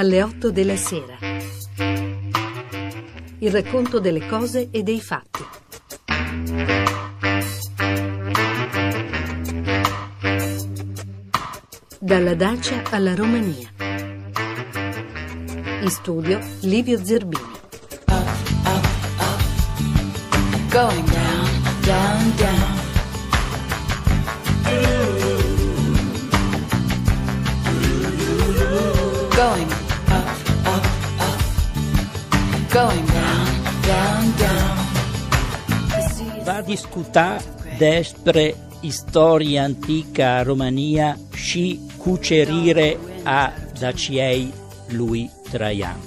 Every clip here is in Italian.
alle 8 della sera. Il racconto delle cose e dei fatti. Dalla Dacia alla Romania. In studio Livio Zerbini. Up, up, up. Going down, down, down. Va discutà despre storia antica Romania sci cucerire a Daciei lui Traian.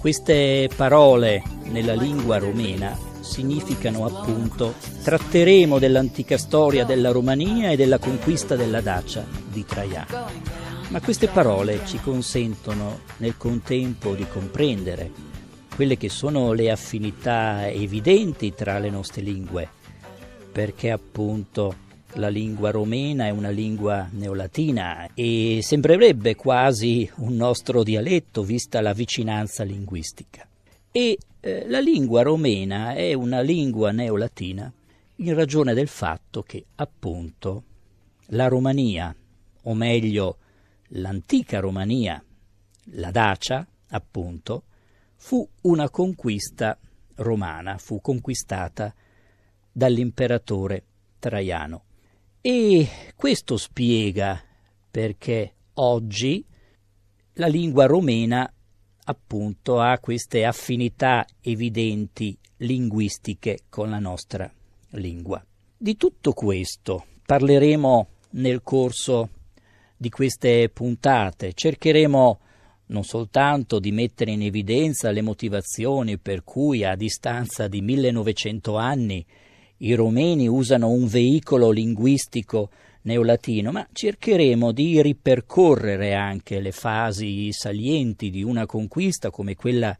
Queste parole nella lingua romena significano appunto tratteremo dell'antica storia della Romania e della conquista della Dacia di Traiano. Ma queste parole ci consentono nel contempo di comprendere quelle che sono le affinità evidenti tra le nostre lingue, perché appunto la lingua romena è una lingua neolatina e sembrerebbe quasi un nostro dialetto vista la vicinanza linguistica. E eh, la lingua romena è una lingua neolatina in ragione del fatto che appunto la Romania, o meglio l'antica Romania, la Dacia, appunto, fu una conquista romana, fu conquistata dall'imperatore Traiano. E questo spiega perché oggi la lingua romena appunto ha queste affinità evidenti linguistiche con la nostra lingua. Di tutto questo parleremo nel corso di queste puntate, cercheremo di non soltanto di mettere in evidenza le motivazioni per cui a distanza di 1900 anni i romeni usano un veicolo linguistico neolatino, ma cercheremo di ripercorrere anche le fasi salienti di una conquista come quella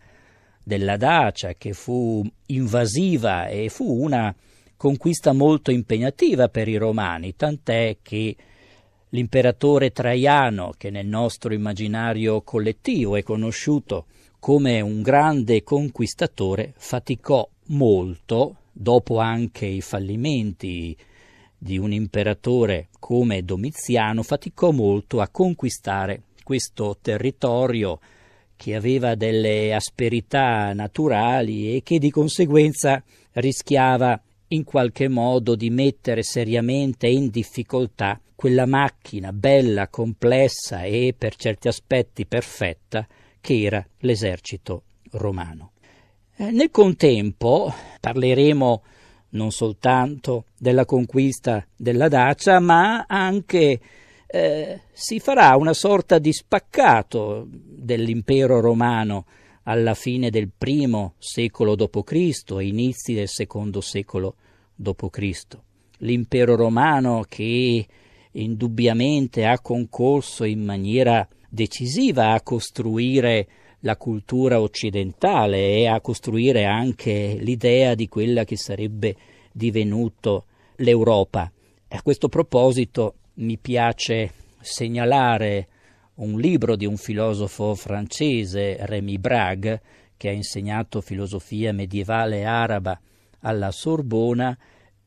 della Dacia, che fu invasiva e fu una conquista molto impegnativa per i romani, tant'è che L'imperatore Traiano, che nel nostro immaginario collettivo è conosciuto come un grande conquistatore, faticò molto, dopo anche i fallimenti di un imperatore come Domiziano, faticò molto a conquistare questo territorio che aveva delle asperità naturali e che di conseguenza rischiava in qualche modo di mettere seriamente in difficoltà quella macchina bella, complessa e per certi aspetti perfetta che era l'esercito romano. Eh, nel contempo parleremo non soltanto della conquista della Dacia, ma anche eh, si farà una sorta di spaccato dell'impero romano alla fine del primo secolo d.C. e inizi del secondo secolo d.C. L'impero romano che indubbiamente ha concorso in maniera decisiva a costruire la cultura occidentale e a costruire anche l'idea di quella che sarebbe divenuto l'Europa. A questo proposito mi piace segnalare un libro di un filosofo francese, Rémy Brague, che ha insegnato filosofia medievale araba alla Sorbona,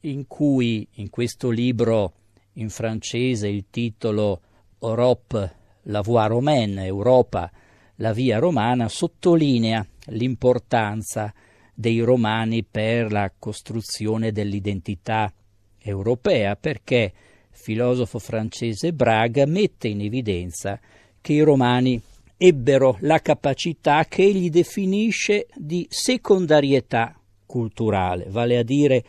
in cui in questo libro in francese il titolo Europe, la voie romaine, Europa, la via romana, sottolinea l'importanza dei romani per la costruzione dell'identità europea, perché il filosofo francese Braga mette in evidenza che i romani ebbero la capacità che egli definisce di secondarietà culturale, vale a dire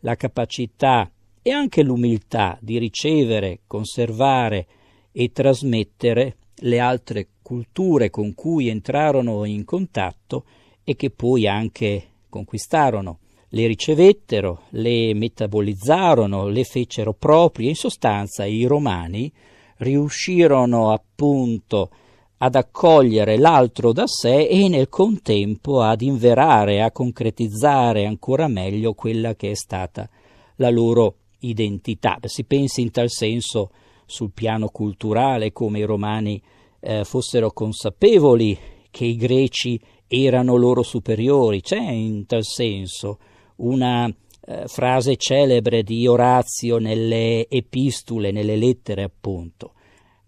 la capacità e anche l'umiltà di ricevere, conservare e trasmettere le altre culture con cui entrarono in contatto e che poi anche conquistarono. Le ricevettero, le metabolizzarono, le fecero proprie, in sostanza i romani riuscirono appunto ad accogliere l'altro da sé e nel contempo ad inverare, a concretizzare ancora meglio quella che è stata la loro identità. Si pensi in tal senso sul piano culturale come i romani eh, fossero consapevoli che i greci erano loro superiori, c'è in tal senso una eh, frase celebre di Orazio nelle epistole, nelle lettere appunto.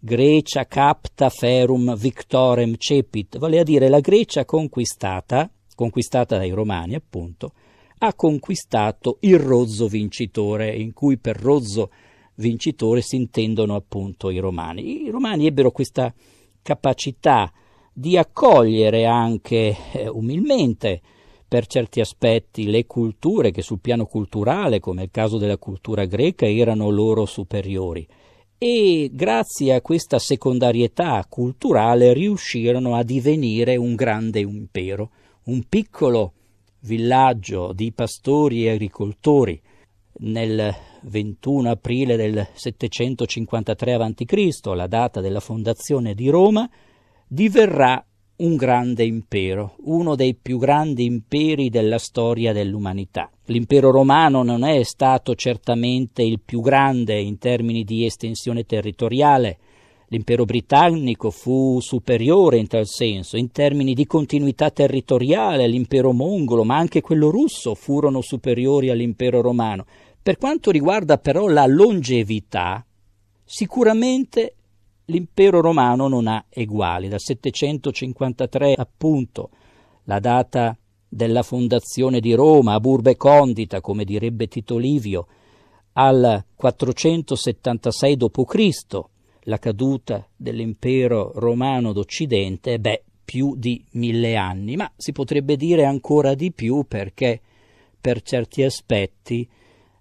Grecia capta ferum victorem cepit, vale a dire la Grecia conquistata, conquistata dai Romani appunto, ha conquistato il rozzo vincitore, in cui per rozzo vincitore si intendono appunto i Romani. I Romani ebbero questa capacità di accogliere anche eh, umilmente per certi aspetti le culture che sul piano culturale, come il caso della cultura greca, erano loro superiori e grazie a questa secondarietà culturale riuscirono a divenire un grande impero, un piccolo villaggio di pastori e agricoltori nel 21 aprile del 753 a.C., la data della fondazione di Roma, diverrà un grande impero, uno dei più grandi imperi della storia dell'umanità. L'impero romano non è stato certamente il più grande in termini di estensione territoriale, l'impero britannico fu superiore in tal senso, in termini di continuità territoriale l'impero mongolo, ma anche quello russo furono superiori all'impero romano. Per quanto riguarda però la longevità, sicuramente l'impero romano non ha eguali. Dal 753 appunto la data della fondazione di Roma, a Burbe Condita, come direbbe Tito Livio, al 476 d.C., la caduta dell'impero romano d'Occidente, beh, più di mille anni, ma si potrebbe dire ancora di più perché per certi aspetti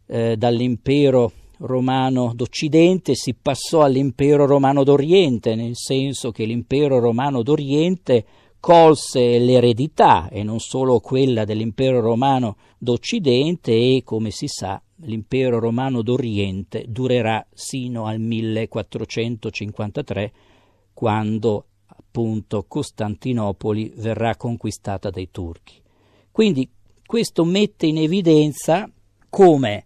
eh, dall'impero romano d'Occidente si passò all'impero romano d'Oriente, nel senso che l'impero romano d'Oriente colse l'eredità e non solo quella dell'impero romano d'Occidente e, come si sa, l'impero romano d'Oriente durerà sino al 1453, quando appunto Costantinopoli verrà conquistata dai turchi. Quindi questo mette in evidenza come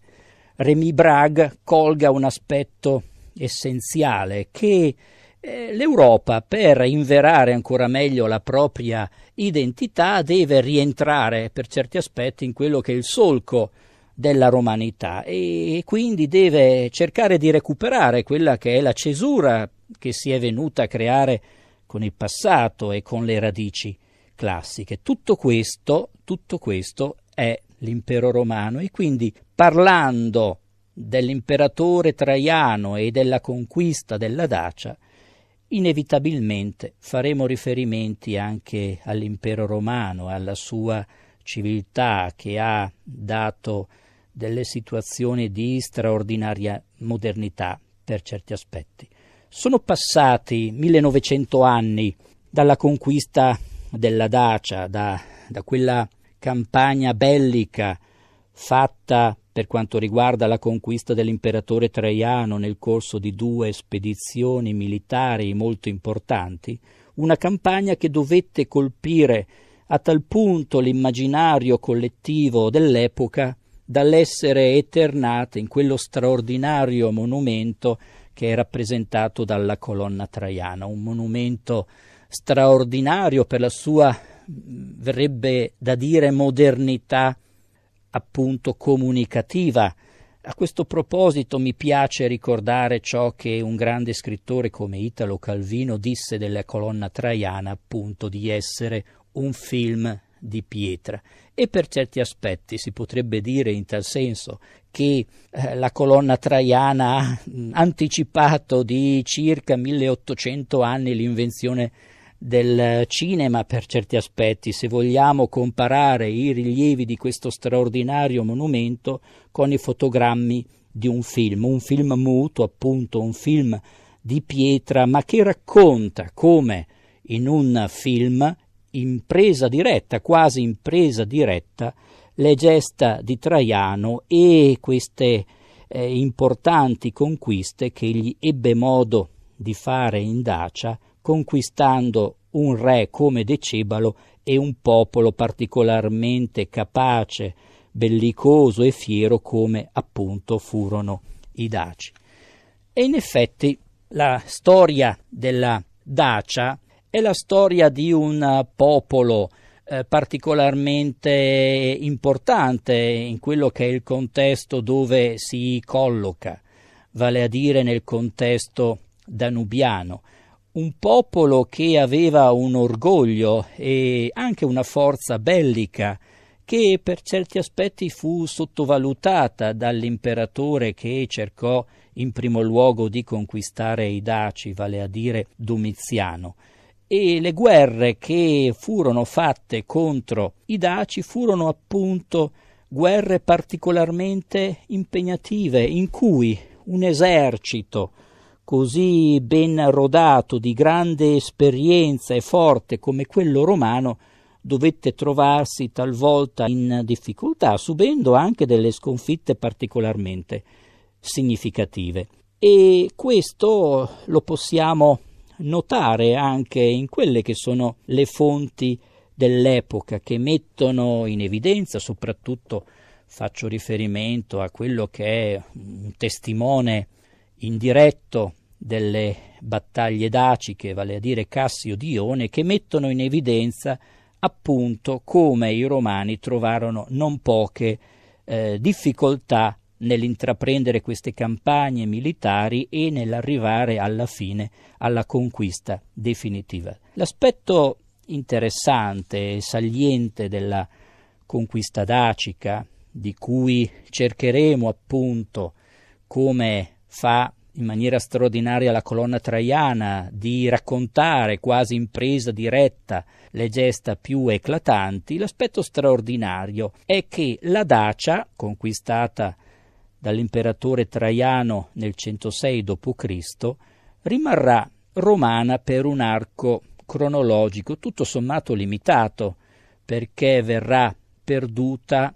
Remy Bragg colga un aspetto essenziale che eh, l'Europa, per inverare ancora meglio la propria identità, deve rientrare per certi aspetti in quello che è il solco della romanità e quindi deve cercare di recuperare quella che è la cesura che si è venuta a creare con il passato e con le radici classiche. Tutto questo, tutto questo è l'impero romano e quindi parlando dell'imperatore Traiano e della conquista della Dacia, inevitabilmente faremo riferimenti anche all'impero romano, alla sua civiltà che ha dato delle situazioni di straordinaria modernità per certi aspetti. Sono passati 1900 anni dalla conquista della Dacia, da, da quella campagna bellica fatta per quanto riguarda la conquista dell'imperatore Traiano nel corso di due spedizioni militari molto importanti, una campagna che dovette colpire a tal punto l'immaginario collettivo dell'epoca dall'essere eternata in quello straordinario monumento che è rappresentato dalla colonna traiana, un monumento straordinario per la sua, verrebbe da dire, modernità appunto comunicativa. A questo proposito mi piace ricordare ciò che un grande scrittore come Italo Calvino disse della colonna traiana, appunto, di essere un film di pietra e per certi aspetti si potrebbe dire in tal senso che eh, la colonna traiana ha anticipato di circa 1800 anni l'invenzione del cinema per certi aspetti, se vogliamo comparare i rilievi di questo straordinario monumento con i fotogrammi di un film, un film muto, appunto, un film di pietra, ma che racconta come in un film in presa diretta, quasi in presa diretta, le gesta di Traiano e queste eh, importanti conquiste che egli ebbe modo di fare in Dacia conquistando un re come Decebalo e un popolo particolarmente capace, bellicoso e fiero come appunto furono i Daci. E in effetti la storia della Dacia è la storia di un eh, popolo eh, particolarmente importante in quello che è il contesto dove si colloca, vale a dire nel contesto danubiano un popolo che aveva un orgoglio e anche una forza bellica che per certi aspetti fu sottovalutata dall'imperatore che cercò in primo luogo di conquistare i Daci, vale a dire Domiziano. E le guerre che furono fatte contro i Daci furono appunto guerre particolarmente impegnative in cui un esercito così ben rodato, di grande esperienza e forte come quello romano, dovette trovarsi talvolta in difficoltà, subendo anche delle sconfitte particolarmente significative. E questo lo possiamo notare anche in quelle che sono le fonti dell'epoca che mettono in evidenza soprattutto faccio riferimento a quello che è un testimone indiretto delle battaglie daciche, vale a dire Cassio Dione, che mettono in evidenza appunto come i romani trovarono non poche eh, difficoltà nell'intraprendere queste campagne militari e nell'arrivare alla fine alla conquista definitiva. L'aspetto interessante e saliente della conquista dacica, di cui cercheremo appunto come fa in maniera straordinaria la colonna traiana di raccontare quasi in presa diretta le gesta più eclatanti, l'aspetto straordinario è che la Dacia, conquistata dall'imperatore Traiano nel 106 d.C., rimarrà romana per un arco cronologico tutto sommato limitato, perché verrà perduta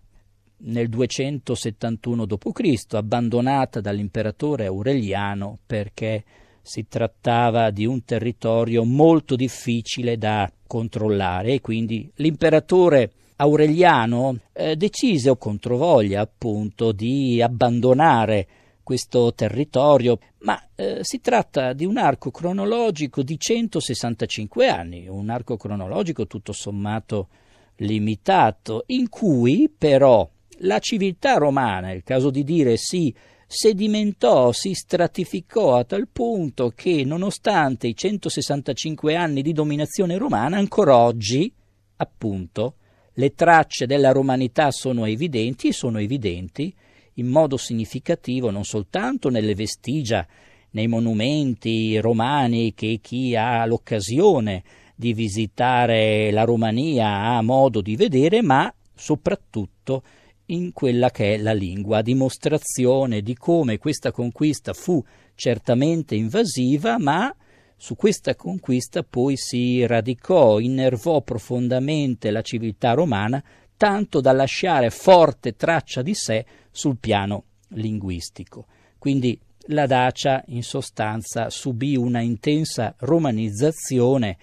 nel 271 d.C., abbandonata dall'imperatore Aureliano perché si trattava di un territorio molto difficile da controllare e quindi l'imperatore Aureliano eh, decise, controvoglia appunto, di abbandonare questo territorio, ma eh, si tratta di un arco cronologico di 165 anni, un arco cronologico tutto sommato limitato, in cui però la civiltà romana, è il caso di dire, si sedimentò, si stratificò a tal punto che, nonostante i 165 anni di dominazione romana, ancora oggi, appunto, le tracce della romanità sono evidenti e sono evidenti in modo significativo non soltanto nelle vestigia, nei monumenti romani che chi ha l'occasione di visitare la Romania ha modo di vedere, ma soprattutto in quella che è la lingua, a dimostrazione di come questa conquista fu certamente invasiva, ma su questa conquista poi si radicò, innervò profondamente la civiltà romana, tanto da lasciare forte traccia di sé sul piano linguistico. Quindi la Dacia in sostanza subì una intensa romanizzazione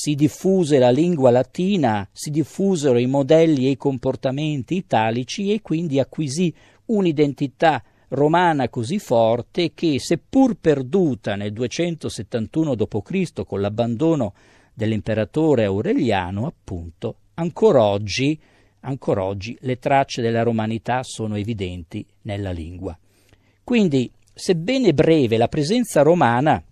si diffuse la lingua latina, si diffusero i modelli e i comportamenti italici e quindi acquisì un'identità romana così forte che, seppur perduta nel 271 d.C. con l'abbandono dell'imperatore Aureliano, appunto, ancora oggi, ancora oggi le tracce della romanità sono evidenti nella lingua. Quindi, sebbene breve, la presenza romana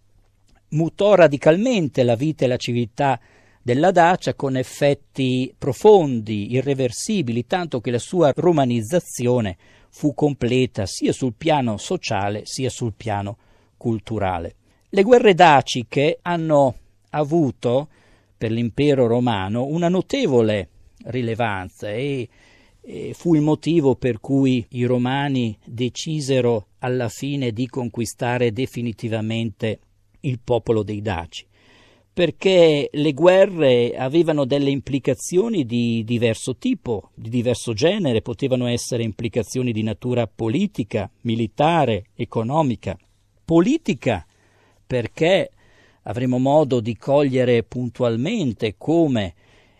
mutò radicalmente la vita e la civiltà della Dacia con effetti profondi, irreversibili, tanto che la sua romanizzazione fu completa sia sul piano sociale sia sul piano culturale. Le guerre daciche hanno avuto per l'impero romano una notevole rilevanza e, e fu il motivo per cui i romani decisero alla fine di conquistare definitivamente il popolo dei Daci, perché le guerre avevano delle implicazioni di diverso tipo, di diverso genere, potevano essere implicazioni di natura politica, militare, economica, politica, perché avremo modo di cogliere puntualmente come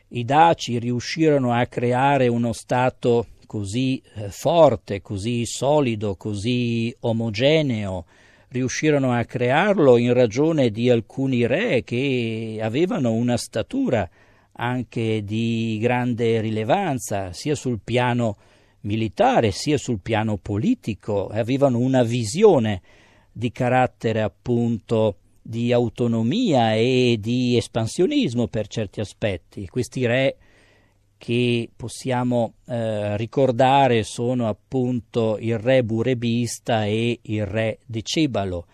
i Daci riuscirono a creare uno Stato così eh, forte, così solido, così omogeneo, riuscirono a crearlo in ragione di alcuni re che avevano una statura anche di grande rilevanza, sia sul piano militare sia sul piano politico, avevano una visione di carattere appunto di autonomia e di espansionismo per certi aspetti. Questi re che possiamo eh, ricordare sono appunto il re burebista e il re decebalo.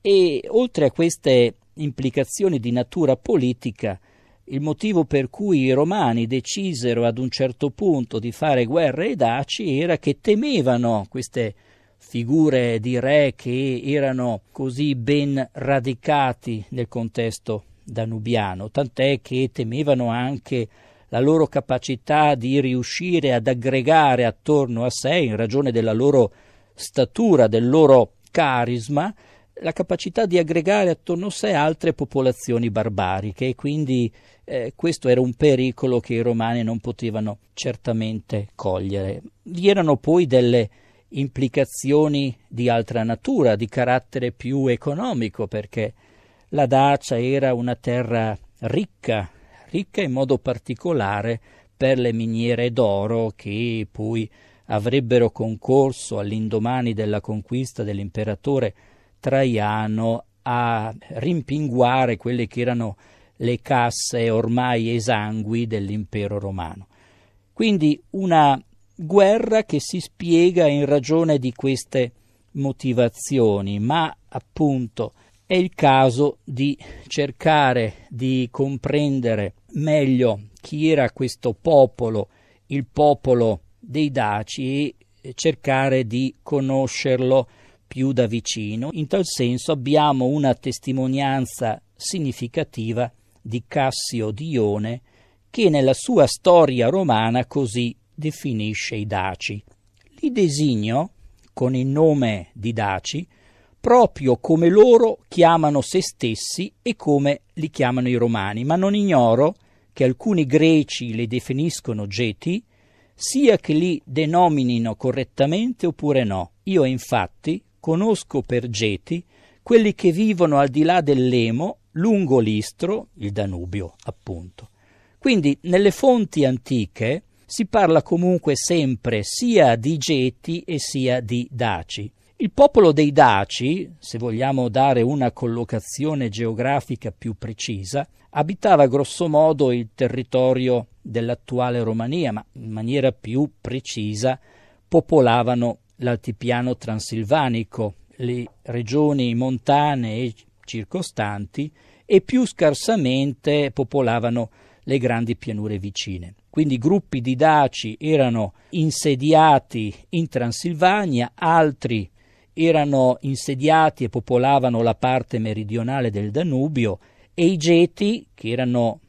E oltre a queste implicazioni di natura politica, il motivo per cui i romani decisero ad un certo punto di fare guerra ai daci era che temevano queste figure di re che erano così ben radicati nel contesto danubiano, tant'è che temevano anche la loro capacità di riuscire ad aggregare attorno a sé, in ragione della loro statura, del loro carisma, la capacità di aggregare attorno a sé altre popolazioni barbariche e quindi eh, questo era un pericolo che i romani non potevano certamente cogliere. Vi erano poi delle implicazioni di altra natura, di carattere più economico, perché la Dacia era una terra ricca ricca in modo particolare per le miniere d'oro che poi avrebbero concorso all'indomani della conquista dell'imperatore Traiano a rimpinguare quelle che erano le casse ormai esangui dell'impero romano. Quindi una guerra che si spiega in ragione di queste motivazioni, ma appunto è il caso di cercare di comprendere meglio chi era questo popolo, il popolo dei Daci, e cercare di conoscerlo più da vicino. In tal senso abbiamo una testimonianza significativa di Cassio Dione che nella sua storia romana così definisce i Daci. Li designo con il nome di Daci proprio come loro chiamano se stessi e come li chiamano i romani, ma non ignoro che alcuni greci le definiscono geti, sia che li denominino correttamente oppure no. Io infatti conosco per geti quelli che vivono al di là dell'Emo, lungo l'Istro, il Danubio appunto. Quindi nelle fonti antiche si parla comunque sempre sia di geti e sia di daci. Il popolo dei Daci, se vogliamo dare una collocazione geografica più precisa, abitava grossomodo il territorio dell'attuale Romania, ma in maniera più precisa popolavano l'altipiano transilvanico, le regioni montane e circostanti e più scarsamente popolavano le grandi pianure vicine. Quindi gruppi di Daci erano insediati in Transilvania, altri erano insediati e popolavano la parte meridionale del Danubio e i Geti, che erano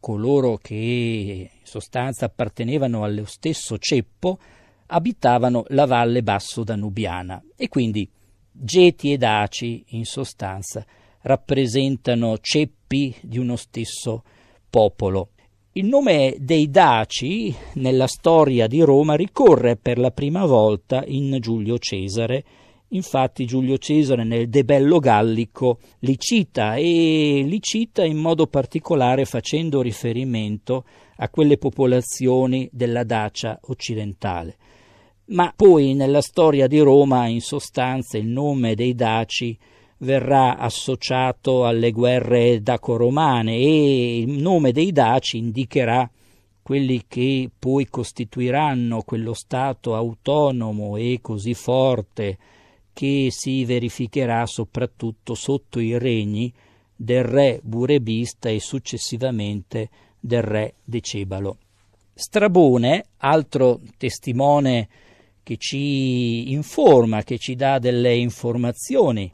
coloro ecco, che in sostanza appartenevano allo stesso ceppo, abitavano la valle basso danubiana e quindi Geti e Daci in sostanza rappresentano ceppi di uno stesso popolo. Il nome dei Daci nella storia di Roma ricorre per la prima volta in Giulio Cesare Infatti Giulio Cesare nel De Bello Gallico li cita e li cita in modo particolare facendo riferimento a quelle popolazioni della Dacia occidentale. Ma poi nella storia di Roma in sostanza il nome dei Daci verrà associato alle guerre daco-romane e il nome dei Daci indicherà quelli che poi costituiranno quello Stato autonomo e così forte che si verificherà soprattutto sotto i regni del re Burebista e successivamente del re Decebalo. Strabone, altro testimone che ci informa, che ci dà delle informazioni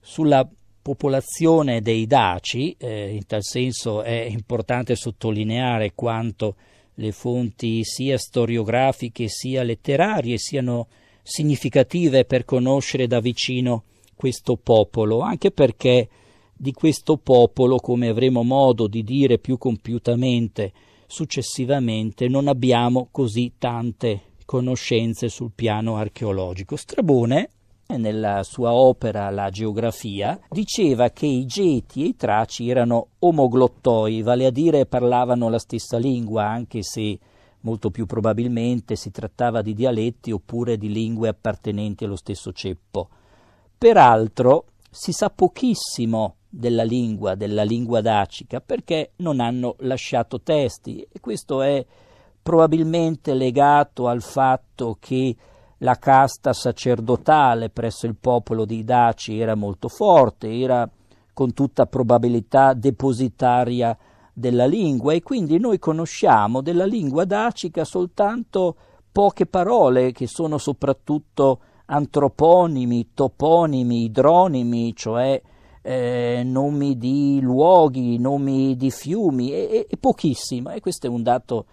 sulla popolazione dei Daci, eh, in tal senso è importante sottolineare quanto le fonti sia storiografiche sia letterarie siano significative per conoscere da vicino questo popolo, anche perché di questo popolo, come avremo modo di dire più compiutamente successivamente, non abbiamo così tante conoscenze sul piano archeologico. Strabone, nella sua opera La geografia, diceva che i Geti e i Traci erano omoglottoi, vale a dire parlavano la stessa lingua, anche se molto più probabilmente si trattava di dialetti oppure di lingue appartenenti allo stesso ceppo. Peraltro si sa pochissimo della lingua, della lingua dacica, perché non hanno lasciato testi e questo è probabilmente legato al fatto che la casta sacerdotale presso il popolo dei Daci era molto forte, era con tutta probabilità depositaria della lingua e quindi noi conosciamo della lingua dacica soltanto poche parole che sono soprattutto antroponimi, toponimi, idronimi, cioè eh, nomi di luoghi, nomi di fiumi e, e pochissima e questo è un dato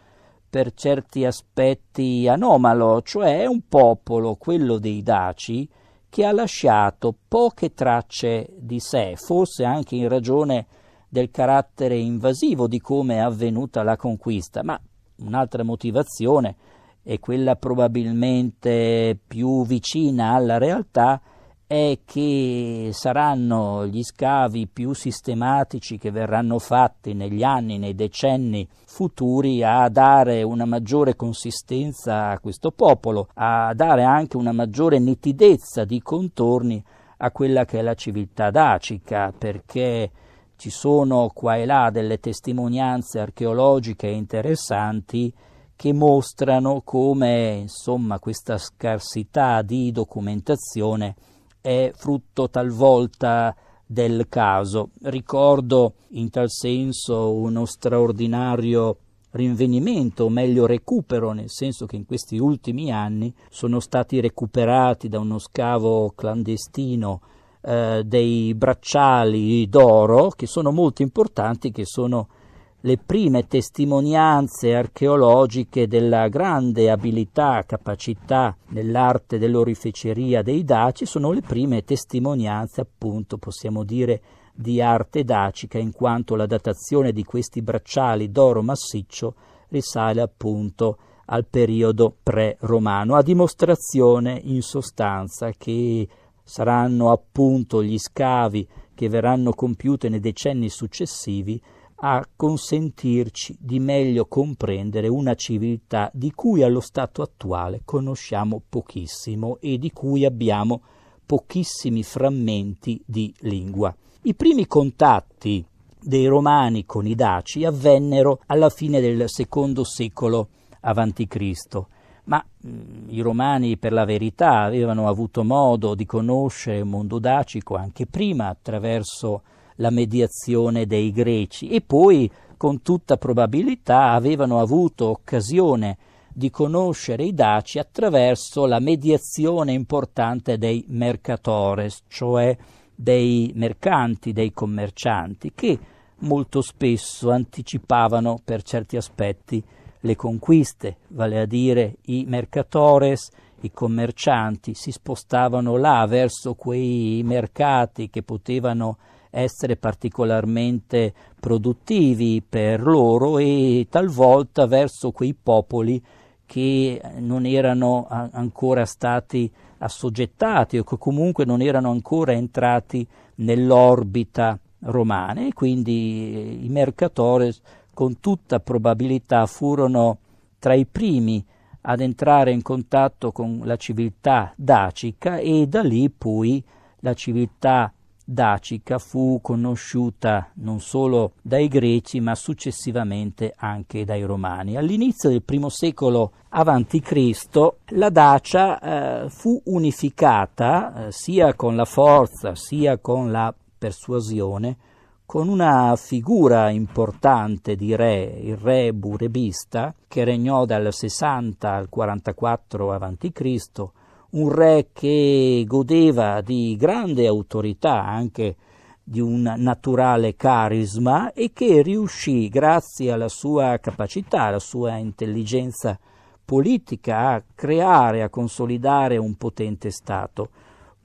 per certi aspetti anomalo, cioè è un popolo, quello dei Daci, che ha lasciato poche tracce di sé, forse anche in ragione del carattere invasivo di come è avvenuta la conquista, ma un'altra motivazione, e quella probabilmente più vicina alla realtà, è che saranno gli scavi più sistematici che verranno fatti negli anni, nei decenni futuri a dare una maggiore consistenza a questo popolo, a dare anche una maggiore nitidezza di contorni a quella che è la civiltà dacica, perché ci sono qua e là delle testimonianze archeologiche interessanti che mostrano come insomma, questa scarsità di documentazione è frutto talvolta del caso. Ricordo in tal senso uno straordinario rinvenimento, o meglio recupero, nel senso che in questi ultimi anni sono stati recuperati da uno scavo clandestino eh, dei bracciali d'oro che sono molto importanti, che sono le prime testimonianze archeologiche della grande abilità, capacità nell'arte dell'orificeria dei Daci, sono le prime testimonianze, appunto, possiamo dire, di arte dacica, in quanto la datazione di questi bracciali d'oro massiccio risale appunto al periodo pre-romano, a dimostrazione in sostanza che Saranno appunto gli scavi che verranno compiuti nei decenni successivi a consentirci di meglio comprendere una civiltà di cui allo stato attuale conosciamo pochissimo e di cui abbiamo pochissimi frammenti di lingua. I primi contatti dei Romani con i Daci avvennero alla fine del secondo secolo a.C ma mh, mm, i romani per la verità avevano avuto modo di conoscere il mondo dacico anche prima attraverso la mediazione dei greci e poi con tutta probabilità avevano avuto occasione di conoscere i daci attraverso la mediazione importante dei mercatores, cioè dei mercanti, dei commercianti, che molto spesso anticipavano per certi aspetti le conquiste, vale a dire i mercatores, i commercianti, si spostavano là verso quei mercati che potevano essere particolarmente produttivi per loro e talvolta verso quei popoli che non erano ancora stati assoggettati o che comunque non erano ancora entrati nell'orbita romana e quindi eh, i mercatores con tutta probabilità furono tra i primi ad entrare in contatto con la civiltà dacica e da lì poi la civiltà dacica fu conosciuta non solo dai greci ma successivamente anche dai romani. All'inizio del primo secolo a.C. la Dacia eh, fu unificata eh, sia con la forza sia con la persuasione con una figura importante di re, il re Burebista, che regnò dal 60 al 44 a.C., un re che godeva di grande autorità, anche di un naturale carisma e che riuscì, grazie alla sua capacità, alla sua intelligenza politica, a creare, a consolidare un potente Stato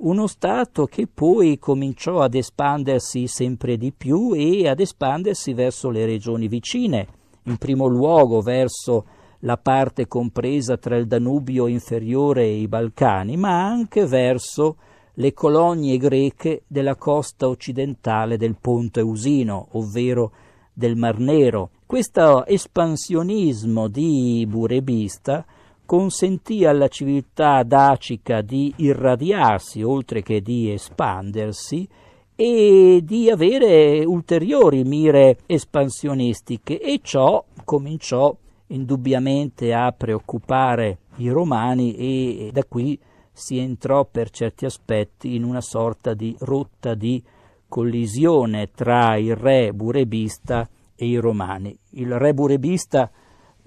uno Stato che poi cominciò ad espandersi sempre di più e ad espandersi verso le regioni vicine, in primo luogo verso la parte compresa tra il Danubio inferiore e i Balcani, ma anche verso le colonie greche della costa occidentale del Ponte Eusino, ovvero del Mar Nero. Questo espansionismo di Burebista consentì alla civiltà dacica di irradiarsi oltre che di espandersi e di avere ulteriori mire espansionistiche e ciò cominciò indubbiamente a preoccupare i romani e da qui si entrò per certi aspetti in una sorta di rotta di collisione tra il re burebista e i romani. Il re burebista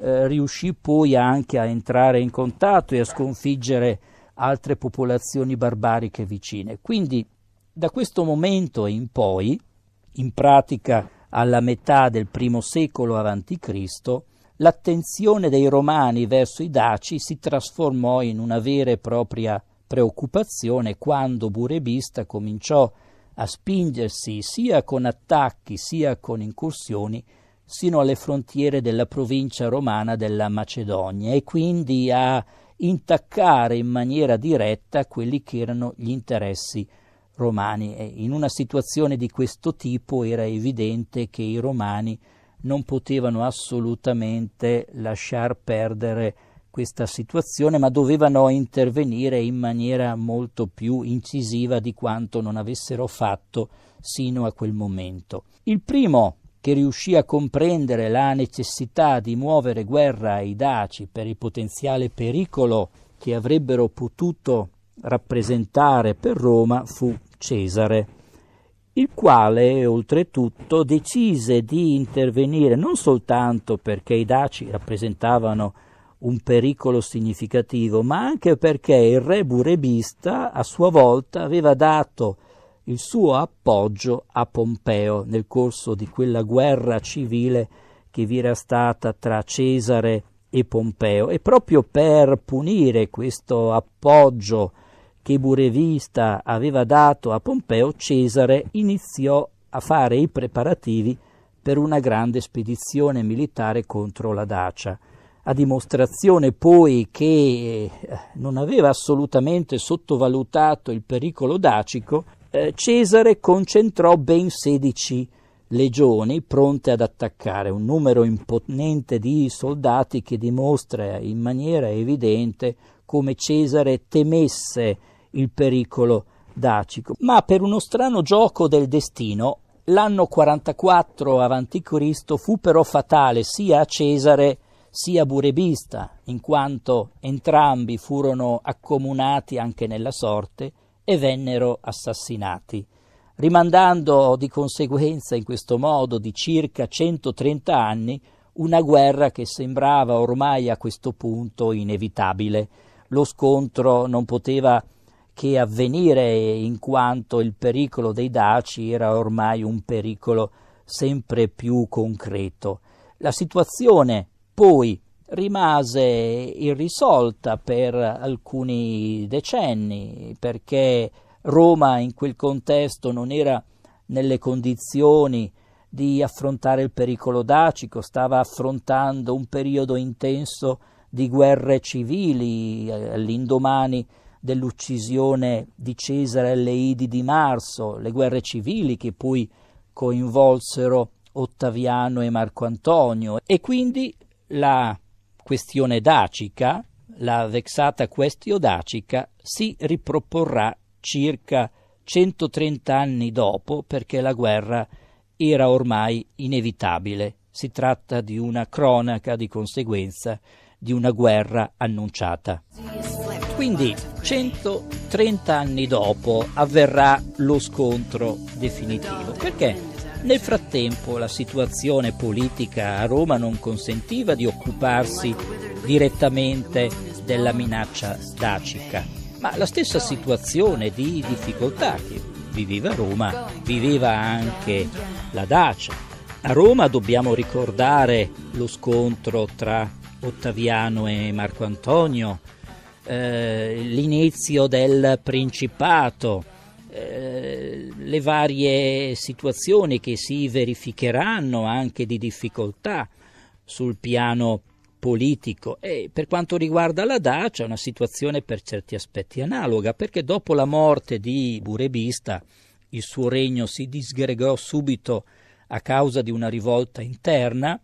eh, riuscì poi anche a entrare in contatto e a sconfiggere altre popolazioni barbariche vicine. Quindi da questo momento in poi, in pratica alla metà del primo secolo a.C., l'attenzione dei romani verso i daci si trasformò in una vera e propria preoccupazione quando Burebista cominciò a spingersi sia con attacchi sia con incursioni sino alle frontiere della provincia romana della Macedonia e quindi a intaccare in maniera diretta quelli che erano gli interessi romani. E in una situazione di questo tipo era evidente che i romani non potevano assolutamente lasciar perdere questa situazione, ma dovevano intervenire in maniera molto più incisiva di quanto non avessero fatto sino a quel momento. Il primo che riuscì a comprendere la necessità di muovere guerra ai daci per il potenziale pericolo che avrebbero potuto rappresentare per Roma fu Cesare, il quale oltretutto decise di intervenire non soltanto perché i daci rappresentavano un pericolo significativo, ma anche perché il re burebista a sua volta aveva dato il suo appoggio a Pompeo nel corso di quella guerra civile che vi era stata tra Cesare e Pompeo e proprio per punire questo appoggio che Burevista aveva dato a Pompeo, Cesare iniziò a fare i preparativi per una grande spedizione militare contro la Dacia, a dimostrazione poi che eh, non aveva assolutamente sottovalutato il pericolo dacico eh, Cesare concentrò ben 16 legioni pronte ad attaccare, un numero imponente di soldati che dimostra in maniera evidente come Cesare temesse il pericolo dacico. Ma per uno strano gioco del destino, l'anno 44 a.C. fu però fatale sia a Cesare sia Burebista, in quanto entrambi furono accomunati anche nella sorte e vennero assassinati, rimandando di conseguenza in questo modo di circa 130 anni una guerra che sembrava ormai a questo punto inevitabile. Lo scontro non poteva che avvenire in quanto il pericolo dei daci era ormai un pericolo sempre più concreto. La situazione poi rimase irrisolta per alcuni decenni perché Roma in quel contesto non era nelle condizioni di affrontare il pericolo dacico, stava affrontando un periodo intenso di guerre civili eh, all'indomani dell'uccisione di Cesare Idi di Marso, le guerre civili che poi coinvolsero Ottaviano e Marco Antonio e quindi la questione dacica, la vexata questio dacica, si riproporrà circa 130 anni dopo perché la guerra era ormai inevitabile. Si tratta di una cronaca di conseguenza di una guerra annunciata. Quindi 130 anni dopo avverrà lo scontro definitivo. Perché? Nel frattempo la situazione politica a Roma non consentiva di occuparsi direttamente della minaccia dacica, ma la stessa situazione di difficoltà che viveva Roma viveva anche la Dacia. A Roma dobbiamo ricordare lo scontro tra Ottaviano e Marco Antonio, eh, l'inizio del Principato, le varie situazioni che si verificheranno anche di difficoltà sul piano politico e per quanto riguarda la Dacia è una situazione per certi aspetti analoga perché dopo la morte di Burebista il suo regno si disgregò subito a causa di una rivolta interna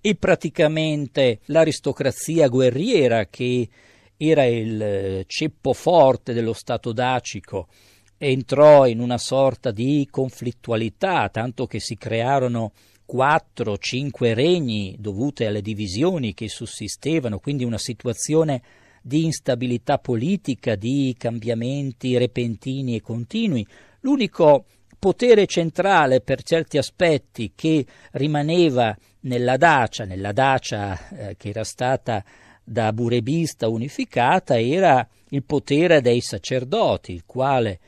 e praticamente l'aristocrazia guerriera che era il ceppo forte dello Stato dacico entrò in una sorta di conflittualità, tanto che si crearono quattro, cinque regni dovute alle divisioni che sussistevano, quindi una situazione di instabilità politica, di cambiamenti repentini e continui. L'unico potere centrale per certi aspetti che rimaneva nella Dacia, nella Dacia eh, che era stata da burebista unificata, era il potere dei sacerdoti, il quale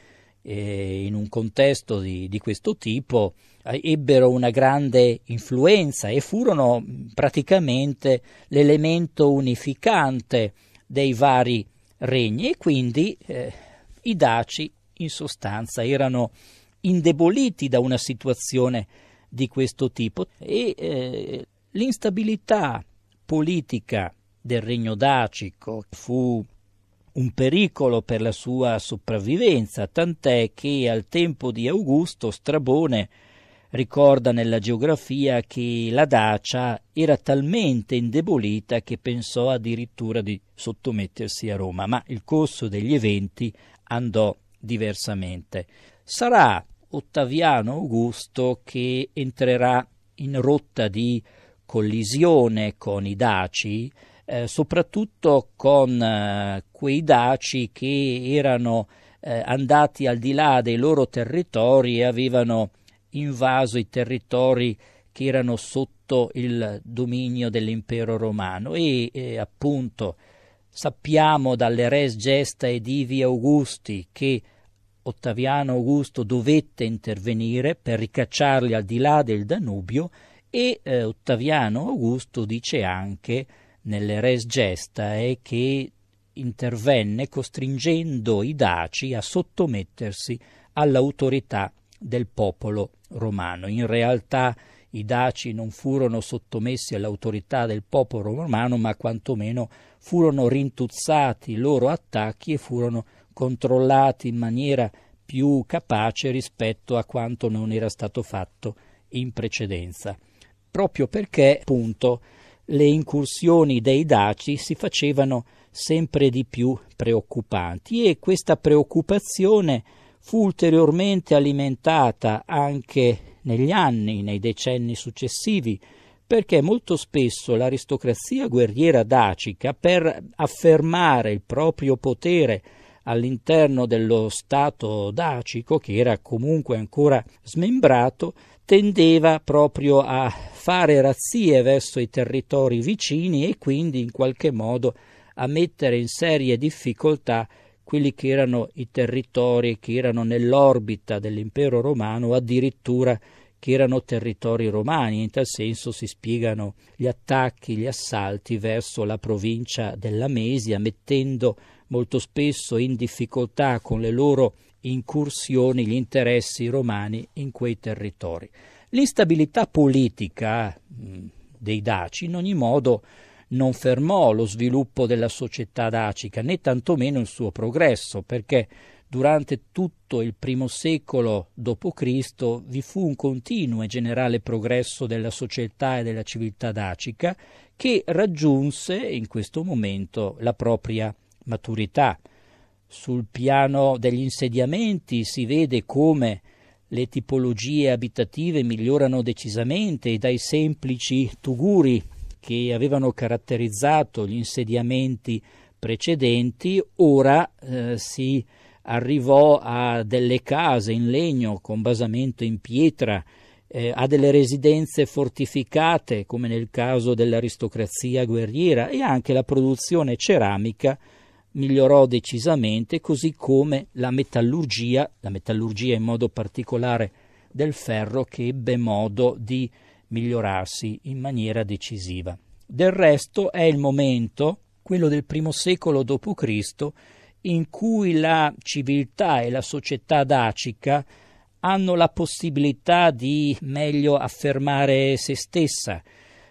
eh, in un contesto di, di questo tipo eh, ebbero una grande influenza e furono mm, praticamente l'elemento unificante dei vari regni e quindi eh, i daci in sostanza erano indeboliti da una situazione di questo tipo e eh, l'instabilità politica del regno dacico fu un pericolo per la sua sopravvivenza, tant'è che al tempo di Augusto Strabone ricorda nella geografia che la Dacia era talmente indebolita che pensò addirittura di sottomettersi a Roma, ma il corso degli eventi andò diversamente. Sarà Ottaviano Augusto che entrerà in rotta di collisione con i Daci, eh, soprattutto con eh, quei daci che erano eh, andati al di là dei loro territori e avevano invaso i territori che erano sotto il dominio dell'impero romano e appunto sappiamo dalle res gesta e divi augusti che Ottaviano Augusto dovette intervenire per ricacciarli al di là del Danubio e eh, Ottaviano Augusto dice anche nelle res è che intervenne costringendo i daci a sottomettersi all'autorità del popolo romano. In realtà i daci non furono sottomessi all'autorità del popolo romano, ma quantomeno furono rintuzzati i loro attacchi e furono controllati in maniera più capace rispetto a quanto non era stato fatto in precedenza, proprio perché appunto le incursioni dei daci si facevano sempre di più preoccupanti e questa preoccupazione fu ulteriormente alimentata anche negli anni, nei decenni successivi, perché molto spesso l'aristocrazia guerriera dacica, per affermare il proprio potere all'interno dello Stato dacico, che era comunque ancora smembrato, tendeva proprio a fare razzie verso i territori vicini e quindi in qualche modo a mettere in serie difficoltà quelli che erano i territori che erano nell'orbita dell'impero romano addirittura che erano territori romani. In tal senso si spiegano gli attacchi, gli assalti verso la provincia della Mesia, mettendo molto spesso in difficoltà con le loro incursioni, gli interessi romani in quei territori. L'instabilità politica mm, dei Daci in ogni modo non fermò lo sviluppo della società dacica né tantomeno il suo progresso, perché durante tutto il primo secolo d.C. vi fu un continuo e generale progresso della società e della civiltà dacica che raggiunse in questo momento la propria maturità. Sul piano degli insediamenti si vede come le tipologie abitative migliorano decisamente dai semplici tuguri che avevano caratterizzato gli insediamenti precedenti, ora eh, si arrivò a delle case in legno con basamento in pietra, eh, a delle residenze fortificate come nel caso dell'aristocrazia guerriera e anche la produzione ceramica migliorò decisamente, così come la metallurgia, la metallurgia in modo particolare del ferro, che ebbe modo di migliorarsi in maniera decisiva. Del resto è il momento, quello del primo secolo d.C., in cui la civiltà e la società dacica hanno la possibilità di meglio affermare se stessa.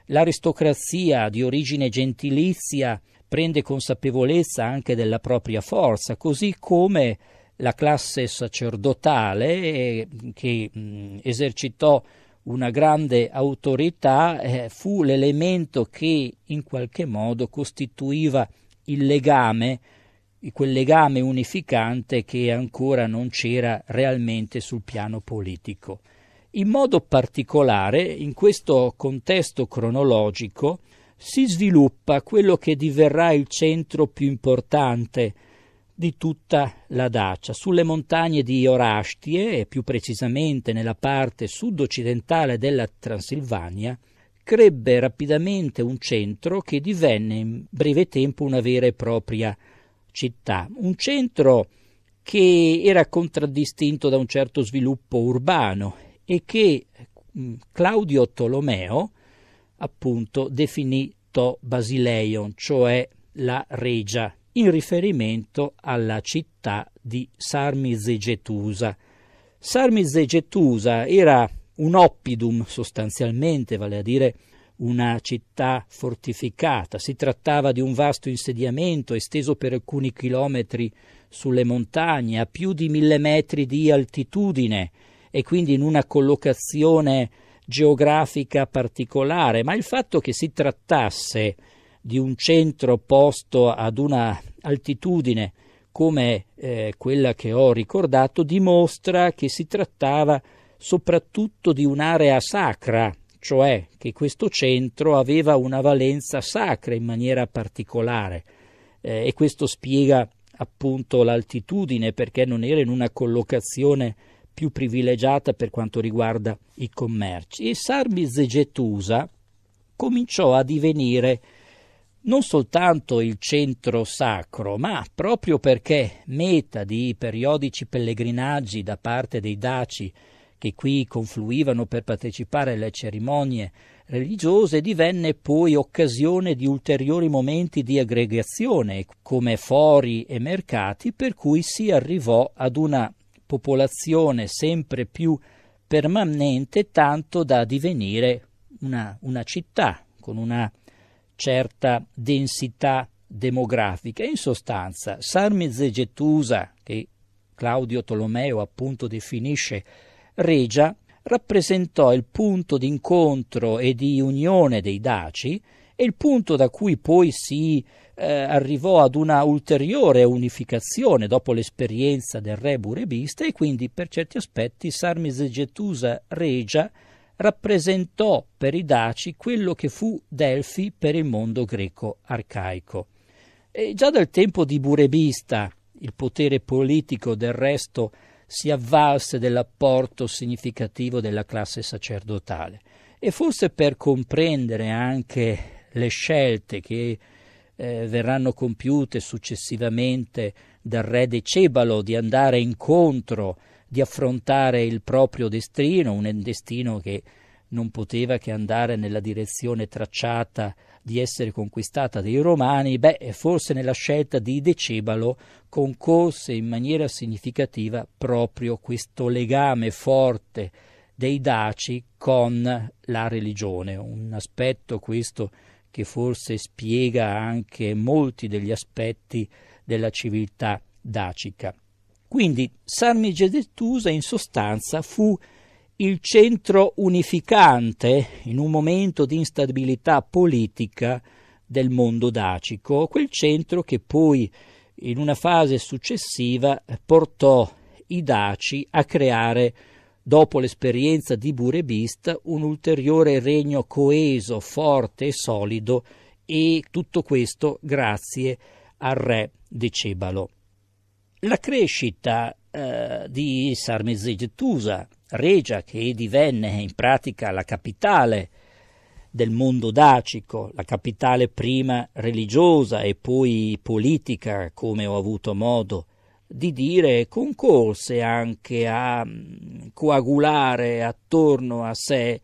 L'aristocrazia di origine gentilizia prende consapevolezza anche della propria forza, così come la classe sacerdotale eh, che mm, esercitò una grande autorità eh, fu l'elemento che in qualche modo costituiva il legame, quel legame unificante che ancora non c'era realmente sul piano politico. In modo particolare, in questo contesto cronologico, si sviluppa quello che diverrà il centro più importante di tutta la Dacia, sulle montagne di Orastie, e più precisamente nella parte sud-occidentale della Transilvania, crebbe rapidamente un centro che divenne in breve tempo una vera e propria città, un centro che era contraddistinto da un certo sviluppo urbano e che mm, Claudio Tolomeo appunto definì To Basileion, cioè la Regia, in riferimento alla città di Sarmizegetusa. Sarmizegetusa era un oppidum sostanzialmente, vale a dire una città fortificata. Si trattava di un vasto insediamento esteso per alcuni chilometri sulle montagne, a più di mille metri di altitudine e quindi in una collocazione geografica particolare, ma il fatto che si trattasse di un centro posto ad una altitudine come eh, quella che ho ricordato dimostra che si trattava soprattutto di un'area sacra, cioè che questo centro aveva una valenza sacra in maniera particolare eh, e questo spiega appunto l'altitudine perché non era in una collocazione più privilegiata per quanto riguarda i commerci. E Sarmis Zegetusa cominciò a divenire non soltanto il centro sacro, ma proprio perché meta di periodici pellegrinaggi da parte dei daci che qui confluivano per partecipare alle cerimonie religiose, divenne poi occasione di ulteriori momenti di aggregazione, come fori e mercati, per cui si arrivò ad una popolazione sempre più permanente, tanto da divenire una, una città con una certa densità demografica. In sostanza, Sarmize Gettusa, che Claudio Tolomeo appunto definisce regia, rappresentò il punto d'incontro e di unione dei Daci e il punto da cui poi si eh, arrivò ad una ulteriore unificazione dopo l'esperienza del re burebista e quindi per certi aspetti Sarmise Regia rappresentò per i Daci quello che fu Delfi per il mondo greco arcaico. E già dal tempo di Burebista il potere politico del resto si avvalse dell'apporto significativo della classe sacerdotale e forse per comprendere anche le scelte che eh, verranno compiute successivamente dal re Decebalo di andare incontro, di affrontare il proprio destino, un destino che non poteva che andare nella direzione tracciata di essere conquistata dai Romani, beh, forse nella scelta di Decebalo concorse in maniera significativa proprio questo legame forte dei Daci con la religione, un aspetto questo che forse spiega anche molti degli aspetti della civiltà dacica. Quindi Sarmigedetusa in sostanza fu il centro unificante in un momento di instabilità politica del mondo dacico, quel centro che poi in una fase successiva portò i daci a creare dopo l'esperienza di Burebista, un ulteriore regno coeso, forte e solido, e tutto questo grazie al re Decebalo. La crescita eh, di Sarmesegetusa, regia che divenne in pratica la capitale del mondo dacico, la capitale prima religiosa e poi politica, come ho avuto modo di di dire concorse anche a mm, coagulare attorno a sé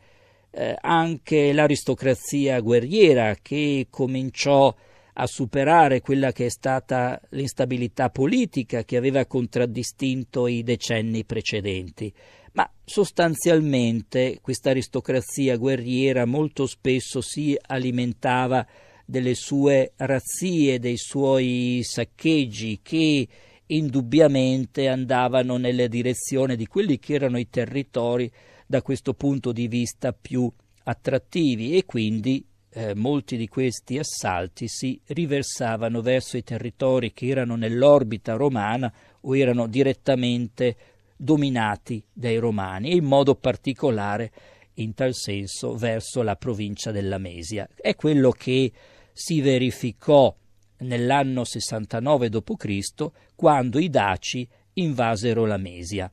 eh, anche l'aristocrazia guerriera che cominciò a superare quella che è stata l'instabilità politica che aveva contraddistinto i decenni precedenti. Ma sostanzialmente questa aristocrazia guerriera molto spesso si alimentava delle sue razzie, dei suoi saccheggi che indubbiamente andavano nella direzione di quelli che erano i territori da questo punto di vista più attrattivi e quindi eh, molti di questi assalti si riversavano verso i territori che erano nell'orbita romana o erano direttamente dominati dai romani e in modo particolare in tal senso verso la provincia della Mesia. È quello che si verificò nell'anno 69 d.C., quando i Daci invasero la Mesia.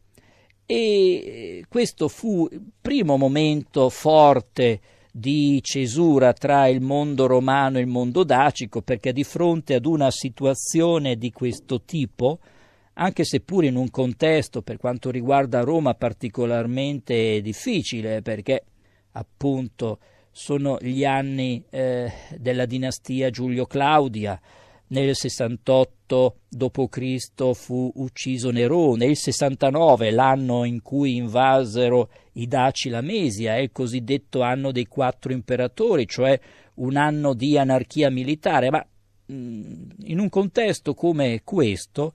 E questo fu il primo momento forte di cesura tra il mondo romano e il mondo dacico, perché di fronte ad una situazione di questo tipo, anche seppure in un contesto per quanto riguarda Roma particolarmente difficile, perché appunto sono gli anni eh, della dinastia Giulio-Claudia. Nel 68 d.C. fu ucciso Nerone, il 69, l'anno in cui invasero i Daci la Mesia, è il cosiddetto anno dei quattro imperatori, cioè un anno di anarchia militare, ma mm, in un contesto come questo,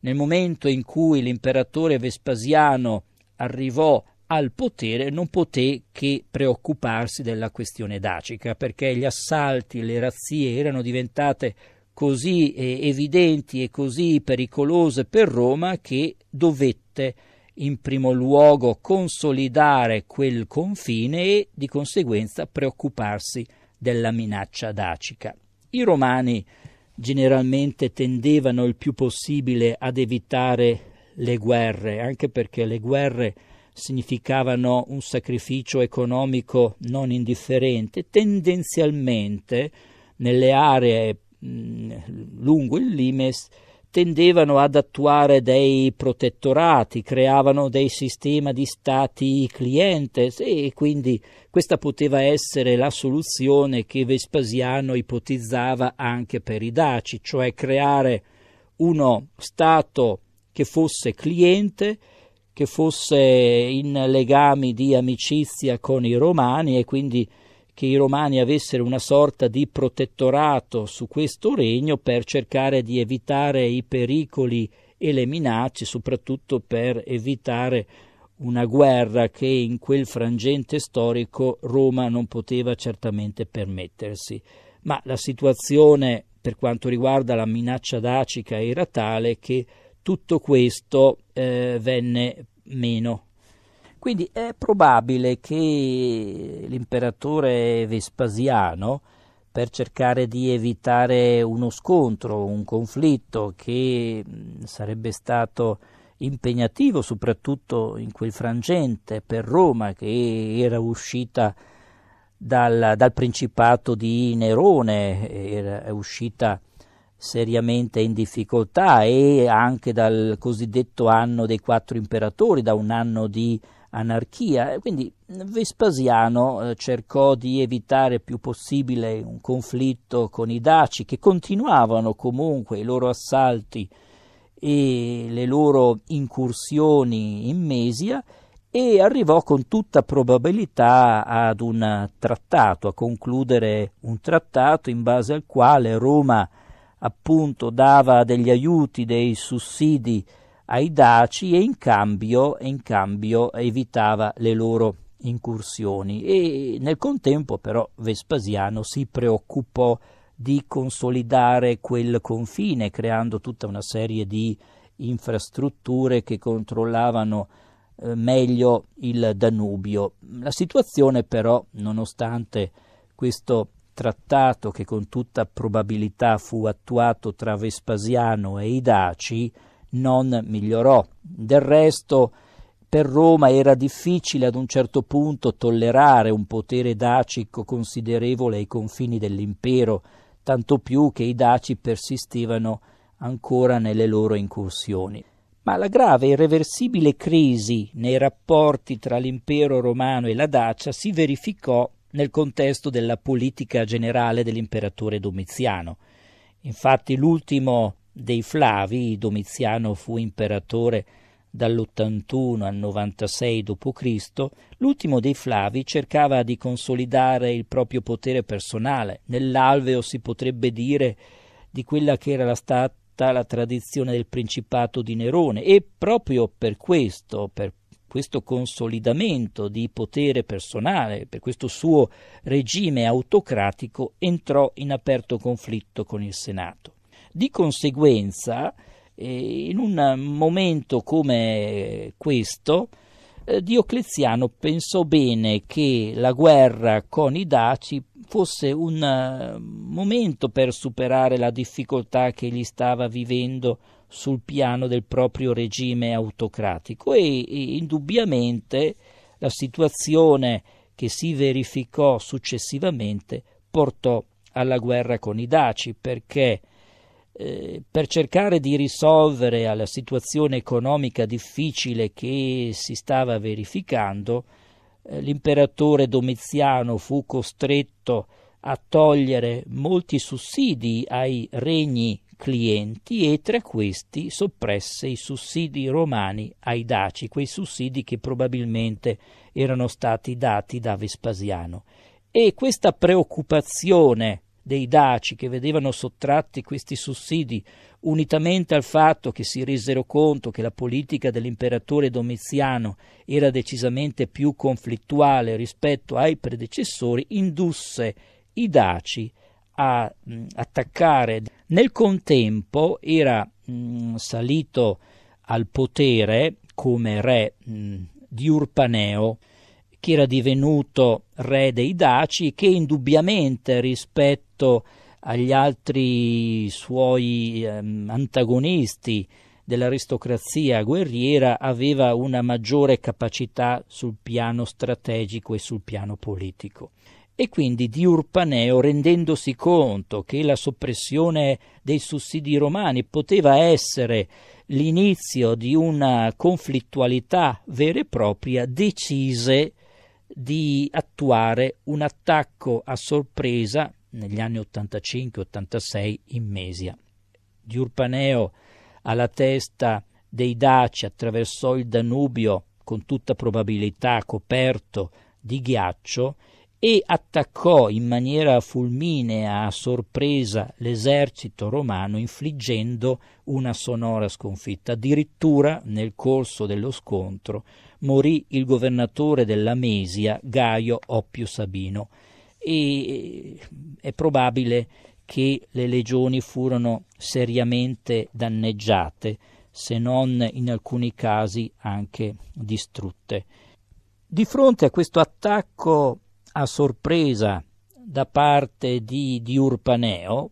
nel momento in cui l'imperatore Vespasiano arrivò al potere non poté che preoccuparsi della questione dacica, perché gli assalti, le razzie erano diventate così eh, evidenti e così pericolose per Roma che dovette in primo luogo consolidare quel confine e di conseguenza preoccuparsi della minaccia dacica. I romani generalmente tendevano il più possibile ad evitare le guerre, anche perché le guerre significavano un sacrificio economico non indifferente, tendenzialmente nelle aree mh, mm, lungo il limes tendevano ad attuare dei protettorati, creavano dei sistemi di stati clientes e quindi questa poteva essere la soluzione che Vespasiano ipotizzava anche per i daci, cioè creare uno stato che fosse cliente che fosse in legami di amicizia con i romani e quindi che i romani avessero una sorta di protettorato su questo regno per cercare di evitare i pericoli e le minacce, soprattutto per evitare una guerra che in quel frangente storico Roma non poteva certamente permettersi. Ma la situazione per quanto riguarda la minaccia dacica era tale che tutto questo eh, venne meno. Quindi è probabile che l'imperatore Vespasiano, per cercare di evitare uno scontro, un conflitto che mm, sarebbe stato impegnativo soprattutto in quel frangente per Roma che era uscita dal, dal principato di Nerone, era uscita seriamente in difficoltà e anche dal cosiddetto anno dei quattro imperatori, da un anno di anarchia. Eh, quindi Vespasiano eh, cercò di evitare il più possibile un conflitto con i daci che continuavano comunque i loro assalti e le loro incursioni in Mesia e arrivò con tutta probabilità ad un trattato, a concludere un trattato in base al quale Roma appunto dava degli aiuti, dei sussidi ai daci e in cambio, in cambio evitava le loro incursioni e nel contempo però Vespasiano si preoccupò di consolidare quel confine creando tutta una serie di infrastrutture che controllavano eh, meglio il Danubio. La situazione però, nonostante questo trattato che con tutta probabilità fu attuato tra Vespasiano e i Daci non migliorò. Del resto, per Roma era difficile ad un certo punto tollerare un potere dacico considerevole ai confini dell'impero, tanto più che i daci persistevano ancora nelle loro incursioni. Ma la grave e irreversibile crisi nei rapporti tra l'impero romano e la Dacia si verificò nel contesto della politica generale dell'imperatore Domiziano. Infatti l'ultimo dei Flavi, Domiziano fu imperatore dall'81 al 96 d.C., l'ultimo dei Flavi cercava di consolidare il proprio potere personale, nell'alveo si potrebbe dire di quella che era stata la tradizione del principato di Nerone e proprio per questo, per questo consolidamento di potere personale, per questo suo regime autocratico, entrò in aperto conflitto con il Senato. Di conseguenza, eh, in un momento come questo, eh, Diocleziano pensò bene che la guerra con i Daci fosse un eh, momento per superare la difficoltà che gli stava vivendo sul piano del proprio regime autocratico e, e indubbiamente la situazione che si verificò successivamente portò alla guerra con i Daci perché eh, per cercare di risolvere alla situazione economica difficile che si stava verificando, eh, l'imperatore Domiziano fu costretto a togliere molti sussidi ai regni clienti e tra questi soppresse i sussidi romani ai daci, quei sussidi che probabilmente erano stati dati da Vespasiano. E questa preoccupazione dei daci che vedevano sottratti questi sussidi, unitamente al fatto che si resero conto che la politica dell'imperatore Domiziano era decisamente più conflittuale rispetto ai predecessori, indusse i daci a mh, attaccare nel contempo era mh, mm, salito al potere come re mh, mm, di Urpaneo, che era divenuto re dei Daci e che indubbiamente rispetto agli altri suoi ehm, antagonisti dell'aristocrazia guerriera aveva una maggiore capacità sul piano strategico e sul piano politico. E quindi di Urpaneo rendendosi conto che la soppressione dei sussidi romani poteva essere l'inizio di una conflittualità vera e propria, decise di attuare un attacco a sorpresa negli anni 85-86 in Mesia. Di Urpaneo alla testa dei Daci attraversò il Danubio con tutta probabilità coperto di ghiaccio e attaccò in maniera fulminea, a sorpresa, l'esercito romano infliggendo una sonora sconfitta. Addirittura nel corso dello scontro morì il governatore della Mesia, Gaio Oppio Sabino, e eh, è probabile che le legioni furono seriamente danneggiate, se non in alcuni casi anche distrutte. Di fronte a questo attacco a sorpresa da parte di, di Urpaneo,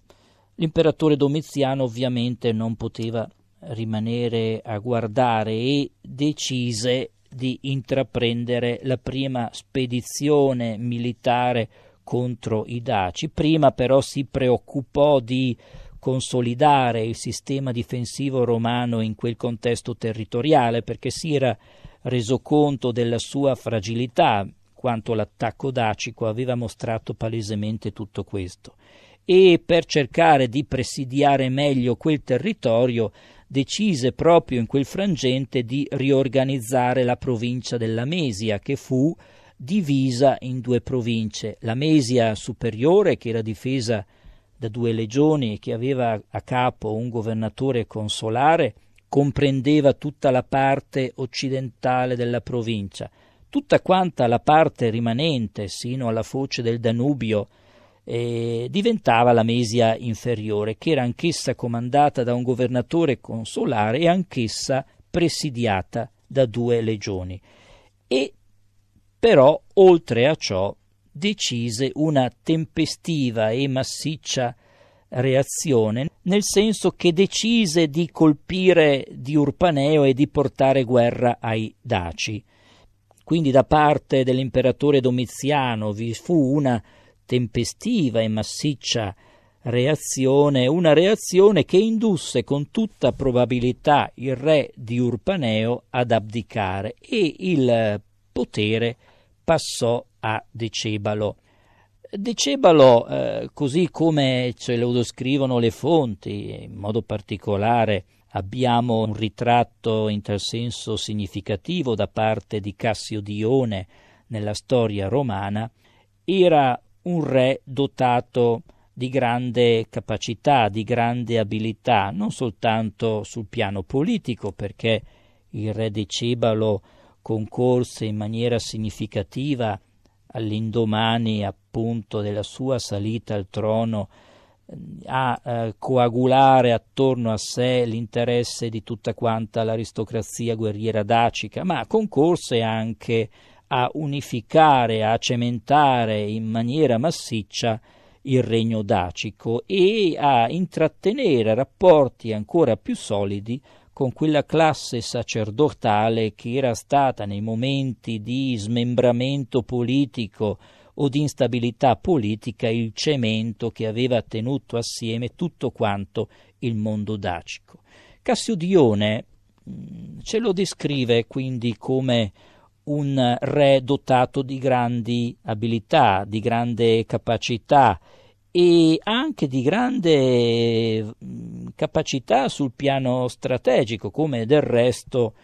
l'imperatore Domiziano ovviamente non poteva rimanere a guardare e decise di intraprendere la prima spedizione militare contro i Daci. Prima però si preoccupò di consolidare il sistema difensivo romano in quel contesto territoriale perché si era reso conto della sua fragilità, quanto l'attacco dacico aveva mostrato palesemente tutto questo, e per cercare di presidiare meglio quel territorio decise proprio in quel frangente di riorganizzare la provincia della Mesia, che fu divisa in due province, la Mesia superiore, che era difesa da due legioni e che aveva a capo un governatore consolare, comprendeva tutta la parte occidentale della provincia, tutta quanta la parte rimanente sino alla foce del Danubio eh, diventava la Mesia inferiore, che era anch'essa comandata da un governatore consolare e anch'essa presidiata da due legioni. E però, oltre a ciò, decise una tempestiva e massiccia reazione, nel senso che decise di colpire di Urpaneo e di portare guerra ai Daci. Quindi da parte dell'imperatore Domiziano vi fu una tempestiva e massiccia reazione, una reazione che indusse con tutta probabilità il re di Urpaneo ad abdicare e il potere passò a Decebalo. Decebalo, eh, così come ce lo descrivono le fonti, in modo particolare Abbiamo un ritratto in tal senso significativo da parte di Cassio Dione nella storia romana. Era un re dotato di grande capacità, di grande abilità, non soltanto sul piano politico, perché il re Cebalo concorse in maniera significativa all'indomani appunto della sua salita al trono a eh, coagulare attorno a sé l'interesse di tutta quanta l'aristocrazia guerriera dacica, ma concorse anche a unificare, a cementare in maniera massiccia il regno dacico e a intrattenere rapporti ancora più solidi con quella classe sacerdotale che era stata nei momenti di smembramento politico o di instabilità politica il cemento che aveva tenuto assieme tutto quanto il mondo dacico. Cassiodione mm, ce lo descrive quindi come un re dotato di grandi abilità, di grande capacità e anche di grande mm, capacità sul piano strategico, come del resto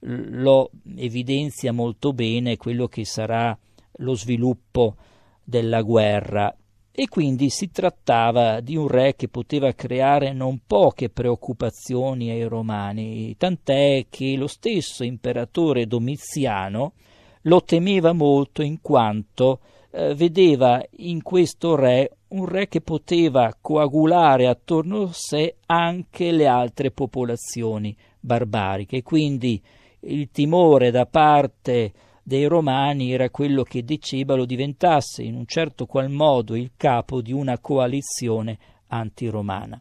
lo evidenzia molto bene quello che sarà lo sviluppo della guerra e quindi si trattava di un re che poteva creare non poche preoccupazioni ai romani, tant'è che lo stesso imperatore Domiziano lo temeva molto in quanto eh, vedeva in questo re un re che poteva coagulare attorno a sé anche le altre popolazioni barbariche, quindi il timore da parte dei Romani era quello che Decebalo diventasse in un certo qual modo il capo di una coalizione antiromana.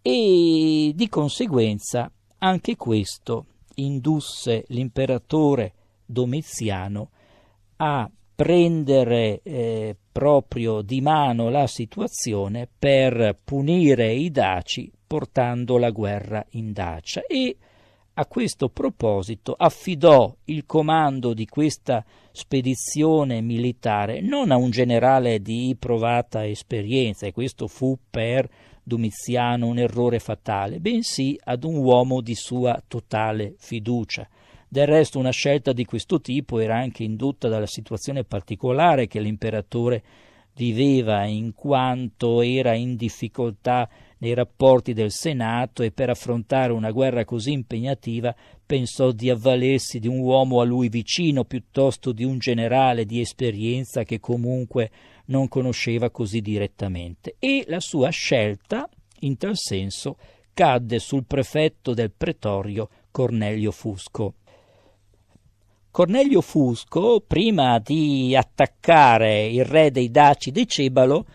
E di conseguenza anche questo indusse l'imperatore Domiziano a prendere eh, proprio di mano la situazione per punire i Daci portando la guerra in Dacia e a questo proposito affidò il comando di questa spedizione militare non a un generale di provata esperienza, e questo fu per Domiziano un errore fatale, bensì ad un uomo di sua totale fiducia. Del resto una scelta di questo tipo era anche indotta dalla situazione particolare che l'imperatore viveva in quanto era in difficoltà nei rapporti del Senato e per affrontare una guerra così impegnativa pensò di avvalersi di un uomo a lui vicino piuttosto di un generale di esperienza che comunque non conosceva così direttamente. E la sua scelta, in tal senso, cadde sul prefetto del pretorio Cornelio Fusco. Cornelio Fusco, prima di attaccare il re dei Daci Cebalo,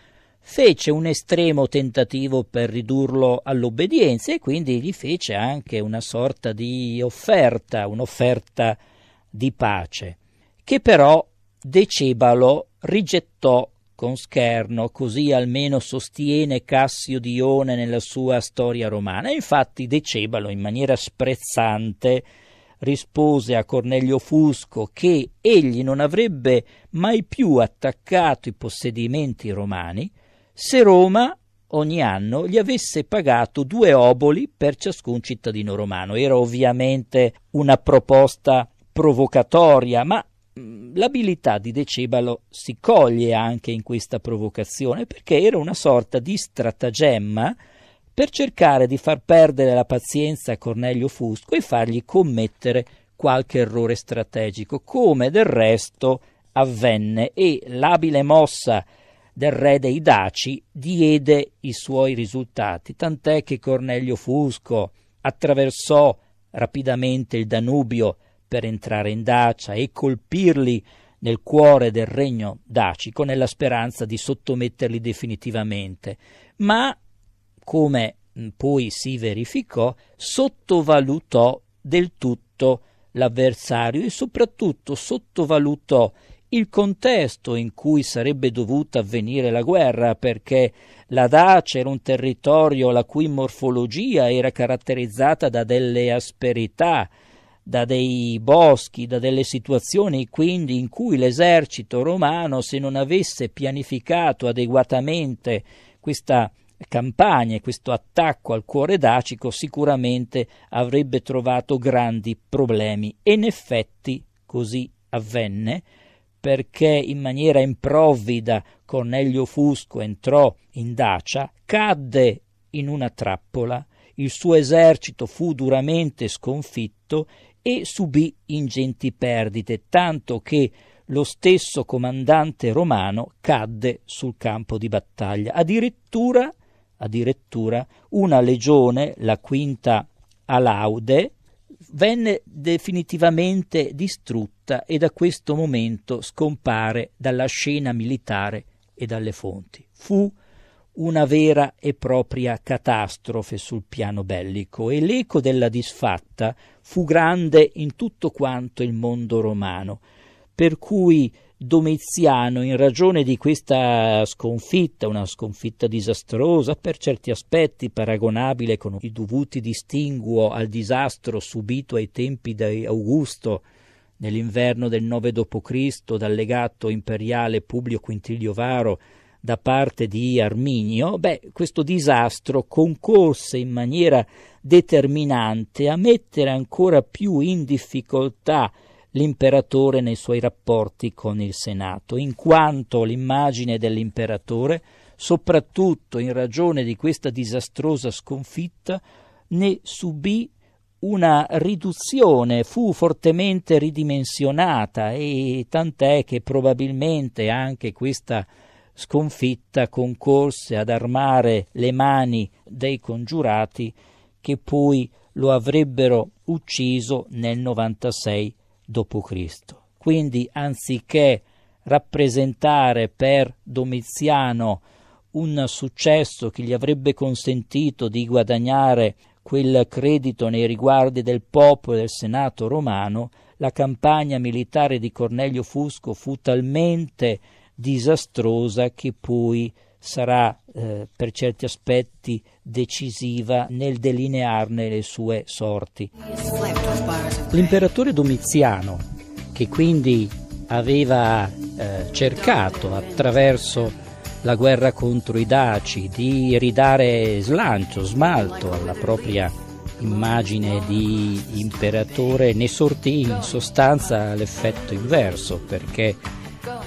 fece un estremo tentativo per ridurlo all'obbedienza e quindi gli fece anche una sorta di offerta, un'offerta di pace, che però Decebalo rigettò con scherno, così almeno sostiene Cassio Dione nella sua storia romana. infatti Decebalo, in maniera sprezzante, rispose a Cornelio Fusco che egli non avrebbe mai più attaccato i possedimenti romani, se Roma ogni anno gli avesse pagato due oboli per ciascun cittadino romano. Era ovviamente una proposta provocatoria, ma mm, l'abilità di Decebalo si coglie anche in questa provocazione perché era una sorta di stratagemma per cercare di far perdere la pazienza a Cornelio Fusco e fargli commettere qualche errore strategico, come del resto avvenne e l'abile mossa del re dei Daci diede i suoi risultati, tant'è che Cornelio Fusco attraversò rapidamente il Danubio per entrare in Dacia e colpirli nel cuore del regno dacico nella speranza di sottometterli definitivamente. Ma, come poi si verificò, sottovalutò del tutto l'avversario e soprattutto sottovalutò il contesto in cui sarebbe dovuta avvenire la guerra, perché la Dacia era un territorio la cui morfologia era caratterizzata da delle asperità, da dei boschi, da delle situazioni quindi in cui l'esercito romano, se non avesse pianificato adeguatamente questa campagna e questo attacco al cuore dacico, sicuramente avrebbe trovato grandi problemi. E in effetti così avvenne perché in maniera improvvida Cornelio Fusco entrò in Dacia, cadde in una trappola, il suo esercito fu duramente sconfitto e subì ingenti perdite, tanto che lo stesso comandante romano cadde sul campo di battaglia. Addirittura, addirittura una legione, la quinta Alaude, venne definitivamente distrutta e da questo momento scompare dalla scena militare e dalle fonti. Fu una vera e propria catastrofe sul piano bellico e l'eco della disfatta fu grande in tutto quanto il mondo romano, per cui Domiziano, in ragione di questa sconfitta, una sconfitta disastrosa, per certi aspetti paragonabile con i dovuti distinguo al disastro subito ai tempi di Augusto nell'inverno del 9 d.C. dal legato imperiale Publio Quintilio Varo da parte di Arminio, beh, questo disastro concorse in maniera determinante a mettere ancora più in difficoltà l'imperatore nei suoi rapporti con il Senato, in quanto l'immagine dell'imperatore, soprattutto in ragione di questa disastrosa sconfitta, ne subì una riduzione, fu fortemente ridimensionata e tant'è che probabilmente anche questa sconfitta concorse ad armare le mani dei congiurati che poi lo avrebbero ucciso nel 96 d.C. Quindi, anziché rappresentare per Domiziano un successo che gli avrebbe consentito di guadagnare quel credito nei riguardi del popolo e del senato romano, la campagna militare di Cornelio Fusco fu talmente disastrosa che poi sarà eh, per certi aspetti decisiva nel delinearne le sue sorti. L'imperatore Domiziano, che quindi aveva eh, cercato attraverso la guerra contro i Daci di ridare slancio, smalto alla propria immagine di imperatore, ne sortì in sostanza l'effetto inverso perché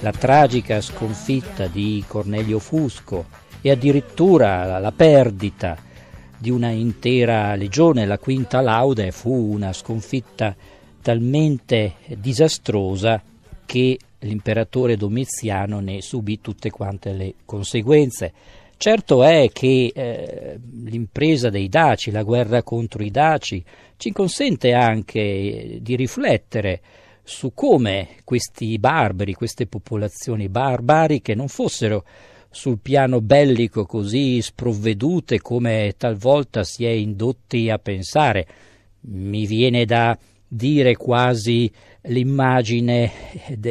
la tragica sconfitta di Cornelio Fusco e addirittura la perdita di una intera legione, la quinta laude, fu una sconfitta talmente disastrosa che l'imperatore Domiziano ne subì tutte quante le conseguenze. Certo è che eh, l'impresa dei Daci, la guerra contro i Daci, ci consente anche eh, di riflettere su come questi barbari, queste popolazioni barbariche non fossero sul piano bellico così sprovvedute come talvolta si è indotti a pensare. Mi viene da dire quasi l'immagine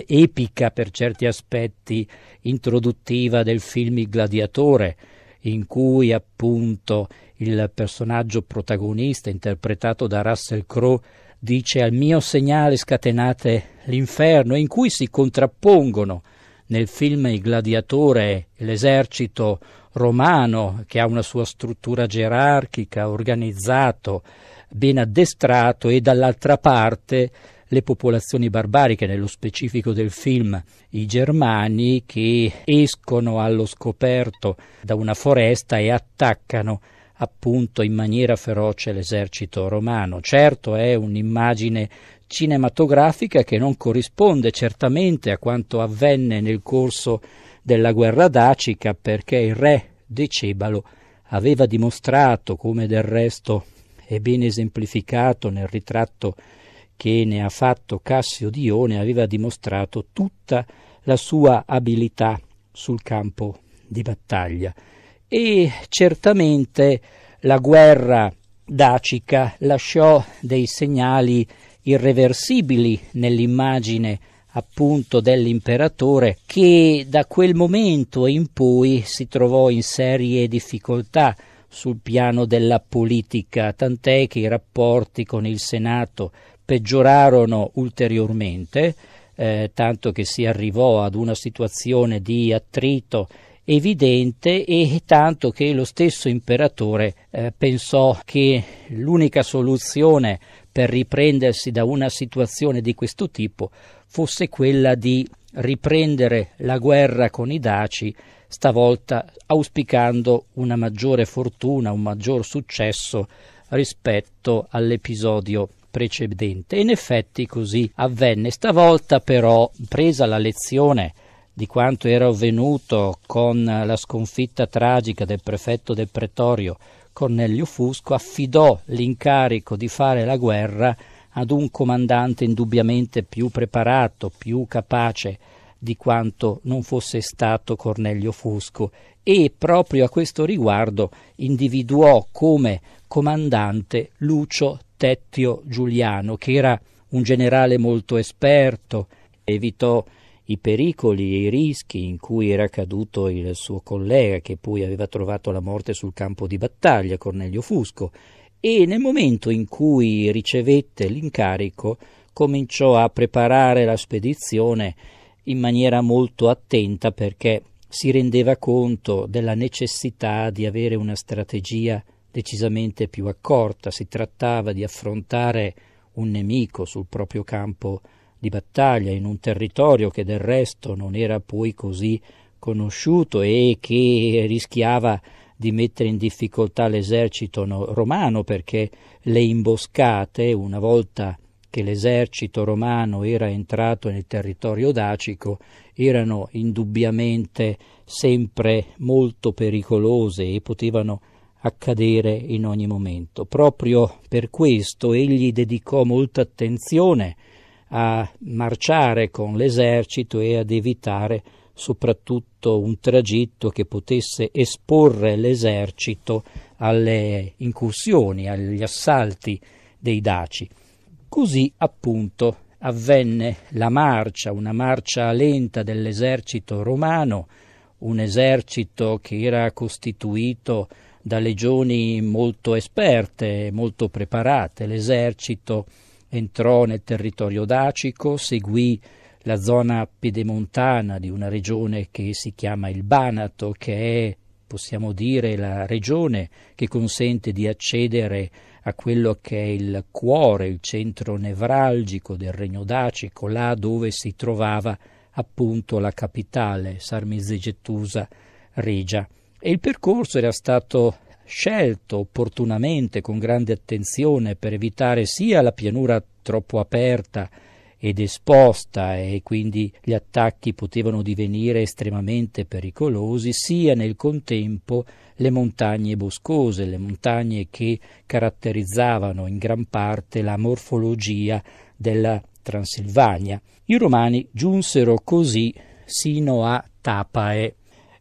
epica per certi aspetti introduttiva del film Il gladiatore, in cui appunto il personaggio protagonista interpretato da Russell Crowe dice al mio segnale scatenate l'inferno, in cui si contrappongono nel film Il gladiatore, l'esercito romano che ha una sua struttura gerarchica, organizzato, ben addestrato e dall'altra parte le popolazioni barbariche, nello specifico del film i germani che escono allo scoperto da una foresta e attaccano appunto in maniera feroce l'esercito romano. Certo è un'immagine cinematografica che non corrisponde certamente a quanto avvenne nel corso della guerra dacica perché il re Decebalo aveva dimostrato, come del resto è ben esemplificato nel ritratto che ne ha fatto Cassio Dione, aveva dimostrato tutta la sua abilità sul campo di battaglia. E certamente la guerra dacica lasciò dei segnali irreversibili nell'immagine appunto dell'imperatore che da quel momento in poi si trovò in serie difficoltà sul piano della politica, tant'è che i rapporti con il Senato peggiorarono ulteriormente, eh, tanto che si arrivò ad una situazione di attrito evidente e tanto che lo stesso imperatore eh, pensò che l'unica soluzione per riprendersi da una situazione di questo tipo fosse quella di riprendere la guerra con i Daci, stavolta auspicando una maggiore fortuna, un maggior successo rispetto all'episodio precedente. In effetti così avvenne. Stavolta però, presa la lezione di quanto era avvenuto con la sconfitta tragica del prefetto del pretorio Cornelio Fusco, affidò l'incarico di fare la guerra ad un comandante indubbiamente più preparato, più capace di quanto non fosse stato Cornelio Fusco e proprio a questo riguardo individuò come comandante Lucio Tettio Giuliano, che era un generale molto esperto, evitò i pericoli e i rischi in cui era caduto il suo collega che poi aveva trovato la morte sul campo di battaglia, Cornelio Fusco, e nel momento in cui ricevette l'incarico cominciò a preparare la spedizione in maniera molto attenta perché si rendeva conto della necessità di avere una strategia decisamente più accorta, si trattava di affrontare un nemico sul proprio campo di battaglia in un territorio che del resto non era poi così conosciuto e che rischiava di mettere in difficoltà l'esercito romano perché le imboscate, una volta che l'esercito romano era entrato nel territorio dacico, erano indubbiamente sempre molto pericolose e potevano accadere in ogni momento. Proprio per questo egli dedicò molta attenzione a marciare con l'esercito e ad evitare soprattutto un tragitto che potesse esporre l'esercito alle incursioni, agli assalti dei daci. Così appunto avvenne la marcia, una marcia lenta dell'esercito romano, un esercito che era costituito da legioni molto esperte, molto preparate, l'esercito entrò nel territorio dacico, seguì la zona pedemontana di una regione che si chiama il Banato, che è, possiamo dire, la regione che consente di accedere a quello che è il cuore, il centro nevralgico del regno dacico, là dove si trovava appunto la capitale, Sarmizegetusa Regia. E il percorso era stato scelto opportunamente con grande attenzione per evitare sia la pianura troppo aperta ed esposta e quindi gli attacchi potevano divenire estremamente pericolosi, sia nel contempo le montagne boscose, le montagne che caratterizzavano in gran parte la morfologia della Transilvania. I romani giunsero così sino a Tapae,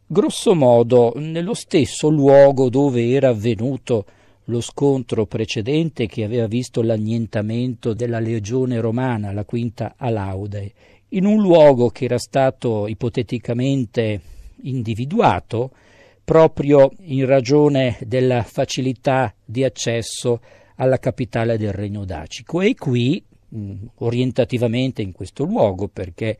grosso modo nello stesso luogo dove era avvenuto lo scontro precedente che aveva visto l'annientamento della legione romana, la quinta Alaude, in un luogo che era stato ipoteticamente individuato proprio in ragione della facilità di accesso alla capitale del regno dacico. E qui, mm, orientativamente in questo luogo, perché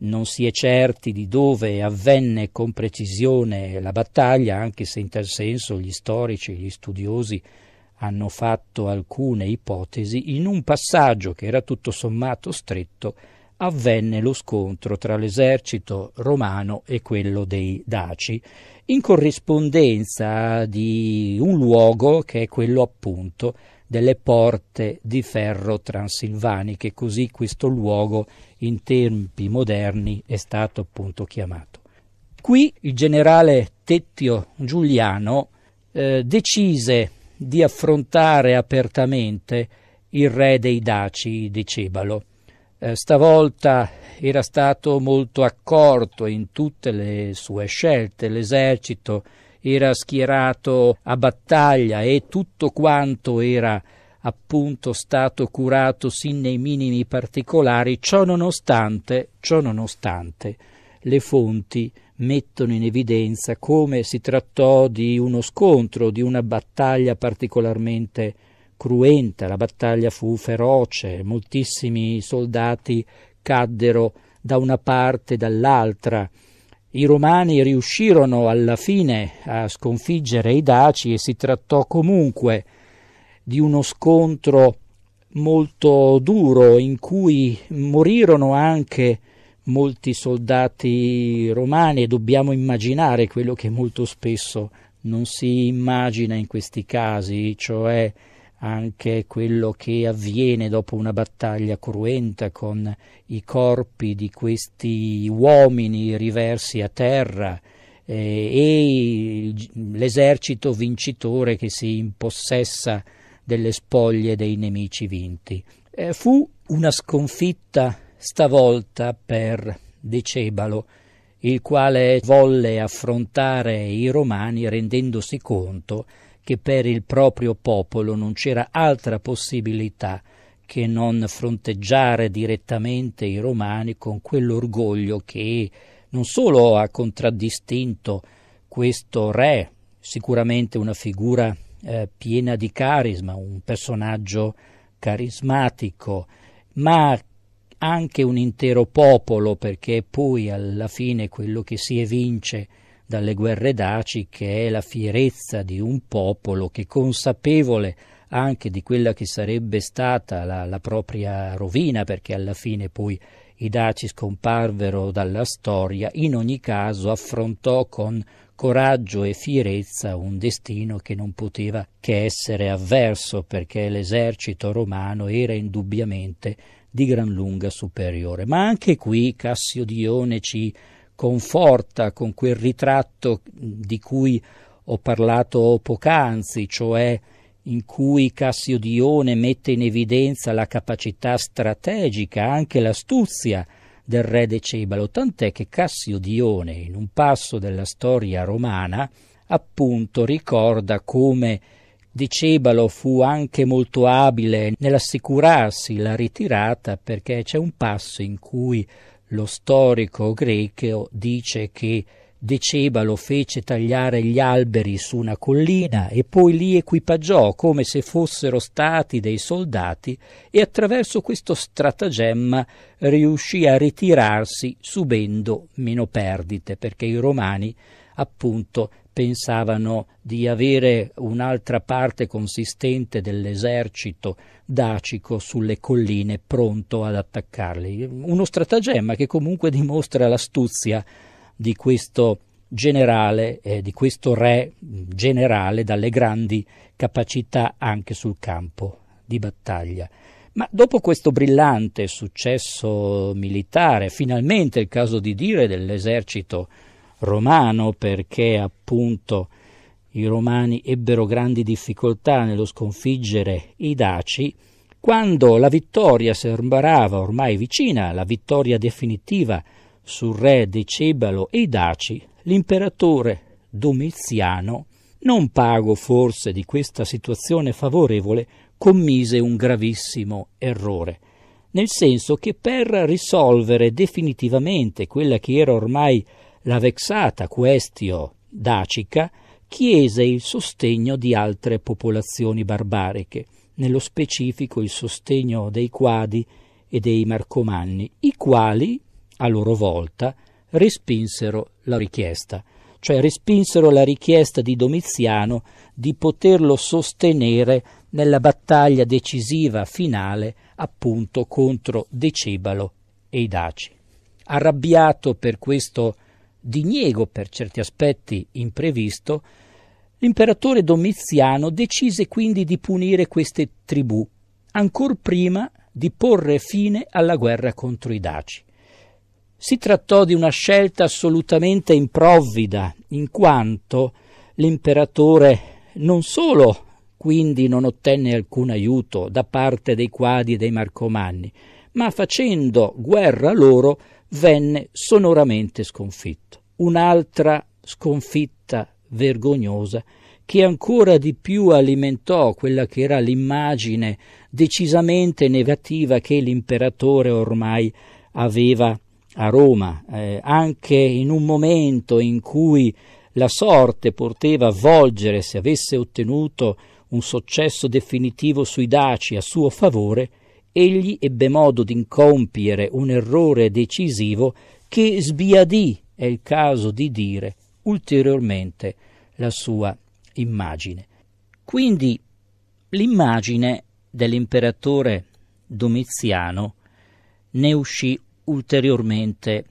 non si è certi di dove avvenne con precisione la battaglia, anche se in tal senso gli storici, gli studiosi hanno fatto alcune ipotesi, in un passaggio che era tutto sommato stretto avvenne lo scontro tra l'esercito romano e quello dei Daci, in corrispondenza di un luogo che è quello appunto delle porte di ferro transilvaniche, così questo luogo in tempi moderni è stato appunto chiamato. Qui il generale Tettio Giuliano eh, decise di affrontare apertamente il re dei Daci di Cebalo. Eh, stavolta era stato molto accorto in tutte le sue scelte, l'esercito era schierato a battaglia e tutto quanto era appunto stato curato sin nei minimi particolari, ciò nonostante, ciò nonostante le fonti mettono in evidenza come si trattò di uno scontro, di una battaglia particolarmente cruenta, la battaglia fu feroce, moltissimi soldati caddero da una parte e dall'altra, i Romani riuscirono alla fine a sconfiggere i Daci e si trattò comunque di uno scontro molto duro in cui morirono anche molti soldati romani e dobbiamo immaginare quello che molto spesso non si immagina in questi casi, cioè anche quello che avviene dopo una battaglia cruenta con i corpi di questi uomini riversi a terra eh, e l'esercito vincitore che si impossessa delle spoglie dei nemici vinti. Eh, fu una sconfitta stavolta per Decebalo, il quale volle affrontare i romani rendendosi conto che per il proprio popolo non c'era altra possibilità che non fronteggiare direttamente i romani con quell'orgoglio che non solo ha contraddistinto questo re, sicuramente una figura eh, piena di carisma, un personaggio carismatico, ma anche un intero popolo, perché poi alla fine quello che si evince dalle guerre daci, che è la fierezza di un popolo che consapevole anche di quella che sarebbe stata la, la propria rovina, perché alla fine poi i daci scomparvero dalla storia, in ogni caso affrontò con coraggio e fierezza un destino che non poteva che essere avverso perché l'esercito romano era indubbiamente di gran lunga superiore. Ma anche qui Cassio Dione ci conforta con quel ritratto di cui ho parlato poc'anzi, cioè in cui Cassio Dione mette in evidenza la capacità strategica, anche l'astuzia del re Decebalo, tant'è che Cassio Dione, in un passo della storia romana, appunto ricorda come Decebalo fu anche molto abile nell'assicurarsi la ritirata perché c'è un passo in cui lo storico greco dice che Decebalo fece tagliare gli alberi su una collina e poi li equipaggiò come se fossero stati dei soldati e attraverso questo stratagemma riuscì a ritirarsi subendo meno perdite perché i romani appunto pensavano di avere un'altra parte consistente dell'esercito dacico sulle colline pronto ad attaccarli. Uno stratagemma che comunque dimostra l'astuzia di questo generale, eh, di questo re generale dalle grandi capacità anche sul campo di battaglia. Ma dopo questo brillante successo militare, finalmente è il caso di dire dell'esercito romano perché appunto i romani ebbero grandi difficoltà nello sconfiggere i daci, quando la vittoria sembrava ormai vicina, la vittoria definitiva sul re Decebalo e i daci, l'imperatore Domiziano, non pago forse di questa situazione favorevole, commise un gravissimo errore, nel senso che per risolvere definitivamente quella che era ormai la vexata questio dacica chiese il sostegno di altre popolazioni barbariche, nello specifico il sostegno dei Quadi e dei Marcomanni, i quali, a loro volta, respinsero la richiesta, cioè respinsero la richiesta di Domiziano di poterlo sostenere nella battaglia decisiva finale appunto contro Decebalo e i Daci. Arrabbiato per questo diniego per certi aspetti imprevisto, l'imperatore Domiziano decise quindi di punire queste tribù, ancor prima di porre fine alla guerra contro i Daci. Si trattò di una scelta assolutamente improvvida, in quanto l'imperatore non solo quindi non ottenne alcun aiuto da parte dei quadi e dei marcomanni, ma facendo guerra loro venne sonoramente sconfitto un'altra sconfitta vergognosa che ancora di più alimentò quella che era l'immagine decisamente negativa che l'imperatore ormai aveva a Roma, eh, anche in un momento in cui la sorte poteva volgere, se avesse ottenuto un successo definitivo sui Daci a suo favore, egli ebbe modo di incompiere un errore decisivo che sbiadì è il caso di dire ulteriormente la sua immagine. Quindi l'immagine dell'imperatore Domiziano ne uscì ulteriormente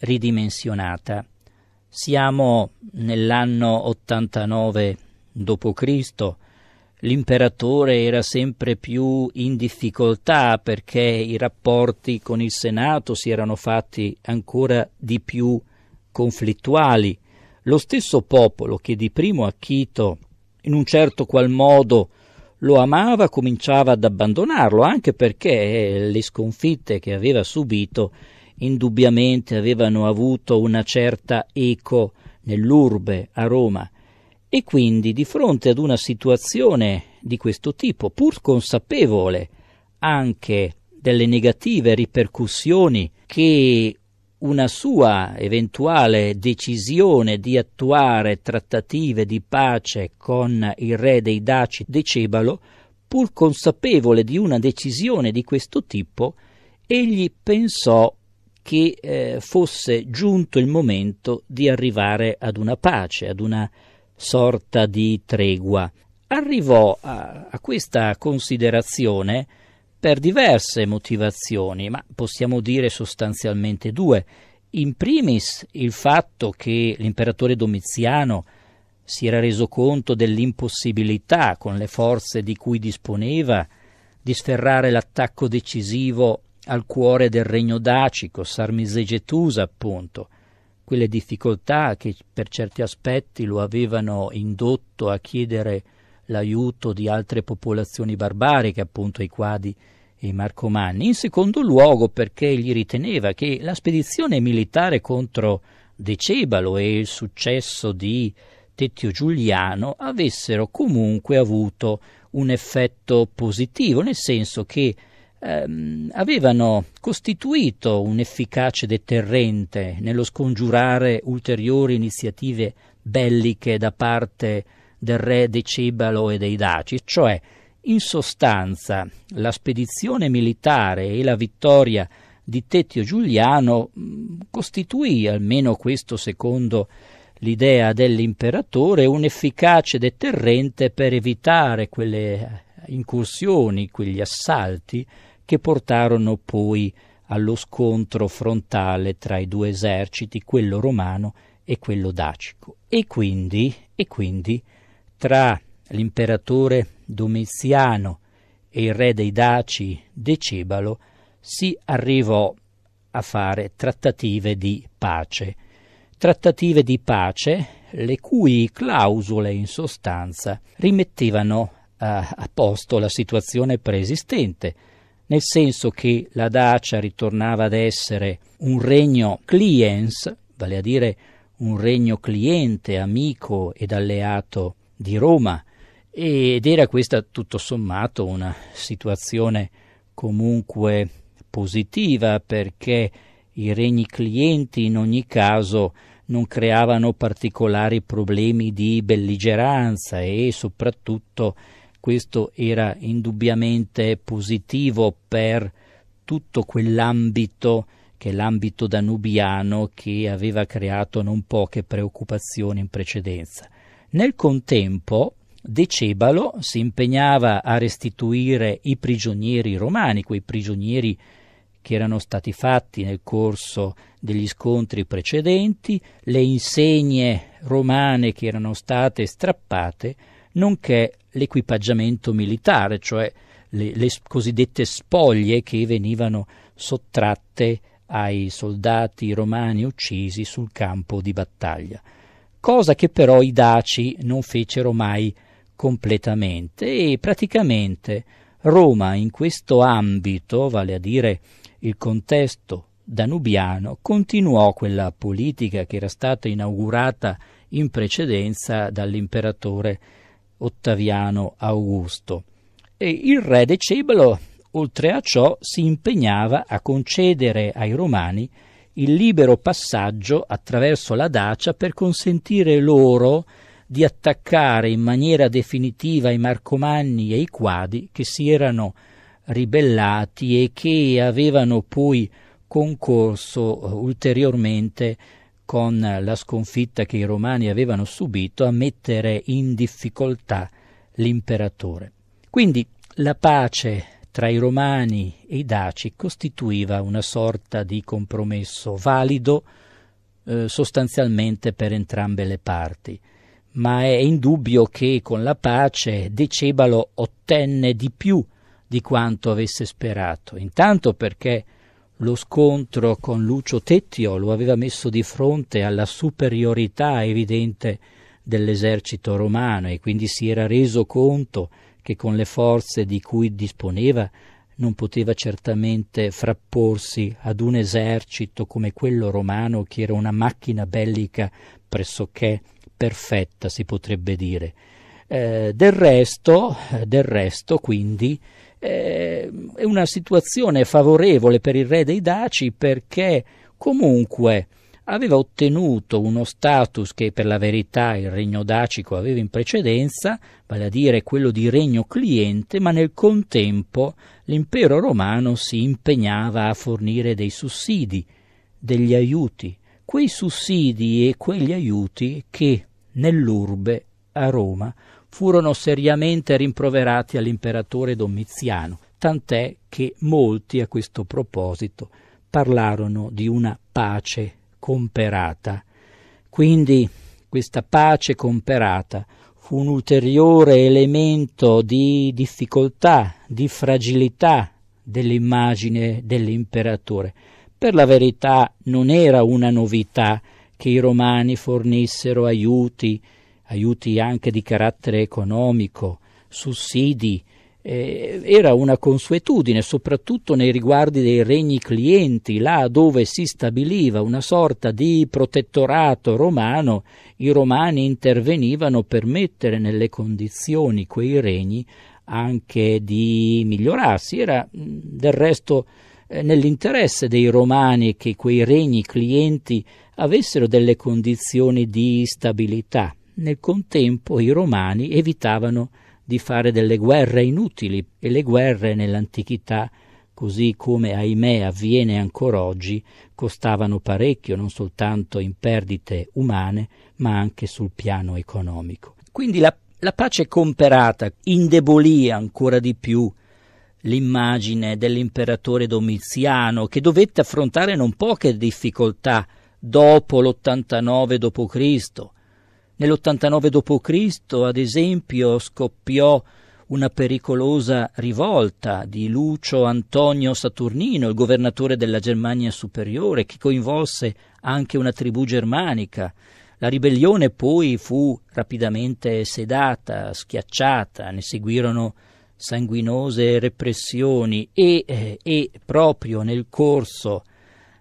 ridimensionata. Siamo nell'anno 89 d.C. L'imperatore era sempre più in difficoltà perché i rapporti con il Senato si erano fatti ancora di più difficili conflittuali, lo stesso popolo che di primo acchito in un certo qual modo lo amava cominciava ad abbandonarlo, anche perché eh, le sconfitte che aveva subito indubbiamente avevano avuto una certa eco nell'urbe a Roma. E quindi di fronte ad una situazione di questo tipo, pur consapevole anche delle negative ripercussioni che una sua eventuale decisione di attuare trattative di pace con il re dei Daci Decebalo, pur consapevole di una decisione di questo tipo, egli pensò che eh, fosse giunto il momento di arrivare ad una pace, ad una sorta di tregua. Arrivò a, a questa considerazione per diverse motivazioni, ma possiamo dire sostanzialmente due. In primis il fatto che l'imperatore Domiziano si era reso conto dell'impossibilità, con le forze di cui disponeva, di sferrare l'attacco decisivo al cuore del regno dacico, Sarmisegetusa appunto, quelle difficoltà che per certi aspetti lo avevano indotto a chiedere l'aiuto di altre popolazioni barbariche, appunto ai quadi e Marco Manni, in secondo luogo perché egli riteneva che la spedizione militare contro Decebalo e il successo di Tettio Giuliano avessero comunque avuto un effetto positivo, nel senso che ehm, avevano costituito un efficace deterrente nello scongiurare ulteriori iniziative belliche da parte del re Decebalo e dei Daci, cioè in sostanza, la spedizione militare e la vittoria di Tettio Giuliano costituì, almeno questo secondo l'idea dell'imperatore, un efficace deterrente per evitare quelle eh, incursioni, quegli assalti che portarono poi allo scontro frontale tra i due eserciti, quello romano e quello dacico. E quindi, e quindi tra l'imperatore Domiziano e il re dei Daci Decebalo, si arrivò a fare trattative di pace. Trattative di pace le cui clausole in sostanza rimettevano a posto la situazione preesistente, nel senso che la Dacia ritornava ad essere un regno cliens, vale a dire un regno cliente, amico ed alleato di Roma, ed era questa tutto sommato una situazione comunque positiva perché i regni clienti in ogni caso non creavano particolari problemi di belligeranza e soprattutto questo era indubbiamente positivo per tutto quell'ambito che è l'ambito danubiano che aveva creato non poche preoccupazioni in precedenza. Nel contempo Decebalo si impegnava a restituire i prigionieri romani, quei prigionieri che erano stati fatti nel corso degli scontri precedenti, le insegne romane che erano state strappate, nonché l'equipaggiamento militare, cioè le, le cosiddette spoglie che venivano sottratte ai soldati romani uccisi sul campo di battaglia, cosa che però i daci non fecero mai completamente e praticamente Roma in questo ambito, vale a dire il contesto danubiano, continuò quella politica che era stata inaugurata in precedenza dall'imperatore Ottaviano Augusto. E il re Decebalo, oltre a ciò, si impegnava a concedere ai romani il libero passaggio attraverso la Dacia per consentire loro di attaccare in maniera definitiva i Marcomanni e i Quadi che si erano ribellati e che avevano poi concorso eh, ulteriormente con la sconfitta che i Romani avevano subito a mettere in difficoltà l'imperatore. Quindi la pace tra i Romani e i Daci costituiva una sorta di compromesso valido eh, sostanzialmente per entrambe le parti ma è indubbio che con la pace Decebalo ottenne di più di quanto avesse sperato, intanto perché lo scontro con Lucio Tettio lo aveva messo di fronte alla superiorità evidente dell'esercito romano e quindi si era reso conto che con le forze di cui disponeva non poteva certamente frapporsi ad un esercito come quello romano che era una macchina bellica pressoché perfetta, si potrebbe dire. Eh, del, resto, del resto, quindi, eh, è una situazione favorevole per il re dei Daci perché comunque aveva ottenuto uno status che per la verità il regno dacico aveva in precedenza, vale a dire quello di regno cliente, ma nel contempo l'impero romano si impegnava a fornire dei sussidi, degli aiuti, quei sussidi e quegli aiuti che nell'urbe a Roma furono seriamente rimproverati all'imperatore Domiziano, tant'è che molti a questo proposito parlarono di una pace comperata. Quindi questa pace comperata fu un ulteriore elemento di difficoltà, di fragilità dell'immagine dell'imperatore. Per la verità non era una novità che i romani fornissero aiuti, aiuti anche di carattere economico, sussidi, eh, era una consuetudine, soprattutto nei riguardi dei regni clienti, là dove si stabiliva una sorta di protettorato romano, i romani intervenivano per mettere nelle condizioni quei regni anche di migliorarsi. Era mm, del resto eh, nell'interesse dei romani che quei regni clienti avessero delle condizioni di stabilità. Nel contempo i romani evitavano di fare delle guerre inutili e le guerre nell'antichità così come ahimè avviene ancora oggi, costavano parecchio non soltanto in perdite umane, ma anche sul piano economico. Quindi la, la pace comperata indebolì ancora di più l'immagine dell'imperatore Domiziano, che dovette affrontare non poche difficoltà dopo l'89 d.C. Nell'89 d.C., ad esempio, scoppiò una pericolosa rivolta di Lucio Antonio Saturnino, il governatore della Germania superiore, che coinvolse anche una tribù germanica. La ribellione poi fu rapidamente sedata, schiacciata, ne seguirono sanguinose repressioni e, eh, e proprio nel corso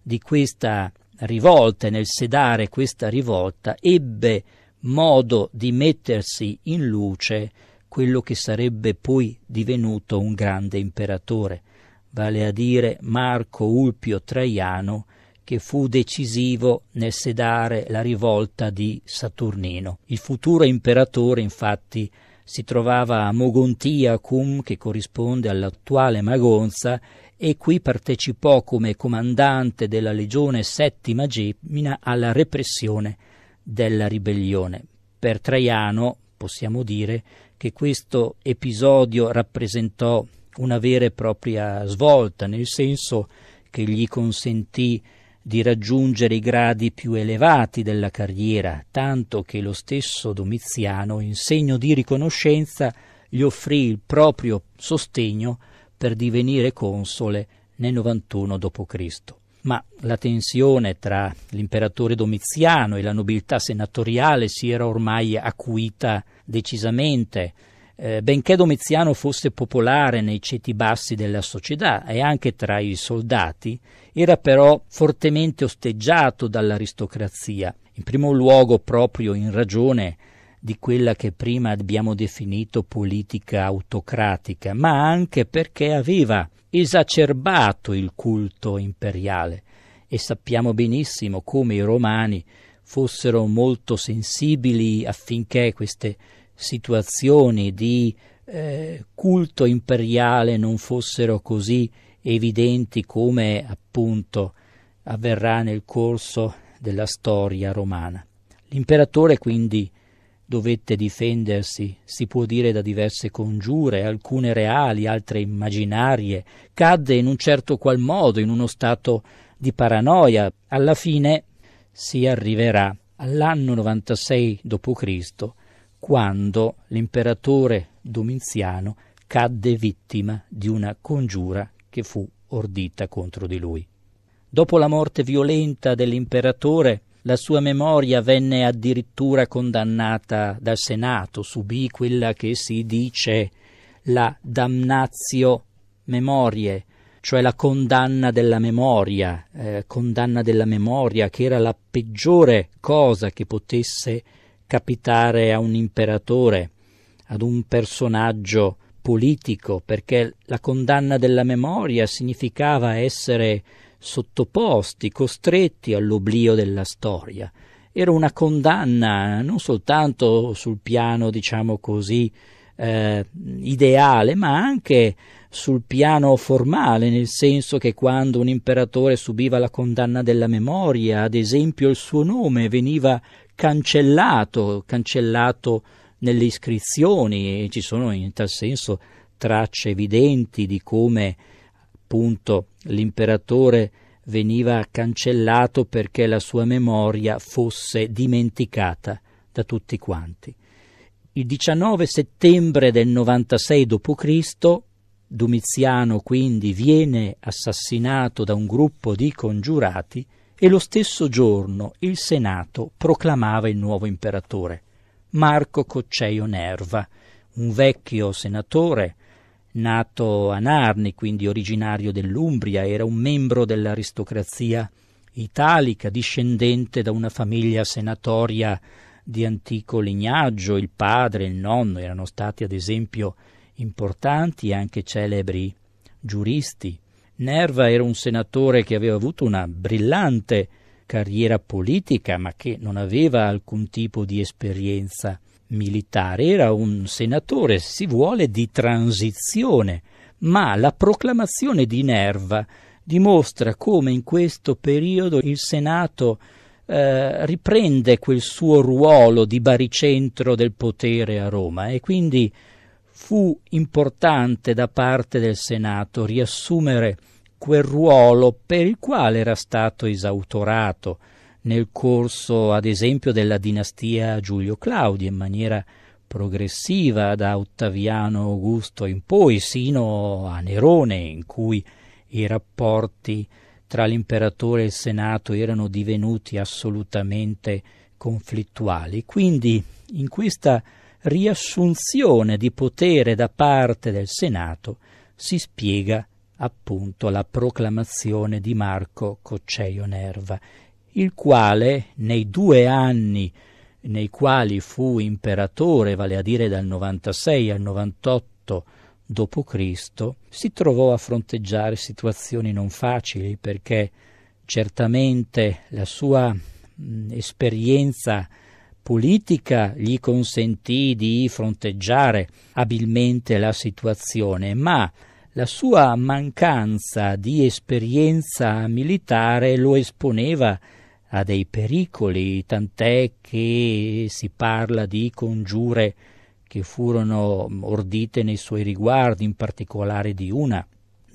di questa rivolta e nel sedare questa rivolta ebbe modo di mettersi in luce quello che sarebbe poi divenuto un grande imperatore, vale a dire Marco Ulpio Traiano, che fu decisivo nel sedare la rivolta di Saturnino. Il futuro imperatore, infatti, si trovava a Mogontiacum, che corrisponde all'attuale Magonza, e qui partecipò come comandante della legione settima gemina alla repressione della ribellione. Per Traiano possiamo dire che questo episodio rappresentò una vera e propria svolta, nel senso che gli consentì di raggiungere i gradi più elevati della carriera, tanto che lo stesso Domiziano, in segno di riconoscenza, gli offrì il proprio sostegno per divenire console nel 91 d.C. Ma la tensione tra l'imperatore Domiziano e la nobiltà senatoriale si era ormai acuita decisamente. Eh, benché Domiziano fosse popolare nei ceti bassi della società e anche tra i soldati, era però fortemente osteggiato dall'aristocrazia, in primo luogo proprio in ragione di quella che prima abbiamo definito politica autocratica, ma anche perché aveva esacerbato il culto imperiale e sappiamo benissimo come i romani fossero molto sensibili affinché queste situazioni di eh, culto imperiale non fossero così evidenti come appunto avverrà nel corso della storia romana. L'imperatore quindi dovette difendersi, si può dire, da diverse congiure, alcune reali, altre immaginarie, cadde in un certo qual modo in uno stato di paranoia. Alla fine si arriverà all'anno 96 d.C., quando l'imperatore Domiziano cadde vittima di una congiura che fu ordita contro di lui. Dopo la morte violenta dell'imperatore, la sua memoria venne addirittura condannata dal Senato, subì quella che si dice la damnatio memorie, cioè la condanna della memoria, eh, condanna della memoria che era la peggiore cosa che potesse capitare a un imperatore, ad un personaggio politico, perché la condanna della memoria significava essere sottoposti, costretti all'oblio della storia. Era una condanna non soltanto sul piano, diciamo così, eh, ideale, ma anche sul piano formale, nel senso che quando un imperatore subiva la condanna della memoria, ad esempio il suo nome veniva cancellato, cancellato nelle iscrizioni e ci sono in tal senso tracce evidenti di come appunto l'imperatore veniva cancellato perché la sua memoria fosse dimenticata da tutti quanti. Il 19 settembre del 96 d.C. Domiziano quindi viene assassinato da un gruppo di congiurati e lo stesso giorno il Senato proclamava il nuovo imperatore, Marco Cocceio Nerva, un vecchio senatore nato a Narni, quindi originario dell'Umbria, era un membro dell'aristocrazia italica, discendente da una famiglia senatoria di antico lignaggio, il padre e il nonno erano stati ad esempio importanti e anche celebri giuristi. Nerva era un senatore che aveva avuto una brillante carriera politica, ma che non aveva alcun tipo di esperienza militare, era un senatore, si vuole, di transizione, ma la proclamazione di Nerva dimostra come in questo periodo il Senato eh, riprende quel suo ruolo di baricentro del potere a Roma e quindi fu importante da parte del Senato riassumere quel ruolo per il quale era stato esautorato nel corso ad esempio della dinastia Giulio-Claudio in maniera progressiva da Ottaviano Augusto in poi sino a Nerone in cui i rapporti tra l'imperatore e il senato erano divenuti assolutamente conflittuali. Quindi in questa riassunzione di potere da parte del senato si spiega appunto la proclamazione di Marco Cocceio Nerva il quale nei due anni nei quali fu imperatore, vale a dire dal 96 al 98 d.C., si trovò a fronteggiare situazioni non facili perché certamente la sua mh, esperienza politica gli consentì di fronteggiare abilmente la situazione, ma la sua mancanza di esperienza militare lo esponeva ha dei pericoli, tant'è che si parla di congiure che furono ordite nei suoi riguardi, in particolare di una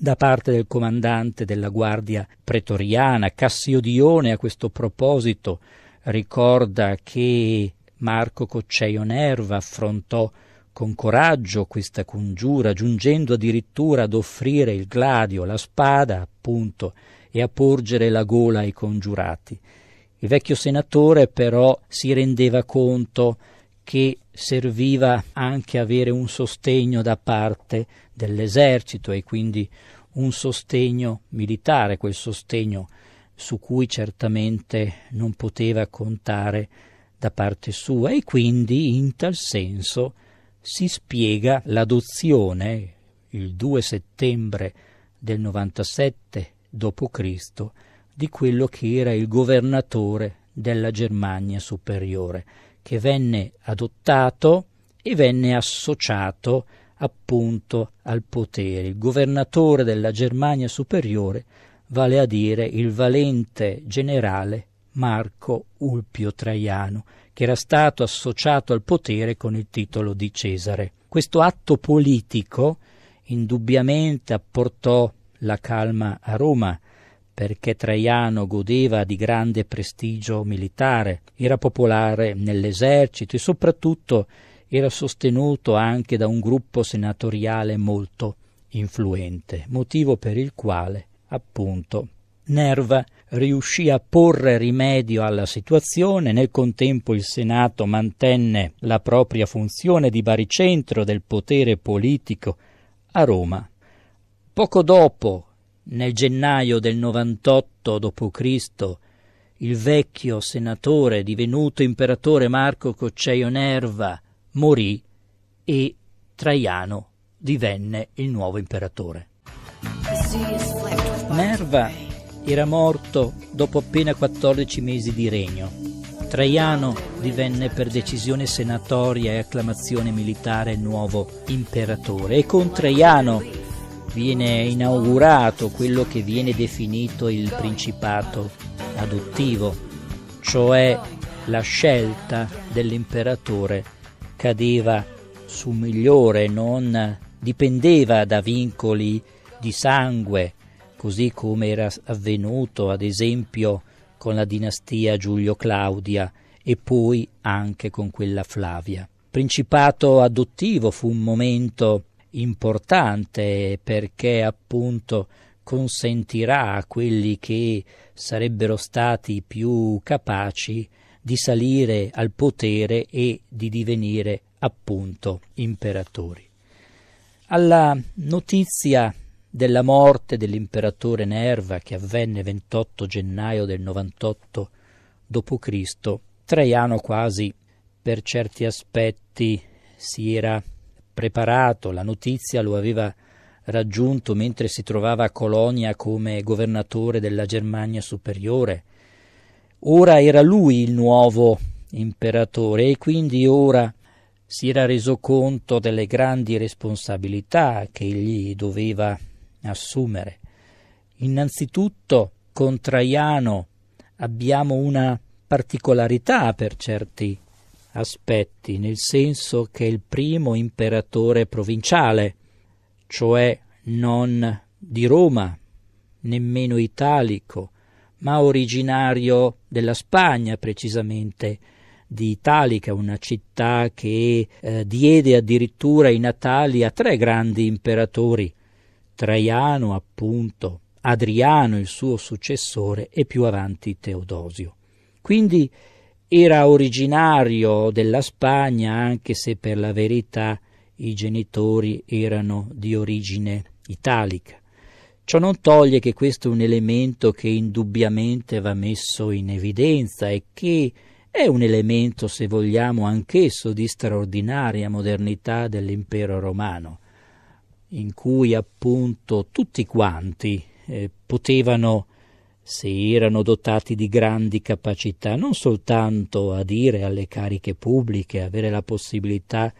da parte del comandante della guardia pretoriana. Cassiodione a questo proposito ricorda che Marco Cocceio Nerva affrontò con coraggio questa congiura, giungendo addirittura ad offrire il gladio, la spada, appunto, e a porgere la gola ai congiurati. Il vecchio senatore però si rendeva conto che serviva anche avere un sostegno da parte dell'esercito e quindi un sostegno militare, quel sostegno su cui certamente non poteva contare da parte sua e quindi in tal senso si spiega l'adozione il 2 settembre del 97 d.C di quello che era il governatore della Germania superiore, che venne adottato e venne associato appunto al potere. Il governatore della Germania superiore, vale a dire il valente generale Marco Ulpio Traiano, che era stato associato al potere con il titolo di Cesare. Questo atto politico indubbiamente apportò la calma a Roma, perché Traiano godeva di grande prestigio militare, era popolare nell'esercito e soprattutto era sostenuto anche da un gruppo senatoriale molto influente, motivo per il quale, appunto, Nerva riuscì a porre rimedio alla situazione, nel contempo il Senato mantenne la propria funzione di baricentro del potere politico a Roma. Poco dopo nel gennaio del 98 d.C., il vecchio senatore divenuto imperatore Marco Cocceio Nerva morì e Traiano divenne il nuovo imperatore. Nerva era morto dopo appena 14 mesi di regno. Traiano divenne per decisione senatoria e acclamazione militare il nuovo imperatore e con Traiano viene inaugurato quello che viene definito il principato adottivo, cioè la scelta dell'imperatore cadeva su migliore, non dipendeva da vincoli di sangue, così come era avvenuto ad esempio con la dinastia Giulio-Claudia e poi anche con quella Flavia. Principato adottivo fu un momento importante perché appunto consentirà a quelli che sarebbero stati più capaci di salire al potere e di divenire appunto imperatori. Alla notizia della morte dell'imperatore Nerva che avvenne 28 gennaio del 98 d.C., Traiano quasi per certi aspetti si era preparato, la notizia lo aveva raggiunto mentre si trovava a Colonia come governatore della Germania superiore. Ora era lui il nuovo imperatore e quindi ora si era reso conto delle grandi responsabilità che egli doveva assumere. Innanzitutto con Traiano abbiamo una particolarità per certi aspetti, nel senso che il primo imperatore provinciale, cioè non di Roma, nemmeno italico, ma originario della Spagna, precisamente di Italica, una città che eh, diede addirittura i natali a tre grandi imperatori, Traiano appunto, Adriano il suo successore e più avanti Teodosio. Quindi era originario della Spagna, anche se per la verità i genitori erano di origine italica. Ciò non toglie che questo è un elemento che indubbiamente va messo in evidenza e che è un elemento, se vogliamo, anch'esso di straordinaria modernità dell'impero romano, in cui appunto tutti quanti eh, potevano si erano dotati di grandi capacità non soltanto a dire alle cariche pubbliche, avere la possibilità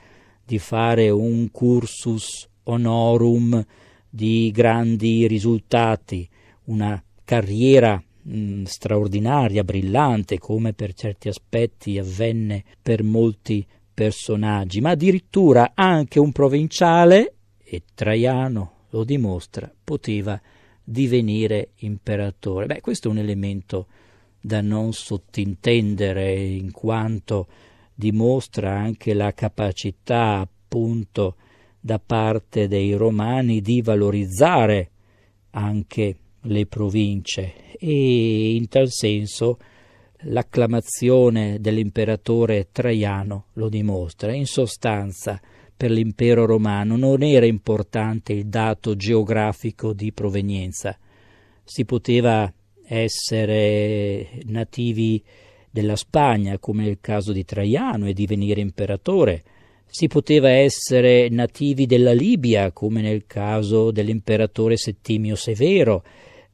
di fare un cursus honorum di grandi risultati, una carriera mm, straordinaria, brillante, come per certi aspetti avvenne per molti personaggi, ma addirittura anche un provinciale, e Traiano lo dimostra, poteva divenire imperatore. Beh, questo è un elemento da non sottintendere in quanto dimostra anche la capacità appunto da parte dei romani di valorizzare anche le province e in tal senso l'acclamazione dell'imperatore Traiano lo dimostra. In sostanza, per l'impero romano non era importante il dato geografico di provenienza, si poteva essere nativi della Spagna, come nel caso di Traiano, e divenire imperatore, si poteva essere nativi della Libia, come nel caso dell'imperatore Settimio Severo,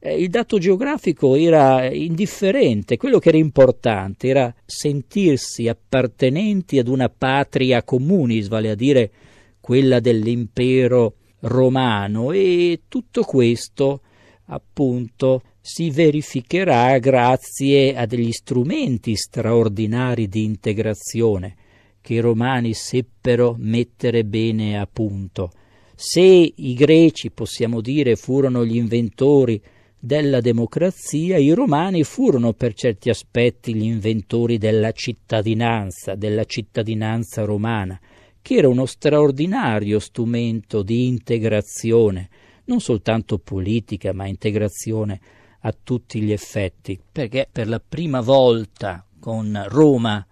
eh, il dato geografico era indifferente, quello che era importante era sentirsi appartenenti ad una patria comunis, vale a dire quella dell'impero romano e tutto questo appunto si verificherà grazie a degli strumenti straordinari di integrazione che i romani seppero mettere bene a punto. Se i greci, possiamo dire, furono gli inventori della democrazia, i romani furono per certi aspetti gli inventori della cittadinanza, della cittadinanza romana, che era uno straordinario strumento di integrazione, non soltanto politica, ma integrazione a tutti gli effetti, perché per la prima volta con Roma,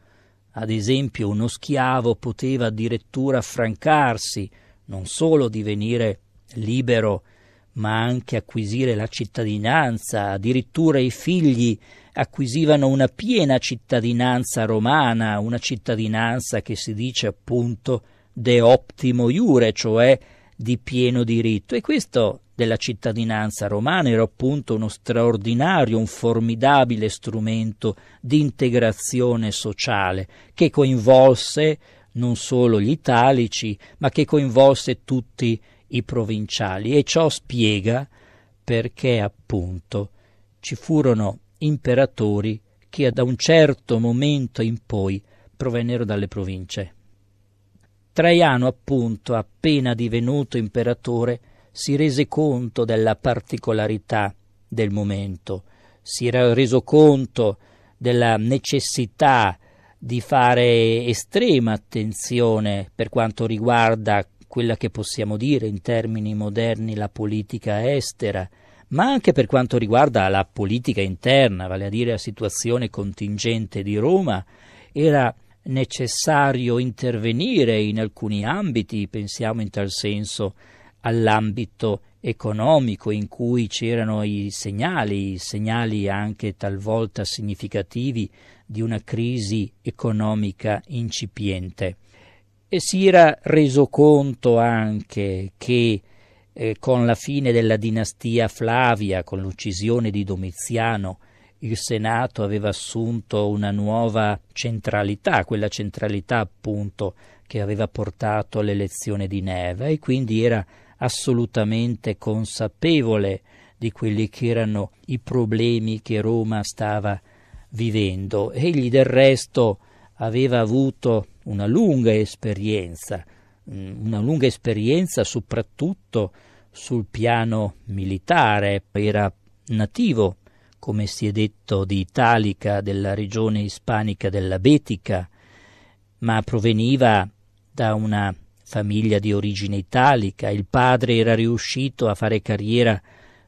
ad esempio, uno schiavo poteva addirittura affrancarsi, non solo divenire libero, ma anche acquisire la cittadinanza, addirittura i figli acquisivano una piena cittadinanza romana, una cittadinanza che si dice appunto de optimo iure, cioè di pieno diritto. E questo della cittadinanza romana era appunto uno straordinario, un formidabile strumento di integrazione sociale che coinvolse non solo gli italici, ma che coinvolse tutti i i provinciali e ciò spiega perché appunto ci furono imperatori che da un certo momento in poi provennero dalle province. Traiano appunto, appena divenuto imperatore, si rese conto della particolarità del momento, si era reso conto della necessità di fare estrema attenzione per quanto riguarda quella che possiamo dire in termini moderni la politica estera, ma anche per quanto riguarda la politica interna, vale a dire la situazione contingente di Roma, era necessario intervenire in alcuni ambiti, pensiamo in tal senso all'ambito economico in cui c'erano i segnali, segnali anche talvolta significativi di una crisi economica incipiente e si era reso conto anche che eh, con la fine della dinastia Flavia, con l'uccisione di Domiziano, il Senato aveva assunto una nuova centralità, quella centralità appunto che aveva portato all'elezione di Neva e quindi era assolutamente consapevole di quelli che erano i problemi che Roma stava vivendo. Egli del resto aveva avuto una lunga esperienza, mm, una lunga esperienza soprattutto sul piano militare. Era nativo, come si è detto, di Italica, della regione ispanica della Betica, ma proveniva da una famiglia di origine italica. Il padre era riuscito a fare carriera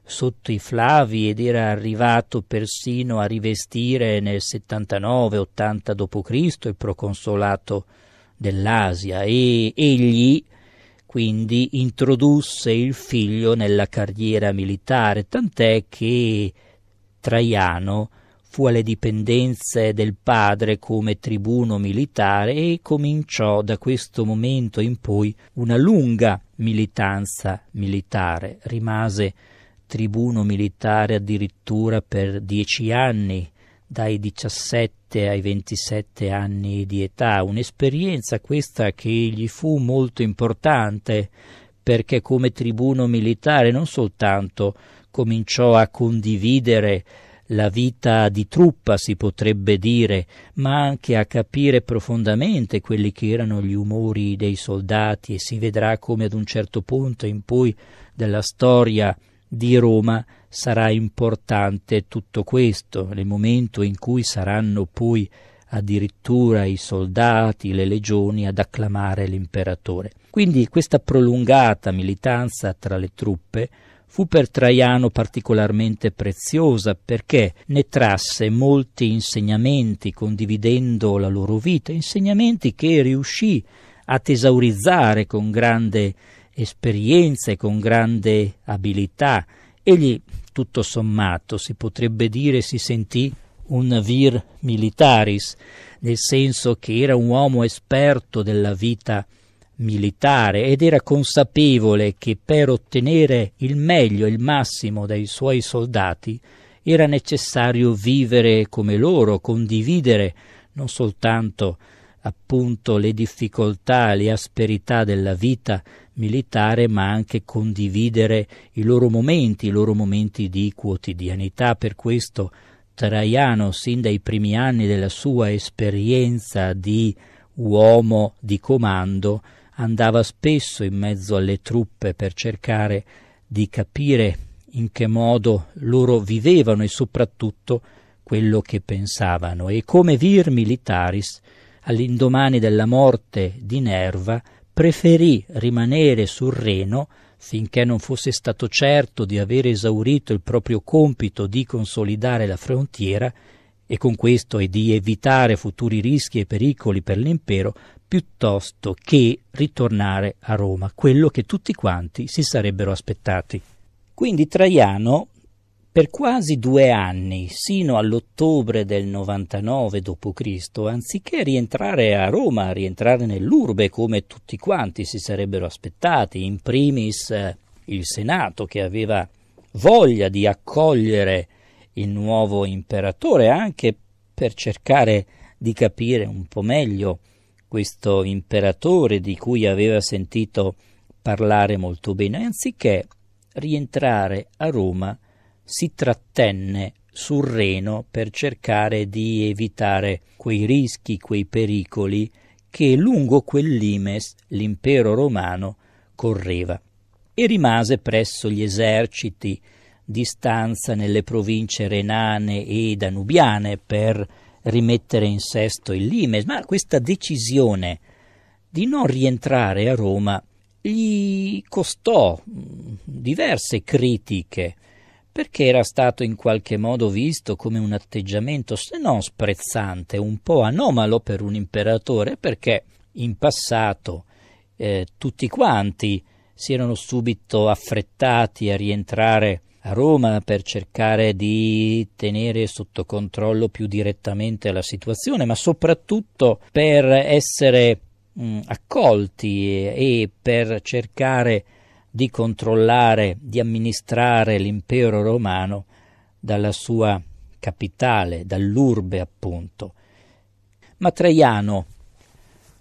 sotto i Flavi ed era arrivato persino a rivestire nel 79-80 d.C. il proconsolato dell'Asia e egli quindi introdusse il figlio nella carriera militare, tant'è che Traiano fu alle dipendenze del padre come tribuno militare e cominciò da questo momento in poi una lunga militanza militare. Rimase tribuno militare addirittura per dieci anni, dai 17 ai 27 anni di età, un'esperienza questa che gli fu molto importante perché come tribuno militare non soltanto cominciò a condividere la vita di truppa, si potrebbe dire, ma anche a capire profondamente quelli che erano gli umori dei soldati e si vedrà come ad un certo punto in poi della storia di Roma sarà importante tutto questo, nel momento in cui saranno poi addirittura i soldati, le legioni ad acclamare l'imperatore. Quindi questa prolungata militanza tra le truppe fu per Traiano particolarmente preziosa perché ne trasse molti insegnamenti condividendo la loro vita, insegnamenti che riuscì a tesaurizzare con grande esperienze, con grande abilità. Egli, tutto sommato, si potrebbe dire si sentì un vir militaris, nel senso che era un uomo esperto della vita militare ed era consapevole che per ottenere il meglio, il massimo dai suoi soldati, era necessario vivere come loro, condividere non soltanto appunto le difficoltà, le asperità della vita militare, ma anche condividere i loro momenti, i loro momenti di quotidianità. Per questo Traiano, sin dai primi anni della sua esperienza di uomo di comando, andava spesso in mezzo alle truppe per cercare di capire in che modo loro vivevano e soprattutto quello che pensavano e come vir militaris all'indomani della morte di Nerva, preferì rimanere sul Reno finché non fosse stato certo di aver esaurito il proprio compito di consolidare la frontiera e con questo e di evitare futuri rischi e pericoli per l'impero, piuttosto che ritornare a Roma, quello che tutti quanti si sarebbero aspettati. Quindi Traiano per quasi due anni, sino all'ottobre del 99 d.C., anziché rientrare a Roma, rientrare nell'urbe come tutti quanti si sarebbero aspettati, in primis eh, il Senato che aveva voglia di accogliere il nuovo imperatore, anche per cercare di capire un po' meglio questo imperatore di cui aveva sentito parlare molto bene, anziché rientrare a Roma, si trattenne sul Reno per cercare di evitare quei rischi, quei pericoli che lungo quel limes l'impero romano correva e rimase presso gli eserciti di stanza nelle province renane e danubiane per rimettere in sesto il limes, ma questa decisione di non rientrare a Roma gli costò mm, diverse critiche perché era stato in qualche modo visto come un atteggiamento se non sprezzante, un po' anomalo per un imperatore, perché in passato eh, tutti quanti si erano subito affrettati a rientrare a Roma per cercare di tenere sotto controllo più direttamente la situazione, ma soprattutto per essere mh, mm, accolti e, e per cercare di controllare, di amministrare l'impero romano dalla sua capitale, dall'urbe appunto. Ma Traiano,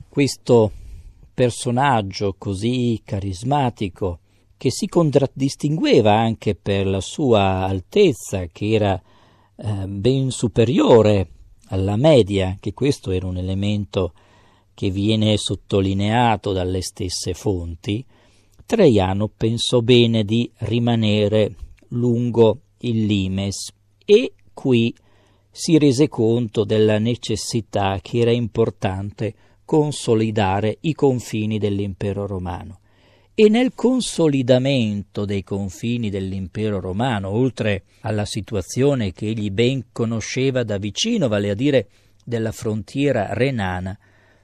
questo personaggio così carismatico, che si contraddistingueva anche per la sua altezza, che era eh, ben superiore alla media, che questo era un elemento che viene sottolineato dalle stesse fonti, Traiano pensò bene di rimanere lungo il Limes e qui si rese conto della necessità che era importante consolidare i confini dell'impero romano. E nel consolidamento dei confini dell'impero romano, oltre alla situazione che egli ben conosceva da vicino, vale a dire della frontiera renana,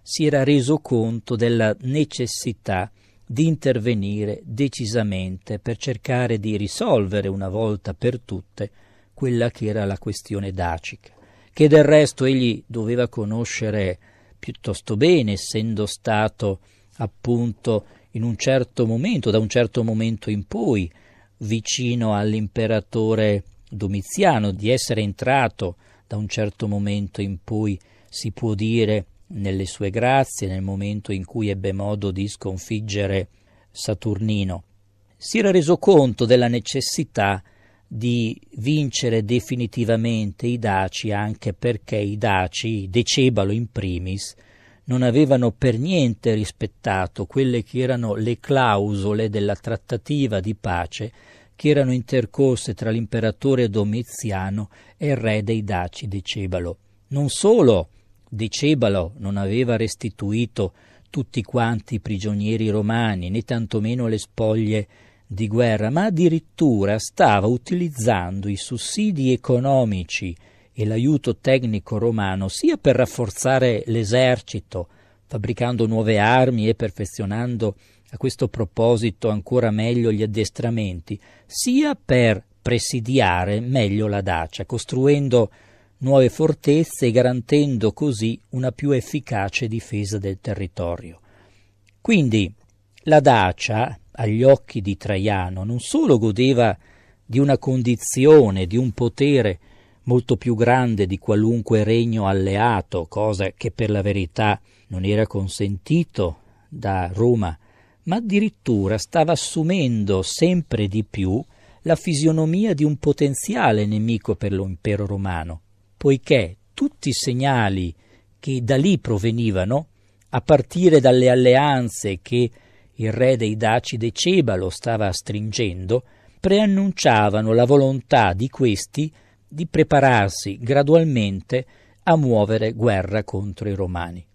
si era reso conto della necessità di intervenire decisamente per cercare di risolvere una volta per tutte quella che era la questione dacica, che del resto egli doveva conoscere piuttosto bene, essendo stato appunto in un certo momento, da un certo momento in poi, vicino all'imperatore Domiziano, di essere entrato da un certo momento in poi, si può dire, nelle sue grazie nel momento in cui ebbe modo di sconfiggere Saturnino. Si era reso conto della necessità di vincere definitivamente i Daci anche perché i Daci, Decebalo in primis, non avevano per niente rispettato quelle che erano le clausole della trattativa di pace che erano intercorse tra l'imperatore Domiziano e il re dei Daci Decebalo. Non solo Decebalo non aveva restituito tutti quanti i prigionieri romani, né tantomeno le spoglie di guerra, ma addirittura stava utilizzando i sussidi economici e l'aiuto tecnico romano sia per rafforzare l'esercito, fabbricando nuove armi e perfezionando a questo proposito ancora meglio gli addestramenti, sia per presidiare meglio la Dacia, costruendo nuove fortezze, garantendo così una più efficace difesa del territorio. Quindi la Dacia, agli occhi di Traiano, non solo godeva di una condizione, di un potere molto più grande di qualunque regno alleato, cosa che per la verità non era consentito da Roma, ma addirittura stava assumendo sempre di più la fisionomia di un potenziale nemico per l'impero romano poiché tutti i segnali che da lì provenivano, a partire dalle alleanze che il re dei Daci de Cebalo stava stringendo, preannunciavano la volontà di questi di prepararsi gradualmente a muovere guerra contro i romani.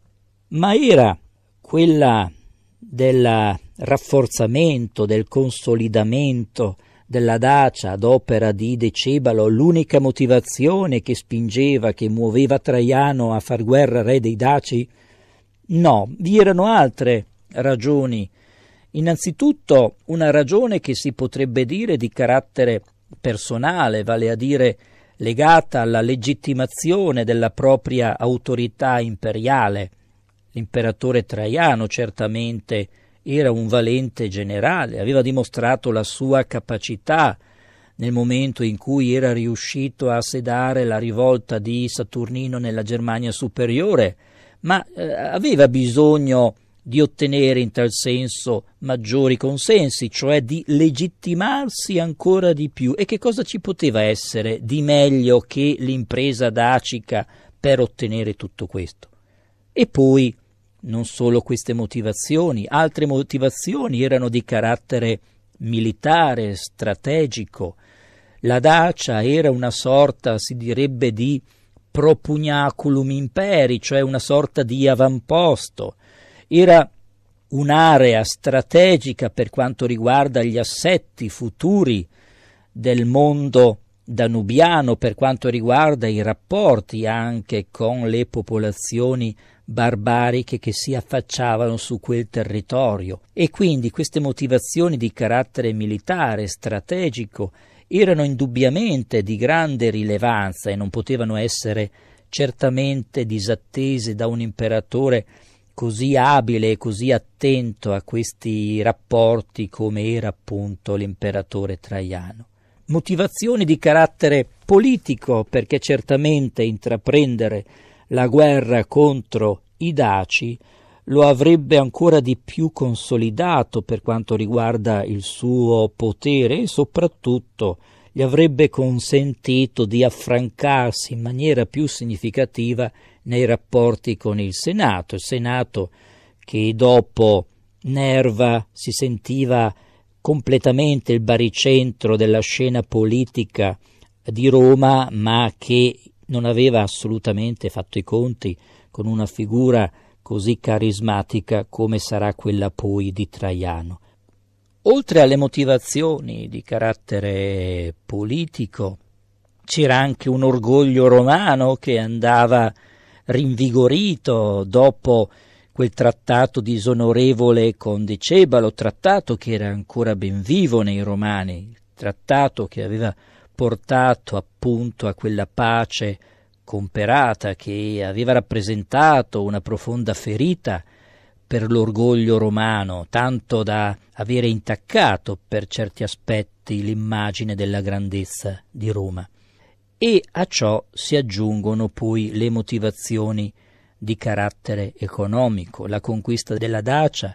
Ma era quella del rafforzamento, del consolidamento della dacia ad opera di Decebalo, l'unica motivazione che spingeva, che muoveva Traiano a far guerra re dei Daci? No, vi erano altre ragioni. Innanzitutto una ragione che si potrebbe dire di carattere personale, vale a dire legata alla legittimazione della propria autorità imperiale. L'imperatore Traiano certamente era un valente generale, aveva dimostrato la sua capacità nel momento in cui era riuscito a sedare la rivolta di Saturnino nella Germania superiore, ma eh, aveva bisogno di ottenere in tal senso maggiori consensi, cioè di legittimarsi ancora di più. E che cosa ci poteva essere di meglio che l'impresa dacica per ottenere tutto questo? E poi non solo queste motivazioni, altre motivazioni erano di carattere militare, strategico. La Dacia era una sorta, si direbbe, di propugnaculum imperi, cioè una sorta di avamposto. Era un'area strategica per quanto riguarda gli assetti futuri del mondo danubiano, per quanto riguarda i rapporti anche con le popolazioni barbariche che si affacciavano su quel territorio e quindi queste motivazioni di carattere militare, strategico, erano indubbiamente di grande rilevanza e non potevano essere certamente disattese da un imperatore così abile e così attento a questi rapporti come era appunto l'imperatore Traiano. Motivazioni di carattere politico, perché certamente intraprendere la guerra contro i Daci lo avrebbe ancora di più consolidato per quanto riguarda il suo potere e soprattutto gli avrebbe consentito di affrancarsi in maniera più significativa nei rapporti con il Senato, il Senato che dopo Nerva si sentiva completamente il baricentro della scena politica di Roma, ma che non aveva assolutamente fatto i conti con una figura così carismatica come sarà quella poi di Traiano. Oltre alle motivazioni di carattere politico, c'era anche un orgoglio romano che andava rinvigorito dopo quel trattato disonorevole con Decebalo, trattato che era ancora ben vivo nei romani, trattato che aveva portato appunto a quella pace comperata che aveva rappresentato una profonda ferita per l'orgoglio romano, tanto da avere intaccato per certi aspetti l'immagine della grandezza di Roma. E a ciò si aggiungono poi le motivazioni di carattere economico. La conquista della Dacia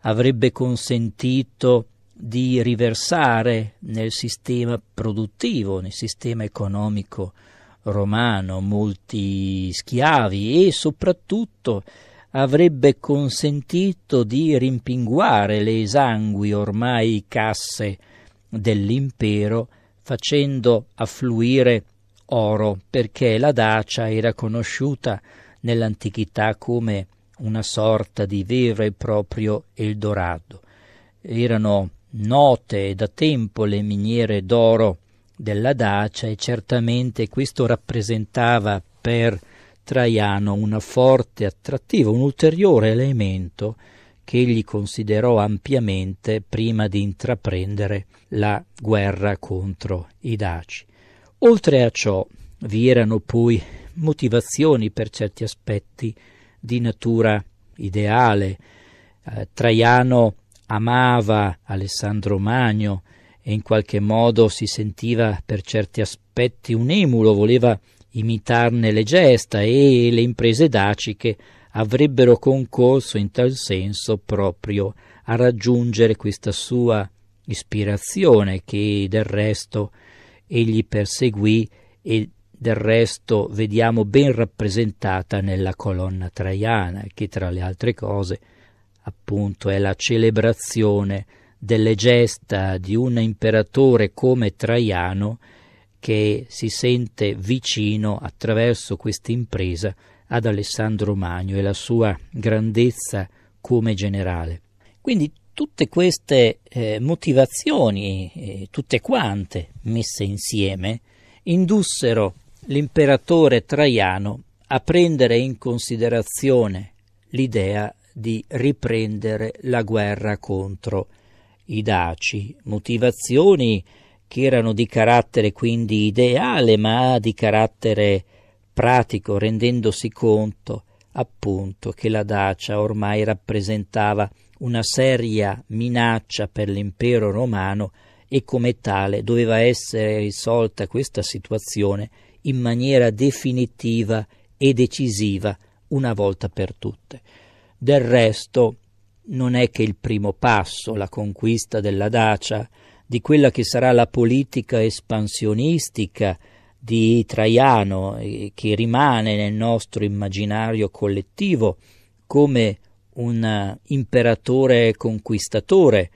avrebbe consentito di riversare nel sistema produttivo, nel sistema economico romano, molti schiavi e soprattutto avrebbe consentito di rimpinguare le esangui ormai casse dell'impero facendo affluire oro perché la Dacia era conosciuta nell'antichità come una sorta di vero e proprio Eldorado. Erano note da tempo le miniere d'oro della Dacia e certamente questo rappresentava per Traiano una forte attrattiva, un ulteriore elemento che egli considerò ampiamente prima di intraprendere la guerra contro i Daci. Oltre a ciò vi erano poi motivazioni per certi aspetti di natura ideale. Eh, Traiano amava Alessandro Magno e in qualche modo si sentiva per certi aspetti un emulo, voleva imitarne le gesta e le imprese daciche avrebbero concorso in tal senso proprio a raggiungere questa sua ispirazione che del resto egli perseguì e del resto vediamo ben rappresentata nella colonna traiana che tra le altre cose appunto è la celebrazione delle gesta di un imperatore come Traiano che si sente vicino attraverso questa impresa ad Alessandro Magno e la sua grandezza come generale. Quindi tutte queste eh, motivazioni, eh, tutte quante messe insieme, indussero l'imperatore Traiano a prendere in considerazione l'idea di riprendere la guerra contro i Daci, motivazioni che erano di carattere quindi ideale ma di carattere pratico, rendendosi conto appunto che la Dacia ormai rappresentava una seria minaccia per l'impero romano e come tale doveva essere risolta questa situazione in maniera definitiva e decisiva una volta per tutte. Del resto, non è che il primo passo, la conquista della Dacia, di quella che sarà la politica espansionistica di Traiano, eh, che rimane nel nostro immaginario collettivo come un eh, imperatore conquistatore.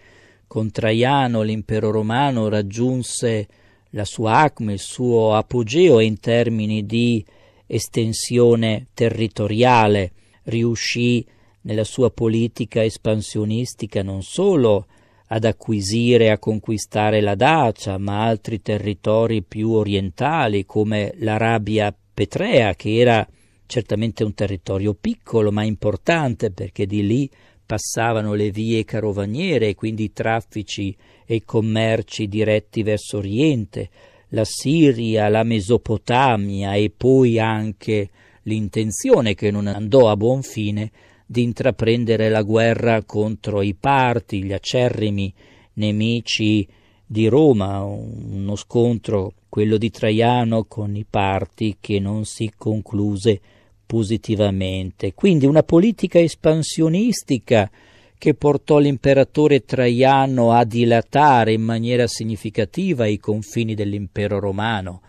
Con Traiano l'impero romano raggiunse la sua acme, il suo apogeo in termini di estensione territoriale, riuscì a nella sua politica espansionistica non solo ad acquisire e a conquistare la Dacia, ma altri territori più orientali come l'Arabia Petrea, che era certamente un territorio piccolo ma importante perché di lì passavano le vie carovaniere e quindi i traffici e i commerci diretti verso Oriente, la Siria, la Mesopotamia e poi anche l'intenzione che non andò a buon fine di intraprendere la guerra contro i parti, gli acerrimi nemici di Roma, uno scontro, quello di Traiano con i parti che non si concluse positivamente. Quindi una politica espansionistica che portò l'imperatore Traiano a dilatare in maniera significativa i confini dell'impero romano,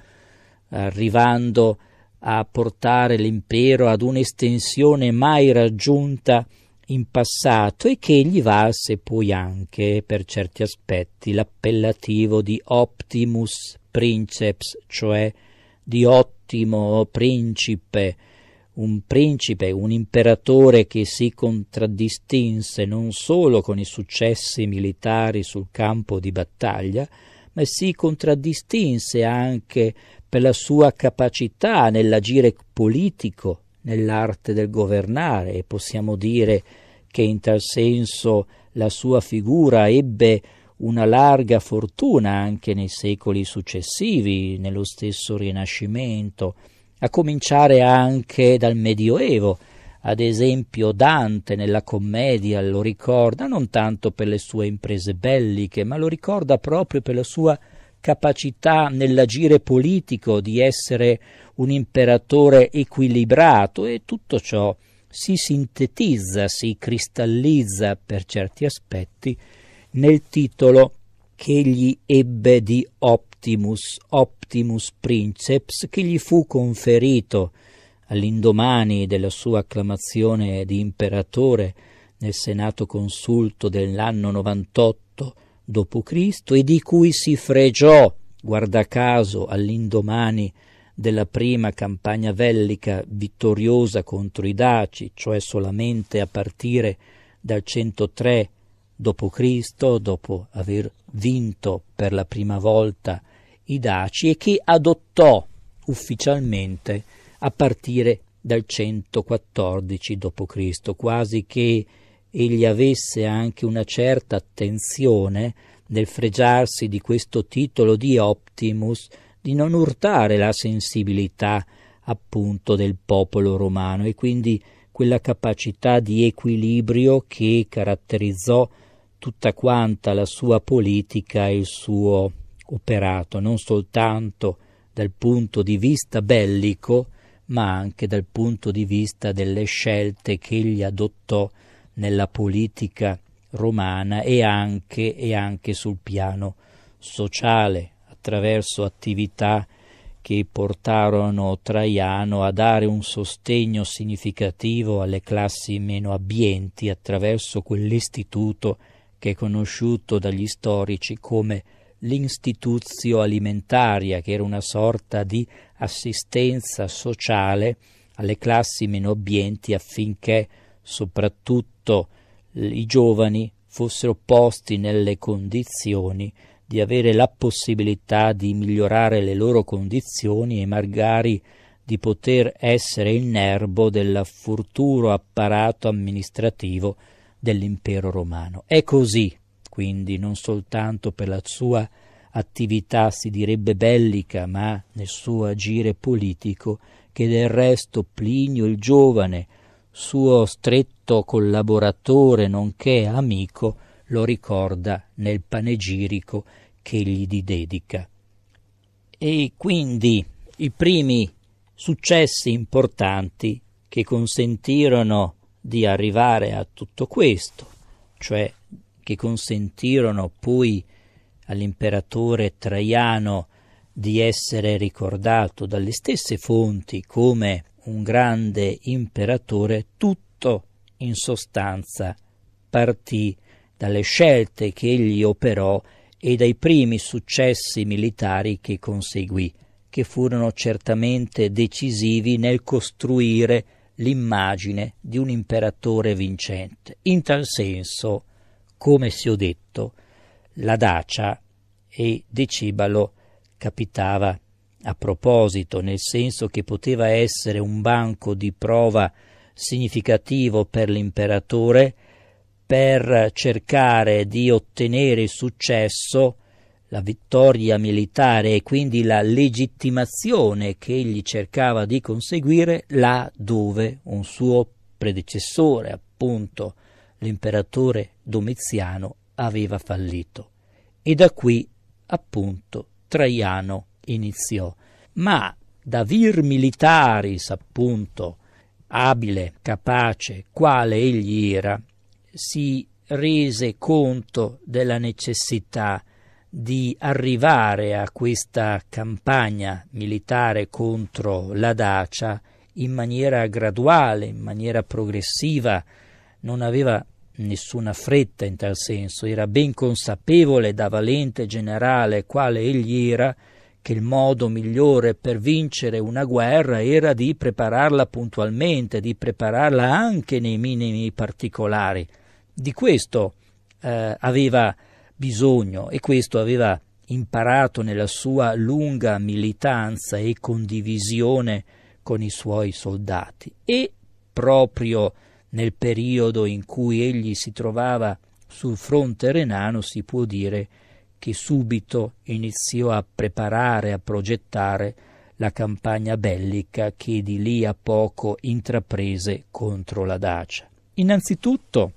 arrivando a a portare l'impero ad un'estensione mai raggiunta in passato e che gli valse poi anche, per certi aspetti, l'appellativo di Optimus Princeps, cioè di ottimo principe, un principe, un imperatore che si contraddistinse non solo con i successi militari sul campo di battaglia, ma si contraddistinse anche per la sua capacità nell'agire politico, nell'arte del governare e possiamo dire che in tal senso la sua figura ebbe una larga fortuna anche nei secoli successivi, nello stesso Rinascimento, a cominciare anche dal Medioevo. Ad esempio Dante nella commedia lo ricorda non tanto per le sue imprese belliche, ma lo ricorda proprio per la sua capacità nell'agire politico di essere un imperatore equilibrato e tutto ciò si sintetizza, si cristallizza per certi aspetti nel titolo che egli ebbe di Optimus, Optimus Princeps, che gli fu conferito all'indomani della sua acclamazione di imperatore nel Senato Consulto dell'anno 98 dopo Cristo e di cui si fregiò, guarda caso, all'indomani della prima campagna bellica vittoriosa contro i Daci, cioè solamente a partire dal 103 d.C., dopo aver vinto per la prima volta i Daci, e che adottò ufficialmente a partire dal 114 d.C., quasi che egli avesse anche una certa attenzione nel fregiarsi di questo titolo di Optimus di non urtare la sensibilità appunto del popolo romano e quindi quella capacità di equilibrio che caratterizzò tutta quanta la sua politica e il suo operato, non soltanto dal punto di vista bellico, ma anche dal punto di vista delle scelte che egli adottò nella politica romana e anche, e anche sul piano sociale, attraverso attività che portarono Traiano a dare un sostegno significativo alle classi meno abbienti attraverso quell'istituto che è conosciuto dagli storici come l'istituzio Alimentaria, che era una sorta di assistenza sociale alle classi meno abbienti affinché soprattutto questo i giovani fossero posti nelle condizioni di avere la possibilità di migliorare le loro condizioni e magari di poter essere il nerbo del futuro apparato amministrativo dell'impero romano. È così, quindi, non soltanto per la sua attività si direbbe bellica, ma nel suo agire politico, che del resto Plinio il giovane suo stretto collaboratore nonché amico, lo ricorda nel panegirico che gli dedica. E quindi i primi successi importanti che consentirono di arrivare a tutto questo, cioè che consentirono poi all'imperatore Traiano di essere ricordato dalle stesse fonti come un grande imperatore, tutto in sostanza partì dalle scelte che egli operò e dai primi successi militari che conseguì, che furono certamente decisivi nel costruire l'immagine di un imperatore vincente. In tal senso, come si è detto, la Dacia e Decibalo capitava a proposito, nel senso che poteva essere un banco di prova significativo per l'imperatore per cercare di ottenere successo, la vittoria militare e quindi la legittimazione che egli cercava di conseguire là dove un suo predecessore, appunto l'imperatore Domiziano, aveva fallito. E da qui, appunto, Traiano iniziò, ma da vir militaris appunto, abile, capace, quale egli era, si rese conto della necessità di arrivare a questa campagna militare contro la Dacia in maniera graduale, in maniera progressiva, non aveva nessuna fretta in tal senso, era ben consapevole da valente generale quale egli era che il modo migliore per vincere una guerra era di prepararla puntualmente, di prepararla anche nei minimi particolari. Di questo eh, aveva bisogno e questo aveva imparato nella sua lunga militanza e condivisione con i suoi soldati e proprio nel periodo in cui egli si trovava sul fronte renano si può dire che che subito iniziò a preparare, a progettare la campagna bellica che di lì a poco intraprese contro la Dacia. Innanzitutto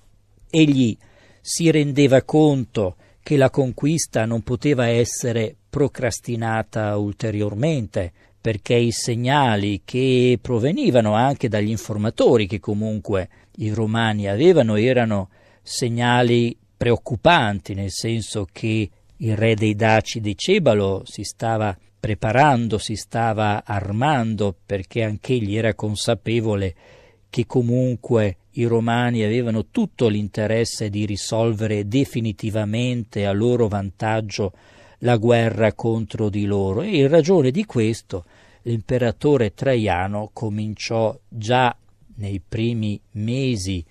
egli si rendeva conto che la conquista non poteva essere procrastinata ulteriormente, perché i segnali che provenivano anche dagli informatori che comunque i romani avevano erano segnali preoccupanti, nel senso che il re dei Daci di Cebalo si stava preparando, si stava armando perché anch'egli era consapevole che comunque i romani avevano tutto l'interesse di risolvere definitivamente a loro vantaggio la guerra contro di loro e in ragione di questo l'imperatore Traiano cominciò già nei primi mesi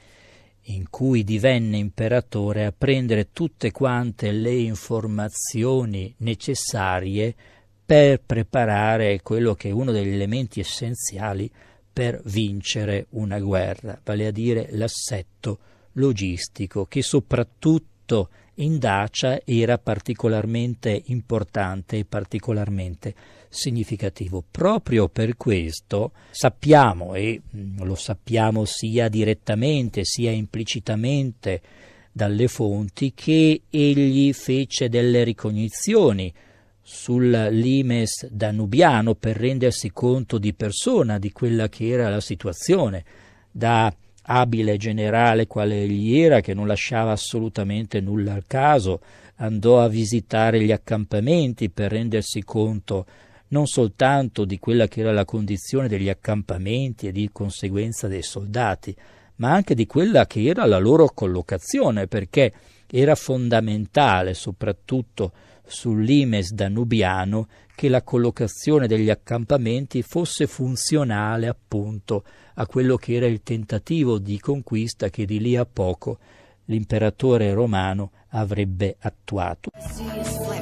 in cui divenne imperatore a prendere tutte quante le informazioni necessarie per preparare quello che è uno degli elementi essenziali per vincere una guerra, vale a dire l'assetto logistico che soprattutto in Dacia era particolarmente importante e particolarmente significativo. Proprio per questo sappiamo, e mm, lo sappiamo sia direttamente sia implicitamente dalle fonti, che egli fece delle ricognizioni sul limes danubiano per rendersi conto di persona di quella che era la situazione da abile generale quale egli era, che non lasciava assolutamente nulla al caso, andò a visitare gli accampamenti per rendersi conto non soltanto di quella che era la condizione degli accampamenti e di conseguenza dei soldati, ma anche di quella che era la loro collocazione, perché era fondamentale, soprattutto sul limes danubiano, che la collocazione degli accampamenti fosse funzionale appunto a quello che era il tentativo di conquista che di lì a poco l'imperatore romano avrebbe attuato.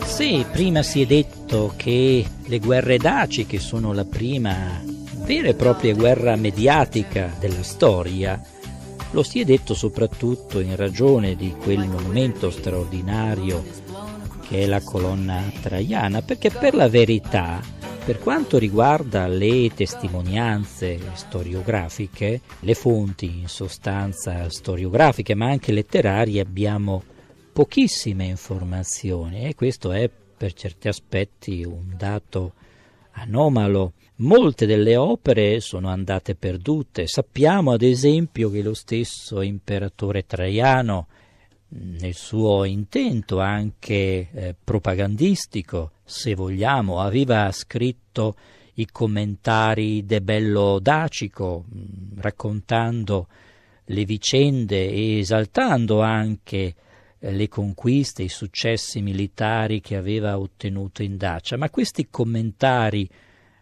Sì, prima si è detto che le guerre daci, che sono la prima vera e propria guerra mediatica della storia, lo si è detto soprattutto in ragione di quel monumento straordinario che è la colonna traiana, perché per la verità per quanto riguarda le testimonianze storiografiche, le fonti in sostanza storiografiche ma anche letterarie abbiamo pochissime informazioni e questo è per certi aspetti un dato anomalo. Molte delle opere sono andate perdute. Sappiamo ad esempio che lo stesso imperatore Traiano nel suo intento anche eh, propagandistico se vogliamo, aveva scritto i commentari de Bello Dacico, mm, raccontando le vicende e esaltando anche eh, le conquiste, i successi militari che aveva ottenuto in Dacia, ma questi commentari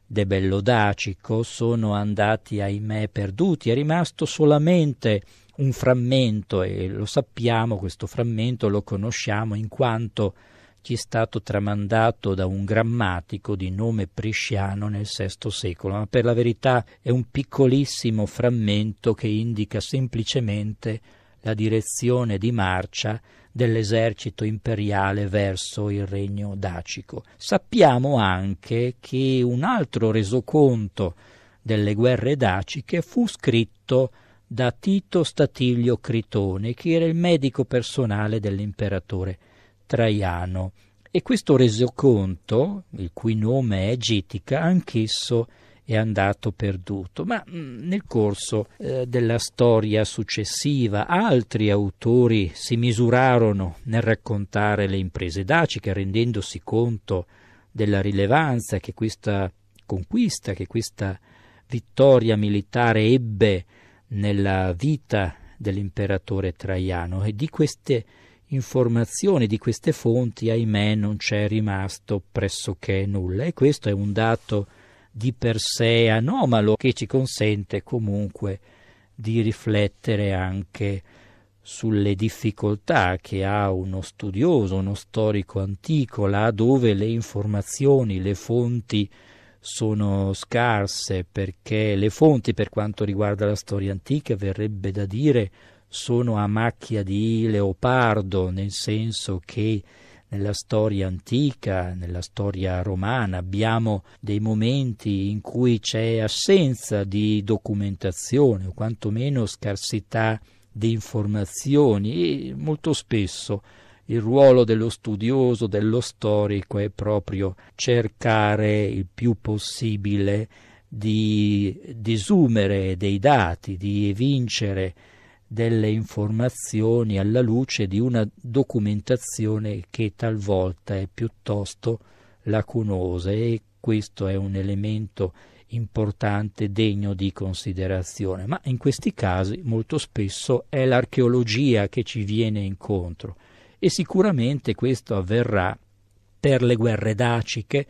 de Dacico sono andati ahimè perduti, è rimasto solamente un frammento e lo sappiamo, questo frammento lo conosciamo in quanto ci è stato tramandato da un grammatico di nome Prisciano nel VI secolo, ma per la verità è un piccolissimo frammento che indica semplicemente la direzione di marcia dell'esercito imperiale verso il regno dacico. Sappiamo anche che un altro resoconto delle guerre daciche fu scritto da Tito Statilio Critone, che era il medico personale dell'imperatore Traiano e questo resoconto, il cui nome è Gitica, anch'esso è andato perduto, ma mm, nel corso eh, della storia successiva altri autori si misurarono nel raccontare le imprese daciche, rendendosi conto della rilevanza che questa conquista, che questa vittoria militare ebbe nella vita dell'imperatore Traiano e di queste informazioni di queste fonti, ahimè, non c'è rimasto pressoché nulla e questo è un dato di per sé anomalo che ci consente comunque di riflettere anche sulle difficoltà che ha uno studioso, uno storico antico, là dove le informazioni, le fonti sono scarse, perché le fonti per quanto riguarda la storia antica verrebbe da dire sono a macchia di leopardo, nel senso che nella storia antica, nella storia romana, abbiamo dei momenti in cui c'è assenza di documentazione o quantomeno scarsità di informazioni e molto spesso il ruolo dello studioso, dello storico è proprio cercare il più possibile di desumere dei dati, di evincere delle informazioni alla luce di una documentazione che talvolta è piuttosto lacunosa e questo è un elemento importante, degno di considerazione, ma in questi casi molto spesso è l'archeologia che ci viene incontro e sicuramente questo avverrà per le guerre daciche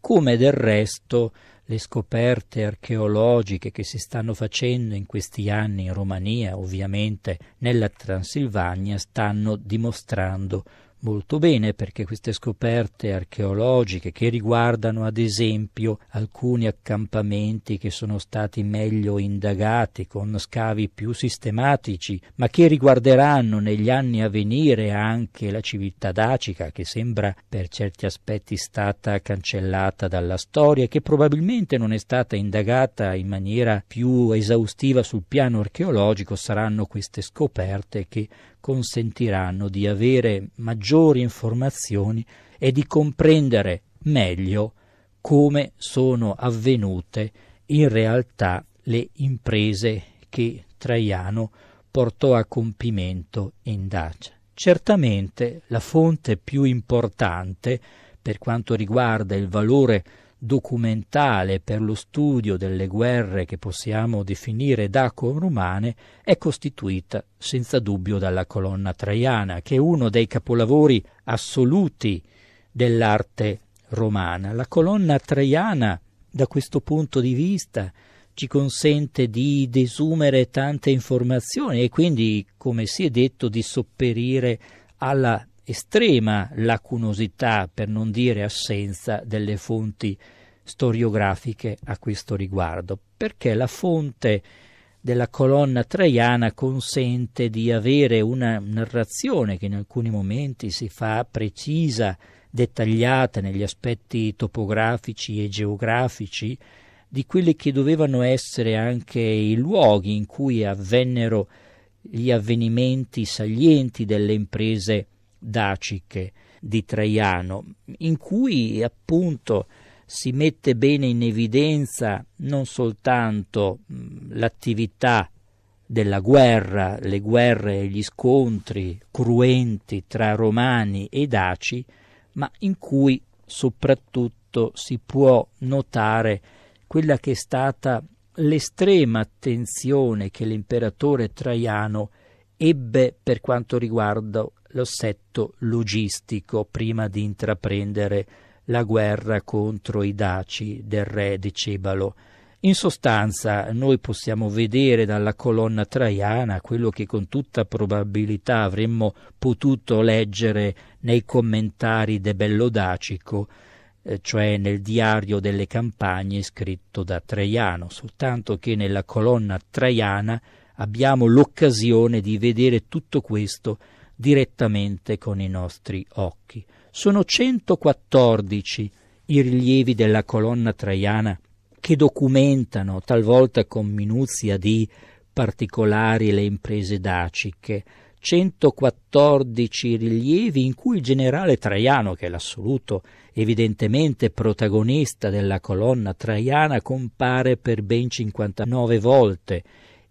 come del resto le scoperte archeologiche che si stanno facendo in questi anni in Romania, ovviamente nella Transilvania, stanno dimostrando molto bene perché queste scoperte archeologiche che riguardano ad esempio alcuni accampamenti che sono stati meglio indagati con scavi più sistematici, ma che riguarderanno negli anni a venire anche la civiltà dacica che sembra per certi aspetti stata cancellata dalla storia e che probabilmente non è stata indagata in maniera più esaustiva sul piano archeologico, saranno queste scoperte che consentiranno di avere maggiori informazioni e di comprendere meglio come sono avvenute in realtà le imprese che Traiano portò a compimento in Dacia. Certamente la fonte più importante per quanto riguarda il valore documentale per lo studio delle guerre che possiamo definire daco-romane è costituita senza dubbio dalla colonna traiana, che è uno dei capolavori assoluti dell'arte romana. La colonna traiana, da questo punto di vista, ci consente di desumere tante informazioni e quindi, come si è detto, di sopperire alla estrema lacunosità, per non dire assenza, delle fonti storiografiche a questo riguardo, perché la fonte della colonna traiana consente di avere una narrazione che in alcuni momenti si fa precisa, dettagliata negli aspetti topografici e geografici di quelli che dovevano essere anche i luoghi in cui avvennero gli avvenimenti salienti delle imprese daciche di Traiano, in cui appunto si mette bene in evidenza non soltanto l'attività della guerra, le guerre e gli scontri cruenti tra romani e daci, ma in cui soprattutto si può notare quella che è stata l'estrema attenzione che l'imperatore Traiano ebbe per quanto riguarda l'ossetto logistico prima di intraprendere la guerra contro i daci del re di Cebalo. In sostanza, noi possiamo vedere dalla colonna traiana quello che con tutta probabilità avremmo potuto leggere nei commentari de Bellodacico, eh, cioè nel diario delle campagne scritto da Traiano, soltanto che nella colonna traiana abbiamo l'occasione di vedere tutto questo direttamente con i nostri occhi. Sono 114 i rilievi della colonna traiana che documentano, talvolta con minuzia di particolari, le imprese daciche. 114 rilievi in cui il generale Traiano, che è l'assoluto evidentemente protagonista della colonna traiana, compare per ben 59 volte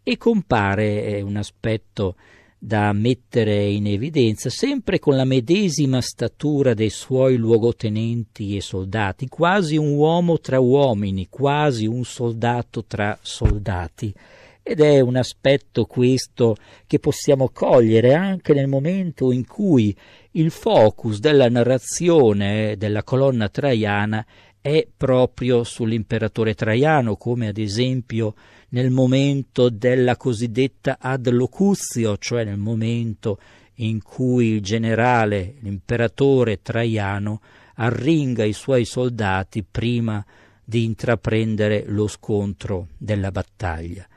e compare, è un aspetto da mettere in evidenza, sempre con la medesima statura dei suoi luogotenenti e soldati, quasi un uomo tra uomini, quasi un soldato tra soldati. Ed è un aspetto questo che possiamo cogliere anche nel momento in cui il focus della narrazione della colonna traiana è proprio sull'imperatore traiano, come ad esempio nel momento della cosiddetta ad locuzio, cioè nel momento in cui il generale, l'imperatore Traiano, arringa i suoi soldati prima di intraprendere lo scontro della battaglia.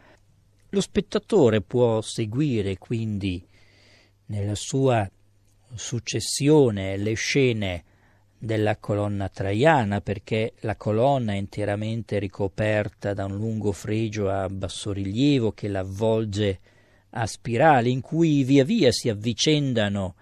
Lo spettatore può seguire quindi nella sua successione le scene della colonna traiana, perché la colonna è interamente ricoperta da un lungo fregio a bassorilievo che l'avvolge a spirale, in cui via via si avvicendano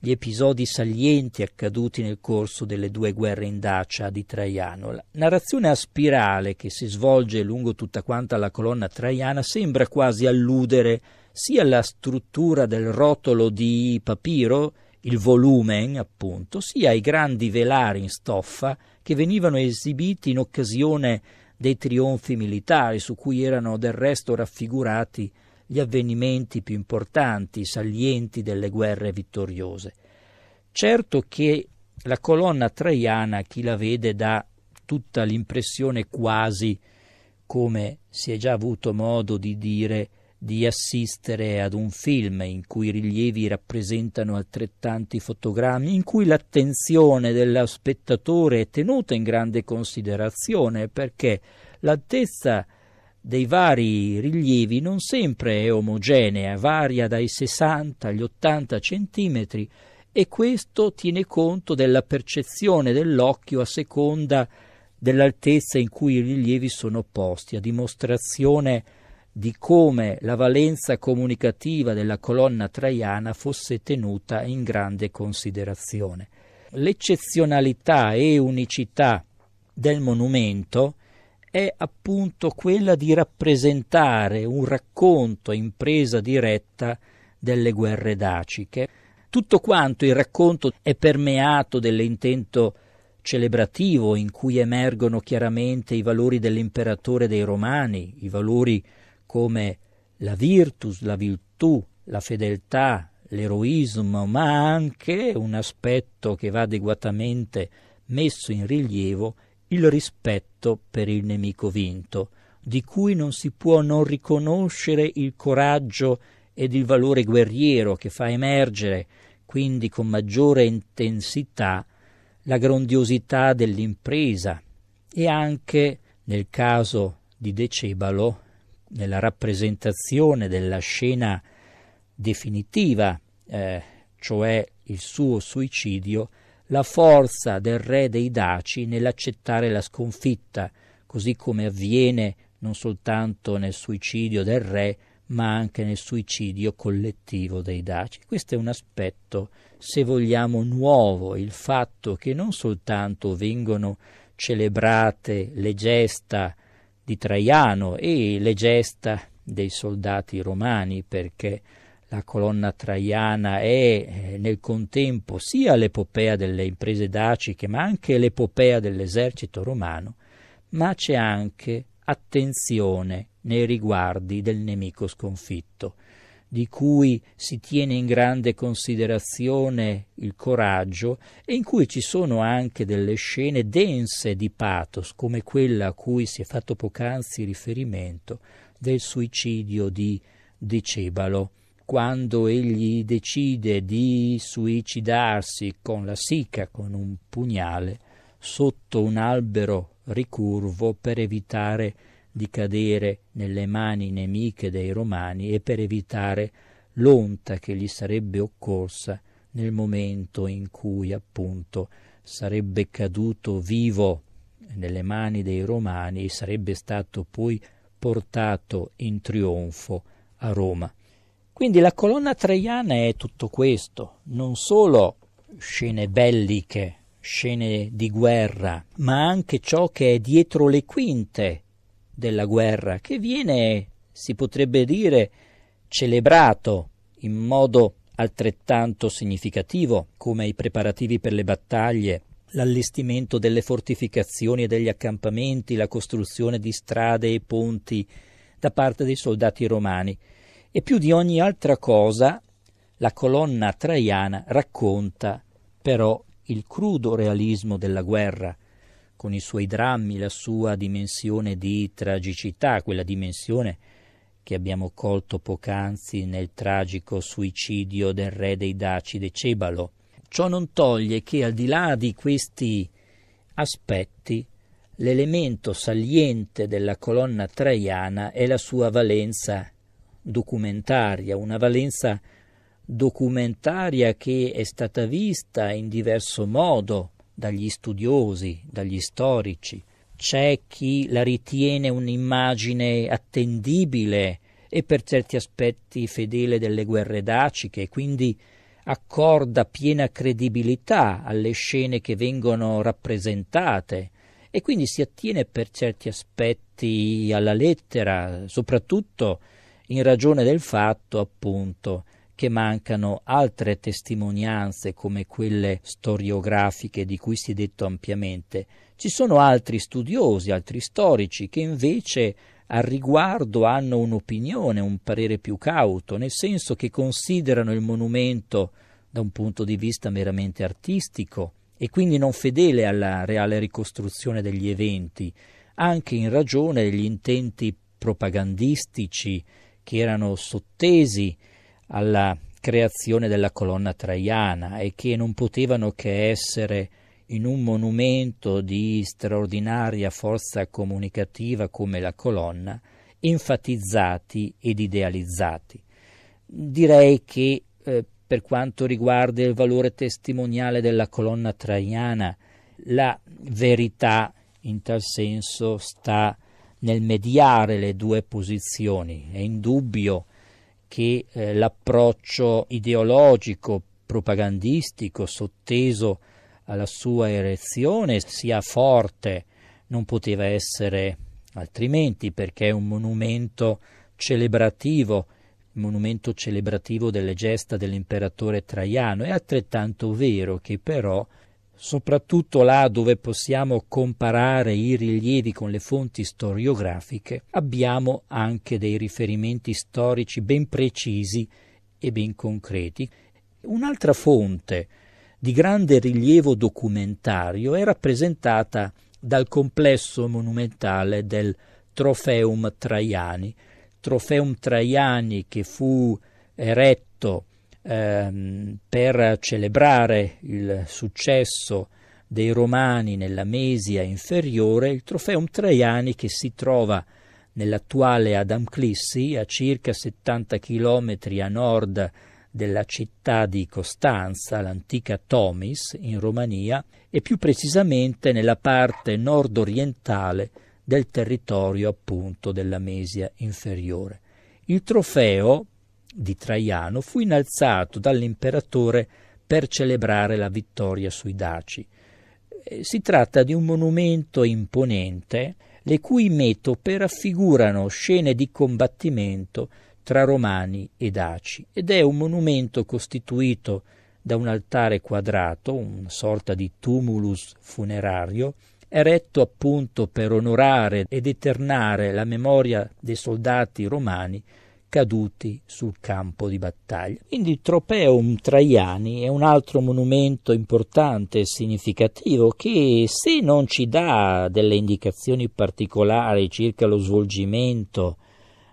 gli episodi salienti accaduti nel corso delle due guerre in Dacia di Traiano. La narrazione a spirale che si svolge lungo tutta quanta la colonna traiana sembra quasi alludere sia alla struttura del rotolo di papiro, il volumen, appunto, sia i grandi velari in stoffa che venivano esibiti in occasione dei trionfi militari, su cui erano del resto raffigurati gli avvenimenti più importanti, salienti delle guerre vittoriose. Certo che la colonna traiana, chi la vede, dà tutta l'impressione quasi, come si è già avuto modo di dire, di assistere ad un film in cui i rilievi rappresentano altrettanti fotogrammi, in cui l'attenzione dello spettatore è tenuta in grande considerazione perché l'altezza dei vari rilievi non sempre è omogenea, varia dai 60 agli 80 centimetri e questo tiene conto della percezione dell'occhio a seconda dell'altezza in cui i rilievi sono posti, a dimostrazione di come la valenza comunicativa della colonna traiana fosse tenuta in grande considerazione. L'eccezionalità e unicità del monumento è appunto quella di rappresentare un racconto in presa diretta delle guerre daciche. Tutto quanto il racconto è permeato dell'intento celebrativo in cui emergono chiaramente i valori dell'imperatore dei Romani, i valori come la virtus, la virtù, la fedeltà, l'eroismo, ma anche un aspetto che va adeguatamente messo in rilievo, il rispetto per il nemico vinto, di cui non si può non riconoscere il coraggio ed il valore guerriero che fa emergere, quindi con maggiore intensità, la grandiosità dell'impresa e anche, nel caso di Decebalo, nella rappresentazione della scena definitiva, eh, cioè il suo suicidio, la forza del re dei Daci nell'accettare la sconfitta, così come avviene non soltanto nel suicidio del re, ma anche nel suicidio collettivo dei Daci. Questo è un aspetto, se vogliamo, nuovo, il fatto che non soltanto vengono celebrate le gesta, di Traiano e le gesta dei soldati romani perché la colonna traiana è eh, nel contempo sia l'epopea delle imprese daciche ma anche l'epopea dell'esercito romano, ma c'è anche attenzione nei riguardi del nemico sconfitto di cui si tiene in grande considerazione il coraggio e in cui ci sono anche delle scene dense di pathos, come quella a cui si è fatto poc'anzi riferimento del suicidio di Decebalo quando egli decide di suicidarsi con la sica, con un pugnale, sotto un albero ricurvo per evitare di cadere nelle mani nemiche dei romani e per evitare l'onta che gli sarebbe occorsa nel momento in cui appunto sarebbe caduto vivo nelle mani dei romani e sarebbe stato poi portato in trionfo a Roma. Quindi la colonna traiana è tutto questo, non solo scene belliche, scene di guerra, ma anche ciò che è dietro le quinte della guerra che viene, si potrebbe dire, celebrato in modo altrettanto significativo come i preparativi per le battaglie, l'allestimento delle fortificazioni e degli accampamenti, la costruzione di strade e ponti da parte dei soldati romani. E più di ogni altra cosa, la colonna traiana racconta però il crudo realismo della guerra, con i suoi drammi, la sua dimensione di tragicità, quella dimensione che abbiamo colto poc'anzi nel tragico suicidio del re dei Daci Cebalo. Ciò non toglie che al di là di questi aspetti l'elemento saliente della colonna traiana è la sua valenza documentaria, una valenza documentaria che è stata vista in diverso modo dagli studiosi, dagli storici, c'è chi la ritiene un'immagine attendibile e per certi aspetti fedele delle guerre daciche, e quindi accorda piena credibilità alle scene che vengono rappresentate e quindi si attiene per certi aspetti alla lettera, soprattutto in ragione del fatto, appunto, che mancano altre testimonianze come quelle storiografiche di cui si è detto ampiamente. Ci sono altri studiosi, altri storici che invece al riguardo hanno un'opinione, un parere più cauto, nel senso che considerano il monumento da un punto di vista meramente artistico e quindi non fedele alla reale ricostruzione degli eventi, anche in ragione degli intenti propagandistici che erano sottesi alla creazione della colonna traiana e che non potevano che essere in un monumento di straordinaria forza comunicativa come la colonna, enfatizzati ed idealizzati. Direi che eh, per quanto riguarda il valore testimoniale della colonna traiana, la verità in tal senso sta nel mediare le due posizioni. È indubbio che eh, l'approccio ideologico, propagandistico, sotteso alla sua erezione sia forte, non poteva essere altrimenti perché è un monumento celebrativo, il monumento celebrativo delle gesta dell'imperatore Traiano. È altrettanto vero che però soprattutto là dove possiamo comparare i rilievi con le fonti storiografiche, abbiamo anche dei riferimenti storici ben precisi e ben concreti. Un'altra fonte di grande rilievo documentario è rappresentata dal complesso monumentale del Trofeum Traiani. Trofeum Traiani che fu eretto ehm, per celebrare il successo dei Romani nella Mesia inferiore, il Trofeum Traiani che si trova nell'attuale Adamclissi, a circa 70 km a nord della città di Costanza, l'antica Tomis, in Romania, e più precisamente nella parte nord-orientale del territorio appunto della Mesia inferiore. Il trofeo, di Traiano, fu innalzato dall'imperatore per celebrare la vittoria sui Daci. Eh, si tratta di un monumento imponente le cui metope raffigurano scene di combattimento tra romani e daci ed è un monumento costituito da un altare quadrato, una sorta di tumulus funerario, eretto appunto per onorare ed eternare la memoria dei soldati romani caduti sul campo di battaglia. Quindi il Tropeum Traiani è un altro monumento importante e significativo che se non ci dà delle indicazioni particolari circa lo svolgimento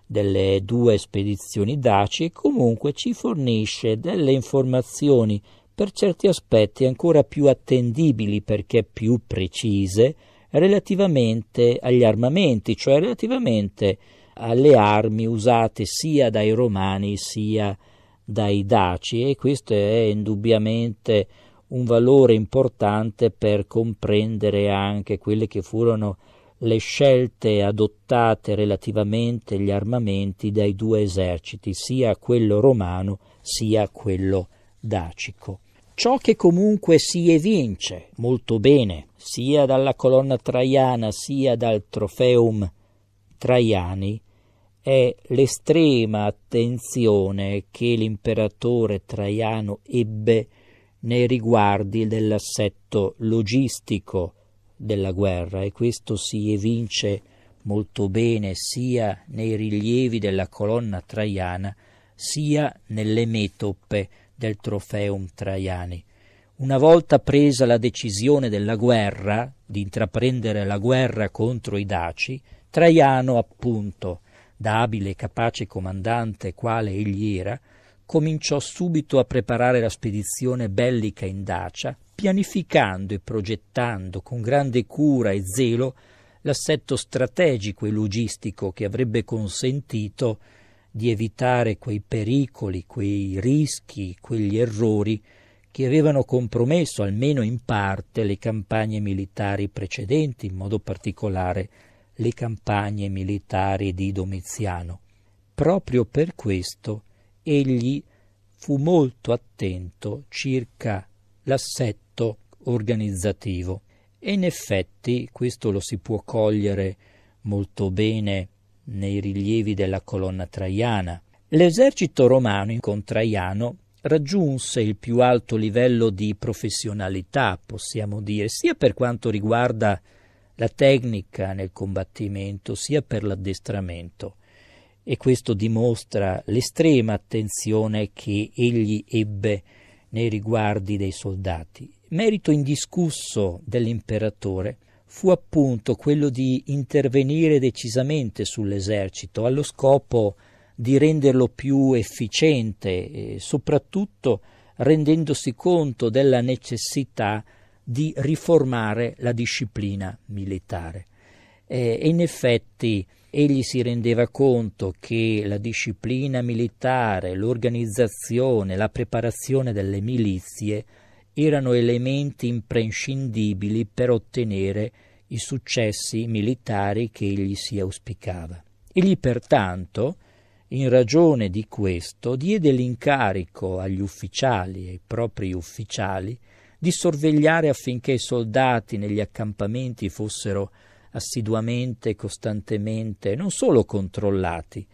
delle due spedizioni daci, comunque ci fornisce delle informazioni per certi aspetti ancora più attendibili perché più precise relativamente agli armamenti, cioè relativamente alle armi usate sia dai romani sia dai daci e questo è indubbiamente un valore importante per comprendere anche quelle che furono le scelte adottate relativamente agli armamenti dai due eserciti, sia quello romano sia quello dacico. Ciò che comunque si evince molto bene, sia dalla colonna traiana sia dal trofeum Traiani, è l'estrema attenzione che l'imperatore Traiano ebbe nei riguardi dell'assetto logistico della guerra e questo si evince molto bene sia nei rilievi della colonna traiana sia nelle metope del trofeum Traiani. Una volta presa la decisione della guerra, di intraprendere la guerra contro i Daci, Traiano appunto da abile e capace comandante quale egli era, cominciò subito a preparare la spedizione bellica in Dacia, pianificando e progettando con grande cura e zelo l'assetto strategico e logistico che avrebbe consentito di evitare quei pericoli, quei rischi, quegli errori che avevano compromesso almeno in parte le campagne militari precedenti, in modo particolare le campagne militari di Domiziano. Proprio per questo egli fu molto attento circa l'assetto organizzativo e in effetti questo lo si può cogliere molto bene nei rilievi della colonna traiana. L'esercito romano con Traiano raggiunse il più alto livello di professionalità, possiamo dire, sia per quanto riguarda la tecnica nel combattimento sia per l'addestramento e questo dimostra l'estrema attenzione che egli ebbe nei riguardi dei soldati. Merito indiscusso dell'imperatore fu appunto quello di intervenire decisamente sull'esercito allo scopo di renderlo più efficiente e soprattutto rendendosi conto della necessità di riformare la disciplina militare. Eh, in effetti egli si rendeva conto che la disciplina militare, l'organizzazione, la preparazione delle milizie erano elementi imprescindibili per ottenere i successi militari che egli si auspicava. Egli pertanto, in ragione di questo, diede l'incarico agli ufficiali, ai propri ufficiali, di sorvegliare affinché i soldati negli accampamenti fossero assiduamente e costantemente non solo controllati,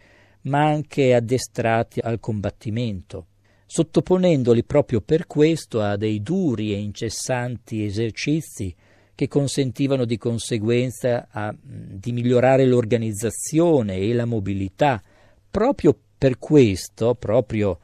ma anche addestrati al combattimento, sottoponendoli proprio per questo a dei duri e incessanti esercizi che consentivano di conseguenza a, di migliorare l'organizzazione e la mobilità. Proprio per questo, proprio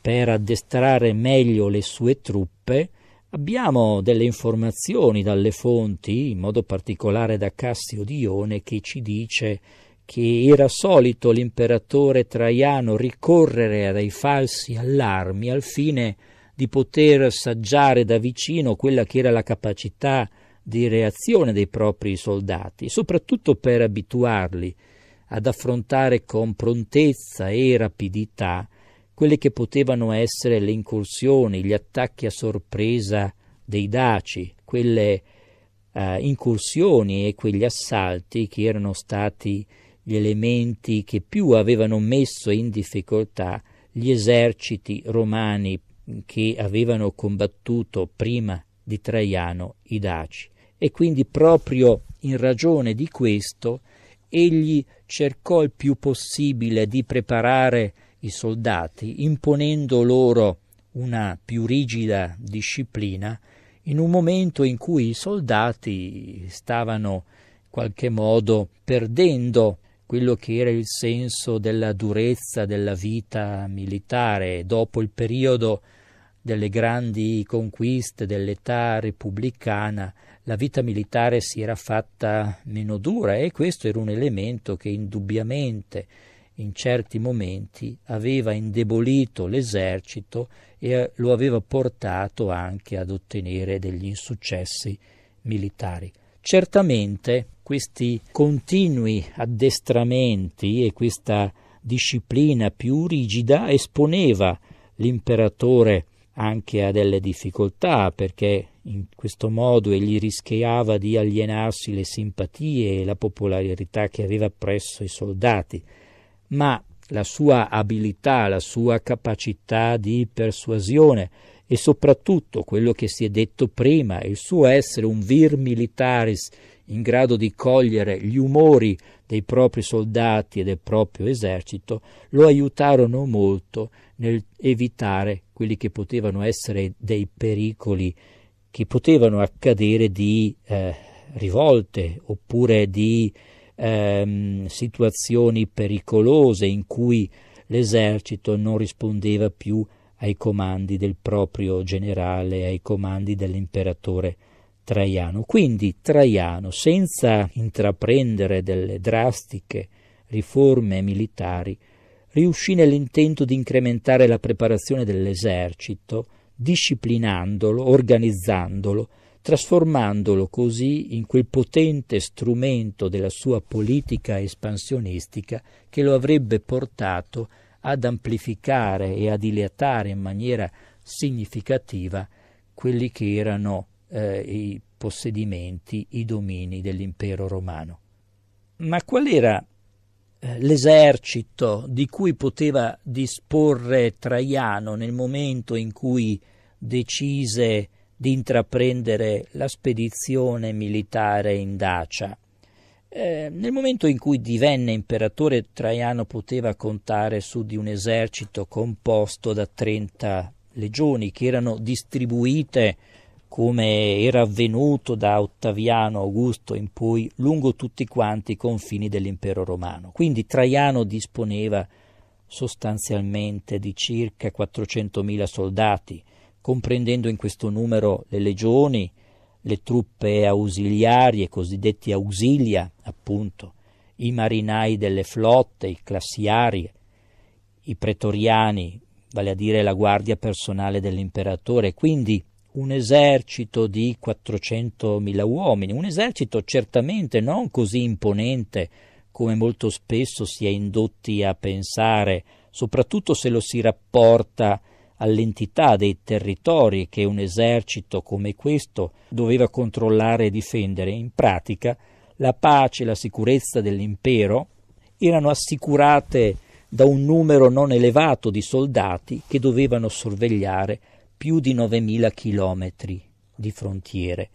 per addestrare meglio le sue truppe, Abbiamo delle informazioni dalle fonti, in modo particolare da Cassio Dione, che ci dice che era solito l'imperatore Traiano ricorrere a dei falsi allarmi al fine di poter assaggiare da vicino quella che era la capacità di reazione dei propri soldati, soprattutto per abituarli ad affrontare con prontezza e rapidità quelle che potevano essere le incursioni, gli attacchi a sorpresa dei daci, quelle eh, incursioni e quegli assalti che erano stati gli elementi che più avevano messo in difficoltà gli eserciti romani che avevano combattuto prima di Traiano i daci. E quindi proprio in ragione di questo egli cercò il più possibile di preparare i soldati, imponendo loro una più rigida disciplina, in un momento in cui i soldati stavano in qualche modo perdendo quello che era il senso della durezza della vita militare dopo il periodo delle grandi conquiste dell'età repubblicana la vita militare si era fatta meno dura e questo era un elemento che indubbiamente in certi momenti aveva indebolito l'esercito e eh, lo aveva portato anche ad ottenere degli insuccessi militari. Certamente questi continui addestramenti e questa disciplina più rigida esponeva l'imperatore anche a delle difficoltà perché in questo modo egli rischiava di alienarsi le simpatie e la popolarità che aveva presso i soldati ma la sua abilità, la sua capacità di persuasione e soprattutto quello che si è detto prima, il suo essere un vir militaris in grado di cogliere gli umori dei propri soldati e del proprio esercito, lo aiutarono molto nel evitare quelli che potevano essere dei pericoli che potevano accadere di eh, rivolte oppure di ehm, situazioni pericolose in cui l'esercito non rispondeva più ai comandi del proprio generale, ai comandi dell'imperatore Traiano. Quindi Traiano, senza intraprendere delle drastiche riforme militari, riuscì nell'intento di incrementare la preparazione dell'esercito, disciplinandolo, organizzandolo, trasformandolo così in quel potente strumento della sua politica espansionistica che lo avrebbe portato ad amplificare e a dilatare in maniera significativa quelli che erano eh, i possedimenti, i domini dell'impero romano. Ma qual era eh, l'esercito di cui poteva disporre Traiano nel momento in cui decise di intraprendere la spedizione militare in Dacia. Eh, nel momento in cui divenne imperatore, Traiano poteva contare su di un esercito composto da 30 legioni che erano distribuite come era avvenuto da Ottaviano Augusto in poi lungo tutti quanti i confini dell'impero romano. Quindi Traiano disponeva sostanzialmente di circa 400.000 soldati, comprendendo in questo numero le legioni, le truppe ausiliarie, cosiddetti ausilia, appunto, i marinai delle flotte, i classiari, i pretoriani, vale a dire la guardia personale dell'imperatore, quindi un esercito di 400.000 uomini, un esercito certamente non così imponente come molto spesso si è indotti a pensare, soprattutto se lo si rapporta a all'entità dei territori che un esercito come questo doveva controllare e difendere. In pratica la pace e la sicurezza dell'impero erano assicurate da un numero non elevato di soldati che dovevano sorvegliare più di 9.000 chilometri di frontiere.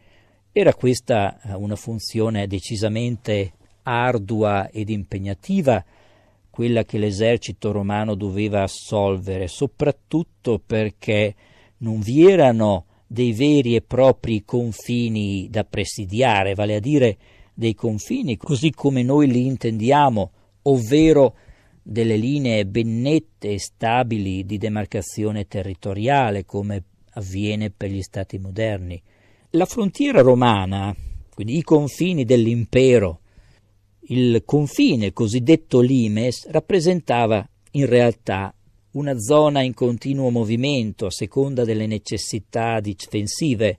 Era questa eh, una funzione decisamente ardua ed impegnativa quella che l'esercito romano doveva assolvere, soprattutto perché non vi erano dei veri e propri confini da presidiare, vale a dire dei confini così come noi li intendiamo, ovvero delle linee ben nette e stabili di demarcazione territoriale, come avviene per gli stati moderni. La frontiera romana, quindi i confini dell'impero, il confine cosiddetto limes rappresentava in realtà una zona in continuo movimento a seconda delle necessità difensive.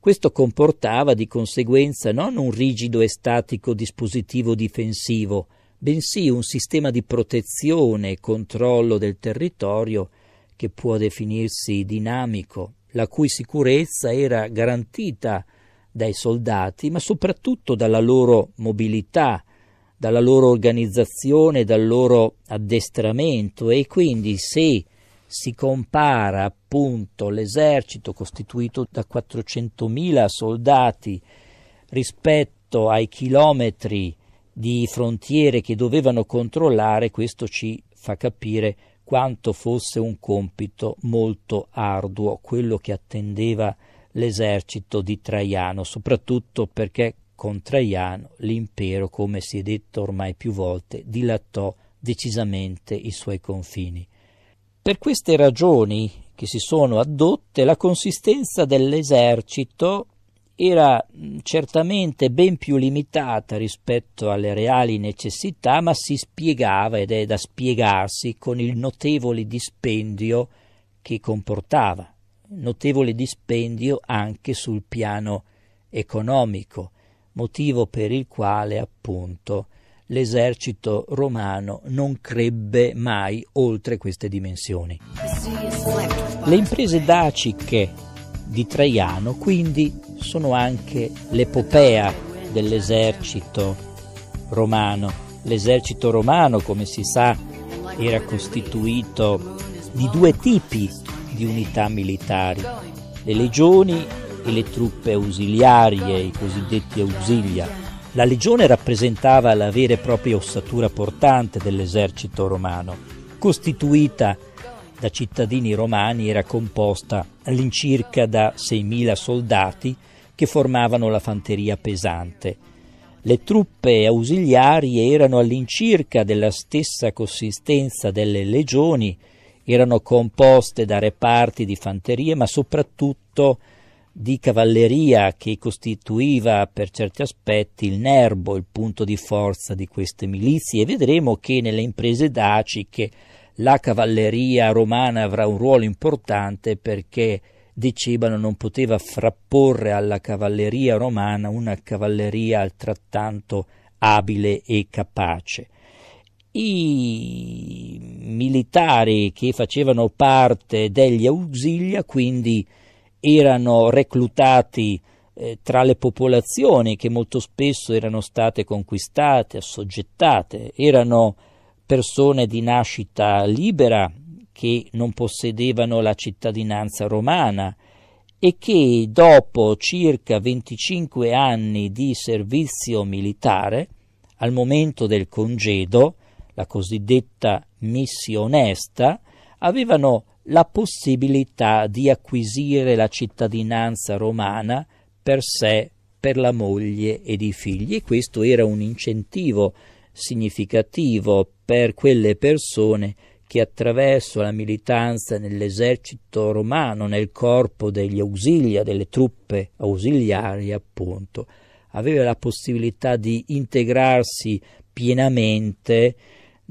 Questo comportava di conseguenza non un rigido e statico dispositivo difensivo, bensì un sistema di protezione e controllo del territorio che può definirsi dinamico, la cui sicurezza era garantita dai soldati, ma soprattutto dalla loro mobilità, dalla loro organizzazione, dal loro addestramento e quindi se si compara appunto l'esercito costituito da 400.000 soldati rispetto ai chilometri di frontiere che dovevano controllare, questo ci fa capire quanto fosse un compito molto arduo quello che attendeva l'esercito di Traiano, soprattutto perché con Traiano l'impero, come si è detto ormai più volte, dilattò decisamente i suoi confini. Per queste ragioni che si sono addotte, la consistenza dell'esercito era mm, certamente ben più limitata rispetto alle reali necessità, ma si spiegava ed è da spiegarsi con il notevole dispendio che comportava, notevole dispendio anche sul piano economico motivo per il quale appunto l'esercito romano non crebbe mai oltre queste dimensioni. Le imprese daciche di Traiano quindi sono anche l'epopea dell'esercito romano. L'esercito romano, come si sa, era costituito di due tipi di unità militari, le legioni e le truppe ausiliarie, i cosiddetti ausilia. La legione rappresentava la vera e propria ossatura portante dell'esercito romano. Costituita da cittadini romani, era composta all'incirca da 6.000 soldati che formavano la fanteria pesante. Le truppe ausiliarie erano all'incirca della stessa consistenza delle legioni, erano composte da reparti di fanterie, ma soprattutto da di cavalleria che costituiva per certi aspetti il nerbo, il punto di forza di queste milizie e vedremo che nelle imprese daciche la cavalleria romana avrà un ruolo importante perché Decebano non poteva frapporre alla cavalleria romana una cavalleria altrettanto abile e capace. I militari che facevano parte degli ausilia quindi erano reclutati eh, tra le popolazioni che molto spesso erano state conquistate, assoggettate, erano persone di nascita libera che non possedevano la cittadinanza romana e che dopo circa 25 anni di servizio militare, al momento del congedo, la cosiddetta missionesta, avevano la possibilità di acquisire la cittadinanza romana per sé, per la moglie ed i figli. E questo era un incentivo significativo per quelle persone che attraverso la militanza nell'esercito romano, nel corpo degli ausilia, delle truppe ausiliarie, appunto, aveva la possibilità di integrarsi pienamente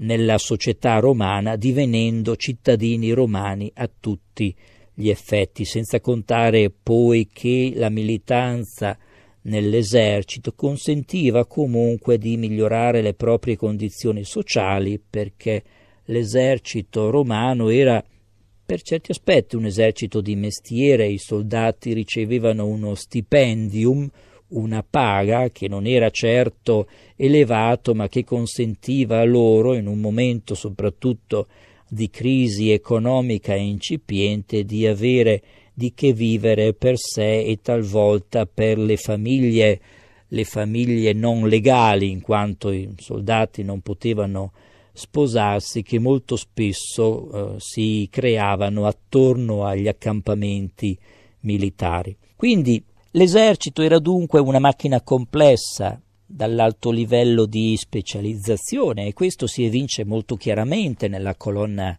nella società romana, divenendo cittadini romani a tutti gli effetti, senza contare poi che la militanza nell'esercito consentiva comunque di migliorare le proprie condizioni sociali perché l'esercito romano era per certi aspetti un esercito di mestiere, i soldati ricevevano uno stipendium, una paga che non era certo elevato, ma che consentiva a loro, in un momento soprattutto di crisi economica incipiente, di avere di che vivere per sé e talvolta per le famiglie, le famiglie non legali, in quanto i soldati non potevano sposarsi, che molto spesso eh, si creavano attorno agli accampamenti militari. Quindi L'esercito era dunque una macchina complessa, dall'alto livello di specializzazione e questo si evince molto chiaramente nella colonna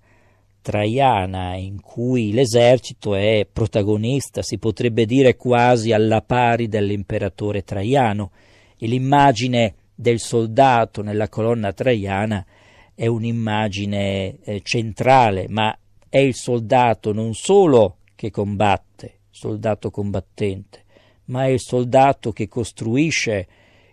traiana in cui l'esercito è protagonista, si potrebbe dire quasi alla pari dell'imperatore traiano e l'immagine del soldato nella colonna traiana è un'immagine eh, centrale, ma è il soldato non solo che combatte, soldato combattente, ma è il soldato che costruisce,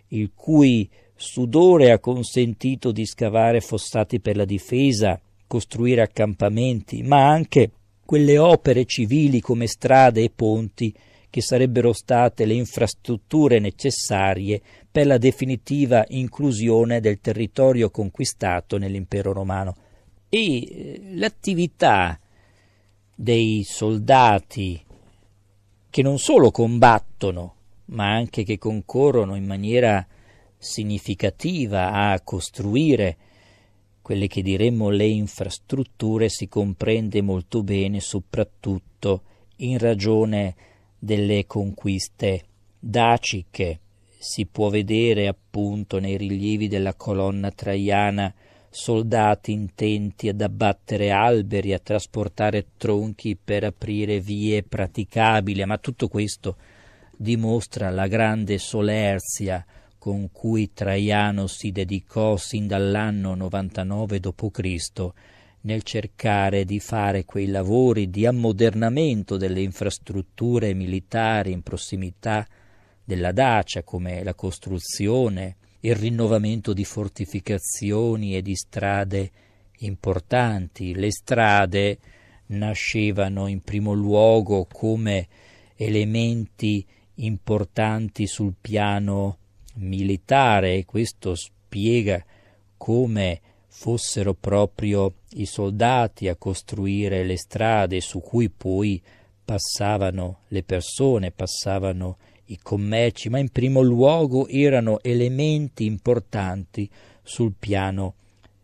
il cui sudore ha consentito di scavare fossati per la difesa, costruire accampamenti, ma anche quelle opere civili come strade e ponti che sarebbero state le infrastrutture necessarie per la definitiva inclusione del territorio conquistato nell'impero romano. E eh, l'attività dei soldati che non solo combattono, ma anche che concorrono in maniera significativa a costruire quelle che diremmo le infrastrutture si comprende molto bene soprattutto in ragione delle conquiste daciche. Si può vedere appunto nei rilievi della colonna traiana soldati intenti ad abbattere alberi, a trasportare tronchi per aprire vie praticabili, ma tutto questo dimostra la grande solerzia con cui Traiano si dedicò sin dall'anno 99 d.C. nel cercare di fare quei lavori di ammodernamento delle infrastrutture militari in prossimità della Dacia, come la costruzione il rinnovamento di fortificazioni e di strade importanti. Le strade nascevano in primo luogo come elementi importanti sul piano militare e questo spiega come fossero proprio i soldati a costruire le strade su cui poi passavano le persone, passavano i i commerci, ma in primo luogo erano elementi importanti sul piano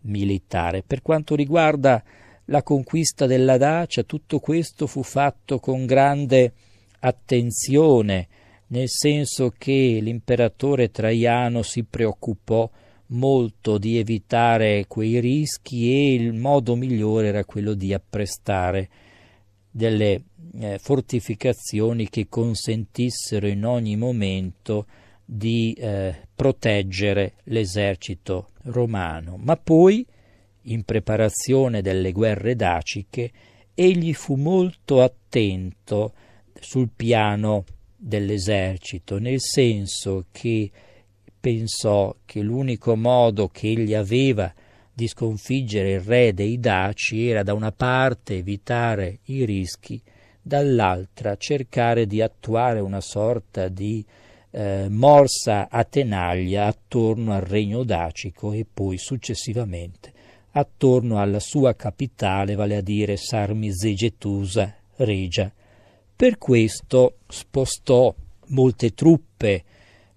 militare. Per quanto riguarda la conquista della Dacia, tutto questo fu fatto con grande attenzione, nel senso che l'imperatore Traiano si preoccupò molto di evitare quei rischi e il modo migliore era quello di apprestare delle eh, fortificazioni che consentissero in ogni momento di eh, proteggere l'esercito romano, ma poi, in preparazione delle guerre daciche, egli fu molto attento sul piano dell'esercito, nel senso che pensò che l'unico modo che egli aveva di sconfiggere il re dei Daci era da una parte evitare i rischi, dall'altra cercare di attuare una sorta di eh, morsa a tenaglia attorno al regno dacico e poi successivamente attorno alla sua capitale, vale a dire Sarmisegetusa Regia. Per questo spostò molte truppe,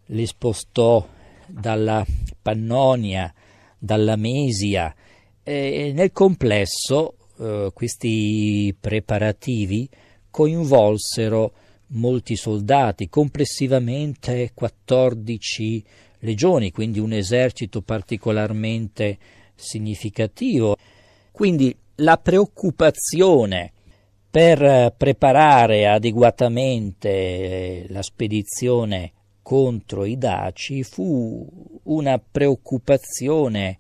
le spostò dalla Pannonia dalla Mesia. E nel complesso eh, questi preparativi coinvolsero molti soldati, complessivamente 14 legioni, quindi un esercito particolarmente significativo. Quindi la preoccupazione per preparare adeguatamente la spedizione contro i Daci fu una preoccupazione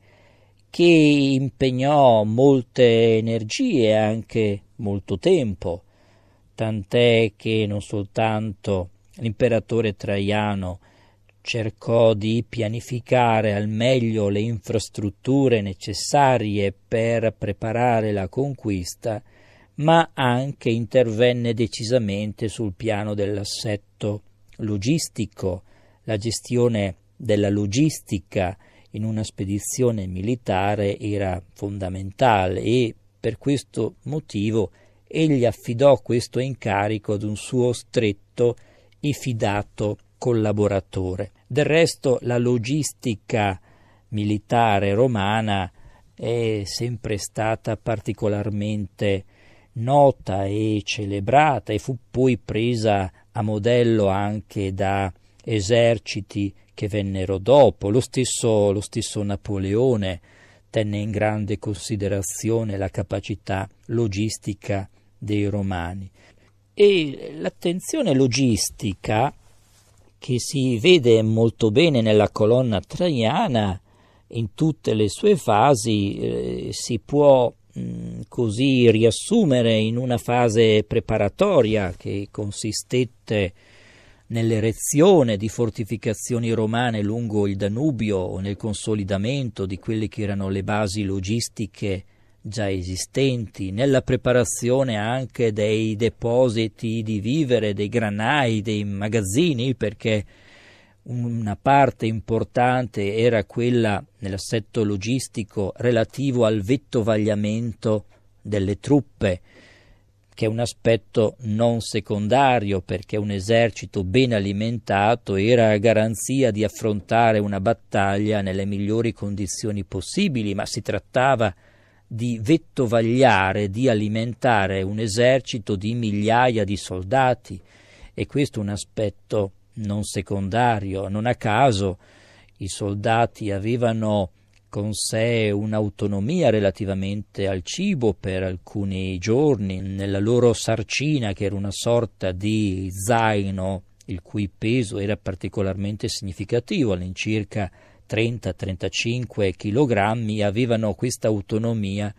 che impegnò molte energie e anche molto tempo, tant'è che non soltanto l'imperatore Traiano cercò di pianificare al meglio le infrastrutture necessarie per preparare la conquista, ma anche intervenne decisamente sul piano dell'assetto logistico, la gestione della logistica in una spedizione militare era fondamentale e per questo motivo egli affidò questo incarico ad un suo stretto e fidato collaboratore. Del resto la logistica militare romana è sempre stata particolarmente nota e celebrata e fu poi presa a modello anche da eserciti che vennero dopo. Lo stesso, lo stesso Napoleone tenne in grande considerazione la capacità logistica dei romani e l'attenzione logistica che si vede molto bene nella colonna traiana in tutte le sue fasi eh, si può Mm, così riassumere in una fase preparatoria che consistette nell'erezione di fortificazioni romane lungo il Danubio o nel consolidamento di quelle che erano le basi logistiche già esistenti, nella preparazione anche dei depositi di vivere, dei granai, dei magazzini, perché una parte importante era quella nell'assetto logistico relativo al vettovagliamento delle truppe, che è un aspetto non secondario perché un esercito ben alimentato era a garanzia di affrontare una battaglia nelle migliori condizioni possibili, ma si trattava di vettovagliare, di alimentare un esercito di migliaia di soldati e questo è un aspetto importante non secondario. Non a caso i soldati avevano con sé un'autonomia relativamente al cibo per alcuni giorni, nella loro sarcina che era una sorta di zaino il cui peso era particolarmente significativo, all'incirca 30-35 kg, avevano questa autonomia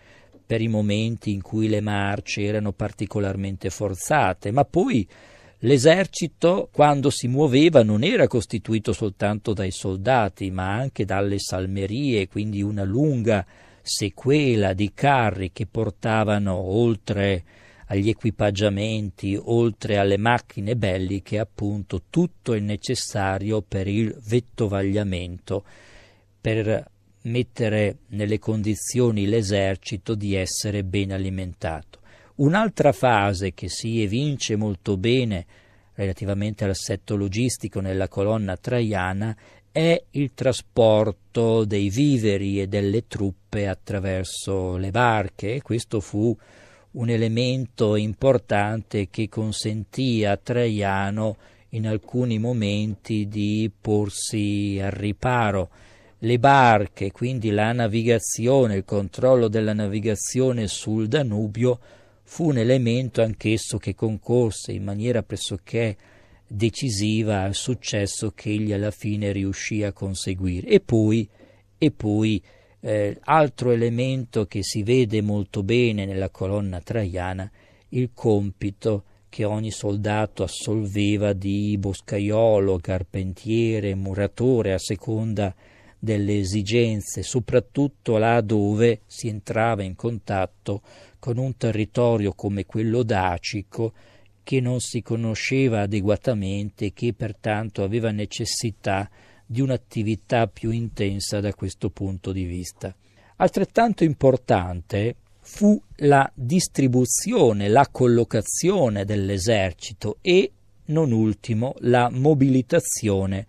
per i momenti in cui le marce erano particolarmente forzate, ma poi L'esercito, quando si muoveva, non era costituito soltanto dai soldati, ma anche dalle salmerie, quindi una lunga sequela di carri che portavano oltre agli equipaggiamenti, oltre alle macchine belliche, appunto tutto il necessario per il vettovagliamento, per mettere nelle condizioni l'esercito di essere ben alimentato. Un'altra fase che si evince molto bene relativamente all'assetto logistico nella colonna traiana è il trasporto dei viveri e delle truppe attraverso le barche questo fu un elemento importante che consentì a Traiano in alcuni momenti di porsi al riparo. Le barche, quindi la navigazione, il controllo della navigazione sul Danubio fu un elemento anch'esso che concorse in maniera pressoché decisiva al successo che egli alla fine riuscì a conseguire. E poi, e poi eh, altro elemento che si vede molto bene nella colonna traiana, il compito che ogni soldato assolveva di boscaiolo, carpentiere, muratore a seconda delle esigenze, soprattutto là dove si entrava in contatto con un territorio come quello dacico che non si conosceva adeguatamente e che pertanto aveva necessità di un'attività più intensa da questo punto di vista. Altrettanto importante fu la distribuzione, la collocazione dell'esercito e, non ultimo, la mobilitazione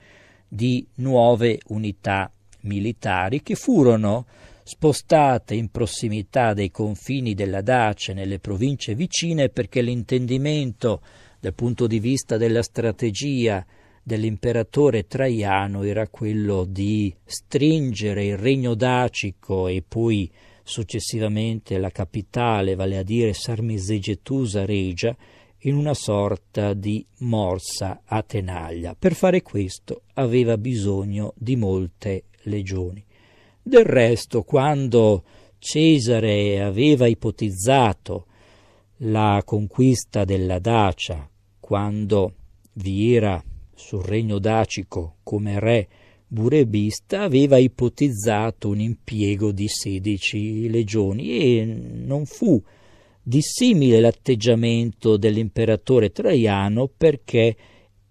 di nuove unità militari che furono spostate in prossimità dei confini della Dace nelle province vicine perché l'intendimento dal punto di vista della strategia dell'imperatore Traiano era quello di stringere il regno dacico e poi successivamente la capitale, vale a dire Sarmisegetusa Regia, in una sorta di morsa a tenaglia. Per fare questo aveva bisogno di molte legioni. Del resto, quando Cesare aveva ipotizzato la conquista della Dacia, quando vi era sul regno dacico come re burebista, aveva ipotizzato un impiego di 16 legioni e non fu dissimile l'atteggiamento dell'imperatore Traiano perché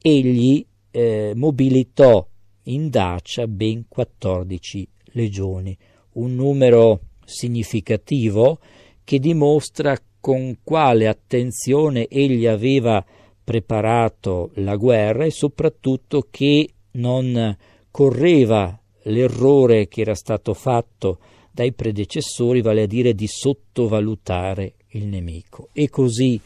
egli eh, mobilitò in Dacia ben 14 legioni, un numero significativo che dimostra con quale attenzione egli aveva preparato la guerra e soprattutto che non correva l'errore che era stato fatto dai predecessori, vale a dire di sottovalutare il nemico. E così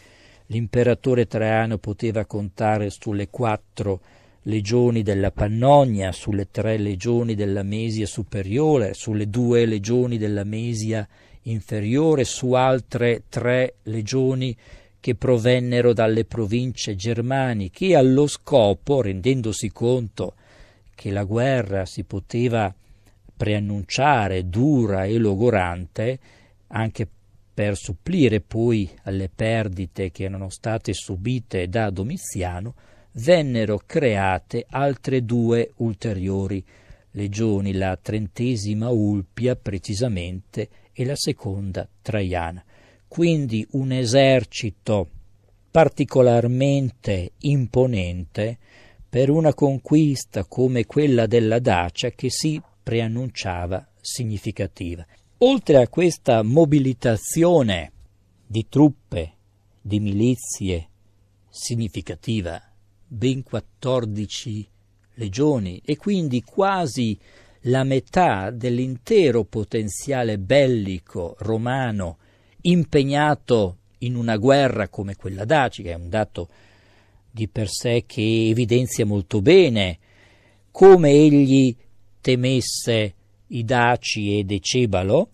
l'imperatore Traiano poteva contare sulle quattro legioni della Pannonia, sulle tre legioni della Mesia superiore, sulle due legioni della Mesia inferiore, su altre tre legioni che provennero dalle province germaniche, allo scopo, rendendosi conto che la guerra si poteva preannunciare dura e logorante, anche per supplire poi alle perdite che erano state subite da Domiziano, vennero create altre due ulteriori legioni, la trentesima Ulpia precisamente e la seconda Traiana. Quindi un esercito particolarmente imponente per una conquista come quella della Dacia che si preannunciava significativa. Oltre a questa mobilitazione di truppe, di milizie significativa ben 14 legioni e quindi quasi la metà dell'intero potenziale bellico romano impegnato in una guerra come quella dacica, è un dato di per sé che evidenzia molto bene come egli temesse i Daci e Decebalo,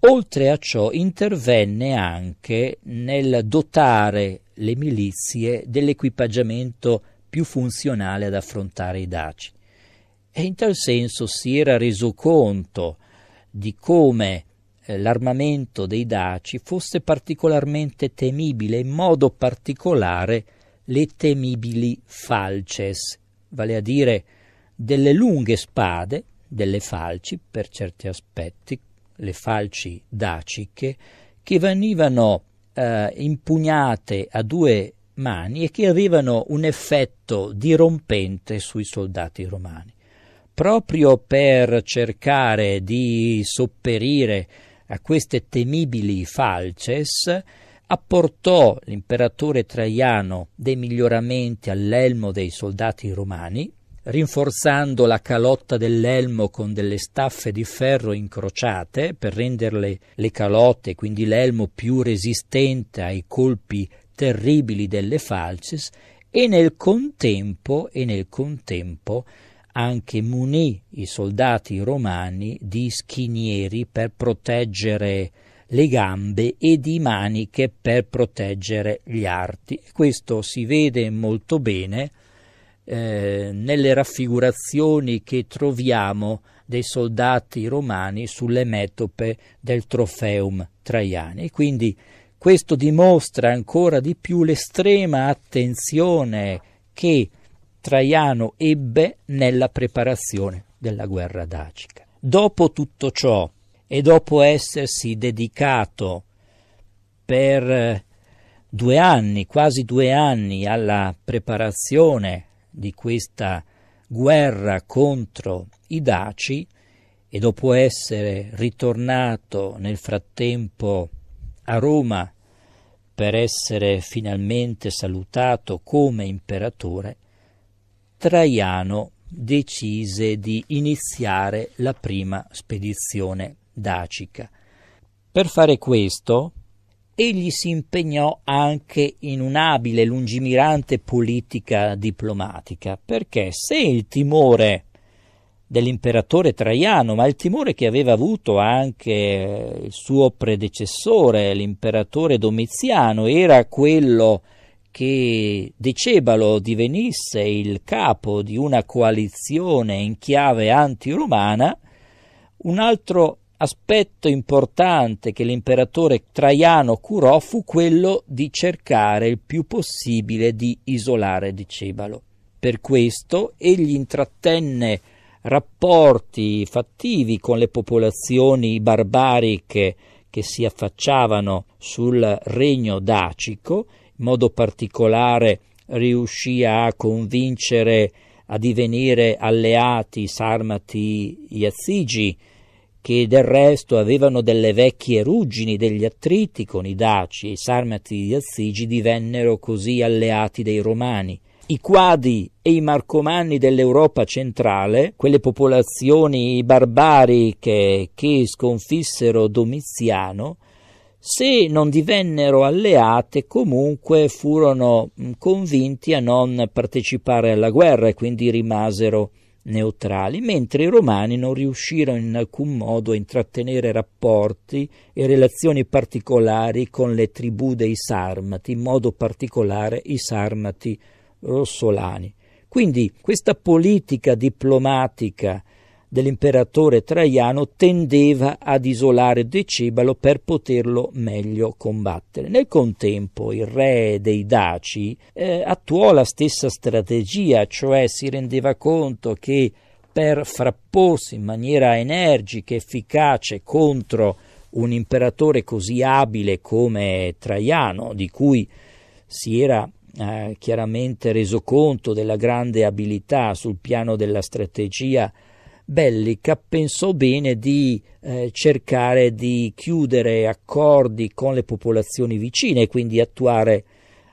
oltre a ciò intervenne anche nel dotare le milizie dell'equipaggiamento più funzionale ad affrontare i daci. E in tal senso si era reso conto di come eh, l'armamento dei daci fosse particolarmente temibile, in modo particolare le temibili falces, vale a dire delle lunghe spade, delle falci per certi aspetti, le falci daciche, che venivano eh, impugnate a due mani e che avevano un effetto dirompente sui soldati romani. Proprio per cercare di sopperire a queste temibili falces, apportò l'imperatore Traiano dei miglioramenti all'elmo dei soldati romani, rinforzando la calotta dell'elmo con delle staffe di ferro incrociate per renderle le calotte, quindi l'elmo più resistente ai colpi terribili delle falces e nel contempo, e nel contempo anche munì i soldati romani di schinieri per proteggere le gambe e di maniche per proteggere gli arti. Questo si vede molto bene eh, nelle raffigurazioni che troviamo dei soldati romani sulle metope del Trofeum Traiani. Quindi questo dimostra ancora di più l'estrema attenzione che Traiano ebbe nella preparazione della guerra dacica. Dopo tutto ciò e dopo essersi dedicato per eh, due anni, quasi due anni, alla preparazione di questa guerra contro i Daci e dopo essere ritornato nel frattempo a a Roma per essere finalmente salutato come imperatore, Traiano decise di iniziare la prima spedizione dacica. Per fare questo, egli si impegnò anche in un'abile e lungimirante politica diplomatica, perché se il timore dell'imperatore Traiano, ma il timore che aveva avuto anche il suo predecessore, l'imperatore Domiziano, era quello che Decebalo divenisse il capo di una coalizione in chiave antiromana, un altro aspetto importante che l'imperatore Traiano curò fu quello di cercare il più possibile di isolare Decebalo. Per questo egli intrattenne rapporti fattivi con le popolazioni barbariche che si affacciavano sul regno dacico, in modo particolare riuscì a convincere a divenire alleati sarmati yazigi che del resto avevano delle vecchie ruggini, degli attriti con i daci, e i sarmati yazigi divennero così alleati dei romani i quadi e i marcomanni dell'Europa centrale, quelle popolazioni barbariche che, che sconfissero Domiziano, se non divennero alleate, comunque furono convinti a non partecipare alla guerra e quindi rimasero neutrali, mentre i romani non riuscirono in alcun modo a intrattenere rapporti e relazioni particolari con le tribù dei Sarmati, in modo particolare i Sarmati Rossolani. Quindi questa politica diplomatica dell'imperatore Traiano tendeva ad isolare Decebalo per poterlo meglio combattere. Nel contempo il re dei Daci eh, attuò la stessa strategia, cioè si rendeva conto che per frapporsi in maniera energica, e efficace contro un imperatore così abile come Traiano, di cui si era ha chiaramente reso conto della grande abilità sul piano della strategia bellica, pensò bene di eh, cercare di chiudere accordi con le popolazioni vicine e quindi attuare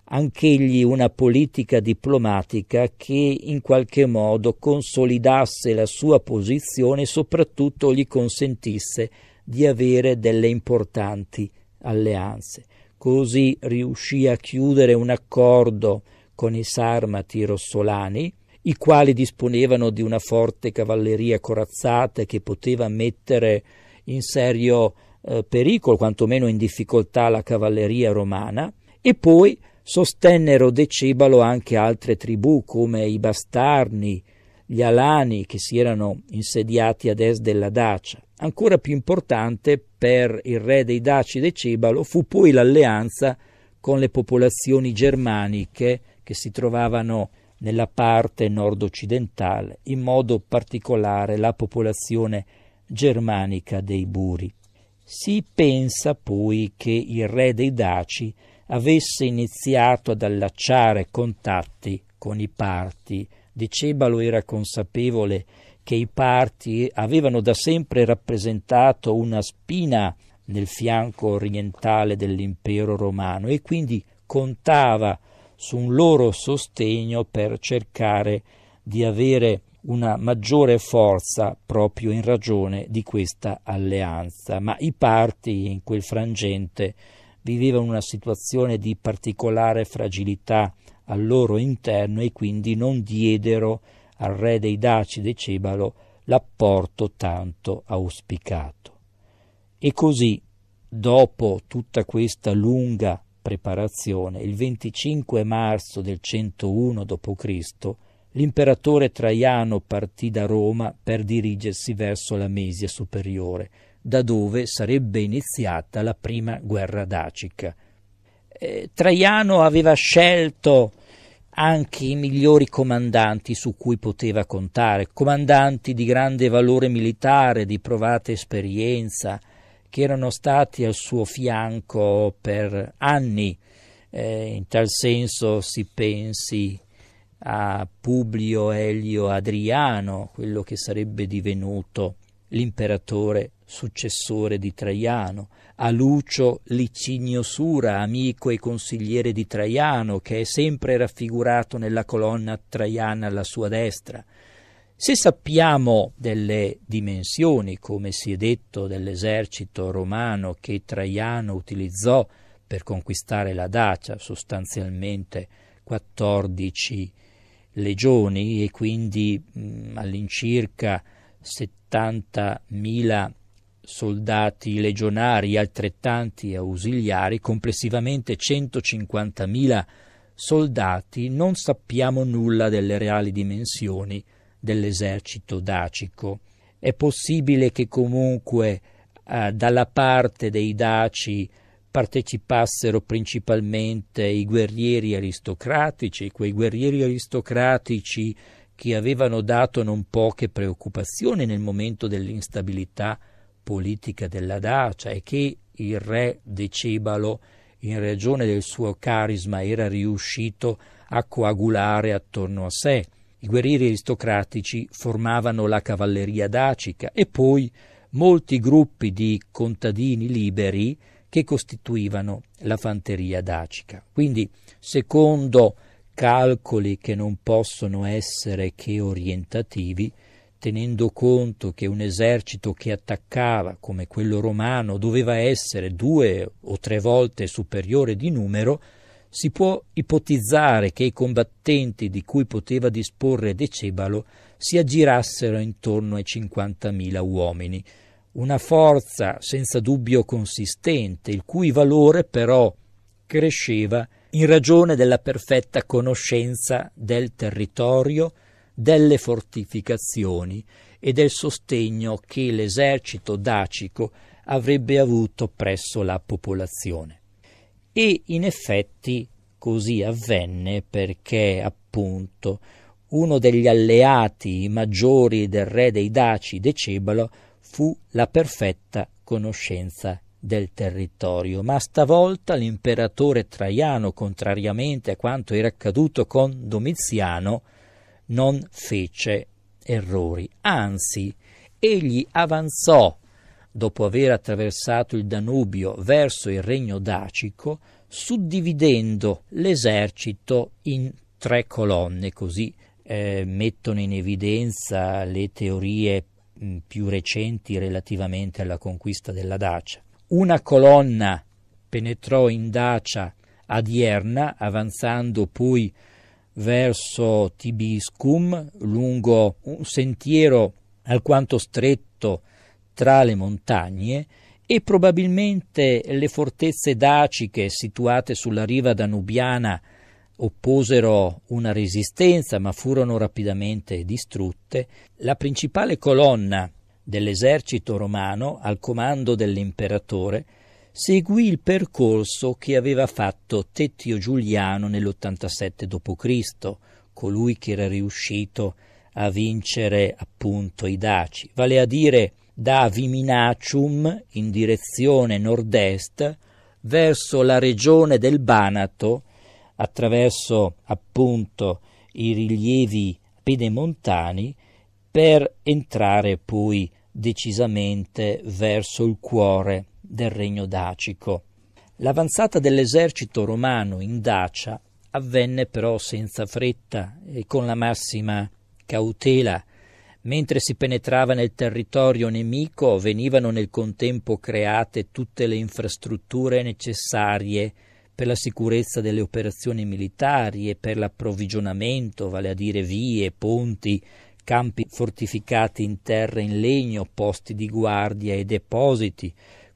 anch'egli una politica diplomatica che in qualche modo consolidasse la sua posizione e soprattutto gli consentisse di avere delle importanti alleanze. Così riuscì a chiudere un accordo con i sarmati rossolani, i quali disponevano di una forte cavalleria corazzata che poteva mettere in serio eh, pericolo, quantomeno in difficoltà, la cavalleria romana, e poi sostennero Decebalo anche altre tribù come i Bastarni, gli Alani che si erano insediati ad est della Dacia. Ancora più importante per il re dei Daci Decebalo fu poi l'alleanza con le popolazioni germaniche che si trovavano nella parte nord-occidentale, in modo particolare la popolazione germanica dei Buri. Si pensa poi che il re dei Daci avesse iniziato ad allacciare contatti con i parti. Decebalo era consapevole che che i parti avevano da sempre rappresentato una spina nel fianco orientale dell'impero romano e quindi contava su un loro sostegno per cercare di avere una maggiore forza proprio in ragione di questa alleanza. Ma i parti in quel frangente vivevano una situazione di particolare fragilità al loro interno e quindi non diedero al re dei Daci de Cebalo l'apporto tanto auspicato. E così, dopo tutta questa lunga preparazione, il 25 marzo del 101 d.C., l'imperatore Traiano partì da Roma per dirigersi verso la Mesia superiore, da dove sarebbe iniziata la prima guerra dacica. Eh, Traiano aveva scelto anche i migliori comandanti su cui poteva contare, comandanti di grande valore militare, di provata esperienza, che erano stati al suo fianco per anni. Eh, in tal senso si pensi a Publio Elio Adriano, quello che sarebbe divenuto l'imperatore successore di Traiano, a Lucio Licinio Sura, amico e consigliere di Traiano, che è sempre raffigurato nella colonna traiana alla sua destra. Se sappiamo delle dimensioni, come si è detto, dell'esercito romano che Traiano utilizzò per conquistare la Dacia, sostanzialmente 14 legioni e quindi mh, mm, all'incirca 70.000 soldati legionari altrettanti ausiliari, complessivamente 150.000 soldati, non sappiamo nulla delle reali dimensioni dell'esercito dacico. È possibile che comunque eh, dalla parte dei daci partecipassero principalmente i guerrieri aristocratici, quei guerrieri aristocratici che avevano dato non poche preoccupazioni nel momento dell'instabilità politica della Dacia e che il re De Decebalo, in ragione del suo carisma, era riuscito a coagulare attorno a sé. I guerrieri aristocratici formavano la cavalleria dacica e poi molti gruppi di contadini liberi che costituivano la fanteria dacica. Quindi, secondo calcoli che non possono essere che orientativi, tenendo conto che un esercito che attaccava, come quello romano, doveva essere due o tre volte superiore di numero, si può ipotizzare che i combattenti di cui poteva disporre Decebalo si aggirassero intorno ai 50.000 uomini, una forza senza dubbio consistente, il cui valore però cresceva in ragione della perfetta conoscenza del territorio, delle fortificazioni e del sostegno che l'esercito dacico avrebbe avuto presso la popolazione. E in effetti così avvenne perché appunto uno degli alleati maggiori del re dei Daci, Decebalo, fu la perfetta conoscenza del territorio, ma stavolta l'imperatore Traiano, contrariamente a quanto era accaduto con Domiziano, non fece errori, anzi egli avanzò dopo aver attraversato il Danubio verso il regno dacico, suddividendo l'esercito in tre colonne, così eh, mettono in evidenza le teorie mh, mm, più recenti relativamente alla conquista della Dacia. Una colonna penetrò in Dacia ad Ierna, avanzando poi verso Tibiscum, lungo un sentiero alquanto stretto tra le montagne, e probabilmente le fortezze daciche situate sulla riva danubiana opposero una resistenza ma furono rapidamente distrutte, la principale colonna dell'esercito romano al comando dell'imperatore seguì il percorso che aveva fatto Tettio Giuliano nell'87 d.C., colui che era riuscito a vincere appunto i Daci, vale a dire da Viminacium in direzione nord-est verso la regione del Banato attraverso appunto i rilievi pedemontani per entrare poi decisamente verso il cuore del regno dacico. L'avanzata dell'esercito romano in Dacia avvenne però senza fretta e con la massima cautela. Mentre si penetrava nel territorio nemico venivano nel contempo create tutte le infrastrutture necessarie per la sicurezza delle operazioni militari e per l'approvvigionamento, vale a dire vie, ponti, campi fortificati in terra e in legno, posti di guardia e depositi,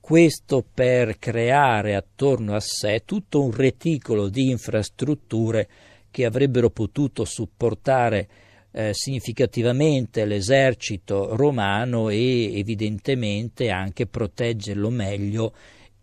questo per creare attorno a sé tutto un reticolo di infrastrutture che avrebbero potuto supportare eh, significativamente l'esercito romano e evidentemente anche proteggerlo meglio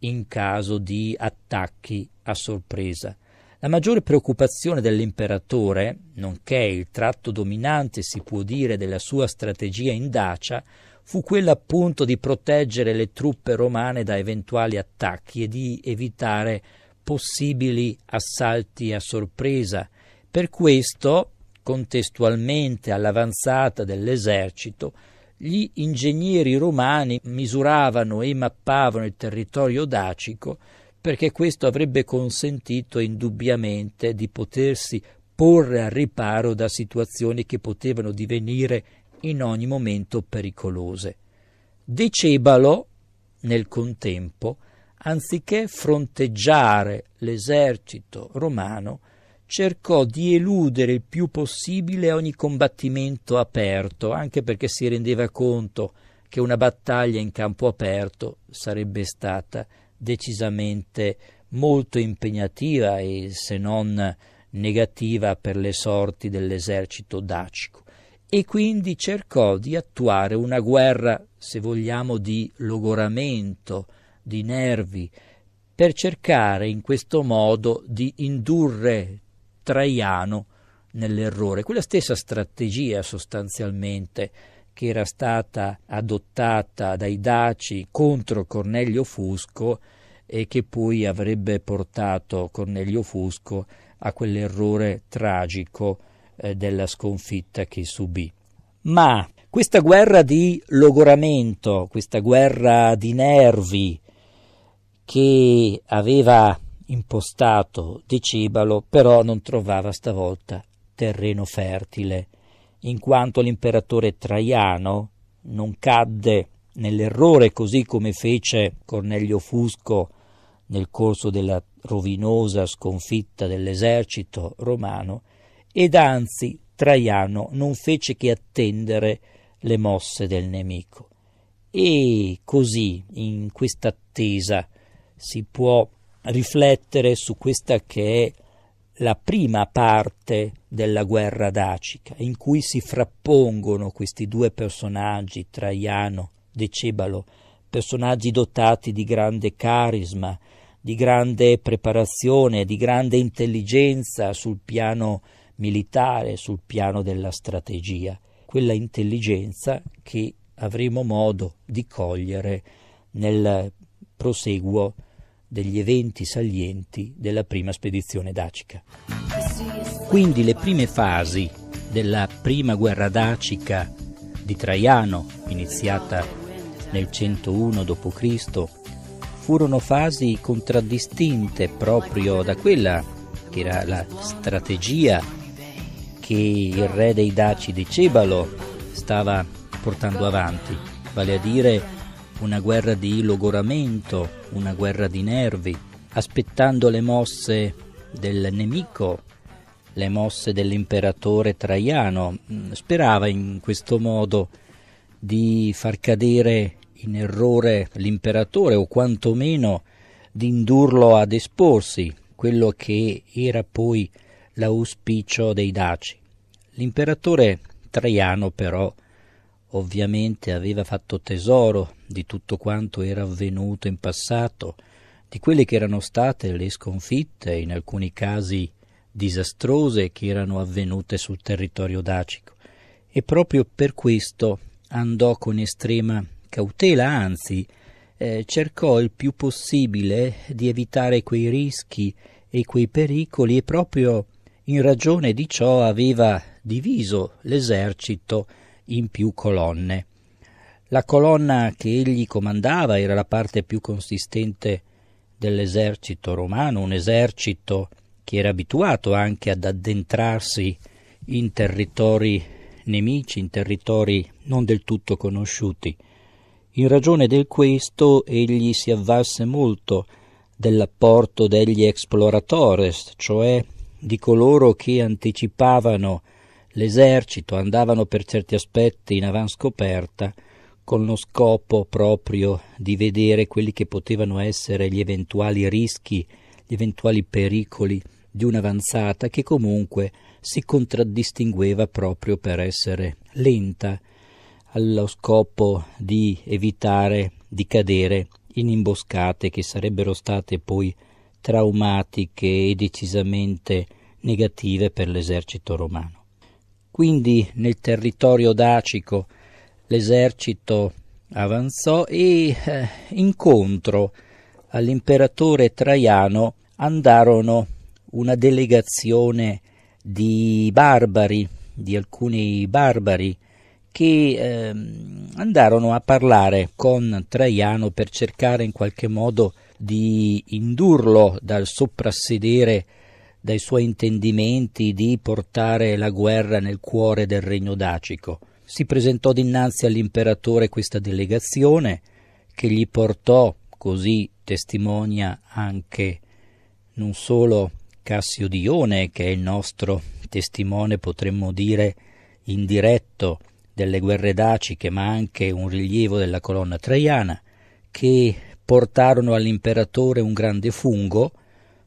in caso di attacchi a sorpresa. La maggiore preoccupazione dell'imperatore, nonché il tratto dominante si può dire della sua strategia in Dacia, fu quella appunto di proteggere le truppe romane da eventuali attacchi e di evitare possibili assalti a sorpresa. Per questo, contestualmente all'avanzata dell'esercito, gli ingegneri romani misuravano e mappavano il territorio dacico perché questo avrebbe consentito indubbiamente di potersi porre al riparo da situazioni che potevano divenire in ogni momento pericolose. Decebalo, nel contempo, anziché fronteggiare l'esercito romano, cercò di eludere il più possibile ogni combattimento aperto, anche perché si rendeva conto che una battaglia in campo aperto sarebbe stata decisamente molto impegnativa e se non negativa per le sorti dell'esercito dacico e quindi cercò di attuare una guerra, se vogliamo, di logoramento, di nervi, per cercare in questo modo di indurre Traiano nell'errore. Quella stessa strategia sostanzialmente che era stata adottata dai Daci contro Cornelio Fusco e che poi avrebbe portato Cornelio Fusco a quell'errore tragico eh, della sconfitta che subì. Ma questa guerra di logoramento, questa guerra di nervi che aveva impostato Decibalo, però non trovava stavolta terreno fertile, in quanto l'imperatore Traiano non cadde nell'errore così come fece Cornelio Fusco nel corso della rovinosa sconfitta dell'esercito romano ed anzi Traiano non fece che attendere le mosse del nemico. E così, in questa attesa, si può riflettere su questa che è la prima parte della guerra dacica, in cui si frappongono questi due personaggi, Traiano, e Decebalo, personaggi dotati di grande carisma, di grande preparazione, di grande intelligenza sul piano militare, sul piano della strategia, quella intelligenza che avremo modo di cogliere nel proseguo degli eventi salienti della prima spedizione dacica. Quindi le prime fasi della prima guerra dacica di Traiano, iniziata nel 101 d.C., furono fasi contraddistinte proprio da quella che era la strategia che il re dei Daci di Cebalo stava portando avanti, vale a dire una guerra di logoramento, una guerra di nervi, aspettando le mosse del nemico, le mosse dell'imperatore Traiano. Mm, sperava in questo modo di far cadere in errore l'imperatore o quantomeno di indurlo ad esporsi, quello che era poi l'auspicio dei Daci. L'imperatore Traiano però ovviamente aveva fatto tesoro di tutto quanto era avvenuto in passato, di quelle che erano state le sconfitte, in alcuni casi disastrose, che erano avvenute sul territorio dacico. E proprio per questo andò con estrema cautela, anzi eh, cercò il più possibile di evitare quei rischi e quei pericoli e proprio in ragione di ciò aveva diviso l'esercito in più colonne. La colonna che egli comandava era la parte più consistente dell'esercito romano, un esercito che era abituato anche ad addentrarsi in territori nemici, in territori non del tutto conosciuti. In ragione del questo egli si avvalse molto dell'apporto degli exploratores, cioè di coloro che anticipavano l'esercito, andavano per certi aspetti in avanscoperta con lo scopo proprio di vedere quelli che potevano essere gli eventuali rischi, gli eventuali pericoli di un'avanzata che comunque si contraddistingueva proprio per essere lenta, allo scopo di evitare di cadere in imboscate che sarebbero state poi traumatiche e decisamente negative per l'esercito romano. Quindi nel territorio dacico l'esercito avanzò e eh, incontro all'imperatore Traiano andarono una delegazione di barbari, di alcuni barbari, che eh, andarono a parlare con Traiano per cercare in qualche modo di indurlo dal soprassedere dai suoi intendimenti di portare la guerra nel cuore del regno dacico. Si presentò dinanzi all'imperatore questa delegazione che gli portò, così testimonia anche non solo Cassio Dione, che è il nostro testimone, potremmo dire, indiretto delle guerre daciche, ma anche un rilievo della colonna traiana, che portarono all'imperatore un grande fungo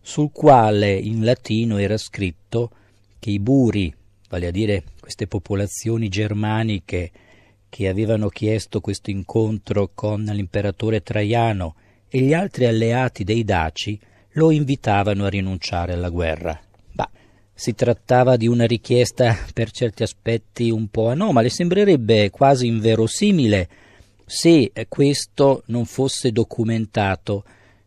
sul quale in latino era scritto che i buri, vale a dire queste popolazioni germaniche che avevano chiesto questo incontro con l'imperatore Traiano e gli altri alleati dei Daci, lo invitavano a rinunciare alla guerra. Ma si trattava di una richiesta per certi aspetti un po' anomale, sembrerebbe quasi inverosimile se questo non fosse documentato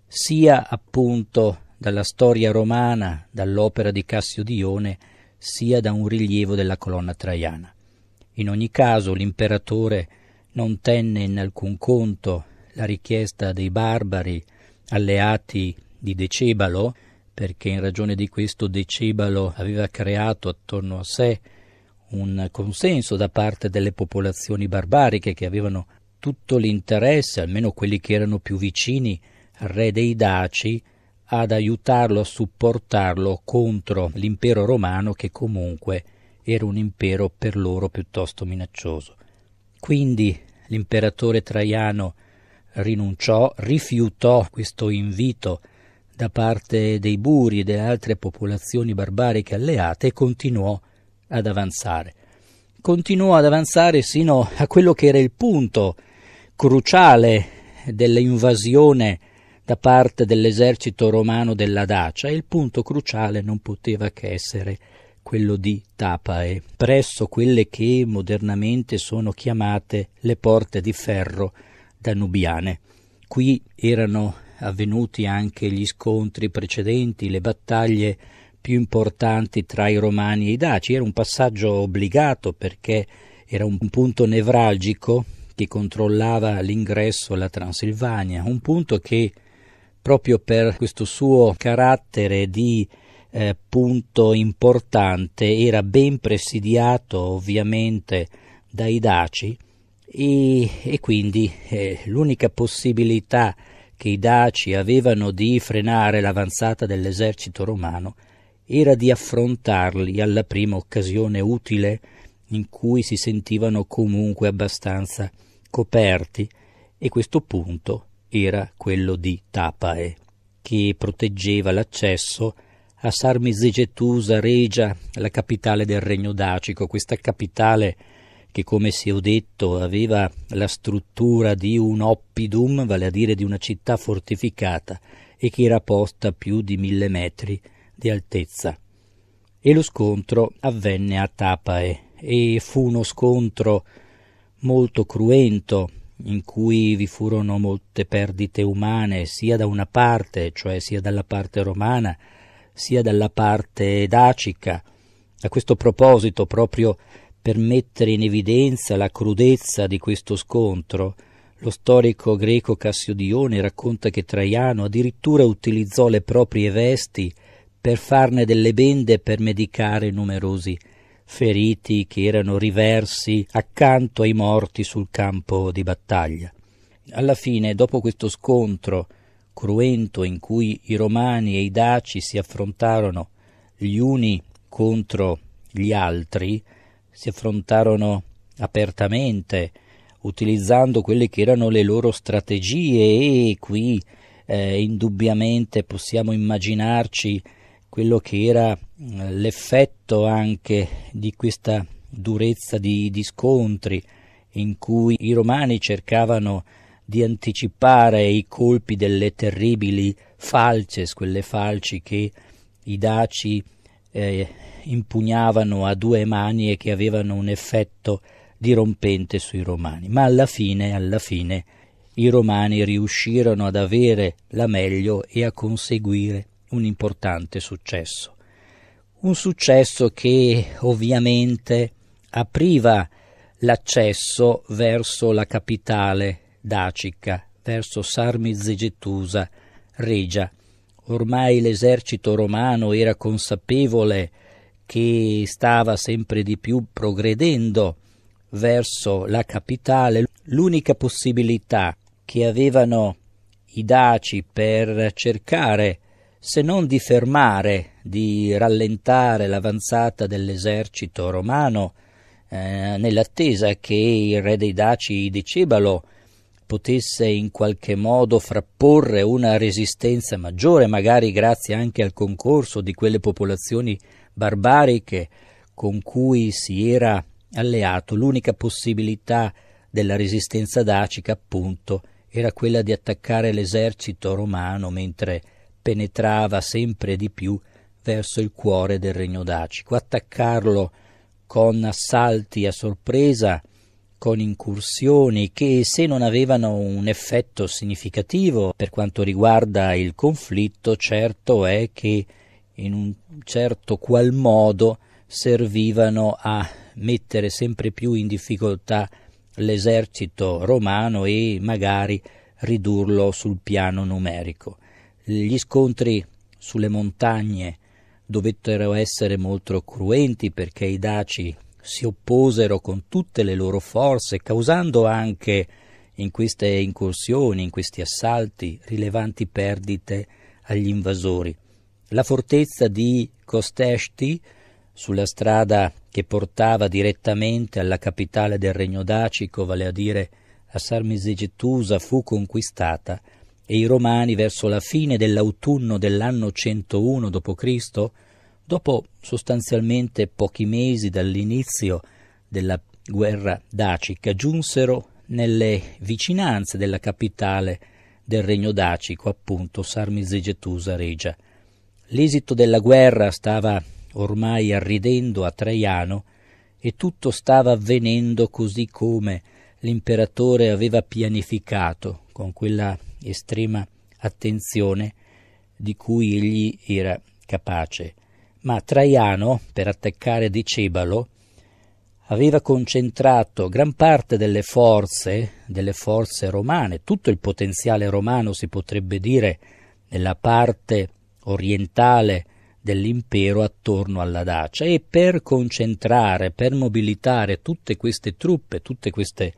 sia appunto dalla storia romana, dall'opera di Cassio Dione, sia da un rilievo della colonna traiana. In ogni caso l'imperatore non tenne in alcun conto la richiesta dei barbari alleati di Decebalo, perché in ragione di questo Decebalo aveva creato attorno a sé un consenso da parte delle popolazioni barbariche che avevano tutto l'interesse, almeno quelli che erano più vicini al re dei Daci, ad aiutarlo, a supportarlo contro l'impero romano che comunque era un impero per loro piuttosto minaccioso. Quindi l'imperatore Traiano rinunciò, rifiutò questo invito da parte dei Buri e delle altre popolazioni barbariche alleate e continuò ad avanzare. Continuò ad avanzare sino a quello che era il punto cruciale dell'invasione da parte dell'esercito romano della Dacia il punto cruciale non poteva che essere quello di Tapae, presso quelle che modernamente sono chiamate le porte di ferro danubiane. Qui erano avvenuti anche gli scontri precedenti, le battaglie più importanti tra i romani e i daci. Era un passaggio obbligato perché era un punto nevralgico che controllava l'ingresso alla Transilvania, un punto che proprio per questo suo carattere di eh, punto importante era ben presidiato ovviamente dai daci e, e quindi eh, l'unica possibilità che i daci avevano di frenare l'avanzata dell'esercito romano era di affrontarli alla prima occasione utile in cui si sentivano comunque abbastanza coperti e questo punto era quello di Tapae, che proteggeva l'accesso a Sarmisegetusa Regia, la capitale del regno dacico, questa capitale che come si è detto aveva la struttura di un oppidum, vale a dire di una città fortificata, e che era posta a più di mille metri di altezza. E lo scontro avvenne a Tapae, e fu uno scontro molto cruento in cui vi furono molte perdite umane sia da una parte, cioè sia dalla parte romana, sia dalla parte dacica. A questo proposito, proprio per mettere in evidenza la crudezza di questo scontro, lo storico greco Cassiodione racconta che Traiano addirittura utilizzò le proprie vesti per farne delle bende per medicare numerosi feriti che erano riversi accanto ai morti sul campo di battaglia. Alla fine, dopo questo scontro cruento in cui i romani e i daci si affrontarono gli uni contro gli altri, si affrontarono apertamente, utilizzando quelle che erano le loro strategie e qui eh, indubbiamente possiamo immaginarci quello che era l'effetto anche di questa durezza di, di scontri in cui i romani cercavano di anticipare i colpi delle terribili falces, quelle falci che i daci eh, impugnavano a due mani e che avevano un effetto dirompente sui romani. Ma alla fine, alla fine, i romani riuscirono ad avere la meglio e a conseguire un importante successo. Un successo che ovviamente apriva l'accesso verso la capitale dacica, verso Sarmizegetusa Regia. Ormai l'esercito romano era consapevole che stava sempre di più progredendo verso la capitale. L'unica possibilità che avevano i daci per cercare se non di fermare, di rallentare l'avanzata dell'esercito romano eh, nell'attesa che il re dei Daci di Cebalo potesse in qualche modo frapporre una resistenza maggiore, magari grazie anche al concorso di quelle popolazioni barbariche con cui si era alleato, l'unica possibilità della resistenza dacica appunto era quella di attaccare l'esercito romano mentre penetrava sempre di più verso il cuore del regno dacico. Attaccarlo con assalti a sorpresa, con incursioni che se non avevano un effetto significativo per quanto riguarda il conflitto, certo è che in un certo qual modo servivano a mettere sempre più in difficoltà l'esercito romano e magari ridurlo sul piano numerico. Gli scontri sulle montagne dovettero essere molto cruenti perché i daci si opposero con tutte le loro forze, causando anche in queste incursioni, in questi assalti, rilevanti perdite agli invasori. La fortezza di Costesti, sulla strada che portava direttamente alla capitale del regno dacico, vale a dire a Sarmisegetusa, fu conquistata e i Romani verso la fine dell'autunno dell'anno 101 d.C., dopo sostanzialmente pochi mesi dall'inizio della guerra dacica, giunsero nelle vicinanze della capitale del regno dacico, appunto Sarmisegetusa Regia. L'esito della guerra stava ormai arridendo a Traiano e tutto stava avvenendo così come l'imperatore aveva pianificato, con quella estrema attenzione di cui egli era capace. Ma Traiano, per attaccare Decebalo, aveva concentrato gran parte delle forze, delle forze romane, tutto il potenziale romano si potrebbe dire nella parte orientale dell'impero attorno alla Dacia e per concentrare, per mobilitare tutte queste truppe, tutte queste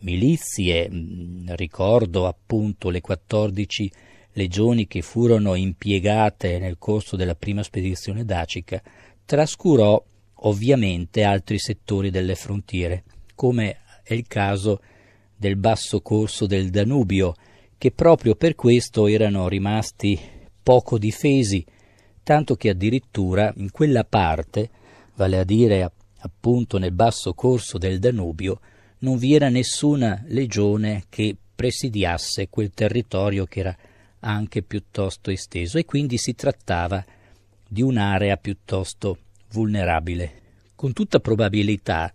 milizie, mm, ricordo appunto le 14 legioni che furono impiegate nel corso della prima spedizione dacica, trascurò ovviamente altri settori delle frontiere, come è il caso del basso corso del Danubio, che proprio per questo erano rimasti poco difesi, tanto che addirittura in quella parte, vale a dire appunto nel basso corso del Danubio, non vi era nessuna legione che presidiasse quel territorio che era anche piuttosto esteso e quindi si trattava di un'area piuttosto vulnerabile. Con tutta probabilità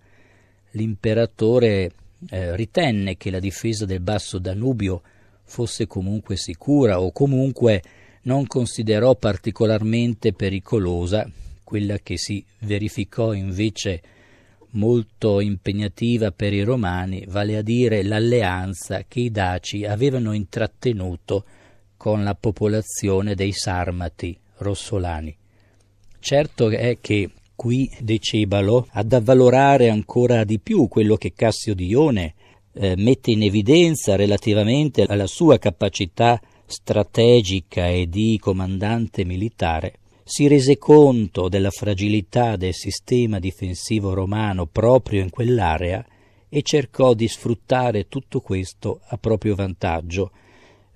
l'imperatore eh, ritenne che la difesa del basso Danubio fosse comunque sicura o comunque non considerò particolarmente pericolosa quella che si verificò invece molto impegnativa per i romani, vale a dire l'alleanza che i daci avevano intrattenuto con la popolazione dei sarmati rossolani. Certo è che qui Decebalo ad avvalorare ancora di più quello che Cassio Dione eh, mette in evidenza relativamente alla sua capacità strategica e di comandante militare si rese conto della fragilità del sistema difensivo romano proprio in quell'area e cercò di sfruttare tutto questo a proprio vantaggio,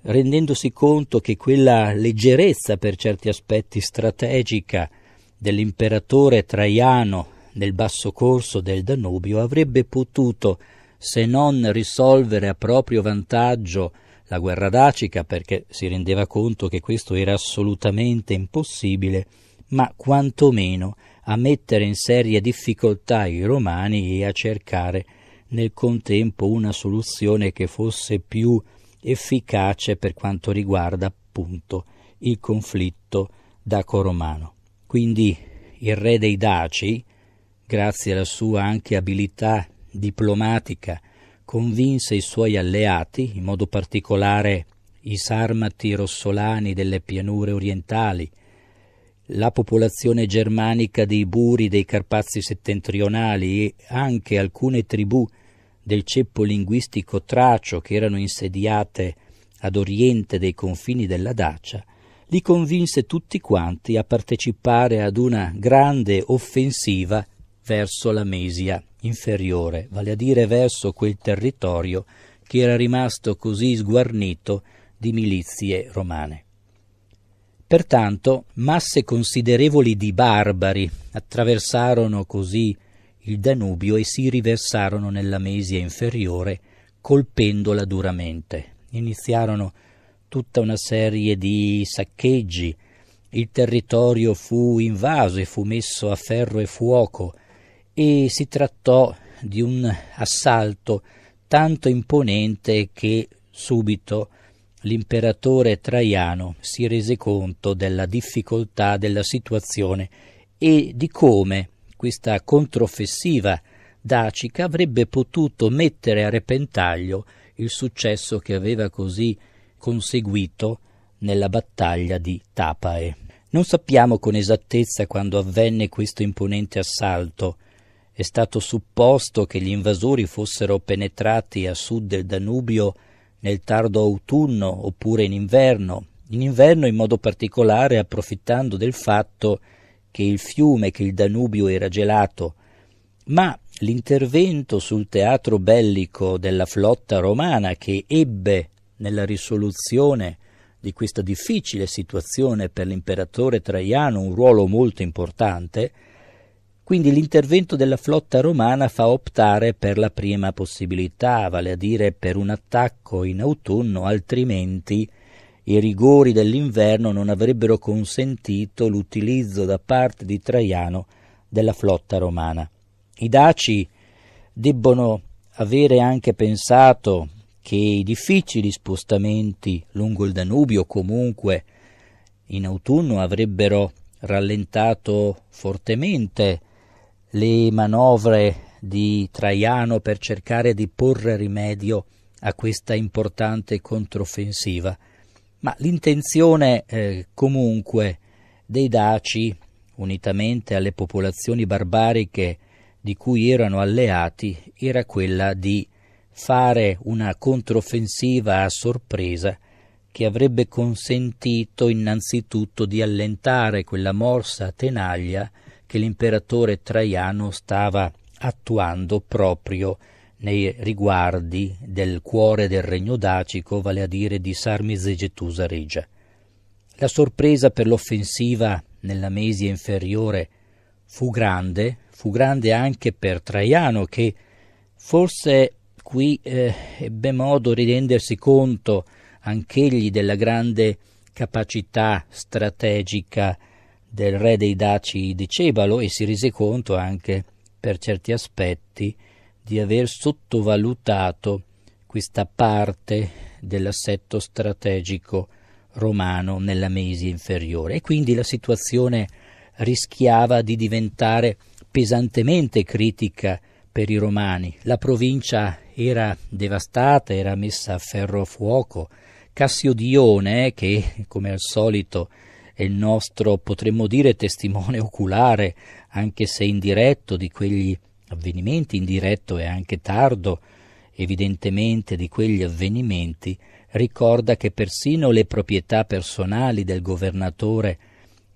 rendendosi conto che quella leggerezza per certi aspetti strategica dell'imperatore Traiano nel basso corso del Danubio avrebbe potuto, se non risolvere a proprio vantaggio la guerra dacica perché si rendeva conto che questo era assolutamente impossibile, ma quantomeno a mettere in seria difficoltà i romani e a cercare nel contempo una soluzione che fosse più efficace per quanto riguarda appunto il conflitto daco-romano. Quindi il re dei Daci, grazie alla sua anche abilità diplomatica convinse i suoi alleati, in modo particolare i sarmati rossolani delle pianure orientali, la popolazione germanica dei Buri dei Carpazi settentrionali e anche alcune tribù del ceppo linguistico tracio che erano insediate ad oriente dei confini della Dacia, li convinse tutti quanti a partecipare ad una grande offensiva verso la Mesia inferiore, vale a dire verso quel territorio che era rimasto così sguarnito di milizie romane. Pertanto masse considerevoli di barbari attraversarono così il Danubio e si riversarono nella Mesia inferiore, colpendola duramente. Iniziarono tutta una serie di saccheggi, il territorio fu invaso e fu messo a ferro e fuoco, e si trattò di un assalto tanto imponente che subito l'imperatore Traiano si rese conto della difficoltà della situazione e di come questa controffensiva dacica avrebbe potuto mettere a repentaglio il successo che aveva così conseguito nella battaglia di Tapae. Non sappiamo con esattezza quando avvenne questo imponente assalto, è stato supposto che gli invasori fossero penetrati a sud del Danubio nel tardo autunno oppure in inverno, in inverno in modo particolare approfittando del fatto che il fiume, che il Danubio era gelato, ma l'intervento sul teatro bellico della flotta romana che ebbe nella risoluzione di questa difficile situazione per l'imperatore Traiano un ruolo molto importante, quindi l'intervento della flotta romana fa optare per la prima possibilità, vale a dire per un attacco in autunno, altrimenti i rigori dell'inverno non avrebbero consentito l'utilizzo da parte di Traiano della flotta romana. I daci debbono avere anche pensato che i difficili spostamenti lungo il Danubio comunque in autunno avrebbero rallentato fortemente le manovre di Traiano per cercare di porre rimedio a questa importante controffensiva, ma l'intenzione eh, comunque dei Daci, unitamente alle popolazioni barbariche di cui erano alleati, era quella di fare una controffensiva a sorpresa che avrebbe consentito innanzitutto di allentare quella morsa a tenaglia che l'imperatore Traiano stava attuando proprio nei riguardi del cuore del regno dacico, vale a dire di Sarmize Regia. La sorpresa per l'offensiva nella Mesia inferiore fu grande, fu grande anche per Traiano che forse qui eh, ebbe modo di rendersi conto anch'egli della grande capacità strategica del re dei Daci di Cebalo e si rese conto anche per certi aspetti di aver sottovalutato questa parte dell'assetto strategico romano nella Mesia inferiore e quindi la situazione rischiava di diventare pesantemente critica per i romani. La provincia era devastata, era messa a ferro a fuoco. Cassiodione, che come al solito è il nostro, potremmo dire, testimone oculare, anche se indiretto, di quegli avvenimenti, indiretto e anche tardo, evidentemente, di quegli avvenimenti, ricorda che persino le proprietà personali del governatore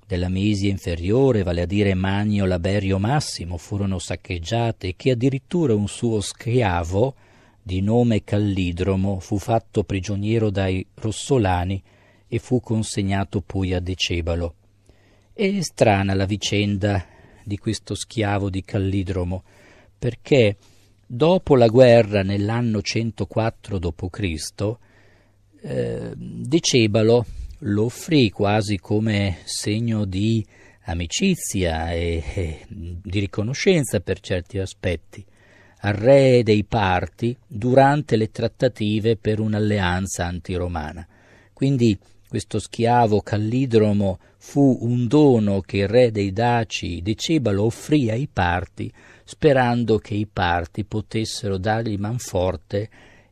della Mesia inferiore, vale a dire Magno Laberio Massimo, furono saccheggiate e che addirittura un suo schiavo, di nome Callidromo, fu fatto prigioniero dai rossolani e fu consegnato poi a Decebalo. È strana la vicenda di questo schiavo di Callidromo, perché dopo la guerra nell'anno 104 d.C., eh, Decebalo lo offrì quasi come segno di amicizia e, e di riconoscenza per certi aspetti al re dei Parti durante le trattative per un'alleanza antiromana. Quindi questo schiavo Callidromo fu un dono che il re dei Daci di Cebalo offrì ai parti, sperando che i parti potessero dargli manforte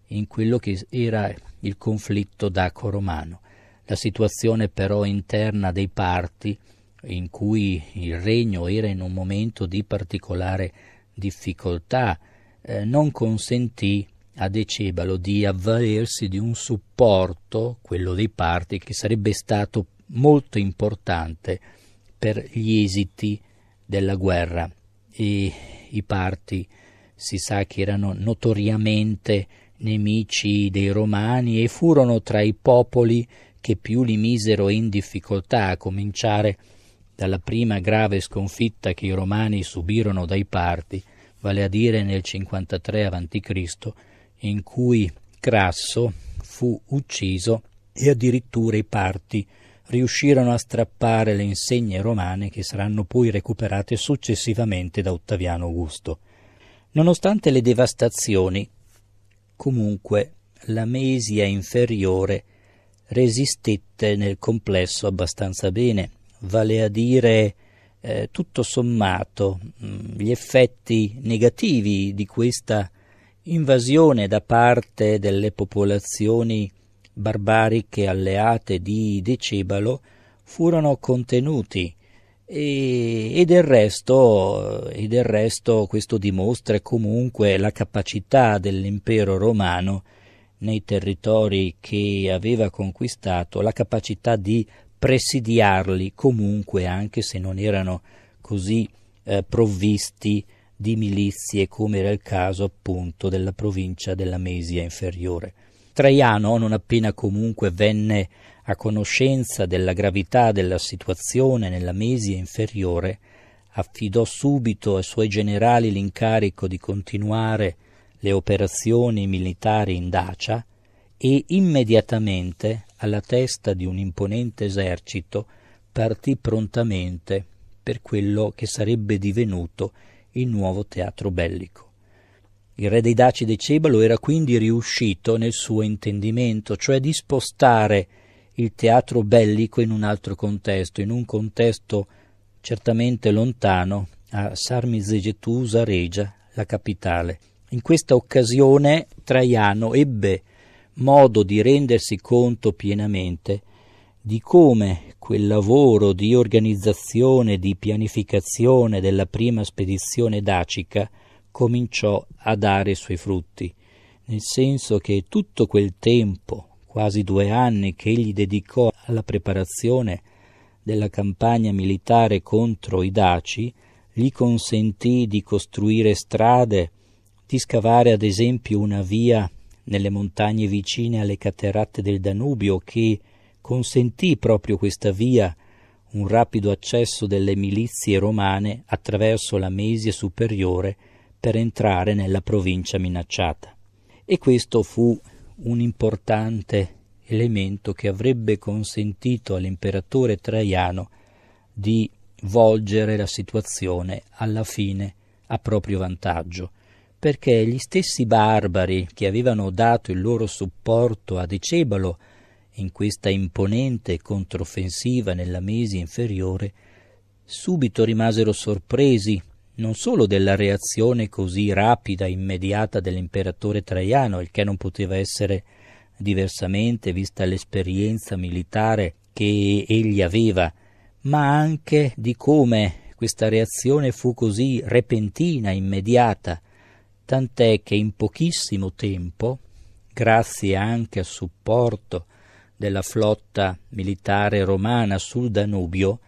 in quello che era il conflitto daco-romano. La situazione però interna dei parti, in cui il regno era in un momento di particolare difficoltà, eh, non consentì a Decebalo di avvalersi di un supporto, quello dei parti, che sarebbe stato molto importante per gli esiti della guerra. E I parti si sa che erano notoriamente nemici dei romani e furono tra i popoli che più li misero in difficoltà, a cominciare dalla prima grave sconfitta che i romani subirono dai parti, vale a dire nel 53 a.C., in cui Crasso fu ucciso e addirittura i parti riuscirono a strappare le insegne romane che saranno poi recuperate successivamente da Ottaviano Augusto. Nonostante le devastazioni, comunque la Mesia inferiore resistette nel complesso abbastanza bene, vale a dire eh, tutto sommato mm, gli effetti negativi di questa invasione da parte delle popolazioni barbariche alleate di Decebalo furono contenuti e, e, del resto, e, del resto, questo dimostra comunque la capacità dell'impero romano nei territori che aveva conquistato, la capacità di presidiarli comunque anche se non erano così eh, provvisti di milizie come era il caso appunto della provincia della Mesia inferiore. Traiano, non appena comunque venne a conoscenza della gravità della situazione nella Mesia inferiore, affidò subito ai suoi generali l'incarico di continuare le operazioni militari in Dacia e immediatamente alla testa di un imponente esercito partì prontamente per quello che sarebbe divenuto il nuovo teatro bellico. Il re dei Daci dei Cebalo era quindi riuscito nel suo intendimento, cioè di spostare il teatro bellico in un altro contesto, in un contesto certamente lontano, a Sarmizegetusa Regia, la capitale. In questa occasione Traiano ebbe modo di rendersi conto pienamente di come quel lavoro di organizzazione, di pianificazione della prima spedizione dacica cominciò a dare i suoi frutti, nel senso che tutto quel tempo, quasi due anni, che egli dedicò alla preparazione della campagna militare contro i Daci, gli consentì di costruire strade, di scavare ad esempio una via nelle montagne vicine alle cateratte del Danubio che consentì proprio questa via un rapido accesso delle milizie romane attraverso la Mesia superiore per entrare nella provincia minacciata. E questo fu un importante elemento che avrebbe consentito all'imperatore Traiano di volgere la situazione alla fine a proprio vantaggio, perché gli stessi barbari che avevano dato il loro supporto a Decebalo in questa imponente controffensiva nella Mesi inferiore, subito rimasero sorpresi non solo della reazione così rapida e immediata dell'imperatore Traiano, il che non poteva essere diversamente vista l'esperienza militare che egli aveva, ma anche di come questa reazione fu così repentina, immediata, tant'è che in pochissimo tempo, grazie anche al supporto della flotta militare romana sul Danubio,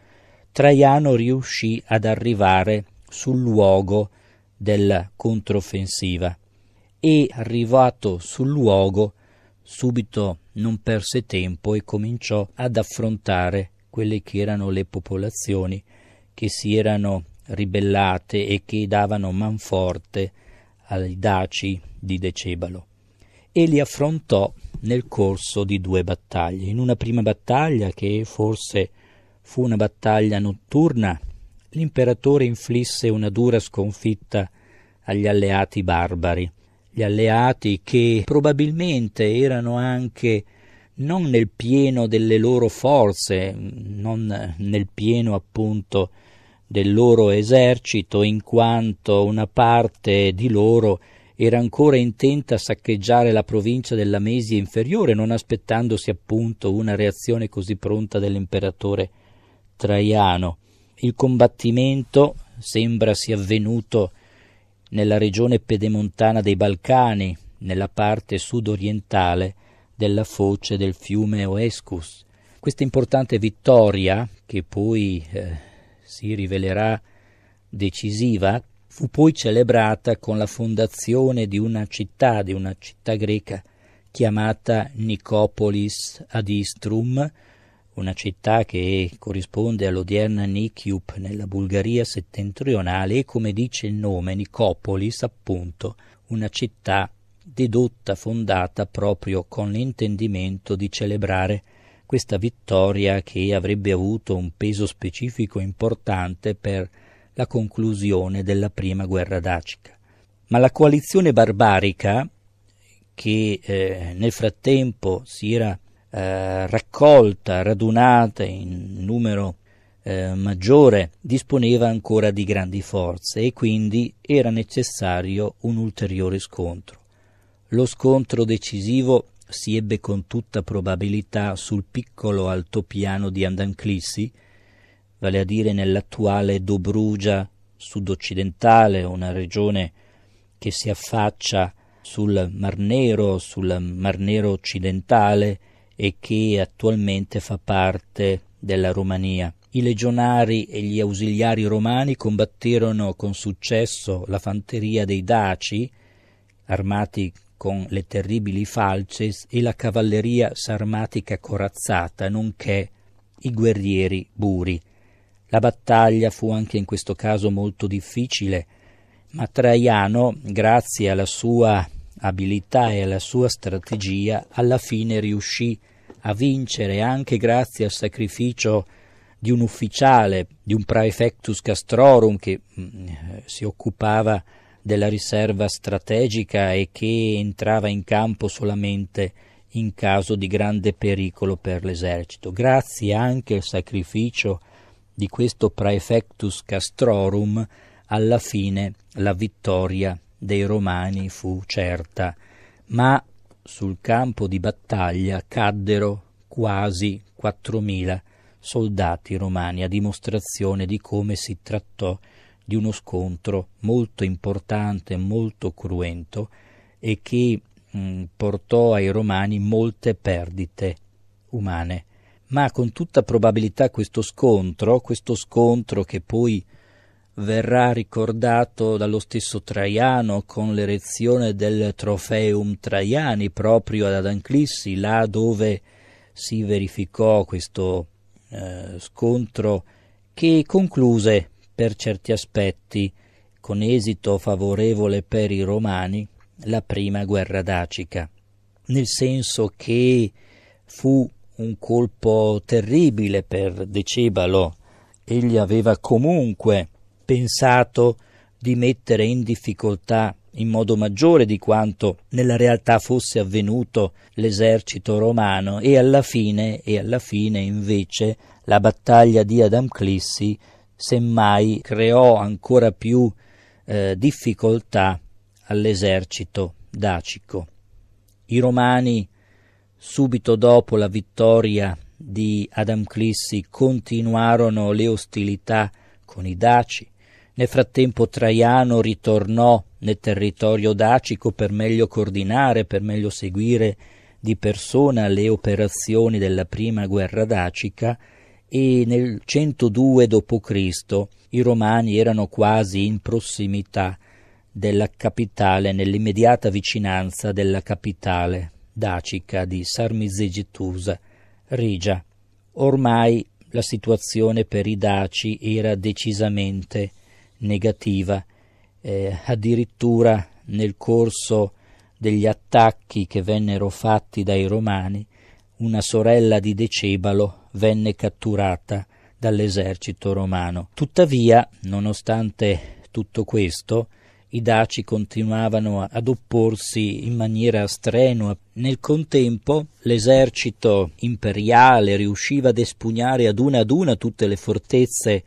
Traiano riuscì ad arrivare sul luogo della controffensiva e arrivato sul luogo subito non perse tempo e cominciò ad affrontare quelle che erano le popolazioni che si erano ribellate e che davano manforte ai daci di Decebalo e li affrontò nel corso di due battaglie. In una prima battaglia, che forse fu una battaglia notturna, l'imperatore inflisse una dura sconfitta agli alleati barbari, gli alleati che probabilmente erano anche non nel pieno delle loro forze, non nel pieno appunto del loro esercito, in quanto una parte di loro era ancora intenta a saccheggiare la provincia della Mesia inferiore, non aspettandosi appunto una reazione così pronta dell'imperatore Traiano. Il combattimento sembra sia avvenuto nella regione pedemontana dei Balcani, nella parte sudorientale della foce del fiume Oescus. Questa importante vittoria, che poi eh, si rivelerà decisiva, Fu poi celebrata con la fondazione di una città, di una città greca, chiamata Nicopolis ad Istrum, una città che corrisponde all'odierna Nichiup nella Bulgaria settentrionale e come dice il nome Nicopolis, appunto, una città dedotta, fondata proprio con l'intendimento di celebrare questa vittoria che avrebbe avuto un peso specifico importante per la conclusione della prima guerra dacica. Ma la coalizione barbarica, che eh, nel frattempo si era eh, raccolta, radunata in numero eh, maggiore, disponeva ancora di grandi forze e quindi era necessario un ulteriore scontro. Lo scontro decisivo si ebbe con tutta probabilità sul piccolo altopiano di Andanclissi, vale a dire nell'attuale Dobrugia sudoccidentale, una regione che si affaccia sul Mar Nero, sul Mar Nero occidentale e che attualmente fa parte della Romania. I legionari e gli ausiliari romani combatterono con successo la fanteria dei Daci, armati con le terribili falces, e la cavalleria sarmatica corazzata, nonché i guerrieri buri. La battaglia fu anche in questo caso molto difficile, ma Traiano, grazie alla sua abilità e alla sua strategia, alla fine riuscì a vincere anche grazie al sacrificio di un ufficiale, di un praefectus castrorum che mh, mm, si occupava della riserva strategica e che entrava in campo solamente in caso di grande pericolo per l'esercito. Grazie anche al sacrificio di di questo praefectus castrorum, alla fine la vittoria dei Romani fu certa, ma sul campo di battaglia caddero quasi 4.000 soldati romani, a dimostrazione di come si trattò di uno scontro molto importante, molto cruento e che mh, mm, portò ai romani molte perdite umane ma con tutta probabilità questo scontro, questo scontro che poi verrà ricordato dallo stesso Traiano con l'erezione del Trofeum Traiani proprio ad Anclissi, là dove si verificò questo eh, scontro che concluse per certi aspetti con esito favorevole per i romani la prima guerra dacica, nel senso che fu un colpo terribile per Decebalo. Egli aveva comunque pensato di mettere in difficoltà in modo maggiore di quanto nella realtà fosse avvenuto l'esercito romano e alla fine, e alla fine invece la battaglia di Adamclissi semmai creò ancora più eh, difficoltà all'esercito dacico. I romani subito dopo la vittoria di Adam Clissi continuarono le ostilità con i Daci. Nel frattempo Traiano ritornò nel territorio dacico per meglio coordinare, per meglio seguire di persona le operazioni della prima guerra dacica e nel 102 d.C. i romani erano quasi in prossimità della capitale, nell'immediata vicinanza della capitale dacica di Sarmizegetusa, Rigia. Ormai la situazione per i daci era decisamente negativa. Eh, addirittura nel corso degli attacchi che vennero fatti dai romani, una sorella di Decebalo venne catturata dall'esercito romano. Tuttavia, nonostante tutto questo, i daci continuavano ad opporsi in maniera strenua. Nel contempo l'esercito imperiale riusciva ad espugnare ad una ad una tutte le fortezze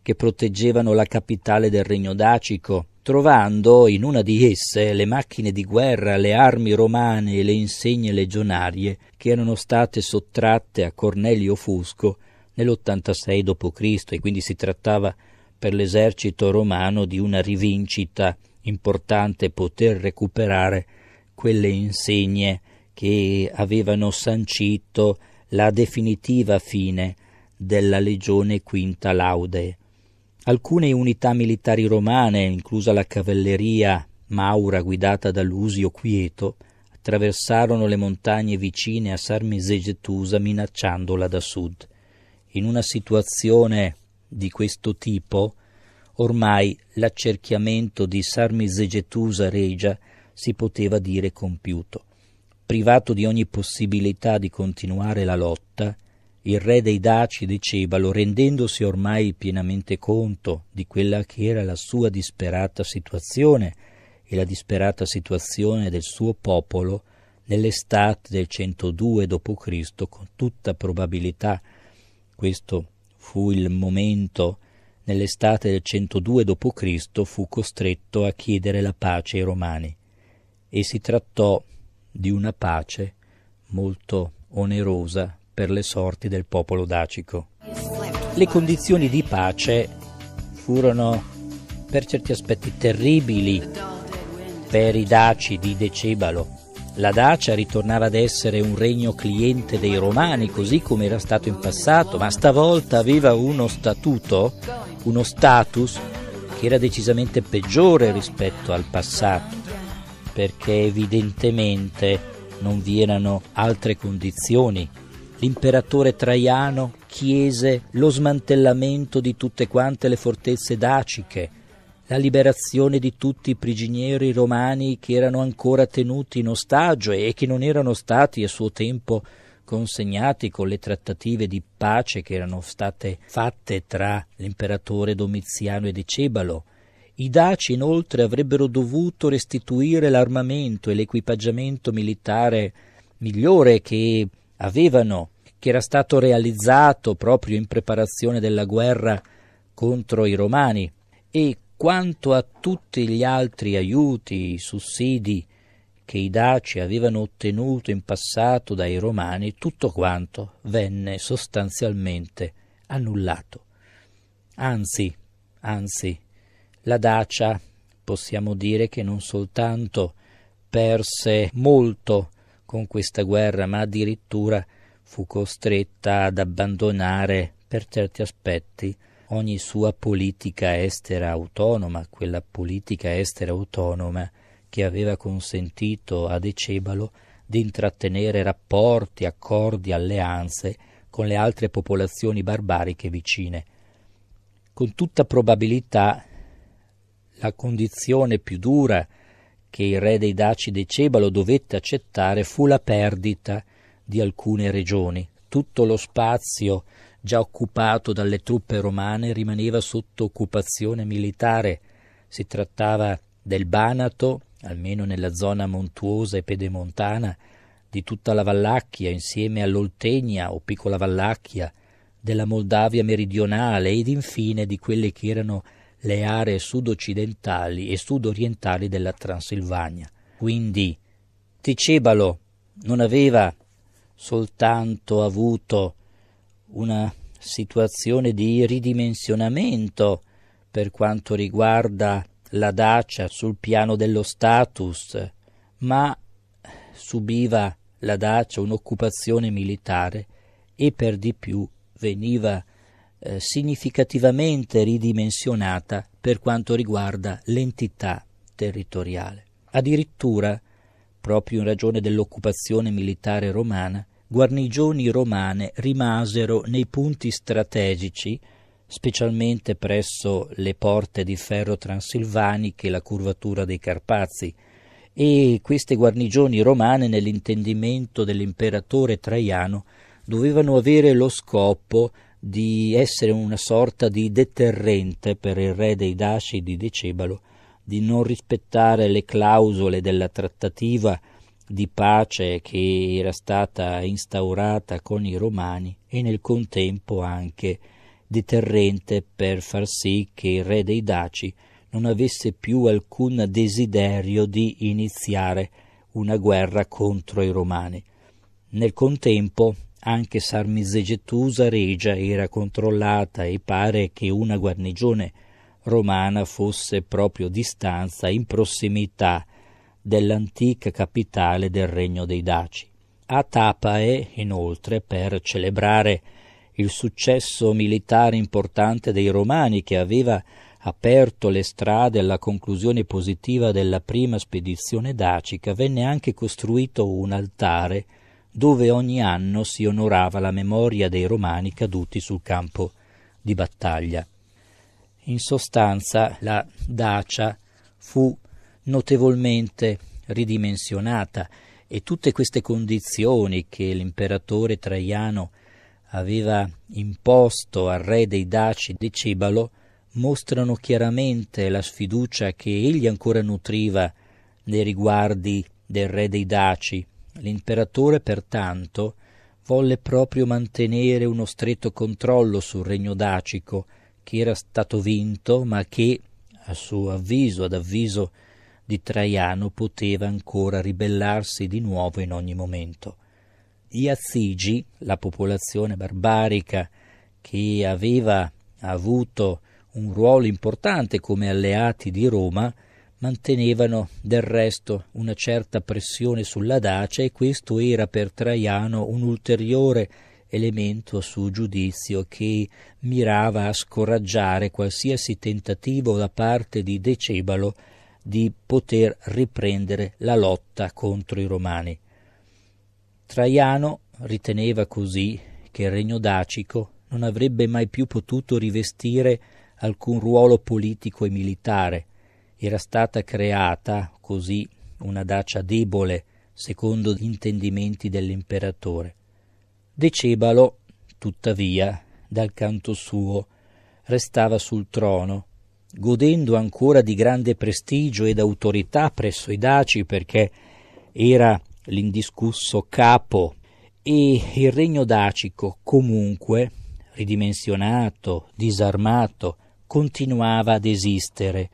che proteggevano la capitale del regno dacico, trovando in una di esse le macchine di guerra, le armi romane e le insegne legionarie che erano state sottratte a Cornelio Fusco nell'86 d.C. e quindi si trattava di per l'esercito romano di una rivincita importante poter recuperare quelle insegne che avevano sancito la definitiva fine della legione quinta laude. Alcune unità militari romane, inclusa la cavalleria maura guidata da Lusio Quieto, attraversarono le montagne vicine a Sarmisegetusa minacciandola da sud. In una situazione di questo tipo, ormai l'accerchiamento di Sarmizegetusa Regia si poteva dire compiuto. Privato di ogni possibilità di continuare la lotta, il re dei Daci di rendendosi ormai pienamente conto di quella che era la sua disperata situazione e la disperata situazione del suo popolo, nell'estate del 102 d.C., con tutta probabilità questo Fu il momento nell'estate del 102 d.C. fu costretto a chiedere la pace ai Romani e si trattò di una pace molto onerosa per le sorti del popolo dacico. Le condizioni di pace furono per certi aspetti terribili per i daci di Decebalo, la Dacia ritornava ad essere un regno cliente dei Romani, così come era stato in passato, ma stavolta aveva uno statuto, uno status che era decisamente peggiore rispetto al passato, perché evidentemente non vi erano altre condizioni. L'imperatore Traiano chiese lo smantellamento di tutte quante le fortezze daciche, la liberazione di tutti i prigionieri romani che erano ancora tenuti in ostaggio e che non erano stati a suo tempo consegnati con le trattative di pace che erano state fatte tra l'imperatore Domiziano e Decebalo. I Daci inoltre avrebbero dovuto restituire l'armamento e l'equipaggiamento militare migliore che avevano, che era stato realizzato proprio in preparazione della guerra contro i Romani. E quanto a tutti gli altri aiuti, sussidi che i Daci avevano ottenuto in passato dai Romani, tutto quanto venne sostanzialmente annullato. Anzi, anzi, la Dacia possiamo dire che non soltanto perse molto con questa guerra, ma addirittura fu costretta ad abbandonare per certi aspetti ogni sua politica estera autonoma, quella politica estera autonoma che aveva consentito a Decebalo di intrattenere rapporti, accordi, alleanze con le altre popolazioni barbariche vicine. Con tutta probabilità la condizione più dura che il re dei Daci Decebalo dovette accettare fu la perdita di alcune regioni. Tutto lo spazio già occupato dalle truppe romane, rimaneva sotto occupazione militare. Si trattava del Banato, almeno nella zona montuosa e pedemontana, di tutta la Vallacchia insieme all'Oltegna o piccola Vallacchia, della Moldavia meridionale ed infine di quelle che erano le aree sudoccidentali e sudorientali della Transilvania. Quindi Ticebalo non aveva soltanto avuto una situazione di ridimensionamento per quanto riguarda la Dacia sul piano dello status, ma subiva la Dacia un'occupazione militare e per di più veniva eh, significativamente ridimensionata per quanto riguarda l'entità territoriale. Addirittura, proprio in ragione dell'occupazione militare romana, guarnigioni romane rimasero nei punti strategici, specialmente presso le porte di ferro transilvaniche e la curvatura dei Carpazi, e queste guarnigioni romane, nell'intendimento dell'imperatore Traiano, dovevano avere lo scopo di essere una sorta di deterrente per il re dei Daci di Decebalo di non rispettare le clausole della trattativa di pace che era stata instaurata con i romani e nel contempo anche deterrente per far sì che il re dei Daci non avesse più alcun desiderio di iniziare una guerra contro i romani. Nel contempo anche Sarmisegetusa Regia era controllata e pare che una guarnigione romana fosse proprio di stanza in prossimità dell'antica capitale del regno dei Daci. A Tapae, inoltre, per celebrare il successo militare importante dei Romani che aveva aperto le strade alla conclusione positiva della prima spedizione dacica, venne anche costruito un altare dove ogni anno si onorava la memoria dei romani caduti sul campo di battaglia. In sostanza la Dacia fu notevolmente ridimensionata e tutte queste condizioni che l'imperatore Traiano aveva imposto al re dei Daci di Decebalo mostrano chiaramente la sfiducia che egli ancora nutriva nei riguardi del re dei Daci. L'imperatore pertanto volle proprio mantenere uno stretto controllo sul regno dacico che era stato vinto ma che a suo avviso, ad avviso di Traiano poteva ancora ribellarsi di nuovo in ogni momento. Gli Azzigi, la popolazione barbarica che aveva avuto un ruolo importante come alleati di Roma, mantenevano del resto una certa pressione sulla Dacia e questo era per Traiano un ulteriore elemento a suo giudizio che mirava a scoraggiare qualsiasi tentativo da parte di Decebalo di poter riprendere la lotta contro i Romani. Traiano riteneva così che il regno dacico non avrebbe mai più potuto rivestire alcun ruolo politico e militare. Era stata creata così una dacia debole, secondo gli intendimenti dell'imperatore. Decebalo, tuttavia, dal canto suo, restava sul trono godendo ancora di grande prestigio ed autorità presso i Daci perché era l'indiscusso capo e il regno dacico comunque, ridimensionato, disarmato, continuava ad esistere.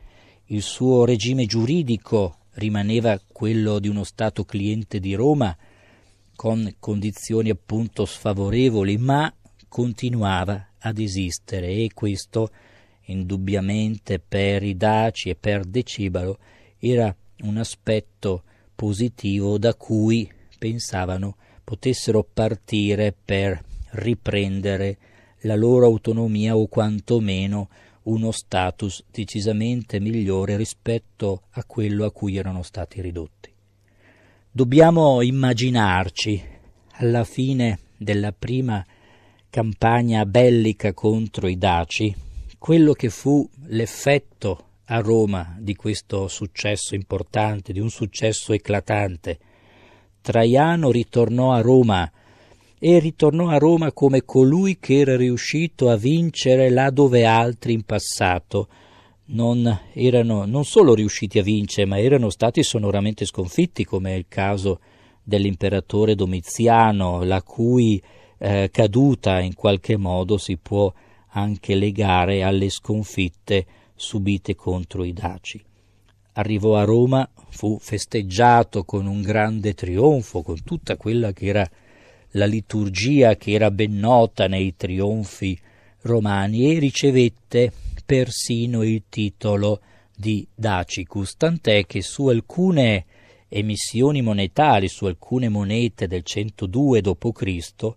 Il suo regime giuridico rimaneva quello di uno Stato cliente di Roma, con condizioni appunto sfavorevoli, ma continuava ad esistere e questo indubbiamente per i daci e per Decibalo era un aspetto positivo da cui pensavano potessero partire per riprendere la loro autonomia o quantomeno uno status decisamente migliore rispetto a quello a cui erano stati ridotti. Dobbiamo immaginarci alla fine della prima campagna bellica contro i Daci, quello che fu l'effetto a Roma di questo successo importante, di un successo eclatante. Traiano ritornò a Roma e ritornò a Roma come colui che era riuscito a vincere là dove altri in passato non erano non solo riusciti a vincere, ma erano stati sonoramente sconfitti, come è il caso dell'imperatore Domiziano, la cui eh, caduta in qualche modo si può anche gare alle sconfitte subite contro i Daci. Arrivò a Roma, fu festeggiato con un grande trionfo, con tutta quella che era la liturgia che era ben nota nei trionfi romani e ricevette persino il titolo di Dacicus, tant'è che su alcune emissioni monetarie, su alcune monete del 102 d.C.,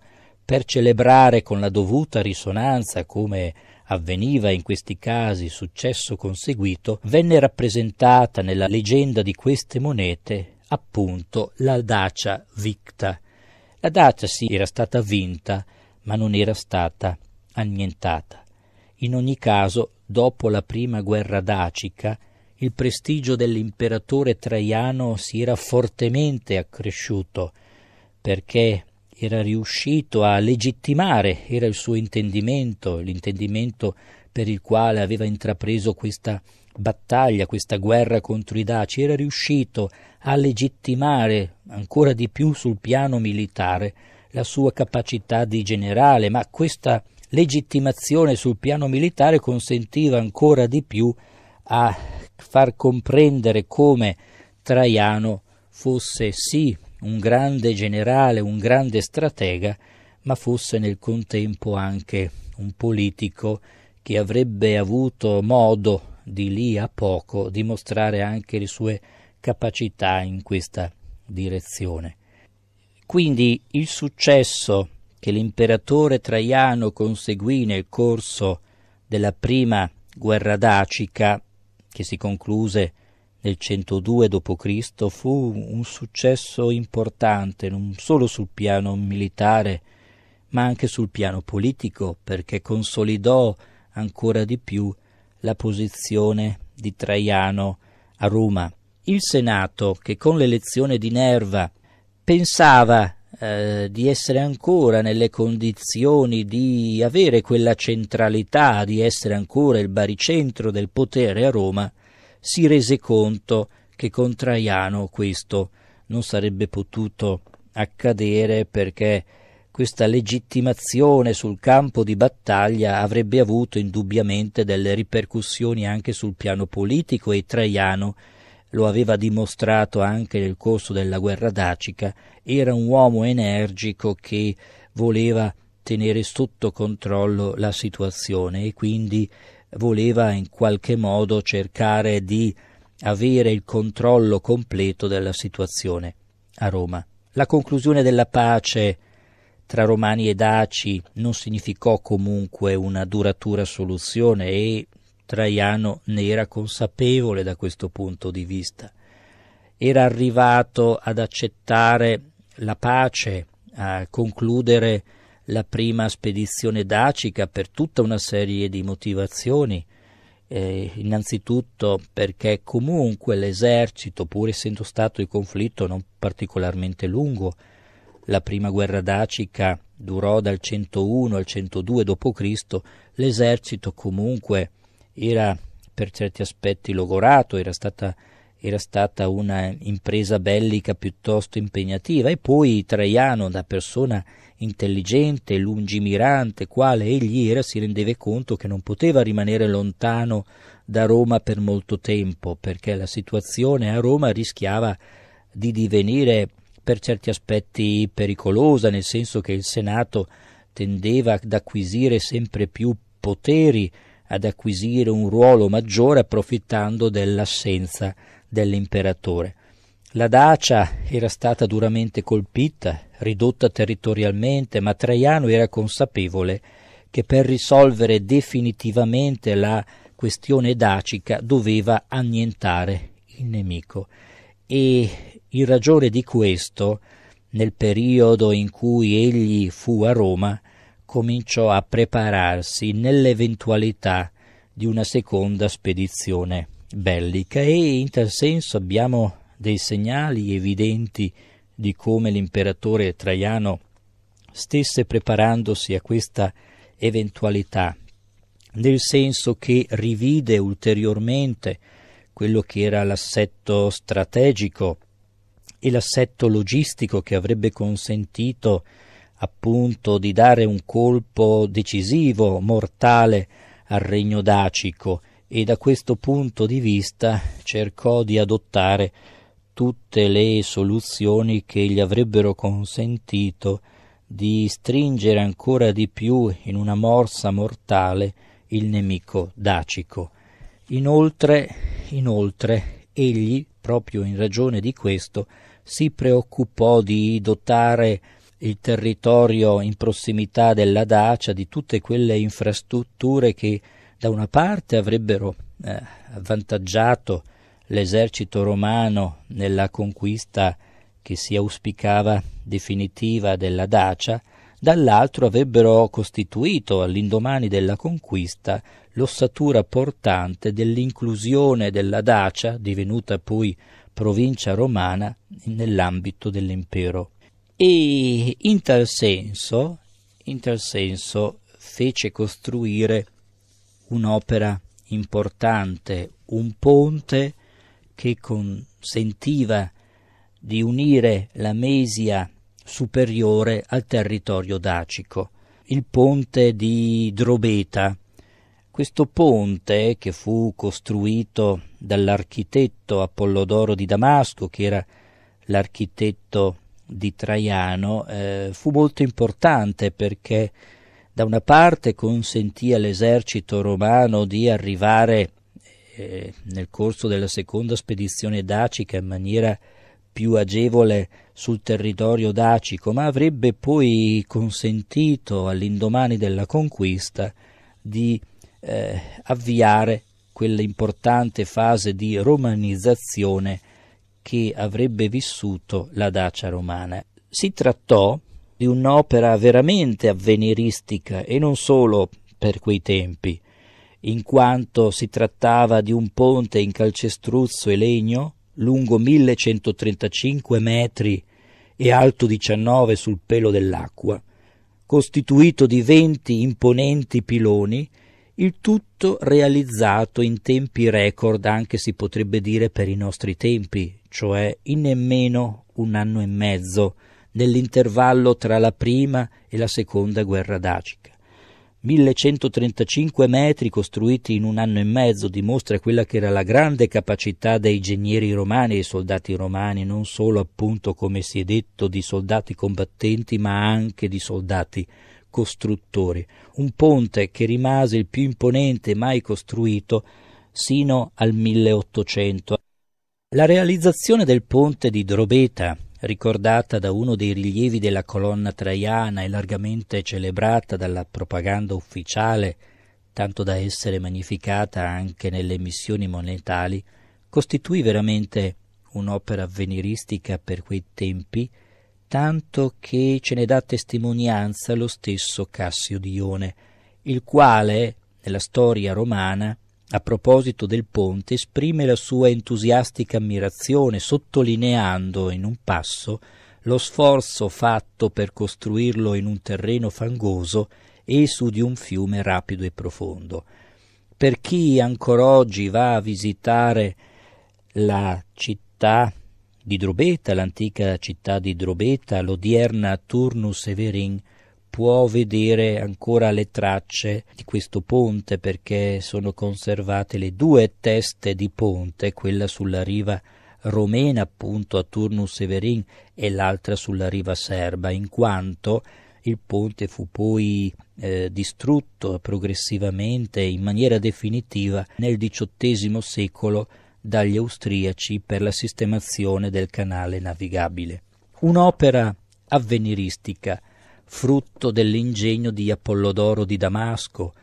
per celebrare con la dovuta risonanza come avveniva in questi casi successo conseguito, venne rappresentata nella leggenda di queste monete appunto la dacia victa. La dacia sì era stata vinta, ma non era stata annientata. In ogni caso, dopo la prima guerra dacica, il prestigio dell'imperatore Traiano si era fortemente accresciuto, perché era riuscito a legittimare, era il suo intendimento, l'intendimento per il quale aveva intrapreso questa battaglia, questa guerra contro i Daci, era riuscito a legittimare ancora di più sul piano militare la sua capacità di generale, ma questa legittimazione sul piano militare consentiva ancora di più a far comprendere come Traiano fosse sì un grande generale, un grande stratega, ma fosse nel contempo anche un politico che avrebbe avuto modo di lì a poco di mostrare anche le sue capacità in questa direzione. Quindi il successo che l'imperatore Traiano conseguì nel corso della prima guerra dacica, che si concluse nel 102 d.C. fu un successo importante non solo sul piano militare, ma anche sul piano politico, perché consolidò ancora di più la posizione di Traiano a Roma. Il Senato, che con l'elezione di Nerva pensava eh, di essere ancora nelle condizioni di avere quella centralità, di essere ancora il baricentro del potere a Roma, si rese conto che con Traiano questo non sarebbe potuto accadere perché questa legittimazione sul campo di battaglia avrebbe avuto indubbiamente delle ripercussioni anche sul piano politico e Traiano lo aveva dimostrato anche nel corso della guerra dacica, era un uomo energico che voleva tenere sotto controllo la situazione e quindi voleva in qualche modo cercare di avere il controllo completo della situazione a Roma. La conclusione della pace tra Romani e Daci non significò comunque una duratura soluzione e Traiano ne era consapevole da questo punto di vista. Era arrivato ad accettare la pace, a concludere la prima spedizione dacica per tutta una serie di motivazioni. Eh, innanzitutto perché comunque l'esercito, pur essendo stato in conflitto non particolarmente lungo, la prima guerra dacica durò dal 101 al 102 d.C., l'esercito comunque era per certi aspetti logorato, era stata, era stata una impresa bellica piuttosto impegnativa e poi Traiano, da persona intelligente lungimirante quale egli era, si rendeva conto che non poteva rimanere lontano da Roma per molto tempo, perché la situazione a Roma rischiava di divenire per certi aspetti pericolosa, nel senso che il Senato tendeva ad acquisire sempre più poteri, ad acquisire un ruolo maggiore approfittando dell'assenza dell'imperatore. La Dacia era stata duramente colpita, ridotta territorialmente, ma Traiano era consapevole che per risolvere definitivamente la questione dacica doveva annientare il nemico. E in ragione di questo, nel periodo in cui egli fu a Roma, cominciò a prepararsi nell'eventualità di una seconda spedizione bellica e in tal senso abbiamo dei segnali evidenti di come l'imperatore Traiano stesse preparandosi a questa eventualità, nel senso che rivide ulteriormente quello che era l'assetto strategico e l'assetto logistico che avrebbe consentito appunto di dare un colpo decisivo, mortale al regno dacico e da questo punto di vista cercò di adottare tutte le soluzioni che gli avrebbero consentito di stringere ancora di più in una morsa mortale il nemico dacico. Inoltre, inoltre, egli, proprio in ragione di questo, si preoccupò di dotare il territorio in prossimità della Dacia di tutte quelle infrastrutture che da una parte avrebbero eh, avvantaggiato l'esercito romano nella conquista che si auspicava definitiva della Dacia, dall'altro avrebbero costituito all'indomani della conquista l'ossatura portante dell'inclusione della Dacia, divenuta poi provincia romana, nell'ambito dell'impero. E in tal senso, in tal senso fece costruire un'opera importante, un ponte che consentiva di unire la Mesia superiore al territorio dacico, il ponte di Drobeta. Questo ponte, che fu costruito dall'architetto Apollodoro di Damasco, che era l'architetto di Traiano, eh, fu molto importante perché da una parte consentì all'esercito romano di arrivare eh, nel corso della seconda spedizione dacica in maniera più agevole sul territorio dacico, ma avrebbe poi consentito all'indomani della conquista di eh, avviare quell'importante fase di romanizzazione che avrebbe vissuto la Dacia romana. Si trattò di un'opera veramente avveniristica e non solo per quei tempi, in quanto si trattava di un ponte in calcestruzzo e legno lungo 1135 metri e alto 19 sul pelo dell'acqua, costituito di 20 imponenti piloni, il tutto realizzato in tempi record anche si potrebbe dire per i nostri tempi, cioè in nemmeno un anno e mezzo, nell'intervallo tra la prima e la seconda guerra dacica. 1135 metri costruiti in un anno e mezzo dimostra quella che era la grande capacità dei ingegneri romani e soldati romani, non solo appunto come si è detto di soldati combattenti ma anche di soldati costruttori. Un ponte che rimase il più imponente mai costruito sino al 1800. La realizzazione del ponte di Drobeta, ricordata da uno dei rilievi della colonna traiana e largamente celebrata dalla propaganda ufficiale, tanto da essere magnificata anche nelle missioni monetali, costituì veramente un'opera avveniristica per quei tempi, tanto che ce ne dà testimonianza lo stesso Cassio Dione, il quale, nella storia romana, a proposito del ponte, esprime la sua entusiastica ammirazione, sottolineando in un passo lo sforzo fatto per costruirlo in un terreno fangoso e su di un fiume rapido e profondo. Per chi ancora oggi va a visitare la città di Drobeta, l'antica città di Drobeta, l'odierna Turnus Severin, può vedere ancora le tracce di questo ponte perché sono conservate le due teste di ponte, quella sulla riva romena appunto a Turnus Severin e l'altra sulla riva serba, in quanto il ponte fu poi eh, distrutto progressivamente in maniera definitiva nel XVIII secolo dagli austriaci per la sistemazione del canale navigabile. Un'opera avveniristica frutto dell'ingegno di Apollodoro di Damasco,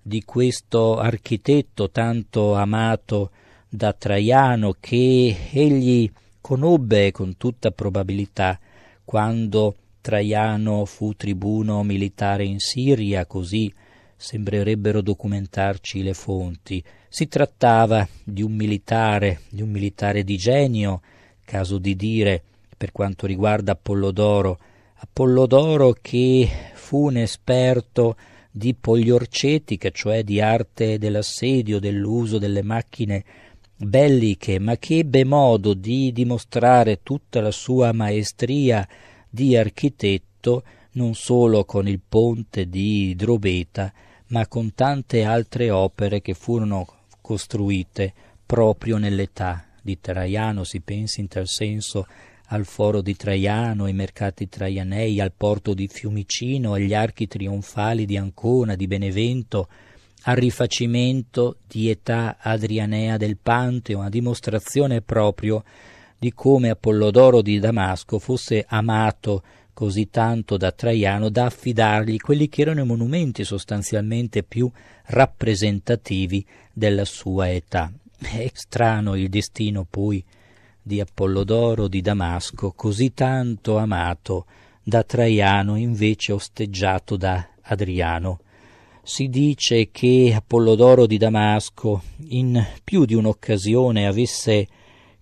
di questo architetto tanto amato da Traiano che egli conobbe con tutta probabilità quando Traiano fu tribuno militare in Siria, così sembrerebbero documentarci le fonti. Si trattava di un militare, di un militare di genio, caso di dire, per quanto riguarda Apollodoro, Apollodoro che fu un esperto di poliorcetica, cioè di arte dell'assedio, dell'uso delle macchine belliche, ma che ebbe modo di dimostrare tutta la sua maestria di architetto non solo con il ponte di Drobeta, ma con tante altre opere che furono costruite proprio nell'età di Traiano, si pensi in tal senso al foro di Traiano, ai mercati traianei, al porto di Fiumicino, agli archi trionfali di Ancona, di Benevento, al rifacimento di età adrianea del Panteo, una dimostrazione proprio di come Apollodoro di Damasco fosse amato così tanto da Traiano da affidargli quelli che erano i monumenti sostanzialmente più rappresentativi della sua età. È strano il destino poi di Apollodoro di Damasco, così tanto amato da Traiano, invece osteggiato da Adriano. Si dice che Apollodoro di Damasco in più di un'occasione avesse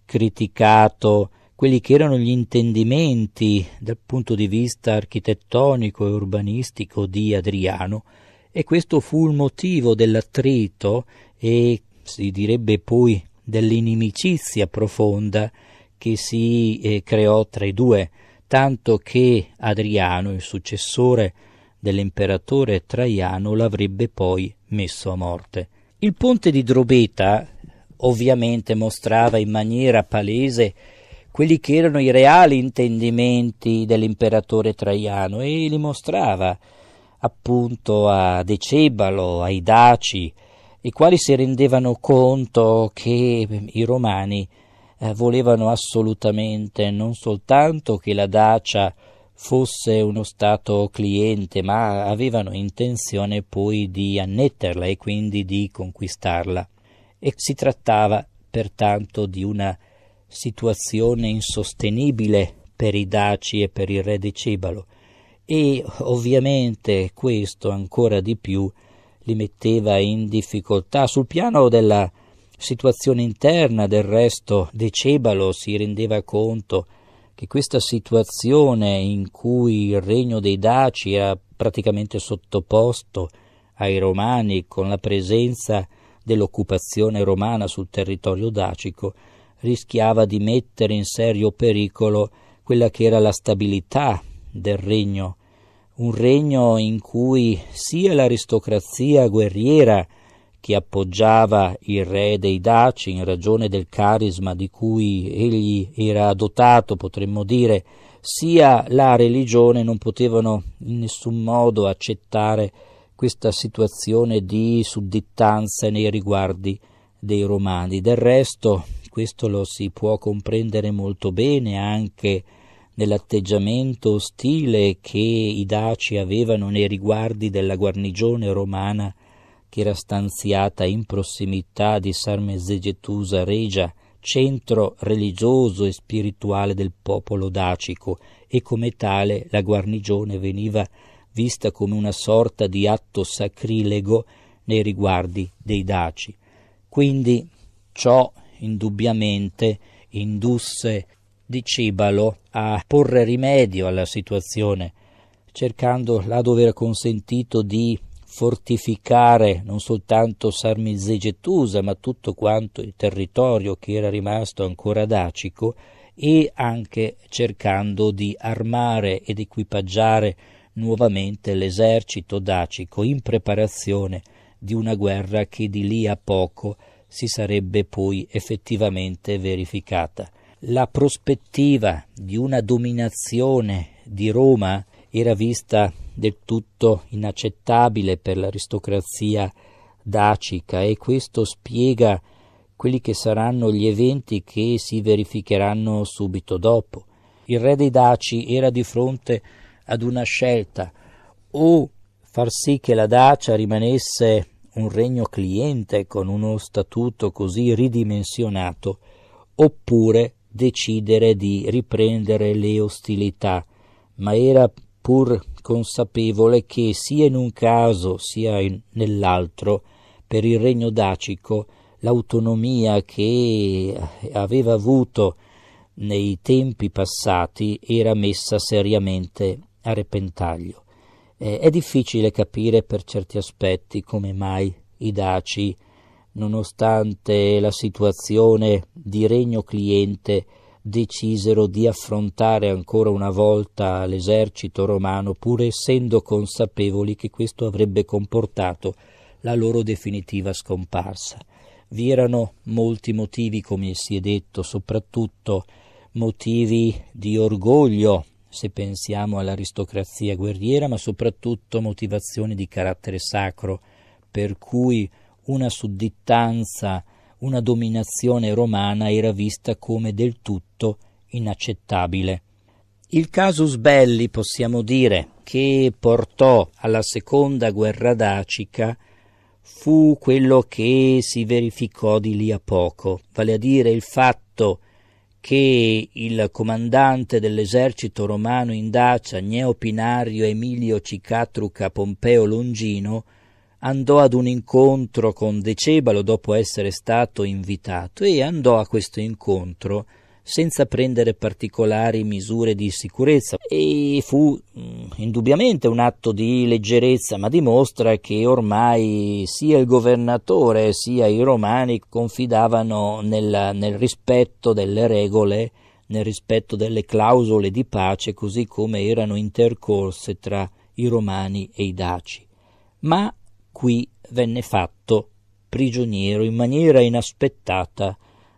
criticato quelli che erano gli intendimenti dal punto di vista architettonico e urbanistico di Adriano e questo fu il motivo dell'attrito e si direbbe poi dell'inimicizia profonda che si eh, creò tra i due, tanto che Adriano, il successore dell'imperatore Traiano, l'avrebbe poi messo a morte. Il ponte di Drobeta ovviamente mostrava in maniera palese quelli che erano i reali intendimenti dell'imperatore Traiano e li mostrava appunto a Decebalo, ai Daci, i quali si rendevano conto che i romani eh, volevano assolutamente non soltanto che la Dacia fosse uno Stato cliente, ma avevano intenzione poi di annetterla e quindi di conquistarla. E si trattava pertanto di una situazione insostenibile per i Daci e per il re di Cibalo e ovviamente questo ancora di più li metteva in difficoltà. Sul piano della situazione interna, del resto, Decebalo si rendeva conto che questa situazione in cui il regno dei Daci era praticamente sottoposto ai Romani con la presenza dell'occupazione romana sul territorio dacico rischiava di mettere in serio pericolo quella che era la stabilità del regno un regno in cui sia l'aristocrazia guerriera che appoggiava il re dei Daci in ragione del carisma di cui egli era dotato, potremmo dire, sia la religione non potevano in nessun modo accettare questa situazione di suddittanza nei riguardi dei romani. Del resto, questo lo si può comprendere molto bene anche nell'atteggiamento ostile che i daci avevano nei riguardi della guarnigione romana che era stanziata in prossimità di Sarmesegetusa Regia, centro religioso e spirituale del popolo dacico, e come tale la guarnigione veniva vista come una sorta di atto sacrilego nei riguardi dei daci. Quindi ciò indubbiamente indusse di Cibalo a porre rimedio alla situazione, cercando là dove era consentito di fortificare non soltanto Sarmizegetusa, ma tutto quanto il territorio che era rimasto ancora dacico e anche cercando di armare ed equipaggiare nuovamente l'esercito dacico in preparazione di una guerra che di lì a poco si sarebbe poi effettivamente verificata la prospettiva di una dominazione di Roma era vista del tutto inaccettabile per l'aristocrazia dacica e questo spiega quelli che saranno gli eventi che si verificheranno subito dopo. Il re dei Daci era di fronte ad una scelta o far sì che la Dacia rimanesse un regno cliente con uno statuto così ridimensionato, oppure decidere di riprendere le ostilità, ma era pur consapevole che sia in un caso sia in, nell'altro, per il regno dacico, l'autonomia che aveva avuto nei tempi passati era messa seriamente a repentaglio. Eh, è difficile capire per certi aspetti come mai i daci nonostante la situazione di regno cliente, decisero di affrontare ancora una volta l'esercito romano, pur essendo consapevoli che questo avrebbe comportato la loro definitiva scomparsa. Vi erano molti motivi, come si è detto, soprattutto motivi di orgoglio, se pensiamo all'aristocrazia guerriera, ma soprattutto motivazioni di carattere sacro, per cui una suddittanza, una dominazione romana era vista come del tutto inaccettabile. Il casus belli, possiamo dire, che portò alla seconda guerra dacica fu quello che si verificò di lì a poco, vale a dire il fatto che il comandante dell'esercito romano in Dacia, Gneo Pinario Emilio Cicatruca Pompeo Longino, andò ad un incontro con Decebalo dopo essere stato invitato e andò a questo incontro senza prendere particolari misure di sicurezza e fu mh, mm, indubbiamente un atto di leggerezza, ma dimostra che ormai sia il governatore sia i romani confidavano nel, nel rispetto delle regole, nel rispetto delle clausole di pace, così come erano intercorse tra i romani e i daci. Ma qui venne fatto prigioniero in maniera inaspettata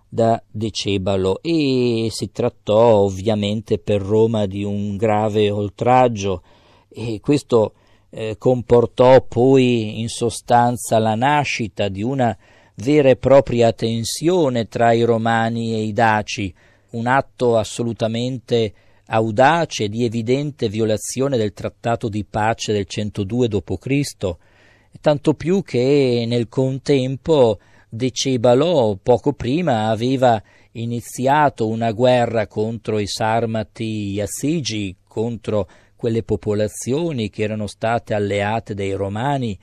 da Decebalo e si trattò ovviamente per Roma di un grave oltraggio e questo eh, comportò poi in sostanza la nascita di una vera e propria tensione tra i romani e i daci, un atto assolutamente audace di evidente violazione del trattato di pace del 102 d.C., tanto più che nel contempo Decebalo poco prima aveva iniziato una guerra contro i sarmati assigi, contro quelle popolazioni che erano state alleate dei romani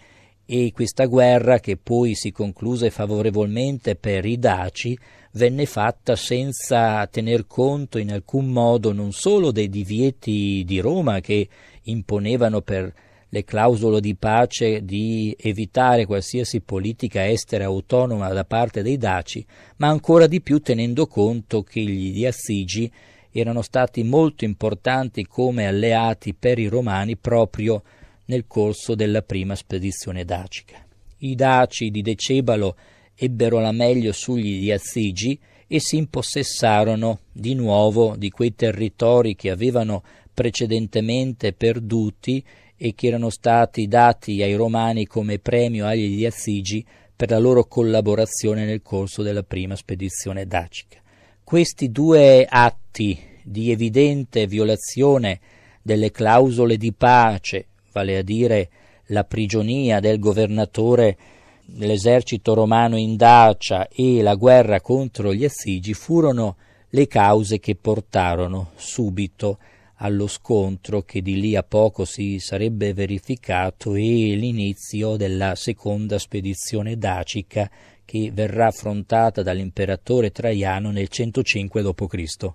e questa guerra che poi si concluse favorevolmente per i daci venne fatta senza tener conto in alcun modo non solo dei divieti di Roma che imponevano per le clausole di pace di evitare qualsiasi politica estera autonoma da parte dei Daci, ma ancora di più tenendo conto che gli Assigi erano stati molto importanti come alleati per i Romani proprio nel corso della prima spedizione dacica. I Daci di Decebalo ebbero la meglio sugli Assigi e si impossessarono di nuovo di quei territori che avevano precedentemente perduti e che erano stati dati ai romani come premio agli Assigi per la loro collaborazione nel corso della prima spedizione dacica. Questi due atti di evidente violazione delle clausole di pace, vale a dire la prigionia del governatore dell'esercito romano in Dacia e la guerra contro gli Assigi furono le cause che portarono subito a allo scontro che di lì a poco si sarebbe verificato e l'inizio della seconda spedizione dacica che verrà affrontata dall'imperatore Traiano nel 105 d.C.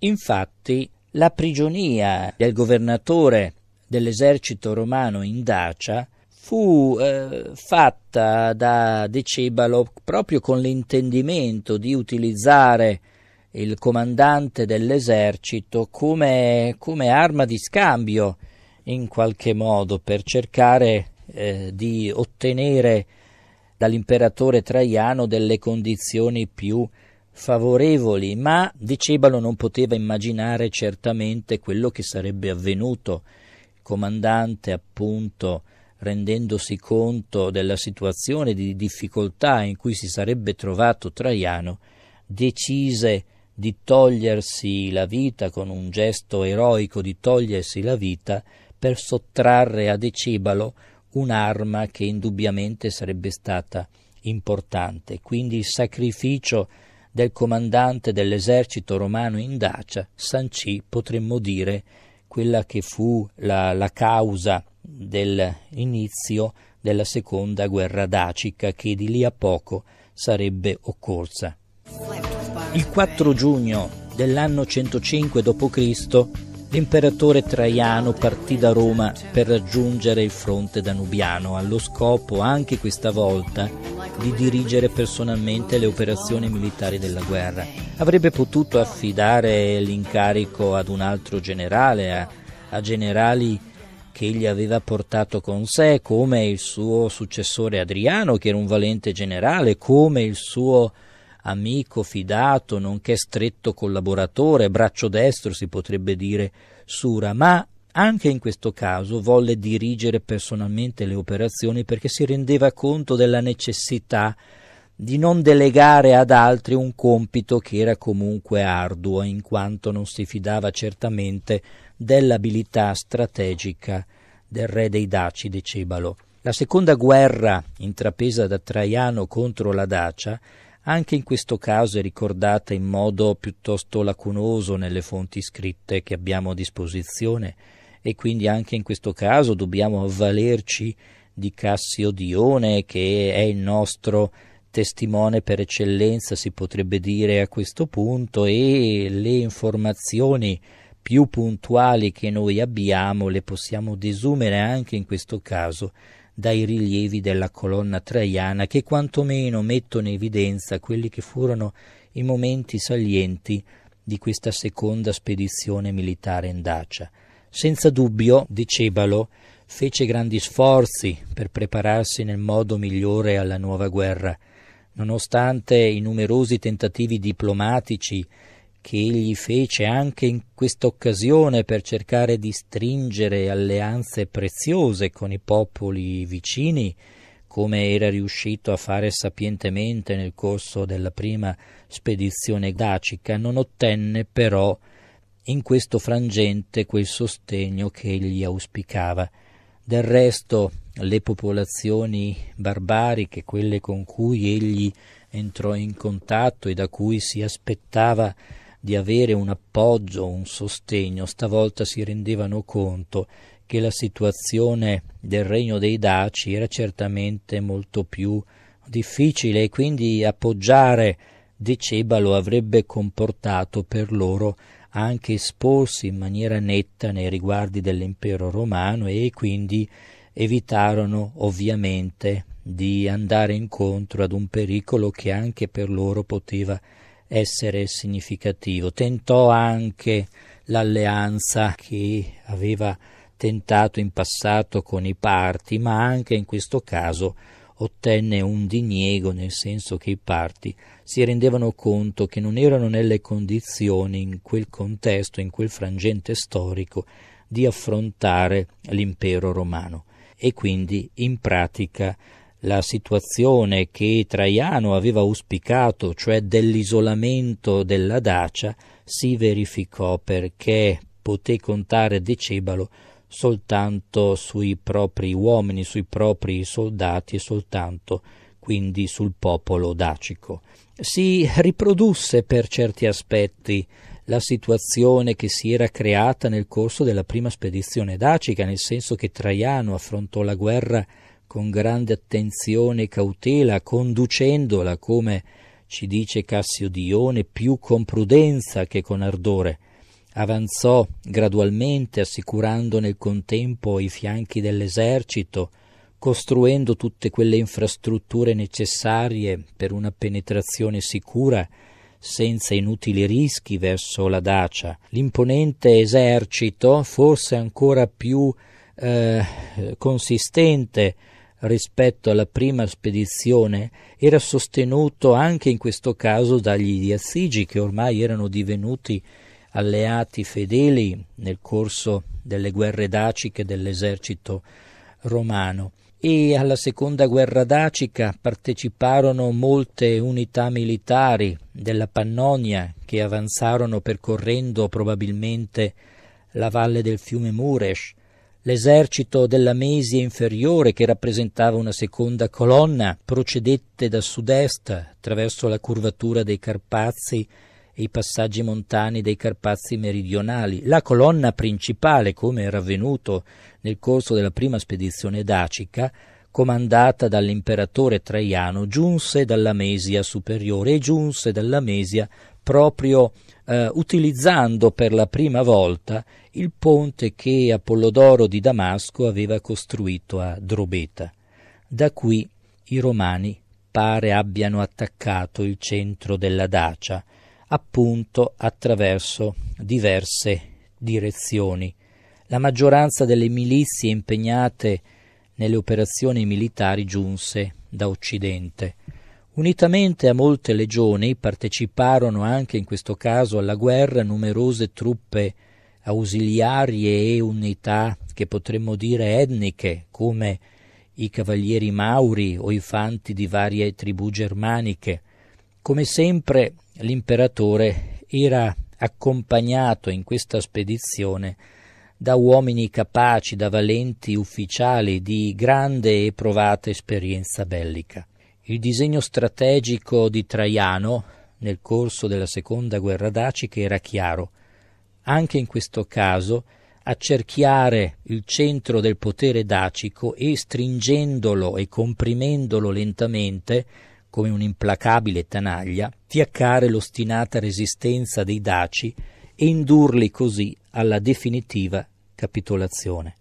Infatti, la prigionia del governatore dell'esercito romano in Dacia fu eh, fatta da Decebalo proprio con l'intendimento di utilizzare il comandante dell'esercito come, come arma di scambio in qualche modo per cercare eh, di ottenere dall'imperatore Traiano delle condizioni più favorevoli, ma Decebalo non poteva immaginare certamente quello che sarebbe avvenuto. Il comandante, appunto, rendendosi conto della situazione di difficoltà in cui si sarebbe trovato Traiano, decise di togliersi la vita con un gesto eroico di togliersi la vita per sottrarre a Decebalo un'arma che indubbiamente sarebbe stata importante. Quindi il sacrificio del comandante dell'esercito romano in Dacia sancì, potremmo dire, quella che fu la, la causa dell'inizio della seconda guerra dacica che di lì a poco sarebbe occorsa. Il 4 giugno dell'anno 105 d.C. l'imperatore Traiano partì da Roma per raggiungere il fronte danubiano, allo scopo anche questa volta di dirigere personalmente le operazioni militari della guerra. Avrebbe potuto affidare l'incarico ad un altro generale, a, a generali che egli aveva portato con sé, come il suo successore Adriano, che era un valente generale, come il suo amico fidato, nonché stretto collaboratore, braccio destro si potrebbe dire Sura, ma anche in questo caso volle dirigere personalmente le operazioni perché si rendeva conto della necessità di non delegare ad altri un compito che era comunque arduo, in quanto non si fidava certamente dell'abilità strategica del re dei Daci di Decebalo. La seconda guerra intrapresa da Traiano contro la Dacia anche in questo caso è ricordata in modo piuttosto lacunoso nelle fonti scritte che abbiamo a disposizione e quindi anche in questo caso dobbiamo avvalerci di Cassio Dione che è il nostro testimone per eccellenza, si potrebbe dire a questo punto, e le informazioni più puntuali che noi abbiamo le possiamo desumere anche in questo caso dai rilievi della colonna traiana che quantomeno mettono in evidenza quelli che furono i momenti salienti di questa seconda spedizione militare in Dacia. Senza dubbio, dicebalo, fece grandi sforzi per prepararsi nel modo migliore alla nuova guerra. Nonostante i numerosi tentativi diplomatici che egli fece anche in questa occasione per cercare di stringere alleanze preziose con i popoli vicini, come era riuscito a fare sapientemente nel corso della prima spedizione dacica, non ottenne però in questo frangente quel sostegno che egli auspicava. Del resto le popolazioni barbariche, quelle con cui egli entrò in contatto e da cui si aspettava di avere un appoggio, un sostegno, stavolta si rendevano conto che la situazione del regno dei Daci era certamente molto più difficile e quindi appoggiare Decebalo avrebbe comportato per loro anche esporsi in maniera netta nei riguardi dell'impero romano e quindi evitarono ovviamente di andare incontro ad un pericolo che anche per loro poteva essere significativo. Tentò anche l'alleanza che aveva tentato in passato con i parti, ma anche in questo caso ottenne un diniego, nel senso che i parti si rendevano conto che non erano nelle condizioni, in quel contesto, in quel frangente storico, di affrontare l'impero romano e quindi in pratica la situazione che Traiano aveva auspicato, cioè dell'isolamento della Dacia, si verificò perché poté contare Decebalo soltanto sui propri uomini, sui propri soldati e soltanto quindi sul popolo dacico. Si riprodusse per certi aspetti la situazione che si era creata nel corso della prima spedizione dacica, nel senso che Traiano affrontò la guerra con grande attenzione e cautela, conducendola, come ci dice Cassio Dione, più con prudenza che con ardore. Avanzò gradualmente, assicurando nel contempo i fianchi dell'esercito, costruendo tutte quelle infrastrutture necessarie per una penetrazione sicura senza inutili rischi verso la Dacia. L'imponente esercito, forse ancora più eh, consistente rispetto alla prima spedizione era sostenuto anche in questo caso dagli Assigi che ormai erano divenuti alleati fedeli nel corso delle guerre daciche dell'esercito romano e alla seconda guerra dacica parteciparono molte unità militari della Pannonia che avanzarono percorrendo probabilmente la valle del fiume Muresh L'esercito della Mesia inferiore, che rappresentava una seconda colonna, procedette da sud-est attraverso la curvatura dei Carpazi e i passaggi montani dei Carpazi meridionali. La colonna principale, come era avvenuto nel corso della prima spedizione dacica, comandata dall'imperatore Traiano, giunse dalla Mesia superiore e giunse dalla Mesia proprio eh, utilizzando per la prima volta il ponte che Apollodoro di Damasco aveva costruito a Drobeta. Da cui i romani pare abbiano attaccato il centro della Dacia, appunto attraverso diverse direzioni. La maggioranza delle milizie impegnate nelle operazioni militari giunse da Occidente. Unitamente a molte legioni parteciparono anche in questo caso alla guerra numerose truppe ausiliarie e unità che potremmo dire etniche, come i cavalieri mauri o i fanti di varie tribù germaniche. Come sempre l'imperatore era accompagnato in questa spedizione da uomini capaci, da valenti ufficiali di grande e provata esperienza bellica. Il disegno strategico di Traiano nel corso della seconda guerra dacica era chiaro anche in questo caso, accerchiare il centro del potere dacico e stringendolo e comprimendolo lentamente, come un'implacabile tanaglia, fiaccare l'ostinata resistenza dei daci e indurli così alla definitiva capitolazione.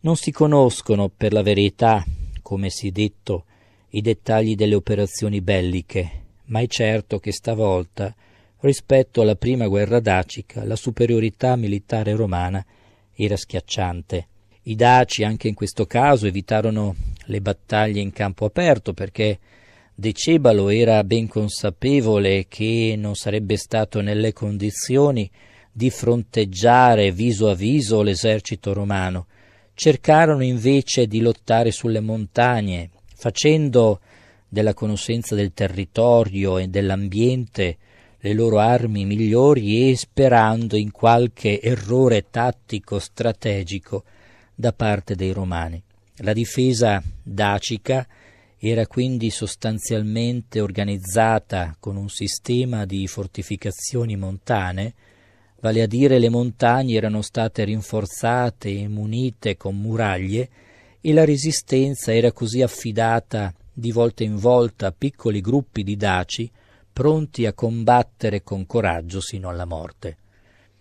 Non si conoscono, per la verità, come si è detto, i dettagli delle operazioni belliche, ma è certo che stavolta rispetto alla prima guerra dacica la superiorità militare romana era schiacciante. I daci anche in questo caso evitarono le battaglie in campo aperto perché Decebalo era ben consapevole che non sarebbe stato nelle condizioni di fronteggiare viso a viso l'esercito romano. Cercarono invece di lottare sulle montagne, facendo della conoscenza del territorio e dell'ambiente le loro armi migliori e sperando in qualche errore tattico strategico da parte dei romani. La difesa dacica era quindi sostanzialmente organizzata con un sistema di fortificazioni montane, vale a dire le montagne erano state rinforzate e munite con muraglie e la resistenza era così affidata di volta in volta a piccoli gruppi di daci pronti a combattere con coraggio sino alla morte.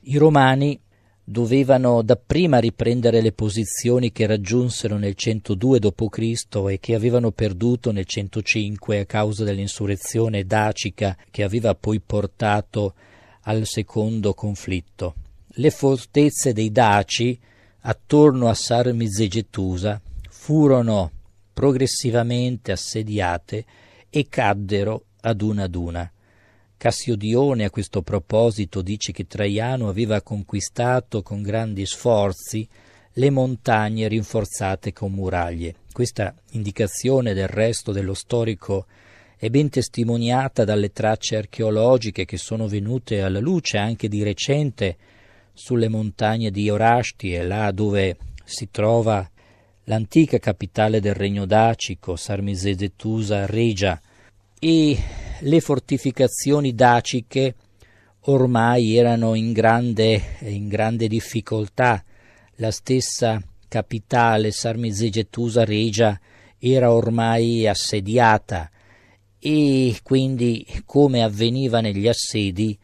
I romani dovevano dapprima riprendere le posizioni che raggiunsero nel 102 d.C. e che avevano perduto nel 105 a causa dell'insurrezione dacica che aveva poi portato al secondo conflitto. Le fortezze dei Daci attorno a Sarmizegetusa furono progressivamente assediate e caddero ad una ad una. Cassiodione a questo proposito dice che Traiano aveva conquistato con grandi sforzi le montagne rinforzate con muraglie. Questa indicazione del resto dello storico è ben testimoniata dalle tracce archeologiche che sono venute alla luce anche di recente sulle montagne di Orastie, là dove si trova l'antica capitale del regno dacico, Sarmisedetusa Regia, e le fortificazioni daciche ormai erano in grande, in grande difficoltà. La stessa capitale Sarmizegetusa Regia era ormai assediata e quindi come avveniva negli assedi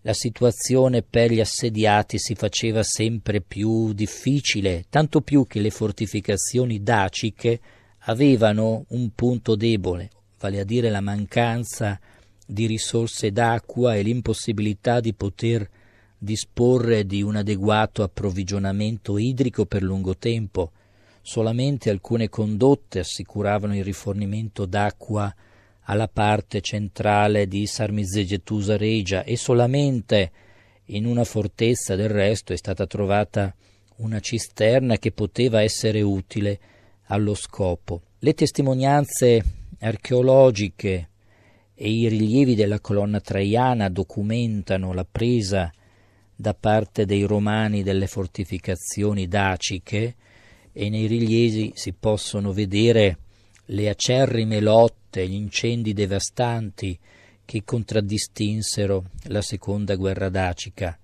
la situazione per gli assediati si faceva sempre più difficile, tanto più che le fortificazioni daciche avevano un punto debole, vale a dire la mancanza di risorse d'acqua e l'impossibilità di poter disporre di un adeguato approvvigionamento idrico per lungo tempo. Solamente alcune condotte assicuravano il rifornimento d'acqua alla parte centrale di Sarmizegetusa Regia e solamente in una fortezza del resto è stata trovata una cisterna che poteva essere utile allo scopo. Le testimonianze archeologiche e i rilievi della colonna traiana documentano la presa da parte dei romani delle fortificazioni daciche e nei rilievi si possono vedere le acerrime lotte, gli incendi devastanti che contraddistinsero la seconda guerra dacica.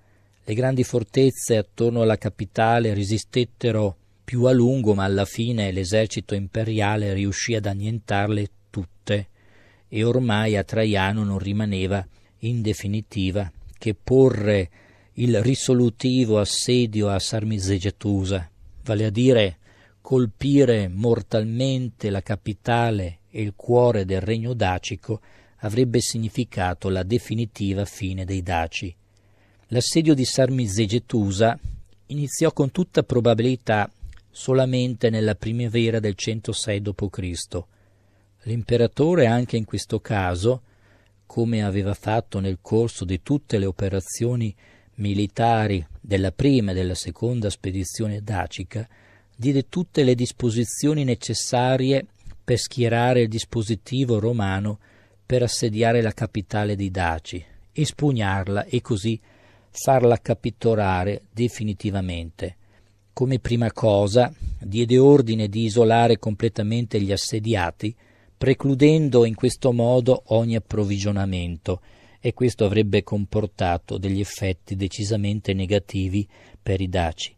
Le grandi fortezze attorno alla capitale resistettero più a lungo, ma alla fine l'esercito imperiale riuscì ad annientarle e ormai a Traiano non rimaneva in definitiva che porre il risolutivo assedio a Sarmisegetusa, vale a dire colpire mortalmente la capitale e il cuore del regno dacico, avrebbe significato la definitiva fine dei Daci. L'assedio di Sarmisegetusa iniziò con tutta probabilità solamente nella primavera del 106 d.C., L'imperatore anche in questo caso, come aveva fatto nel corso di tutte le operazioni militari della prima e della seconda spedizione dacica, diede tutte le disposizioni necessarie per schierare il dispositivo romano per assediare la capitale di Daci, espugnarla e così farla capitolare definitivamente. Come prima cosa diede ordine di isolare completamente gli assediati precludendo in questo modo ogni approvvigionamento e questo avrebbe comportato degli effetti decisamente negativi per i daci.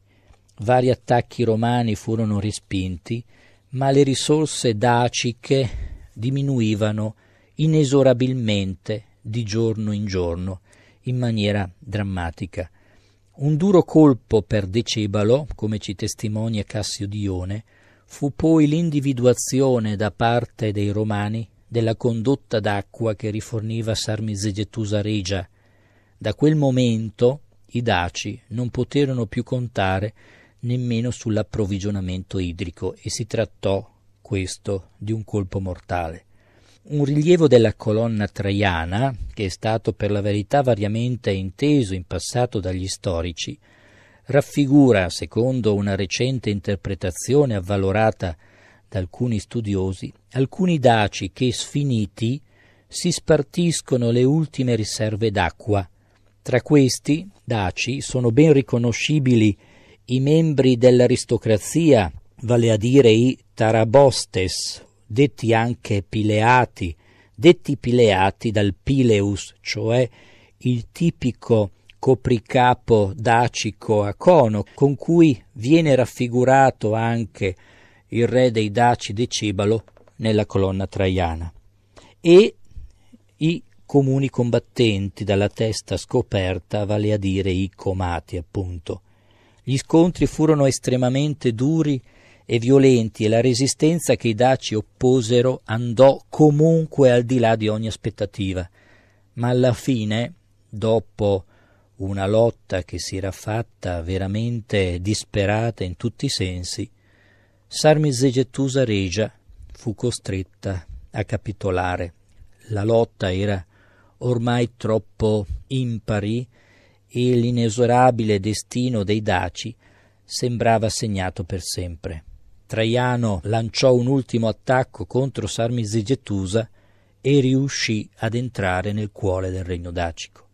Vari attacchi romani furono respinti, ma le risorse daciche diminuivano inesorabilmente di giorno in giorno, in maniera drammatica. Un duro colpo per Decebalo, come ci testimonia Cassio Dione, fu poi l'individuazione da parte dei Romani della condotta d'acqua che riforniva Sarmizegetusa Regia. Da quel momento i Daci non poterono più contare nemmeno sull'approvvigionamento idrico e si trattò, questo, di un colpo mortale. Un rilievo della colonna traiana, che è stato per la verità variamente inteso in passato dagli storici, raffigura, secondo una recente interpretazione avvalorata da alcuni studiosi, alcuni daci che sfiniti si spartiscono le ultime riserve d'acqua. Tra questi daci sono ben riconoscibili i membri dell'aristocrazia, vale a dire i tarabostes, detti anche pileati, detti pileati dal pileus, cioè il tipico copricapo dacico a Cono, con cui viene raffigurato anche il re dei Daci Decebalo nella colonna traiana, e i comuni combattenti dalla testa scoperta, vale a dire i comati appunto. Gli scontri furono estremamente duri e violenti e la resistenza che i Daci opposero andò comunque al di là di ogni aspettativa. Ma alla fine, dopo una lotta che si era fatta veramente disperata in tutti i sensi, Sarmizegetusa Regia fu costretta a capitolare. La lotta era ormai troppo impari e l'inesorabile destino dei Daci sembrava segnato per sempre. Traiano lanciò un ultimo attacco contro Sarmizegetusa e riuscì ad entrare nel cuore del regno dacico.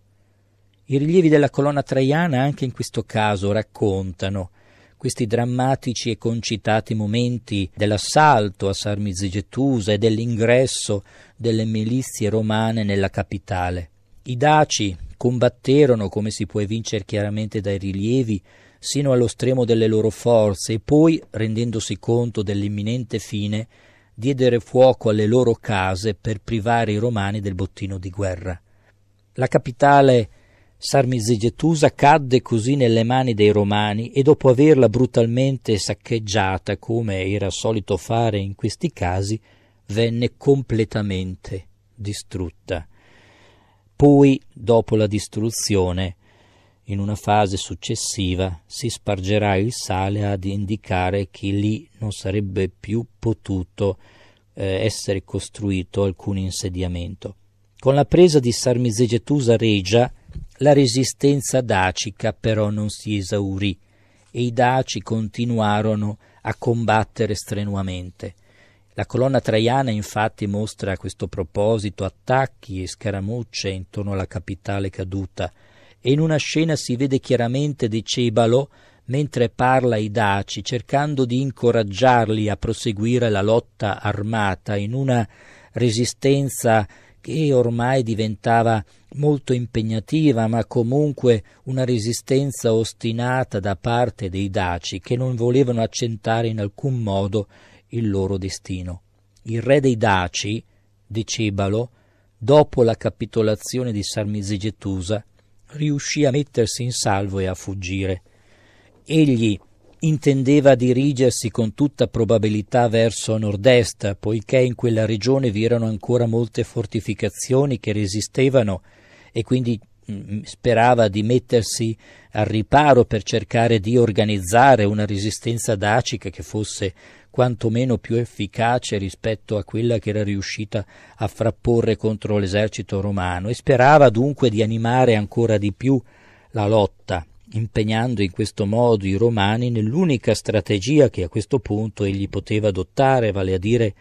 I rilievi della colonna traiana anche in questo caso raccontano questi drammatici e concitati momenti dell'assalto a Sarmizegetusa e dell'ingresso delle milizie romane nella capitale. I daci combatterono, come si può evincere chiaramente dai rilievi, sino allo stremo delle loro forze e poi, rendendosi conto dell'imminente fine, diedero fuoco alle loro case per privare i romani del bottino di guerra. La capitale Sarmizegetusa cadde così nelle mani dei romani e dopo averla brutalmente saccheggiata, come era solito fare in questi casi, venne completamente distrutta. Poi, dopo la distruzione, in una fase successiva si spargerà il sale ad indicare che lì non sarebbe più potuto eh, essere costruito alcun insediamento. Con la presa di Sarmizegetusa Regia la resistenza dacica però non si esaurì e i daci continuarono a combattere strenuamente. La colonna traiana infatti mostra a questo proposito attacchi e scaramucce intorno alla capitale caduta e in una scena si vede chiaramente Decebalo mentre parla ai daci cercando di incoraggiarli a proseguire la lotta armata in una resistenza che ormai diventava molto impegnativa, ma comunque una resistenza ostinata da parte dei Daci che non volevano accentare in alcun modo il loro destino. Il re dei Daci, Decebalo, dopo la capitolazione di Sarmisegetusa, riuscì a mettersi in salvo e a fuggire. Egli intendeva dirigersi con tutta probabilità verso nord-est, poiché in quella regione vi erano ancora molte fortificazioni che resistevano e quindi mm, mm, sperava di mettersi al riparo per cercare di organizzare una resistenza dacica che fosse quantomeno più efficace rispetto a quella che era riuscita a frapporre contro l'esercito romano e sperava dunque di animare ancora di più la lotta, impegnando in questo modo i romani nell'unica strategia che a questo punto egli poteva adottare, vale a dire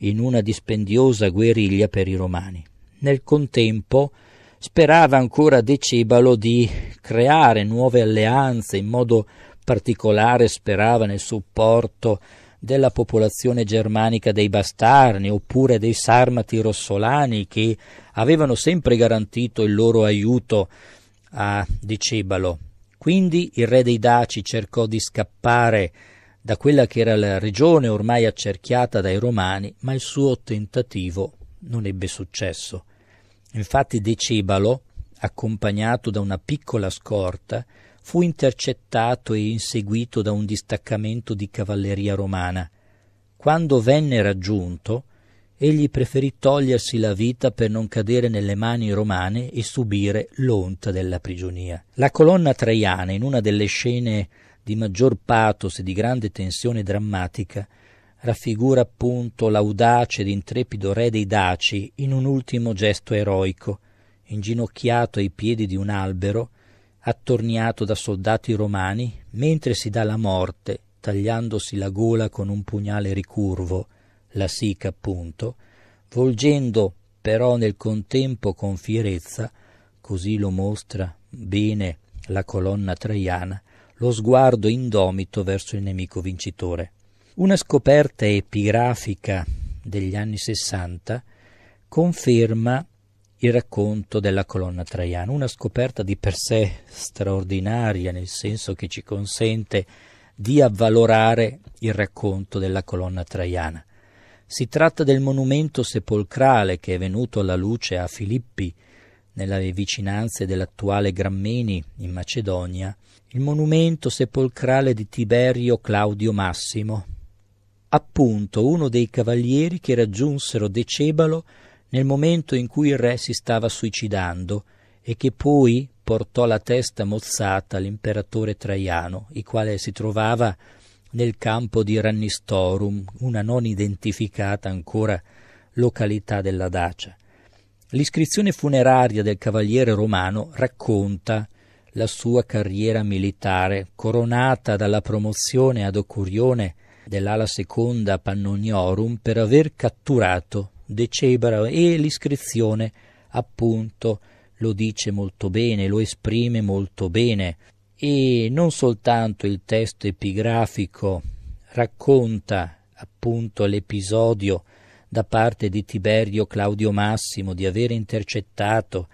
in una dispendiosa guerriglia per i romani. Nel contempo, sperava ancora Decebalo di creare nuove alleanze, in modo particolare sperava nel supporto della popolazione germanica dei Bastarni oppure dei Sarmati rossolani che avevano sempre garantito il loro aiuto a Decebalo. Quindi il re dei Daci cercò di scappare da quella che era la regione ormai accerchiata dai Romani, ma il suo tentativo non ebbe successo. Infatti Decebalo, accompagnato da una piccola scorta, fu intercettato e inseguito da un distaccamento di cavalleria romana. Quando venne raggiunto, egli preferì togliersi la vita per non cadere nelle mani romane e subire l'onta della prigionia. La colonna traiana, in una delle scene di maggior pathos e di grande tensione drammatica, raffigura appunto l'audace ed intrepido re dei Daci in un ultimo gesto eroico, inginocchiato ai piedi di un albero, attorniato da soldati romani, mentre si dà la morte, tagliandosi la gola con un pugnale ricurvo, la sica appunto, volgendo però nel contempo con fierezza, così lo mostra bene la colonna traiana, lo sguardo indomito verso il nemico vincitore. Una scoperta epigrafica degli anni Sessanta conferma il racconto della colonna traiana, una scoperta di per sé straordinaria, nel senso che ci consente di avvalorare il racconto della colonna traiana. Si tratta del monumento sepolcrale che è venuto alla luce a Filippi, nelle vicinanze dell'attuale Grammeni, in Macedonia, il monumento sepolcrale di Tiberio Claudio Massimo, appunto uno dei cavalieri che raggiunsero Decebalo nel momento in cui il re si stava suicidando e che poi portò la testa mozzata all'imperatore Traiano, il quale si trovava nel campo di Rannistorum, una non identificata ancora località della Dacia. L'iscrizione funeraria del cavaliere romano racconta la sua carriera militare, coronata dalla promozione ad Ocurione dell'ala seconda Pannoniorum per aver catturato Decebara e l'iscrizione appunto lo dice molto bene, lo esprime molto bene e non soltanto il testo epigrafico racconta appunto l'episodio da parte di Tiberio Claudio Massimo di aver intercettato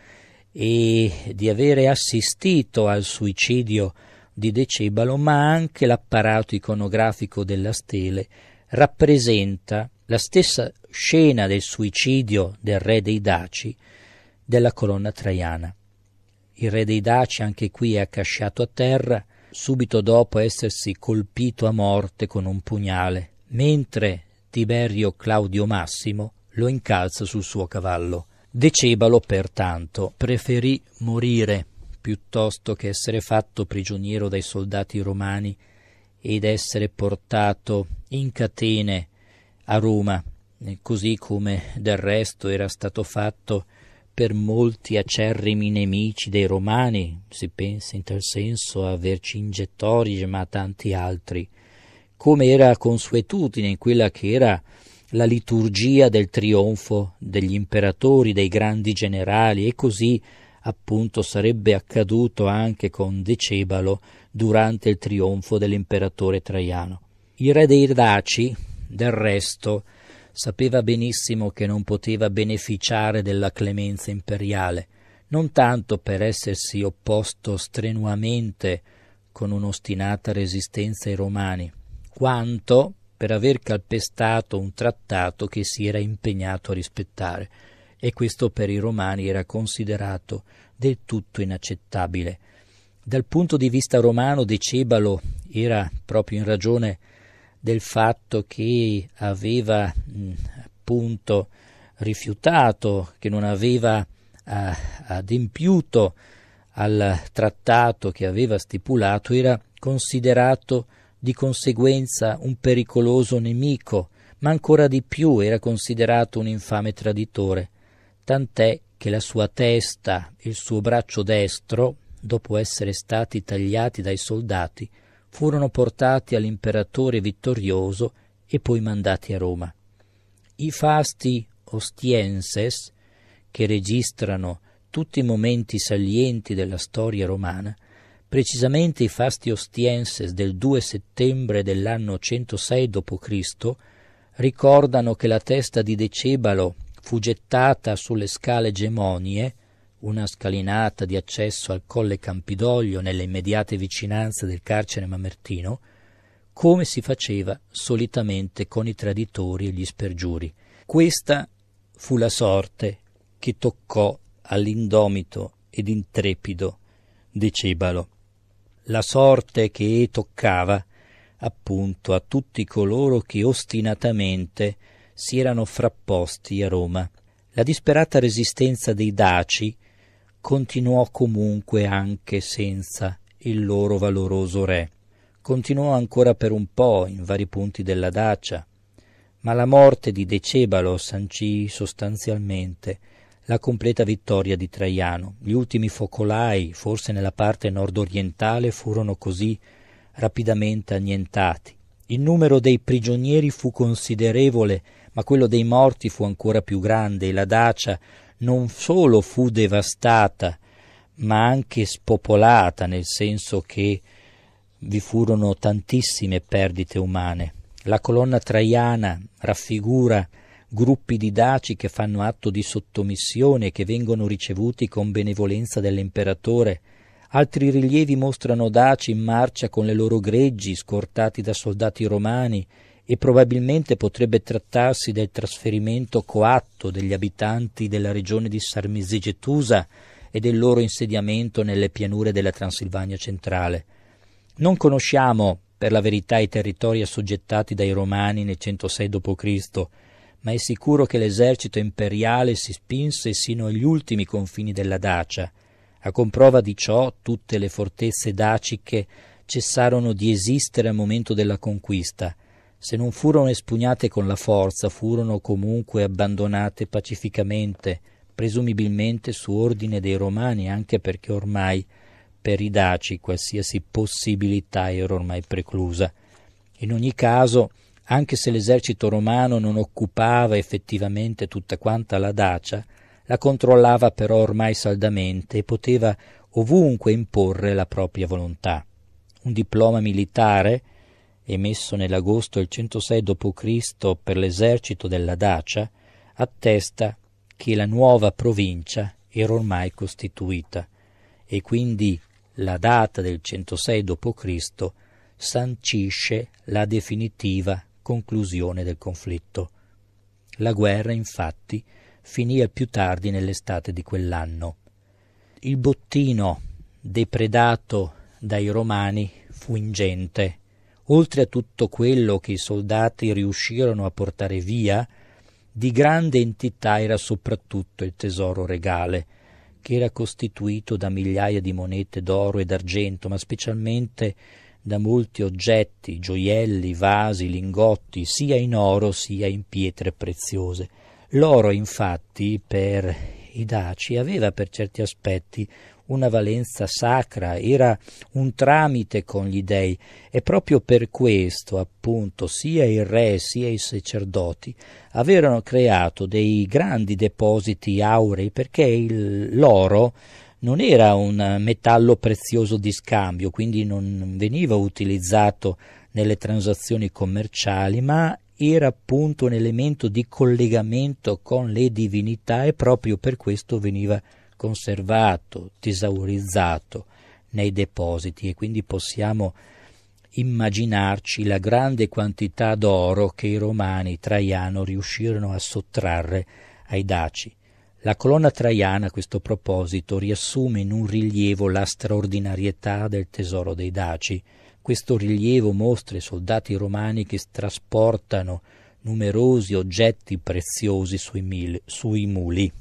e di avere assistito al suicidio di Decebalo, ma anche l'apparato iconografico della stele rappresenta la stessa scena del suicidio del re dei Daci della colonna traiana. Il re dei Daci anche qui è accasciato a terra subito dopo essersi colpito a morte con un pugnale, mentre Tiberio Claudio Massimo lo incalza sul suo cavallo. Decebalo pertanto preferì morire piuttosto che essere fatto prigioniero dai soldati romani ed essere portato in catene a Roma, così come del resto era stato fatto per molti acerrimi nemici dei romani, si pensa in tal senso a Vercingetorige ma a tanti altri, come era consuetudine in quella che era la liturgia del trionfo degli imperatori, dei grandi generali e così appunto sarebbe accaduto anche con Decebalo durante il trionfo dell'imperatore Traiano. Il re dei Daci, del resto, sapeva benissimo che non poteva beneficiare della clemenza imperiale, non tanto per essersi opposto strenuamente con un'ostinata resistenza ai romani, quanto per aver calpestato un trattato che si era impegnato a rispettare e questo per i romani era considerato del tutto inaccettabile. Dal punto di vista romano Decebalo era proprio in ragione del fatto che aveva mh, appunto rifiutato, che non aveva eh, adempiuto al trattato che aveva stipulato, era considerato di conseguenza un pericoloso nemico, ma ancora di più era considerato un infame traditore tant'è che la sua testa e il suo braccio destro, dopo essere stati tagliati dai soldati, furono portati all'imperatore vittorioso e poi mandati a Roma. I fasti ostienses, che registrano tutti i momenti salienti della storia romana, precisamente i fasti ostienses del 2 settembre dell'anno 106 d.C., ricordano che la testa di Decebalo fu gettata sulle scale Gemonie, una scalinata di accesso al Colle Campidoglio nelle immediate vicinanze del carcere mamertino, come si faceva solitamente con i traditori e gli spergiuri. Questa fu la sorte che toccò all'indomito ed intrepido Decebalo. La sorte che toccava appunto a tutti coloro che ostinatamente si erano frapposti a Roma. La disperata resistenza dei Daci continuò comunque anche senza il loro valoroso re. Continuò ancora per un po' in vari punti della Dacia, ma la morte di Decebalo sancì sostanzialmente la completa vittoria di Traiano. Gli ultimi focolai, forse nella parte nord-orientale, furono così rapidamente annientati. Il numero dei prigionieri fu considerevole ma quello dei morti fu ancora più grande e la Dacia non solo fu devastata, ma anche spopolata, nel senso che vi furono tantissime perdite umane. La colonna traiana raffigura gruppi di daci che fanno atto di sottomissione e che vengono ricevuti con benevolenza dall'imperatore. Altri rilievi mostrano daci in marcia con le loro greggi, scortati da soldati romani, e probabilmente potrebbe trattarsi del trasferimento coatto degli abitanti della regione di Sarmisegetusa e del loro insediamento nelle pianure della Transilvania centrale. Non conosciamo per la verità i territori assoggettati dai Romani nel 106 d.C., ma è sicuro che l'esercito imperiale si spinse sino agli ultimi confini della Dacia. A comprova di ciò, tutte le fortezze daciche cessarono di esistere al momento della conquista se non furono espugnate con la forza, furono comunque abbandonate pacificamente, presumibilmente su ordine dei Romani, anche perché ormai per i Daci qualsiasi possibilità era ormai preclusa. In ogni caso, anche se l'esercito romano non occupava effettivamente tutta quanta la Dacia, la controllava però ormai saldamente e poteva ovunque imporre la propria volontà. Un diploma militare, emesso nell'agosto del 106 d.C. per l'esercito della Dacia, attesta che la nuova provincia era ormai costituita e quindi la data del 106 d.C. sancisce la definitiva conclusione del conflitto. La guerra, infatti, finì al più tardi nell'estate di quell'anno. Il bottino depredato dai romani fu ingente oltre a tutto quello che i soldati riuscirono a portare via, di grande entità era soprattutto il tesoro regale, che era costituito da migliaia di monete d'oro e d'argento, ma specialmente da molti oggetti, gioielli, vasi, lingotti, sia in oro sia in pietre preziose. L'oro, infatti, per i daci aveva per certi aspetti una valenza sacra, era un tramite con gli dei e proprio per questo, appunto, sia il re sia i sacerdoti avevano creato dei grandi depositi aurei perché il, l'oro non era un metallo prezioso di scambio, quindi non veniva utilizzato nelle transazioni commerciali, ma era appunto un elemento di collegamento con le divinità e proprio per questo veniva utilizzato conservato, tesaurizzato nei depositi e quindi possiamo immaginarci la grande quantità d'oro che i romani Traiano riuscirono a sottrarre ai daci. La colonna traiana a questo proposito riassume in un rilievo la straordinarietà del tesoro dei daci. Questo rilievo mostra i soldati romani che trasportano numerosi oggetti preziosi sui, mil, sui muli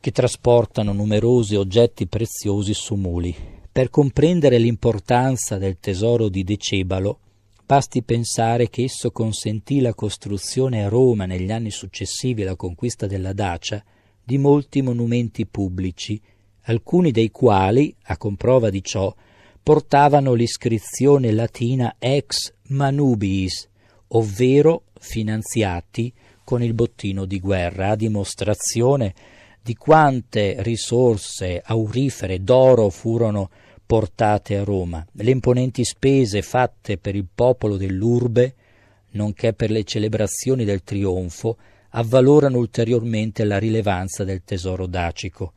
che trasportano numerosi oggetti preziosi su muli. Per comprendere l'importanza del tesoro di Decebalo, basti pensare che esso consentì la costruzione a Roma negli anni successivi alla conquista della Dacia di molti monumenti pubblici, alcuni dei quali, a comprova di ciò, portavano l'iscrizione latina ex manubiis, ovvero finanziati con il bottino di guerra, a dimostrazione di quante risorse aurifere d'oro furono portate a Roma, le imponenti spese fatte per il popolo dell'urbe, nonché per le celebrazioni del trionfo, avvalorano ulteriormente la rilevanza del tesoro dacico.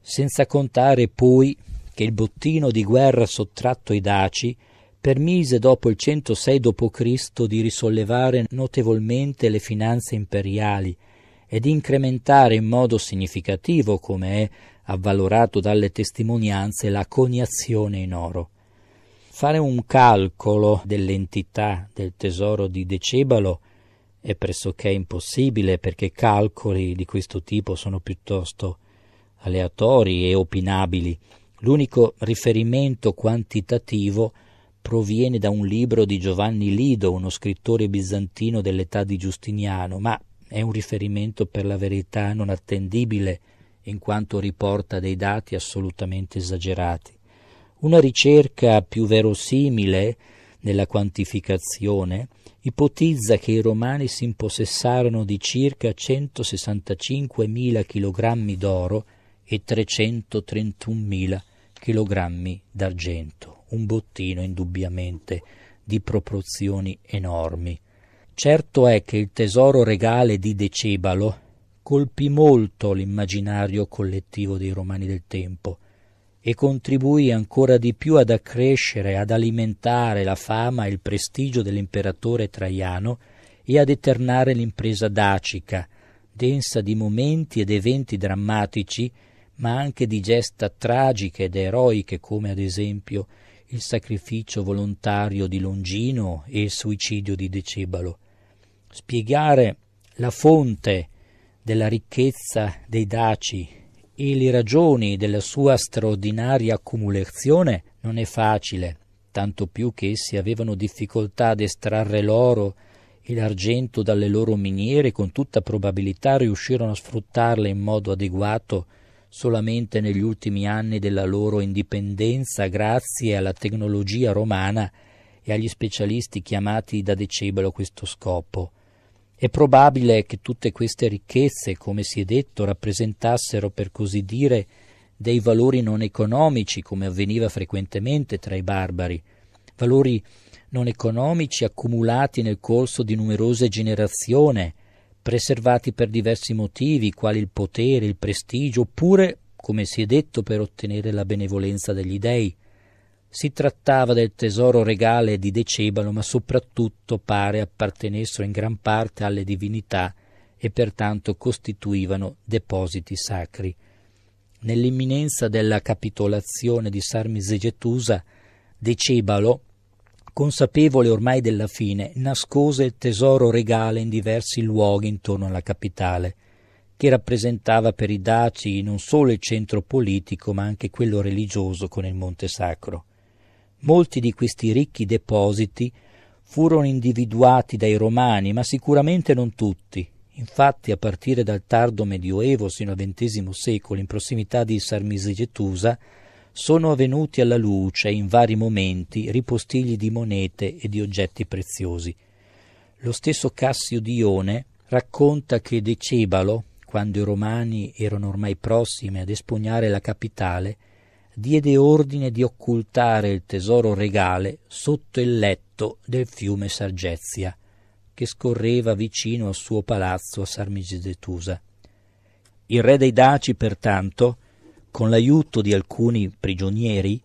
Senza contare poi che il bottino di guerra sottratto ai daci permise dopo il 106 d.C. di risollevare notevolmente le finanze imperiali, ed incrementare in modo significativo, come è avvalorato dalle testimonianze, la coniazione in oro. Fare un calcolo dell'entità del tesoro di Decebalo è pressoché impossibile perché calcoli di questo tipo sono piuttosto aleatori e opinabili. L'unico riferimento quantitativo proviene da un libro di Giovanni Lido, uno scrittore bizantino dell'età di Giustiniano, ma è un riferimento per la verità non attendibile, in quanto riporta dei dati assolutamente esagerati. Una ricerca più verosimile nella quantificazione ipotizza che i romani si impossessarono di circa 165.000 kg d'oro e 331.000 kg d'argento, un bottino indubbiamente di proporzioni enormi. Certo è che il tesoro regale di Decebalo colpì molto l'immaginario collettivo dei romani del tempo e contribuì ancora di più ad accrescere, ad alimentare la fama e il prestigio dell'imperatore Traiano e ad eternare l'impresa dacica, densa di momenti ed eventi drammatici, ma anche di gesta tragiche ed eroiche come ad esempio il sacrificio volontario di Longino e il suicidio di Decebalo, spiegare la fonte della ricchezza dei daci e le ragioni della sua straordinaria accumulazione non è facile, tanto più che essi avevano difficoltà ad estrarre l'oro e l'argento dalle loro miniere con tutta probabilità riuscirono a sfruttarle in modo adeguato solamente negli ultimi anni della loro indipendenza grazie alla tecnologia romana e agli specialisti chiamati da Decebalo a questo scopo. È probabile che tutte queste ricchezze, come si è detto, rappresentassero, per così dire, dei valori non economici, come avveniva frequentemente tra i barbari, valori non economici accumulati nel corso di numerose generazioni, preservati per diversi motivi, quali il potere, il prestigio, oppure, come si è detto, per ottenere la benevolenza degli dei. Si trattava del tesoro regale di Decebalo, ma soprattutto pare appartenessero in gran parte alle divinità e pertanto costituivano depositi sacri. Nell'imminenza della capitolazione di Sarmisegetusa, Decebalo, consapevole ormai della fine, nascose il tesoro regale in diversi luoghi intorno alla capitale, che rappresentava per i daci non solo il centro politico ma anche quello religioso con il Monte Sacro. Molti di questi ricchi depositi furono individuati dai romani, ma sicuramente non tutti. Infatti, a partire dal tardo Medioevo sino al XX secolo, in prossimità di Sarmisegetusa, sono venuti alla luce in vari momenti ripostigli di monete e di oggetti preziosi. Lo stesso Cassio Dione racconta che Decebalo, quando i romani erano ormai prossimi ad espugnare la capitale, diede ordine di occultare il tesoro regale sotto il letto del fiume Sargezia, che scorreva vicino al suo palazzo a Sarmisedetusa. Il re dei Daci, pertanto, con l'aiuto di alcuni prigionieri,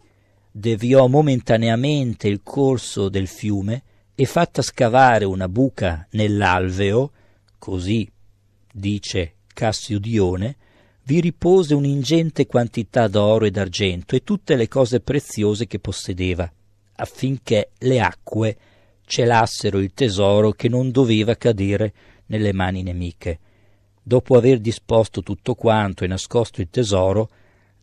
deviò momentaneamente il corso del fiume e fatta scavare una buca nell'alveo, così dice Cassiodione, vi ripose un'ingente quantità d'oro e d'argento e tutte le cose preziose che possedeva, affinché le acque celassero il tesoro che non doveva cadere nelle mani nemiche. Dopo aver disposto tutto quanto e nascosto il tesoro,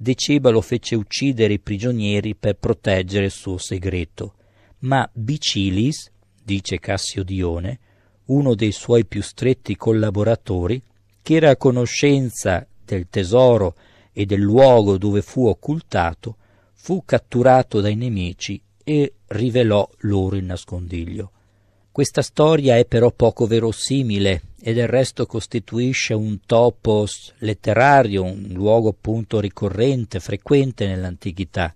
Decebalo fece uccidere i prigionieri per proteggere il suo segreto. Ma Bicilis, dice Cassio Dione, uno dei suoi più stretti collaboratori, che era a conoscenza del tesoro e del luogo dove fu occultato, fu catturato dai nemici e rivelò loro il nascondiglio. Questa storia è però poco verosimile e del resto costituisce un topos letterario, un luogo appunto ricorrente, frequente nell'antichità.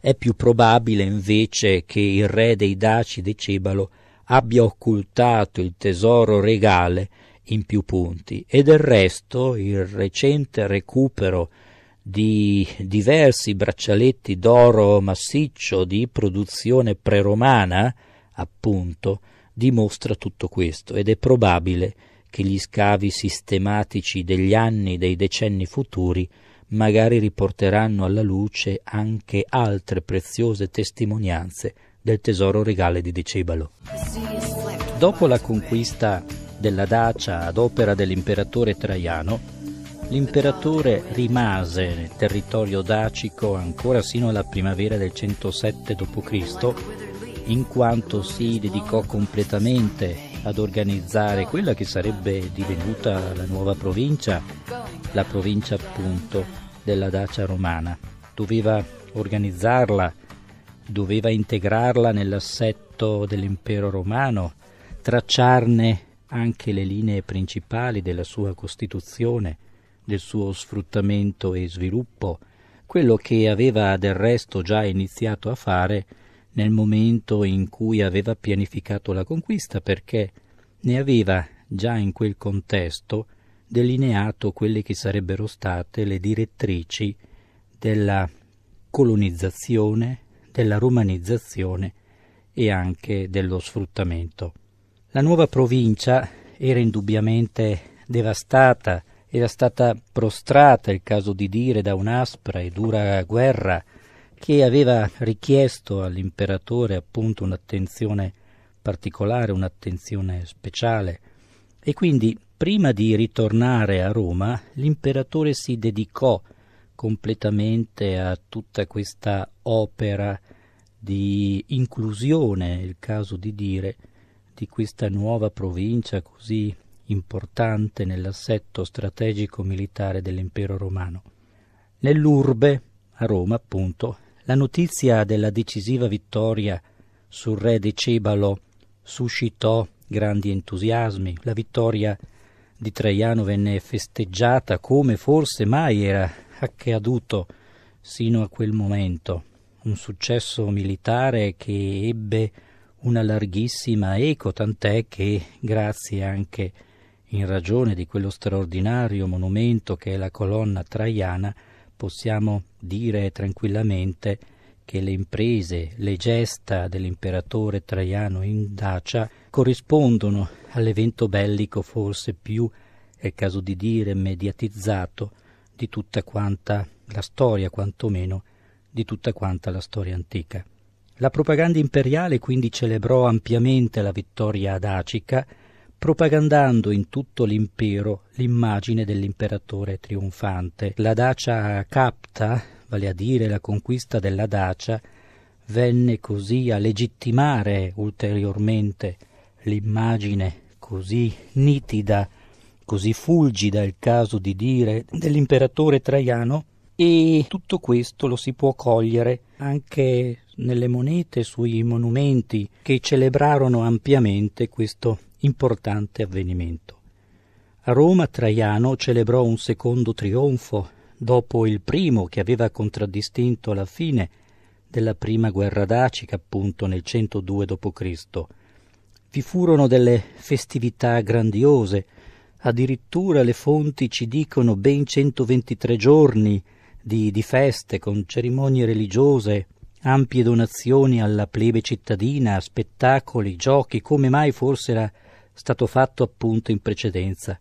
È più probabile invece che il re dei Daci di Cebalo abbia occultato il tesoro regale in più punti e del resto il recente recupero di diversi braccialetti d'oro massiccio di produzione preromana, appunto, dimostra tutto questo ed è probabile che gli scavi sistematici degli anni dei decenni futuri magari riporteranno alla luce anche altre preziose testimonianze del tesoro regale di Decebalo. Dopo la conquista della Dacia ad opera dell'imperatore Traiano, l'imperatore rimase nel territorio dacico ancora sino alla primavera del 107 d.C., in quanto si dedicò completamente ad organizzare quella che sarebbe divenuta la nuova provincia, la provincia appunto della Dacia romana. Doveva organizzarla, doveva integrarla nell'assetto dell'impero romano, tracciarne anche le linee principali della sua costituzione, del suo sfruttamento e sviluppo, quello che aveva del resto già iniziato a fare nel momento in cui aveva pianificato la conquista, perché ne aveva già in quel contesto delineato quelle che sarebbero state le direttrici della colonizzazione, della romanizzazione e anche dello sfruttamento. La nuova provincia era indubbiamente devastata, era stata prostrata, il caso di dire, da un'aspra e dura guerra che aveva richiesto all'imperatore appunto un'attenzione particolare, un'attenzione speciale. E quindi, prima di ritornare a Roma, l'imperatore si dedicò completamente a tutta questa opera di inclusione, il caso di dire, di questa nuova provincia così importante nell'assetto strategico militare dell'impero romano. Nell'urbe, a Roma appunto, la notizia della decisiva vittoria sul re Decebalo suscitò grandi entusiasmi. La vittoria di Traiano venne festeggiata come forse mai era accaduto sino a quel momento. Un successo militare che ebbe una larghissima eco, tant'è che grazie anche in ragione di quello straordinario monumento che è la colonna traiana, possiamo dire tranquillamente che le imprese, le gesta dell'imperatore Traiano in Dacia corrispondono all'evento bellico forse più, è caso di dire, mediatizzato di tutta quanta la storia, quantomeno di tutta quanta la storia antica. La propaganda imperiale quindi celebrò ampiamente la vittoria ad Acica, propagandando in tutto l'impero l'immagine dell'imperatore trionfante. La Dacia capta, vale a dire la conquista della Dacia, venne così a legittimare ulteriormente l'immagine così nitida, così fulgida è il caso di dire, dell'imperatore Traiano e tutto questo lo si può cogliere anche nelle monete, sui monumenti che celebrarono ampiamente questo importante avvenimento. A Roma Traiano celebrò un secondo trionfo dopo il primo che aveva contraddistinto la fine della prima guerra dacica, appunto nel 102 d.C. Vi furono delle festività grandiose, addirittura le fonti ci dicono ben 123 giorni di, di feste con cerimonie religiose, ampie donazioni alla plebe cittadina, spettacoli, giochi, come mai forse era stato fatto appunto in precedenza.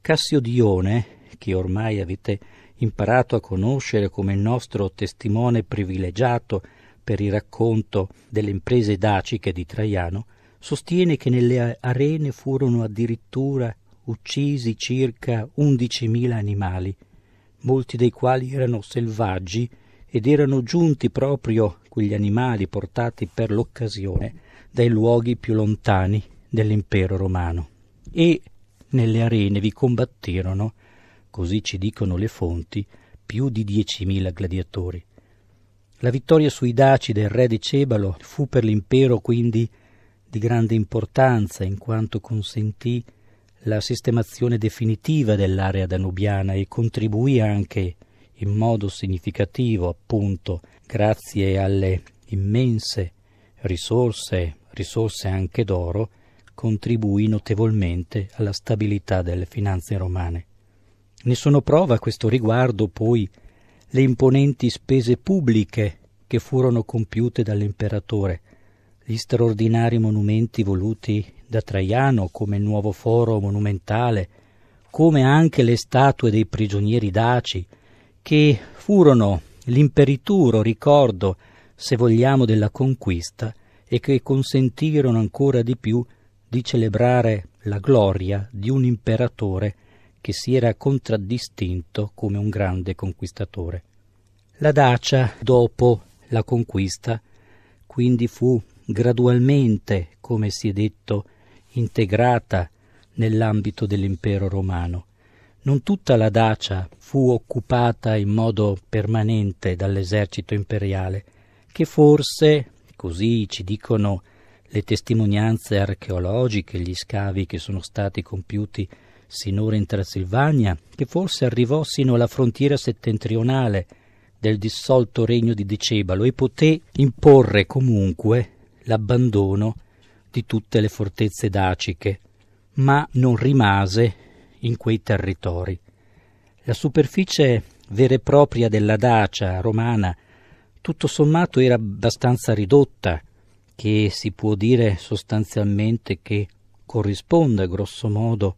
Cassio Dione, che ormai avete imparato a conoscere come il nostro testimone privilegiato per il racconto delle imprese daciche di Traiano, sostiene che nelle arene furono addirittura uccisi circa 11.000 animali, molti dei quali erano selvaggi ed erano giunti proprio quegli animali portati per l'occasione dai luoghi più lontani dell'impero romano. E nelle arene vi combatterono, così ci dicono le fonti, più di 10.000 gladiatori. La vittoria sui Daci del re di Cebalo fu per l'impero quindi di grande importanza in quanto consentì la sistemazione definitiva dell'area danubiana e contribuì anche in modo significativo appunto grazie alle immense risorse, risorse anche d'oro, contribuì notevolmente alla stabilità delle finanze romane. Ne sono prova a questo riguardo poi le imponenti spese pubbliche che furono compiute dall'imperatore, gli straordinari monumenti voluti da Traiano come nuovo foro monumentale, come anche le statue dei prigionieri daci, che furono l'imperituro ricordo, se vogliamo, della conquista e che consentirono ancora di più di celebrare la gloria di un imperatore che si era contraddistinto come un grande conquistatore. La Dacia, dopo la conquista, quindi fu gradualmente, come si è detto, integrata nell'ambito dell'impero romano non tutta la Dacia fu occupata in modo permanente dall'esercito imperiale, che forse, così ci dicono le testimonianze archeologiche, gli scavi che sono stati compiuti sinora in Transilvania, che forse arrivò sino alla frontiera settentrionale del dissolto regno di Decebalo e poté imporre comunque l'abbandono di tutte le fortezze daciche, ma non rimase in quei territori. La superficie vera e propria della Dacia romana tutto sommato era abbastanza ridotta, che si può dire sostanzialmente che corrisponde grossomodo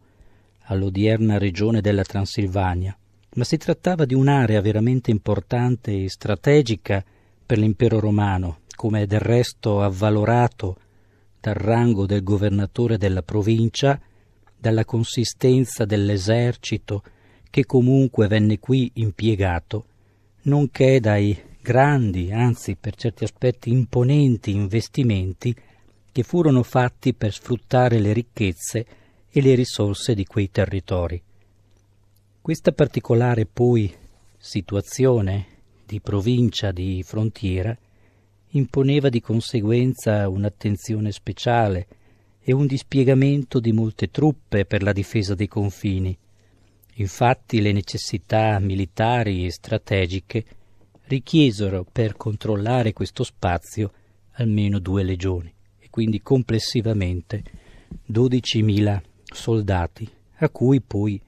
all'odierna regione della Transilvania, ma si trattava di un'area veramente importante e strategica per l'impero romano, come del resto avvalorato dal rango del governatore della provincia dalla consistenza dell'esercito che comunque venne qui impiegato, nonché dai grandi, anzi per certi aspetti imponenti investimenti che furono fatti per sfruttare le ricchezze e le risorse di quei territori. Questa particolare poi situazione di provincia di frontiera imponeva di conseguenza un'attenzione speciale e un dispiegamento di molte truppe per la difesa dei confini. Infatti le necessità militari e strategiche richiesero per controllare questo spazio almeno due legioni e quindi complessivamente 12.000 soldati, a cui poi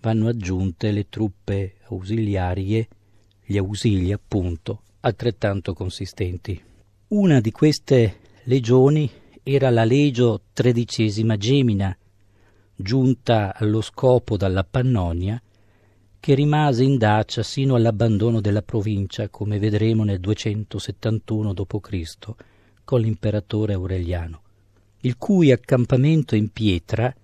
vanno aggiunte le truppe ausiliarie, gli ausili appunto, altrettanto consistenti. Una di queste legioni era la legio tredicesima Gemina, giunta allo scopo dalla Pannonia, che rimase in Dacia sino all'abbandono della provincia, come vedremo nel 271 d.C. con l'imperatore Aureliano, il cui accampamento in pietra,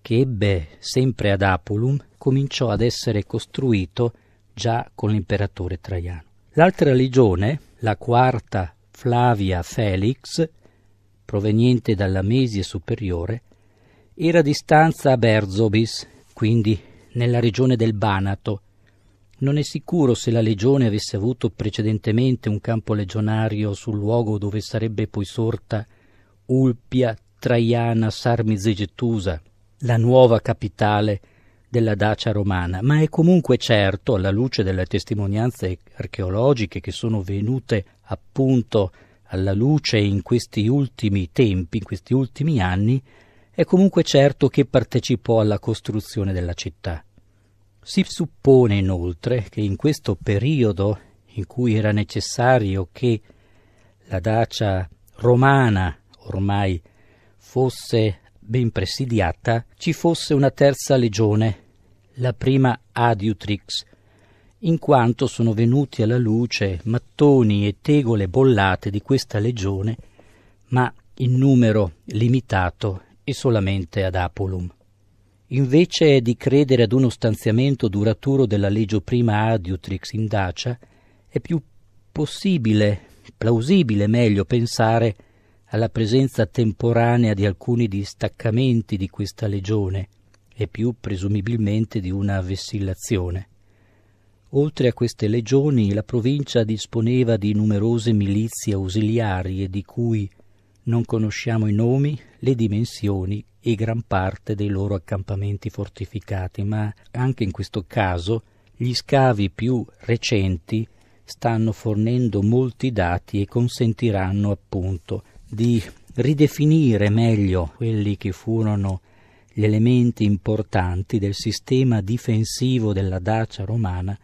che ebbe sempre ad Apulum, cominciò ad essere costruito già con l'imperatore Traiano. L'altra legione, la quarta Flavia Felix, proveniente dalla Mesia superiore, era di stanza a Berzobis, quindi nella regione del Banato. Non è sicuro se la legione avesse avuto precedentemente un campo legionario sul luogo dove sarebbe poi sorta Ulpia Traiana Sarmizegetusa, la nuova capitale della Dacia romana, ma è comunque certo, alla luce delle testimonianze archeologiche che sono venute appunto alla luce in questi ultimi tempi, in questi ultimi anni, è comunque certo che partecipò alla costruzione della città. Si suppone inoltre che in questo periodo in cui era necessario che la Dacia romana ormai fosse ben presidiata, ci fosse una terza legione, la prima Adiutrix, in quanto sono venuti alla luce mattoni e tegole bollate di questa legione, ma in numero limitato e solamente ad Apulum. Invece di credere ad uno stanziamento duraturo della legio prima Adiutrix in Dacia, è più possibile, plausibile meglio pensare alla presenza temporanea di alcuni distaccamenti di questa legione e più presumibilmente di una vessillazione. Oltre a queste legioni, la provincia disponeva di numerose milizie ausiliarie di cui non conosciamo i nomi, le dimensioni e gran parte dei loro accampamenti fortificati, ma anche in questo caso gli scavi più recenti stanno fornendo molti dati e consentiranno appunto di ridefinire meglio quelli che furono gli elementi importanti del sistema difensivo della Dacia romana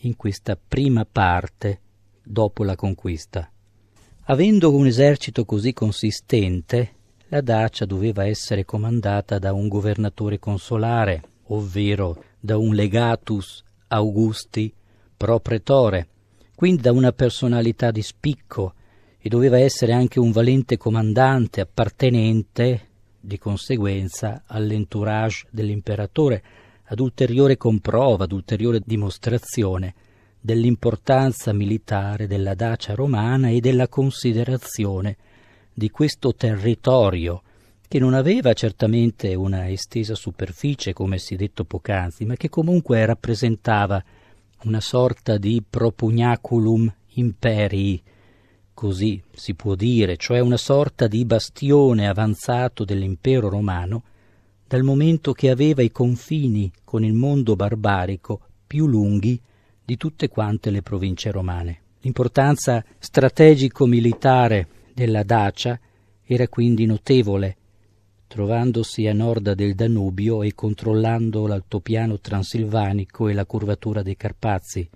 in questa prima parte dopo la conquista. Avendo un esercito così consistente, la Dacia doveva essere comandata da un governatore consolare, ovvero da un legatus augusti pro pretore, quindi da una personalità di spicco e doveva essere anche un valente comandante appartenente di conseguenza all'entourage dell'imperatore, ad ulteriore comprova, ad ulteriore dimostrazione dell'importanza militare della Dacia romana e della considerazione di questo territorio che non aveva certamente una estesa superficie, come si è detto poc'anzi, ma che comunque rappresentava una sorta di propugnaculum imperii, così si può dire, cioè una sorta di bastione avanzato dell'impero romano dal momento che aveva i confini con il mondo barbarico più lunghi di tutte quante le province romane. L'importanza strategico-militare della Dacia era quindi notevole, trovandosi a nord del Danubio e controllando l'altopiano transilvanico e la curvatura dei Carpazi.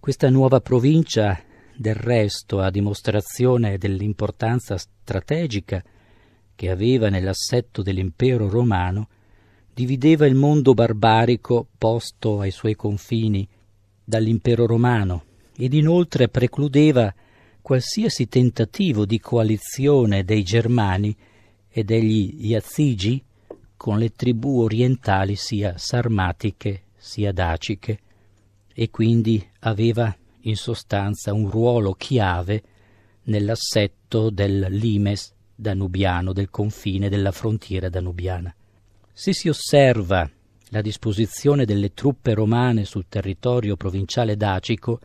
Questa nuova provincia, del resto, a dimostrazione dell'importanza strategica che aveva nell'assetto dell'impero romano, divideva il mondo barbarico posto ai suoi confini dall'impero romano ed inoltre precludeva qualsiasi tentativo di coalizione dei germani e degli Iazigi con le tribù orientali sia sarmatiche sia daciche e quindi aveva in sostanza un ruolo chiave nell'assetto del limes danubiano, del confine della frontiera danubiana. Se si osserva la disposizione delle truppe romane sul territorio provinciale dacico,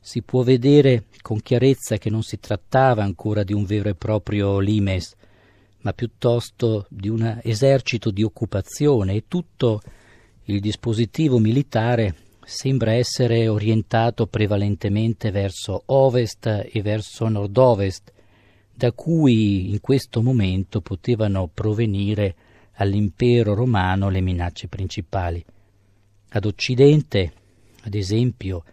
si può vedere con chiarezza che non si trattava ancora di un vero e proprio limes, ma piuttosto di un esercito di occupazione e tutto il dispositivo militare sembra essere orientato prevalentemente verso ovest e verso nord-ovest, da cui in questo momento potevano provenire all'impero romano le minacce principali. Ad occidente, ad esempio,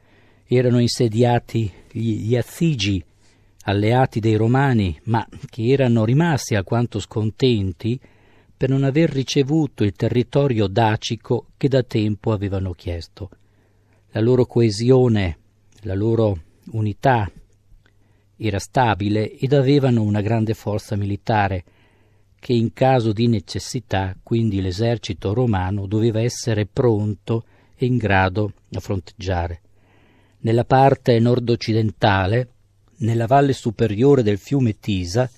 erano insediati gli Azzigi, alleati dei Romani, ma che erano rimasti alquanto scontenti per non aver ricevuto il territorio dacico che da tempo avevano chiesto. La loro coesione, la loro unità era stabile ed avevano una grande forza militare, che in caso di necessità, quindi l'esercito romano doveva essere pronto e in grado a fronteggiare. Nella parte nord-occidentale, nella valle superiore del fiume Tisa,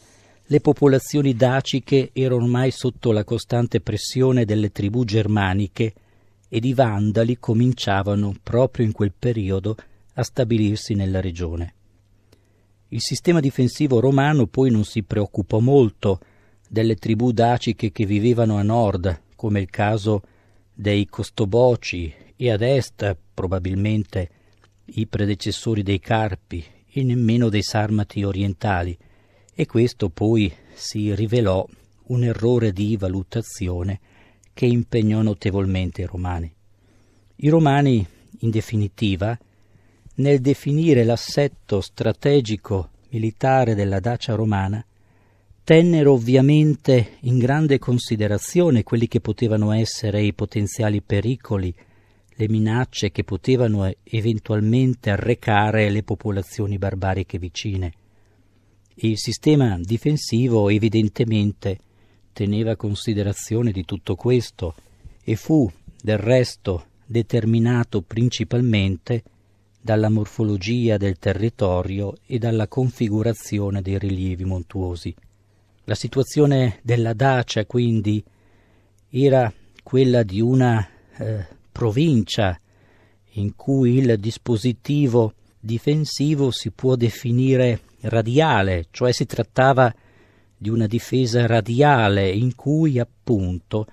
le popolazioni daciche erano ormai sotto la costante pressione delle tribù germaniche ed i vandali cominciavano proprio in quel periodo a stabilirsi nella regione. Il sistema difensivo romano poi non si preoccupò molto delle tribù daciche che vivevano a nord, come il caso dei Costoboci e ad est probabilmente i predecessori dei Carpi e nemmeno dei Sarmati orientali e questo poi si rivelò un errore di valutazione che impegnò notevolmente i romani. I romani, in definitiva, nel definire l'assetto strategico militare della Dacia romana, tennero ovviamente in grande considerazione quelli che potevano essere i potenziali pericoli, le minacce che potevano eh, eventualmente arrecare le popolazioni barbariche vicine. Il sistema difensivo evidentemente teneva considerazione di tutto questo e fu, del resto, determinato principalmente dalla morfologia del territorio e dalla configurazione dei rilievi montuosi. La situazione della Dacia, quindi, era quella di una eh, provincia in cui il dispositivo difensivo si può definire radiale, cioè si trattava di una difesa radiale in cui appunto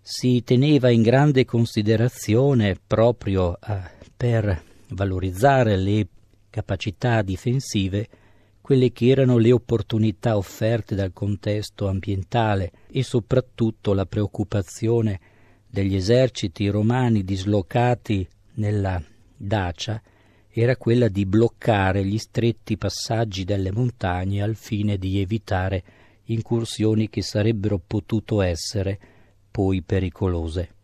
si teneva in grande considerazione proprio eh, per valorizzare le capacità difensive, quelle che erano le opportunità offerte dal contesto ambientale e soprattutto la preoccupazione degli eserciti romani dislocati nella Dacia era quella di bloccare gli stretti passaggi delle montagne al fine di evitare incursioni che sarebbero potuto essere poi pericolose.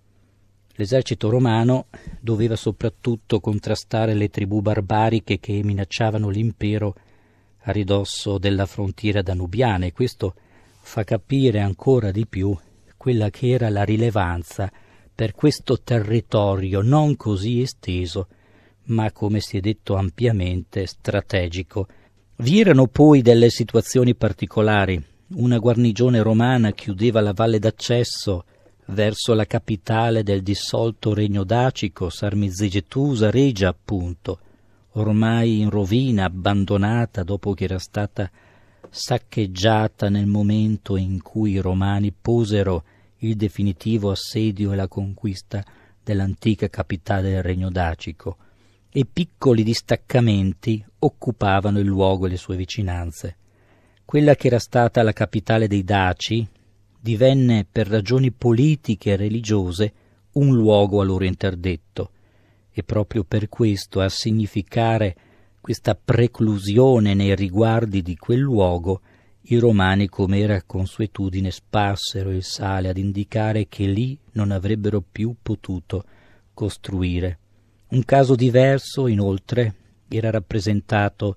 L'esercito romano doveva soprattutto contrastare le tribù barbariche che minacciavano l'impero a ridosso della frontiera danubiana e questo fa capire ancora di più quella che era la rilevanza per questo territorio non così esteso, ma come si è detto ampiamente strategico. Vi erano poi delle situazioni particolari. Una guarnigione romana chiudeva la valle d'accesso verso la capitale del dissolto regno dacico, Sarmizegetusa Regia appunto, ormai in rovina, abbandonata dopo che era stata saccheggiata nel momento in cui i romani posero il definitivo assedio e la conquista dell'antica capitale del regno dacico, e piccoli distaccamenti occupavano il luogo e le sue vicinanze. Quella che era stata la capitale dei Daci, divenne per ragioni politiche e religiose un luogo a loro interdetto e proprio per questo a significare questa preclusione nei riguardi di quel luogo i romani, come era consuetudine, sparsero il sale ad indicare che lì non avrebbero più potuto costruire. Un caso diverso, inoltre, era rappresentato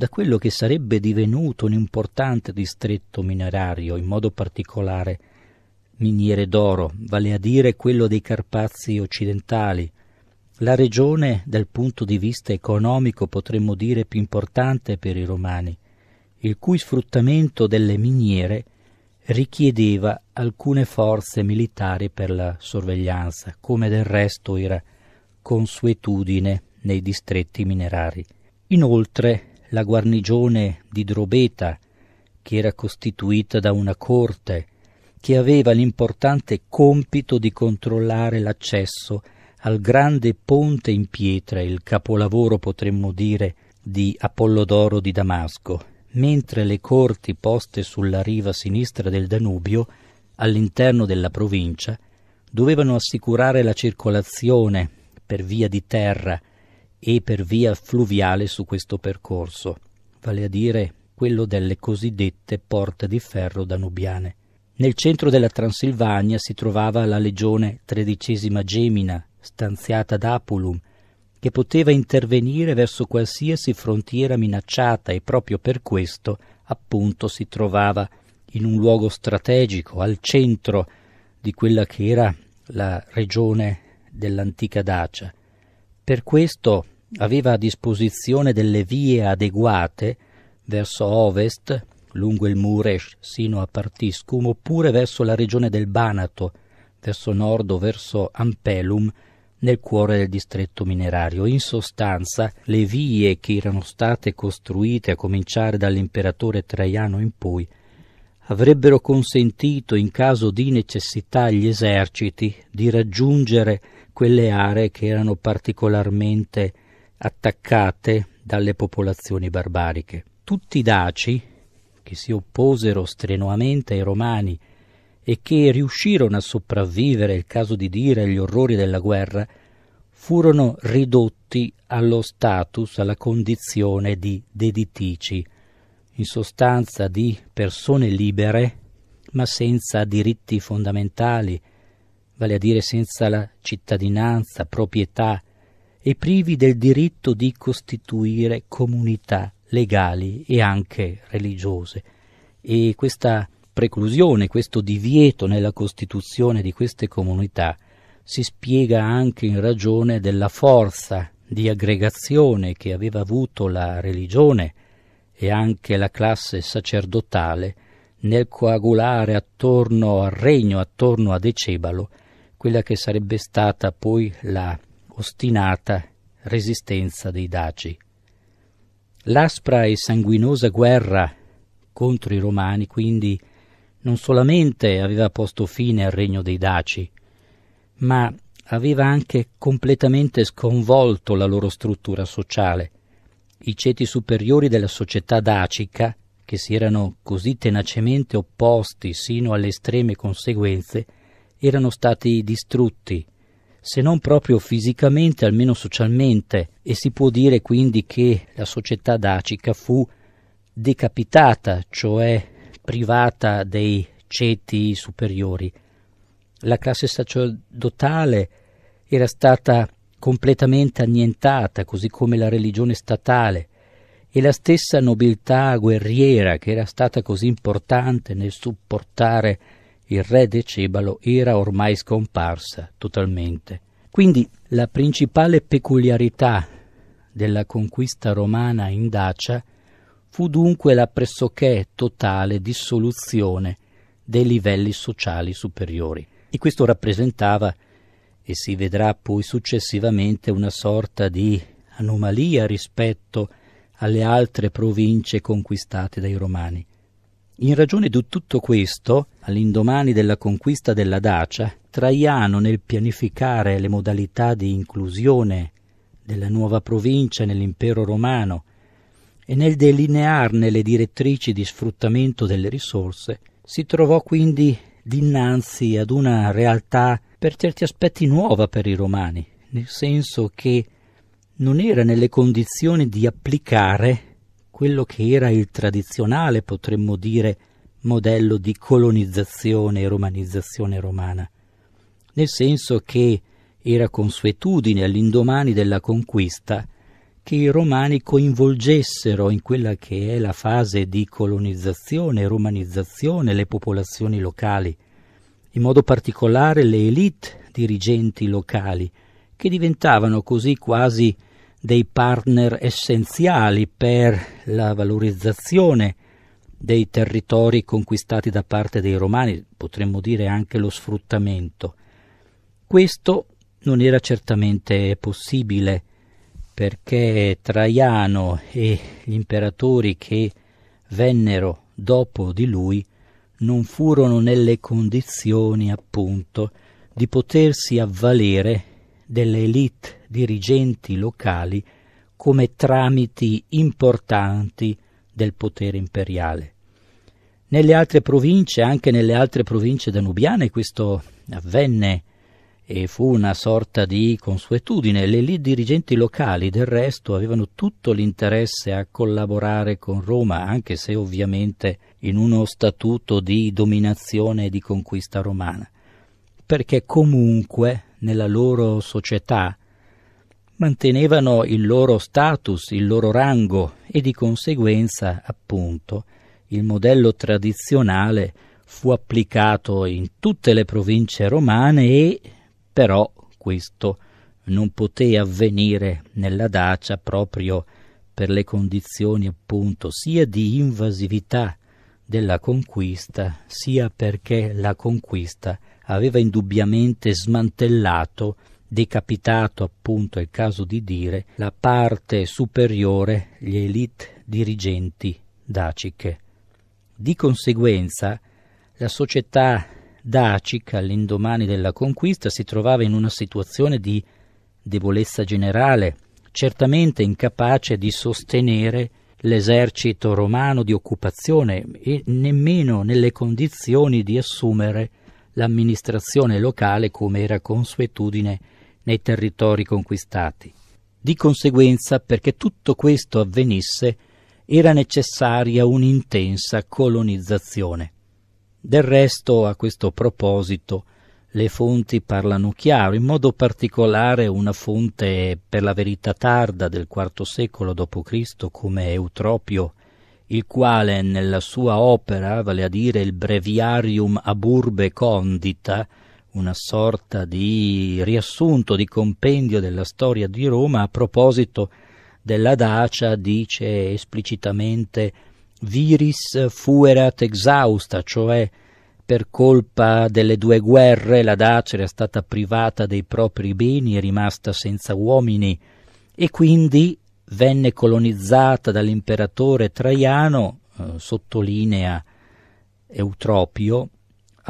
da quello che sarebbe divenuto un importante distretto minerario, in modo particolare miniere d'oro, vale a dire quello dei Carpazi occidentali, la regione dal punto di vista economico potremmo dire più importante per i romani, il cui sfruttamento delle miniere richiedeva alcune forze militari per la sorveglianza, come del resto era consuetudine nei distretti minerari. Inoltre la guarnigione di Drobeta, che era costituita da una corte, che aveva l'importante compito di controllare l'accesso al grande ponte in pietra, il capolavoro potremmo dire di Apollodoro di Damasco, mentre le corti poste sulla riva sinistra del Danubio, all'interno della provincia, dovevano assicurare la circolazione per via di terra e per via fluviale su questo percorso, vale a dire quello delle cosiddette porte di ferro danubiane. Nel centro della Transilvania si trovava la legione tredicesima Gemina, stanziata ad Apulum, che poteva intervenire verso qualsiasi frontiera minacciata e proprio per questo appunto si trovava in un luogo strategico, al centro di quella che era la regione dell'antica Dacia. Per questo aveva a disposizione delle vie adeguate verso ovest, lungo il Muresh sino a Partiscum, oppure verso la regione del Banato, verso nord o verso Ampelum, nel cuore del distretto minerario. In sostanza, le vie che erano state costruite a cominciare dall'imperatore Traiano in poi avrebbero consentito in caso di necessità agli eserciti di raggiungere quelle aree che erano particolarmente attaccate dalle popolazioni barbariche. Tutti i daci, che si opposero strenuamente ai romani e che riuscirono a sopravvivere, il caso di dire, agli orrori della guerra, furono ridotti allo status, alla condizione di deditici, in sostanza di persone libere, ma senza diritti fondamentali, vale a dire senza la cittadinanza, proprietà e privi del diritto di costituire comunità legali e anche religiose. E questa preclusione, questo divieto nella costituzione di queste comunità si spiega anche in ragione della forza di aggregazione che aveva avuto la religione e anche la classe sacerdotale nel coagulare attorno al regno, attorno a Decebalo, quella che sarebbe stata poi la ostinata resistenza dei Daci. L'aspra e sanguinosa guerra contro i Romani, quindi, non solamente aveva posto fine al regno dei Daci, ma aveva anche completamente sconvolto la loro struttura sociale. I ceti superiori della società dacica, che si erano così tenacemente opposti sino alle estreme conseguenze, erano stati distrutti, se non proprio fisicamente, almeno socialmente, e si può dire quindi che la società dacica fu decapitata, cioè privata dei ceti superiori. La classe sacerdotale era stata completamente annientata, così come la religione statale, e la stessa nobiltà guerriera che era stata così importante nel supportare il re Decebalo era ormai scomparsa totalmente. Quindi la principale peculiarità della conquista romana in Dacia fu dunque la pressoché totale dissoluzione dei livelli sociali superiori. E questo rappresentava, e si vedrà poi successivamente, una sorta di anomalia rispetto alle altre province conquistate dai romani. In ragione di tutto questo, All'indomani della conquista della Dacia, Traiano nel pianificare le modalità di inclusione della nuova provincia nell'impero romano e nel delinearne le direttrici di sfruttamento delle risorse, si trovò quindi dinanzi ad una realtà per certi aspetti nuova per i romani, nel senso che non era nelle condizioni di applicare quello che era il tradizionale, potremmo dire, modello di colonizzazione e romanizzazione romana, nel senso che era consuetudine all'indomani della conquista che i romani coinvolgessero in quella che è la fase di colonizzazione e romanizzazione le popolazioni locali, in modo particolare le elite dirigenti locali, che diventavano così quasi dei partner essenziali per la valorizzazione dei territori conquistati da parte dei romani, potremmo dire anche lo sfruttamento. Questo non era certamente possibile perché Traiano e gli imperatori che vennero dopo di lui non furono nelle condizioni appunto di potersi avvalere delle elite dirigenti locali come tramiti importanti del potere imperiale. Nelle altre province, anche nelle altre province danubiane, questo avvenne e fu una sorta di consuetudine. Le lì dirigenti locali del resto avevano tutto l'interesse a collaborare con Roma, anche se ovviamente in uno statuto di dominazione e di conquista romana, perché comunque nella loro società mantenevano il loro status, il loro rango e di conseguenza, appunto, il modello tradizionale fu applicato in tutte le province romane e però questo non poté avvenire nella Dacia proprio per le condizioni appunto sia di invasività della conquista sia perché la conquista aveva indubbiamente smantellato decapitato appunto è il caso di dire la parte superiore, gli elite dirigenti daciche. Di conseguenza la società dacica all'indomani della conquista si trovava in una situazione di debolezza generale, certamente incapace di sostenere l'esercito romano di occupazione e nemmeno nelle condizioni di assumere l'amministrazione locale come era consuetudine nei territori conquistati. Di conseguenza, perché tutto questo avvenisse, era necessaria un'intensa colonizzazione. Del resto, a questo proposito, le fonti parlano chiaro, in modo particolare una fonte per la verità tarda del IV secolo d.C. come Eutropio, il quale nella sua opera, vale a dire il Breviarium aburbe condita, una sorta di riassunto, di compendio della storia di Roma. A proposito della Dacia dice esplicitamente viris fuerat exhausta, cioè per colpa delle due guerre la Dacia era stata privata dei propri beni e rimasta senza uomini e quindi venne colonizzata dall'imperatore Traiano, eh, sottolinea Eutropio,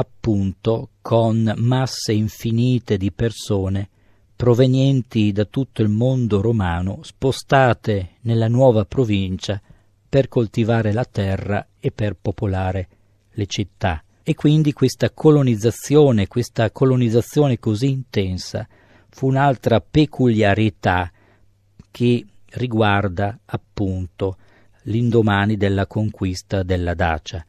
appunto con masse infinite di persone provenienti da tutto il mondo romano spostate nella nuova provincia per coltivare la terra e per popolare le città. E quindi questa colonizzazione, questa colonizzazione così intensa, fu un'altra peculiarità che riguarda appunto l'indomani della conquista della Dacia.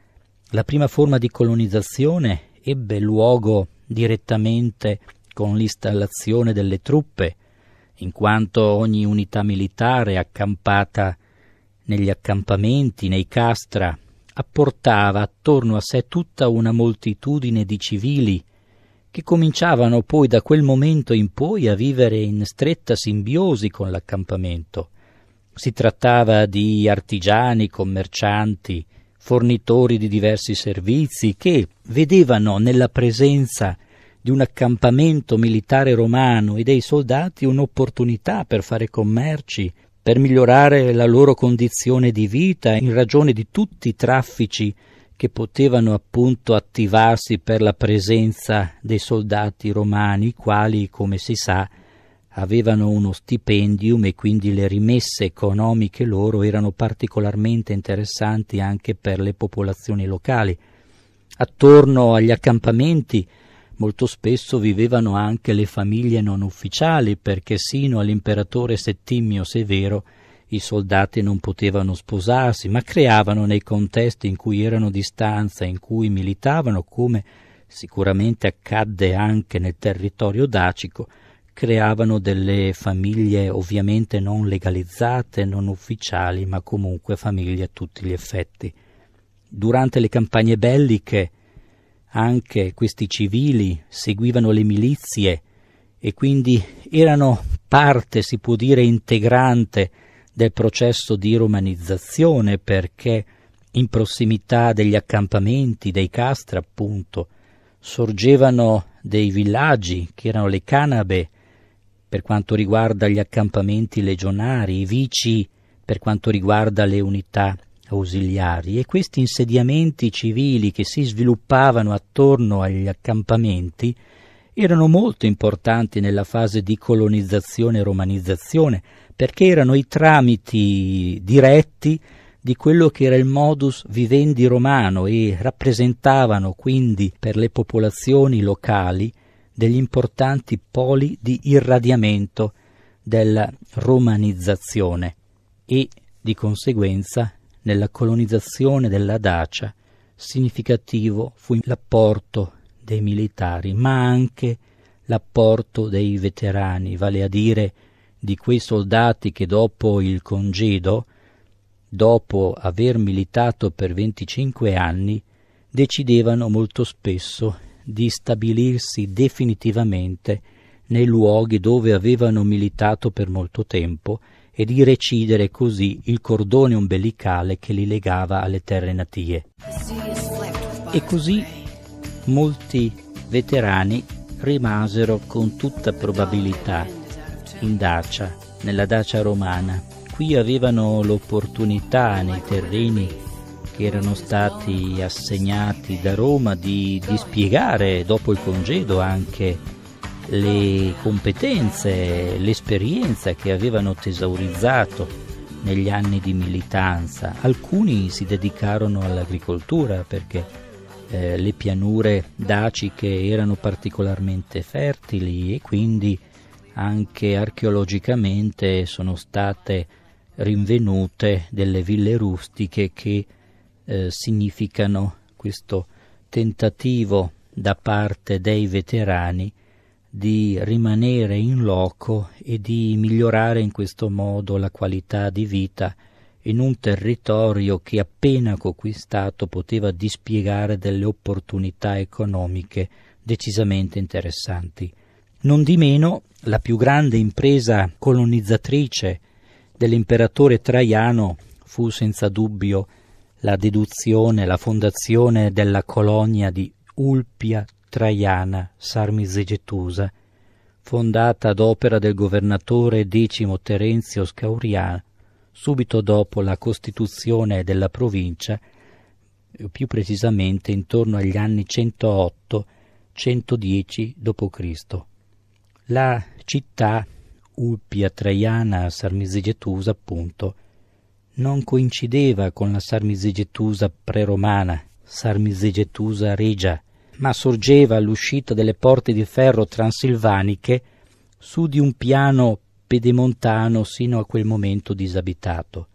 La prima forma di colonizzazione ebbe luogo direttamente con l'installazione delle truppe, in quanto ogni unità militare accampata negli accampamenti, nei castra, apportava attorno a sé tutta una moltitudine di civili che cominciavano poi da quel momento in poi a vivere in stretta simbiosi con l'accampamento. Si trattava di artigiani, commercianti, fornitori di diversi servizi che vedevano nella presenza di un accampamento militare romano e dei soldati un'opportunità per fare commerci, per migliorare la loro condizione di vita in ragione di tutti i traffici che potevano appunto attivarsi per la presenza dei soldati romani, i quali, come si sa, avevano uno stipendium e quindi le rimesse economiche loro erano particolarmente interessanti anche per le popolazioni locali. Attorno agli accampamenti molto spesso vivevano anche le famiglie non ufficiali perché sino all'imperatore Settimio Severo i soldati non potevano sposarsi, ma creavano nei contesti in cui erano di stanza, in cui militavano, come sicuramente accadde anche nel territorio dacico, creavano delle famiglie ovviamente non legalizzate, non ufficiali, ma comunque famiglie a tutti gli effetti. Durante le campagne belliche anche questi civili seguivano le milizie e quindi erano parte, si può dire, integrante del processo di romanizzazione perché in prossimità degli accampamenti, dei castra appunto, sorgevano dei villaggi che erano le canabe, per quanto riguarda gli accampamenti legionari, i vici per quanto riguarda le unità ausiliari e questi insediamenti civili che si sviluppavano attorno agli accampamenti erano molto importanti nella fase di colonizzazione e romanizzazione perché erano i tramiti diretti di quello che era il modus vivendi romano e rappresentavano quindi per le popolazioni locali degli importanti poli di irradiamento della romanizzazione e, di conseguenza, nella colonizzazione della Dacia significativo fu l'apporto dei militari, ma anche l'apporto dei veterani, vale a dire di quei soldati che dopo il congedo, dopo aver militato per 25 anni, decidevano molto spesso di stabilirsi definitivamente nei luoghi dove avevano militato per molto tempo e di recidere così il cordone ombelicale che li legava alle terre natie. E così molti veterani rimasero con tutta probabilità in Dacia, nella Dacia romana. Qui avevano l'opportunità nei terreni che erano stati assegnati da Roma di, di spiegare dopo il congedo anche le competenze, l'esperienza che avevano tesaurizzato negli anni di militanza. Alcuni si dedicarono all'agricoltura perché eh, le pianure daciche erano particolarmente fertili e quindi anche archeologicamente sono state rinvenute delle ville rustiche che eh, significano questo tentativo da parte dei veterani di rimanere in loco e di migliorare in questo modo la qualità di vita in un territorio che appena conquistato poteva dispiegare delle opportunità economiche decisamente interessanti. Non di meno, la più grande impresa colonizzatrice dell'imperatore Traiano fu senza dubbio la deduzione, la fondazione della colonia di Ulpia Traiana Sarmisegetusa, fondata ad opera del governatore decimo Terenzio Scaurian, subito dopo la costituzione della provincia, eh, più precisamente intorno agli anni 108-110 d.C. La città Ulpia Traiana Sarmisegetusa, appunto, non coincideva con la Sarmisegetusa preromana, Sarmisegetusa regia, ma sorgeva all'uscita delle porte di ferro transilvaniche su di un piano pedemontano sino a quel momento disabitato,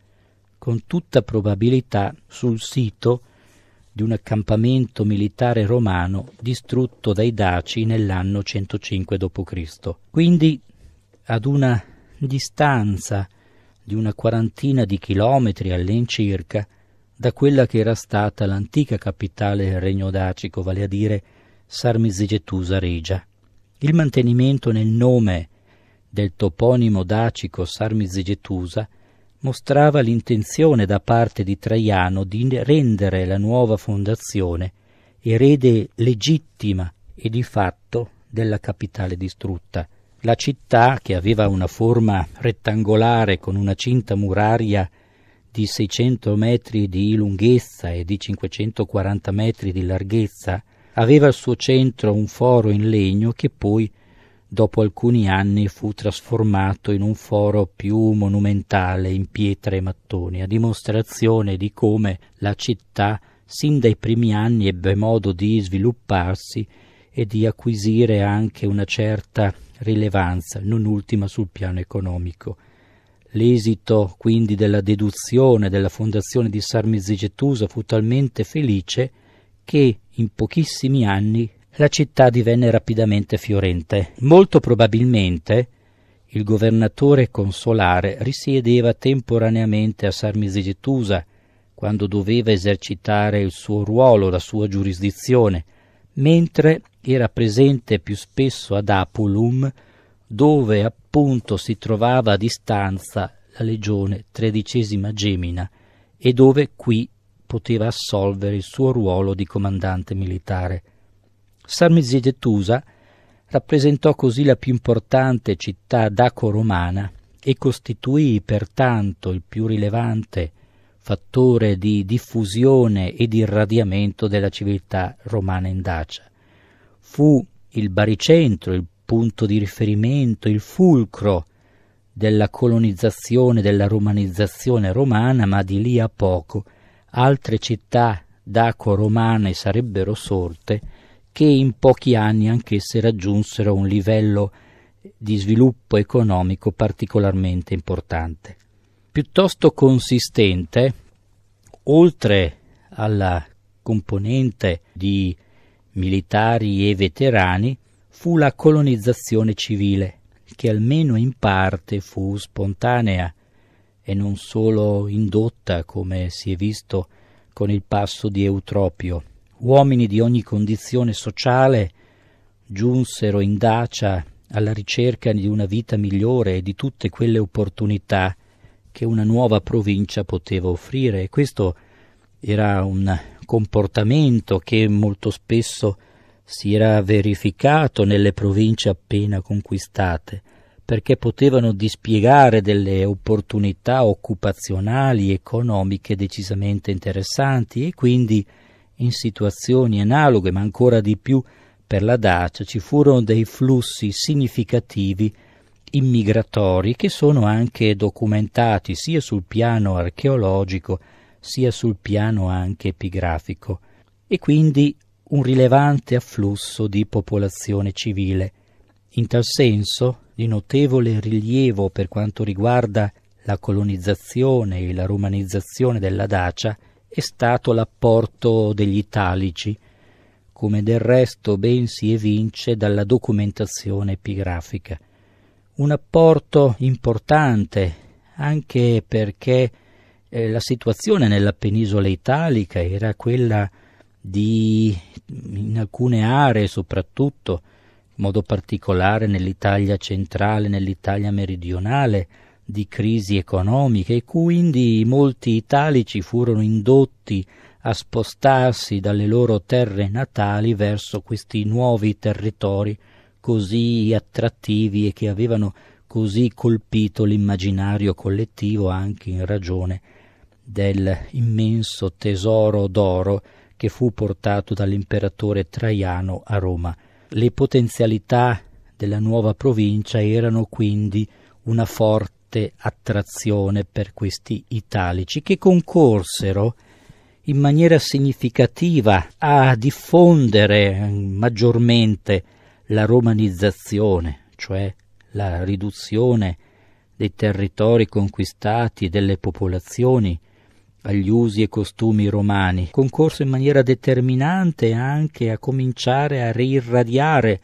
con tutta probabilità sul sito di un accampamento militare romano distrutto dai Daci nell'anno 105 d.C. Quindi ad una distanza di una quarantina di chilometri all'incirca da quella che era stata l'antica capitale del regno dacico, vale a dire Sarmisigetusa Regia. Il mantenimento nel nome del toponimo dacico Sarmisigetusa mostrava l'intenzione da parte di Traiano di rendere la nuova fondazione erede legittima e di fatto della capitale distrutta. La città, che aveva una forma rettangolare con una cinta muraria di 600 metri di lunghezza e di 540 metri di larghezza, aveva al suo centro un foro in legno che poi, dopo alcuni anni, fu trasformato in un foro più monumentale in pietra e mattoni, a dimostrazione di come la città, sin dai primi anni, ebbe modo di svilupparsi e di acquisire anche una certa rilevanza, non ultima sul piano economico. L'esito quindi della deduzione della fondazione di Sarmizegetusa fu talmente felice che in pochissimi anni la città divenne rapidamente fiorente. Molto probabilmente il governatore consolare risiedeva temporaneamente a Sarmizegetusa quando doveva esercitare il suo ruolo, la sua giurisdizione, mentre era presente più spesso ad Apulum, dove appunto si trovava a distanza la legione tredicesima Gemina e dove qui poteva assolvere il suo ruolo di comandante militare. Sarmizegetusa rappresentò così la più importante città daco-romana e costituì pertanto il più rilevante fattore di diffusione e di irradiamento della civiltà romana in Dacia fu il baricentro, il punto di riferimento, il fulcro della colonizzazione, della romanizzazione romana, ma di lì a poco altre città d'acqua romane sarebbero sorte che in pochi anni anch'esse raggiunsero un livello di sviluppo economico particolarmente importante. Piuttosto consistente, oltre alla componente di militari e veterani fu la colonizzazione civile, che almeno in parte fu spontanea e non solo indotta, come si è visto con il passo di Eutropio. Uomini di ogni condizione sociale giunsero in Dacia alla ricerca di una vita migliore e di tutte quelle opportunità che una nuova provincia poteva offrire e questo era un comportamento che molto spesso si era verificato nelle province appena conquistate, perché potevano dispiegare delle opportunità occupazionali, economiche decisamente interessanti e quindi in situazioni analoghe, ma ancora di più per la Dacia, ci furono dei flussi significativi immigratori che sono anche documentati sia sul piano archeologico sia sul piano anche epigrafico, e quindi un rilevante afflusso di popolazione civile. In tal senso, di notevole rilievo per quanto riguarda la colonizzazione e la romanizzazione della Dacia è stato l'apporto degli italici, come del resto ben si evince dalla documentazione epigrafica. Un apporto importante anche perché eh, la situazione nella penisola italica era quella di, in alcune aree soprattutto, in modo particolare nell'Italia centrale, nell'Italia meridionale, di crisi economiche e quindi molti italici furono indotti a spostarsi dalle loro terre natali verso questi nuovi territori così attrattivi e che avevano così colpito l'immaginario collettivo anche in ragione dell'immenso tesoro d'oro che fu portato dall'imperatore Traiano a Roma. Le potenzialità della nuova provincia erano quindi una forte attrazione per questi italici che concorsero in maniera significativa a diffondere maggiormente la romanizzazione, cioè la riduzione dei territori conquistati e delle popolazioni agli usi e costumi romani, concorso in maniera determinante anche a cominciare a rirradiare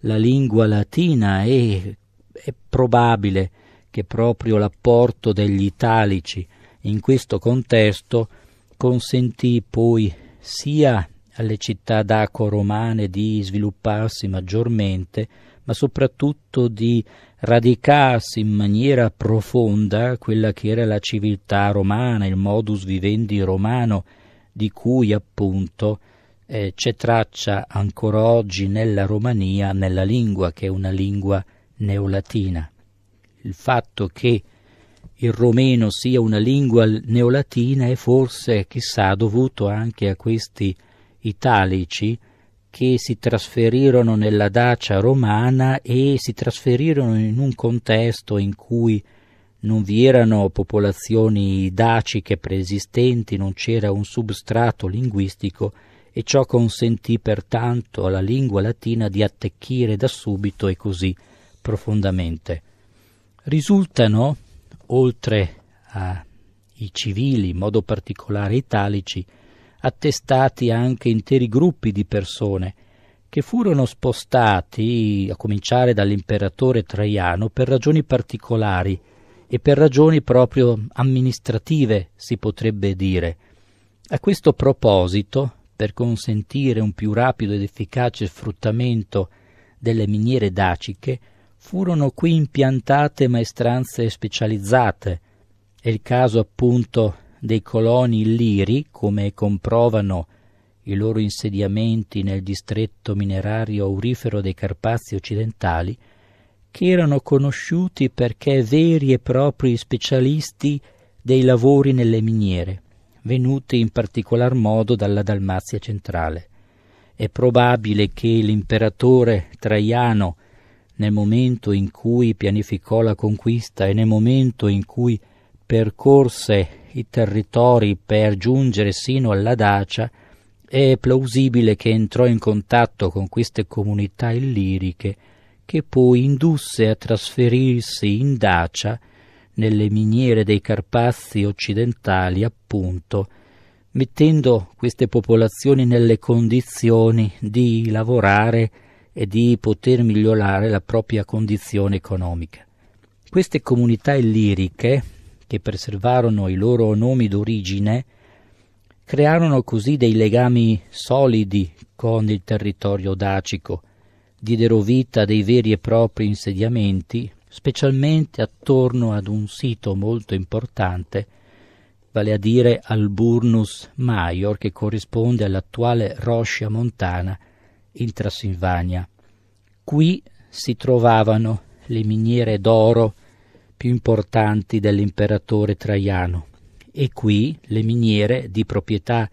la lingua latina e è probabile che proprio l'apporto degli italici in questo contesto consentì poi sia alle città d'acqua romane di svilupparsi maggiormente, ma soprattutto di radicarsi in maniera profonda quella che era la civiltà romana, il modus vivendi romano, di cui appunto eh, c'è traccia ancora oggi nella Romania, nella lingua che è una lingua neolatina. Il fatto che il romeno sia una lingua neolatina è forse, chissà, dovuto anche a questi italici, che si trasferirono nella Dacia romana e si trasferirono in un contesto in cui non vi erano popolazioni daciche preesistenti, non c'era un substrato linguistico e ciò consentì pertanto alla lingua latina di attecchire da subito e così profondamente. Risultano, oltre ai civili, in modo particolare italici, attestati anche interi gruppi di persone, che furono spostati, a cominciare dall'imperatore Traiano, per ragioni particolari e per ragioni proprio amministrative, si potrebbe dire. A questo proposito, per consentire un più rapido ed efficace sfruttamento delle miniere daciche, furono qui impiantate maestranze specializzate. È il caso appunto dei coloni illiri, come comprovano i loro insediamenti nel distretto minerario aurifero dei Carpazi occidentali, che erano conosciuti perché veri e propri specialisti dei lavori nelle miniere, venuti in particolar modo dalla Dalmazia centrale. È probabile che l'imperatore Traiano, nel momento in cui pianificò la conquista e nel momento in cui percorse i territori per giungere sino alla Dacia, è plausibile che entrò in contatto con queste comunità illiriche che poi indusse a trasferirsi in Dacia, nelle miniere dei Carpazi occidentali, appunto, mettendo queste popolazioni nelle condizioni di lavorare e di poter migliorare la propria condizione economica. Queste comunità illiriche che preservarono i loro nomi d'origine, crearono così dei legami solidi con il territorio dacico, diedero vita a dei veri e propri insediamenti, specialmente attorno ad un sito molto importante, vale a dire al Burnus Maior, che corrisponde all'attuale Roscia Montana in Transilvania. Qui si trovavano le miniere d'oro più importanti dell'imperatore Traiano e qui le miniere di proprietà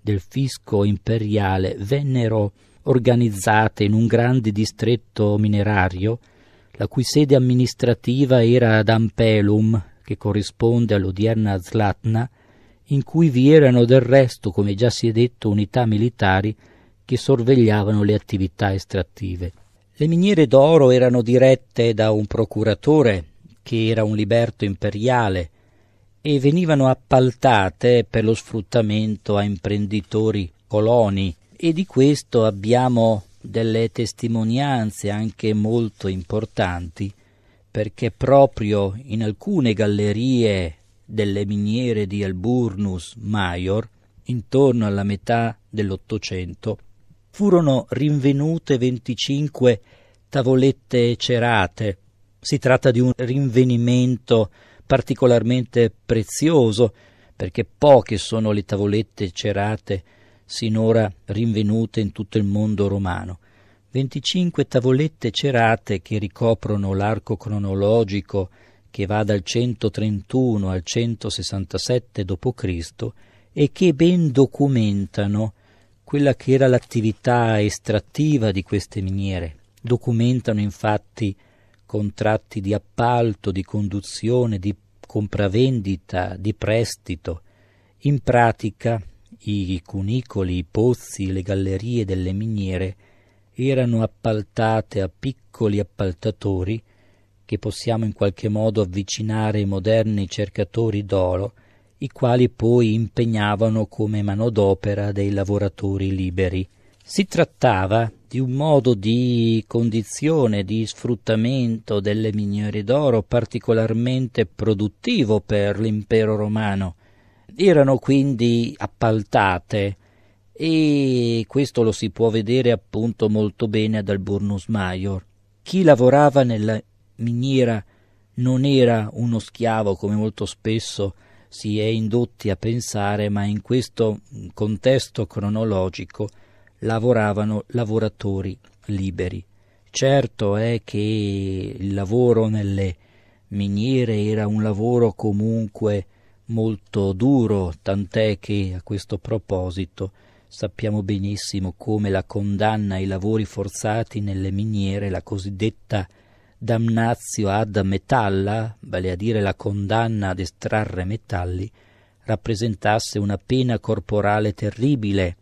del fisco imperiale vennero organizzate in un grande distretto minerario, la cui sede amministrativa era ad Ampelum, che corrisponde all'odierna Zlatna, in cui vi erano del resto, come già si è detto, unità militari che sorvegliavano le attività estrattive. Le miniere d'oro erano dirette da un procuratore, che era un liberto imperiale, e venivano appaltate per lo sfruttamento a imprenditori coloni e di questo abbiamo delle testimonianze anche molto importanti perché proprio in alcune gallerie delle miniere di Alburnus Maior, intorno alla metà dell'Ottocento, furono rinvenute 25 tavolette cerate si tratta di un rinvenimento particolarmente prezioso, perché poche sono le tavolette cerate sinora rinvenute in tutto il mondo romano. 25 tavolette cerate che ricoprono l'arco cronologico che va dal 131 al 167 d.C. e che ben documentano quella che era l'attività estrattiva di queste miniere. Documentano infatti contratti di appalto, di conduzione, di compravendita, di prestito. In pratica i cunicoli, i pozzi, le gallerie delle miniere erano appaltate a piccoli appaltatori che possiamo in qualche modo avvicinare ai moderni cercatori d'oro, i quali poi impegnavano come manodopera dei lavoratori liberi. Si trattava di un modo di condizione di sfruttamento delle miniere d'oro particolarmente produttivo per l'impero romano. Erano quindi appaltate e questo lo si può vedere appunto molto bene dal Burnus Maior. Chi lavorava nella miniera non era uno schiavo come molto spesso si è indotti a pensare, ma in questo contesto cronologico lavoravano lavoratori liberi. Certo è che il lavoro nelle miniere era un lavoro comunque molto duro, tant'è che a questo proposito sappiamo benissimo come la condanna ai lavori forzati nelle miniere, la cosiddetta damnazio ad metalla, vale a dire la condanna ad estrarre metalli, rappresentasse una pena corporale terribile,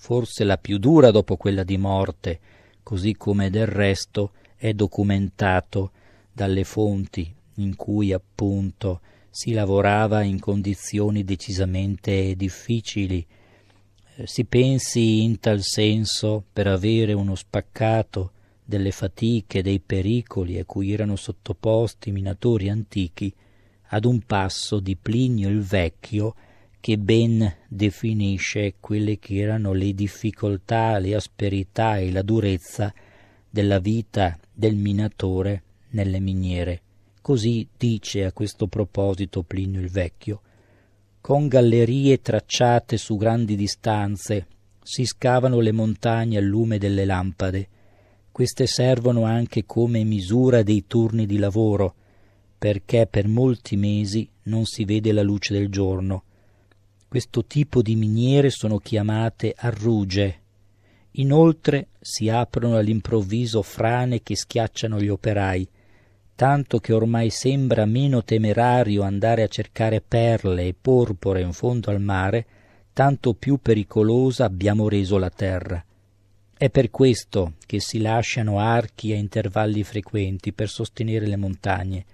forse la più dura dopo quella di morte, così come del resto è documentato dalle fonti in cui appunto si lavorava in condizioni decisamente difficili. Eh, si pensi in tal senso per avere uno spaccato delle fatiche, dei pericoli a cui erano sottoposti i minatori antichi, ad un passo di Plinio il Vecchio che ben definisce quelle che erano le difficoltà, le asperità e la durezza della vita del minatore nelle miniere. Così dice a questo proposito Plinio il Vecchio. Con gallerie tracciate su grandi distanze si scavano le montagne al lume delle lampade. Queste servono anche come misura dei turni di lavoro, perché per molti mesi non si vede la luce del giorno questo tipo di miniere sono chiamate arruge. Inoltre si aprono all'improvviso frane che schiacciano gli operai, tanto che ormai sembra meno temerario andare a cercare perle e porpora in fondo al mare, tanto più pericolosa abbiamo reso la terra. È per questo che si lasciano archi a intervalli frequenti per sostenere le montagne.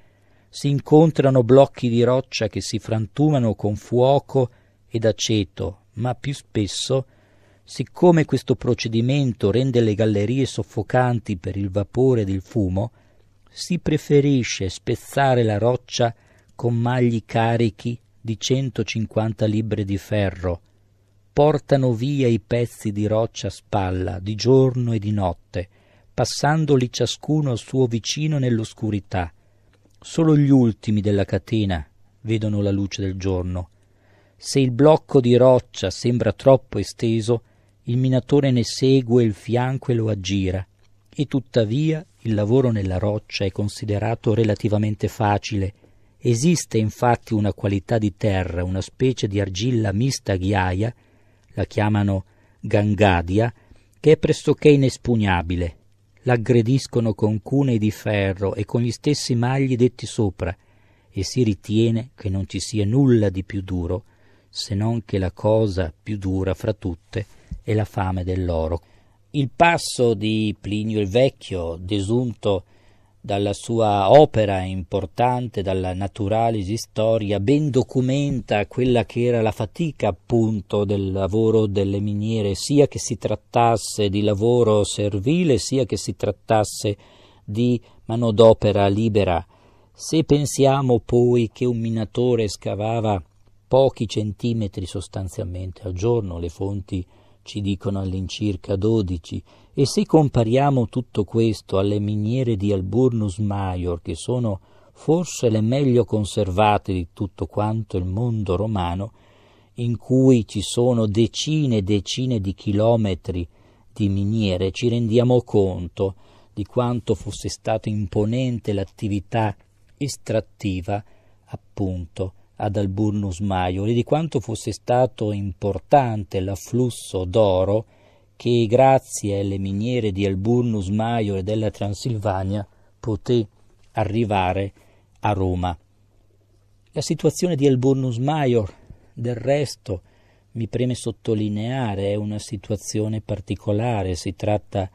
Si incontrano blocchi di roccia che si frantumano con fuoco ed aceto, ma più spesso, siccome questo procedimento rende le gallerie soffocanti per il vapore ed il fumo, si preferisce spezzare la roccia con magli carichi di 150 libbre di ferro. Portano via i pezzi di roccia a spalla, di giorno e di notte, passandoli ciascuno al suo vicino nell'oscurità. Solo gli ultimi della catena vedono la luce del giorno se il blocco di roccia sembra troppo esteso, il minatore ne segue il fianco e lo aggira, e tuttavia il lavoro nella roccia è considerato relativamente facile. Esiste infatti una qualità di terra, una specie di argilla mista ghiaia, la chiamano gangadia, che è pressoché inespugnabile. L'aggrediscono con cunei di ferro e con gli stessi magli detti sopra, e si ritiene che non ci sia nulla di più duro se non che la cosa più dura fra tutte è la fame dell'oro. Il passo di Plinio il Vecchio, desunto dalla sua opera importante, dalla Naturalis Storia, ben documenta quella che era la fatica appunto del lavoro delle miniere, sia che si trattasse di lavoro servile, sia che si trattasse di manodopera libera. Se pensiamo poi che un minatore scavava pochi centimetri sostanzialmente al giorno, le fonti ci dicono all'incirca 12, e se compariamo tutto questo alle miniere di Alburnus Maior, che sono forse le meglio conservate di tutto quanto il mondo romano, in cui ci sono decine e decine di chilometri di miniere, ci rendiamo conto di quanto fosse stata imponente l'attività estrattiva, appunto, ad Alburnus Maior e di quanto fosse stato importante l'afflusso d'oro che grazie alle miniere di Alburnus Maior e della Transilvania poté arrivare a Roma. La situazione di Alburnus Maior, del resto, mi preme sottolineare, è una situazione particolare, si tratta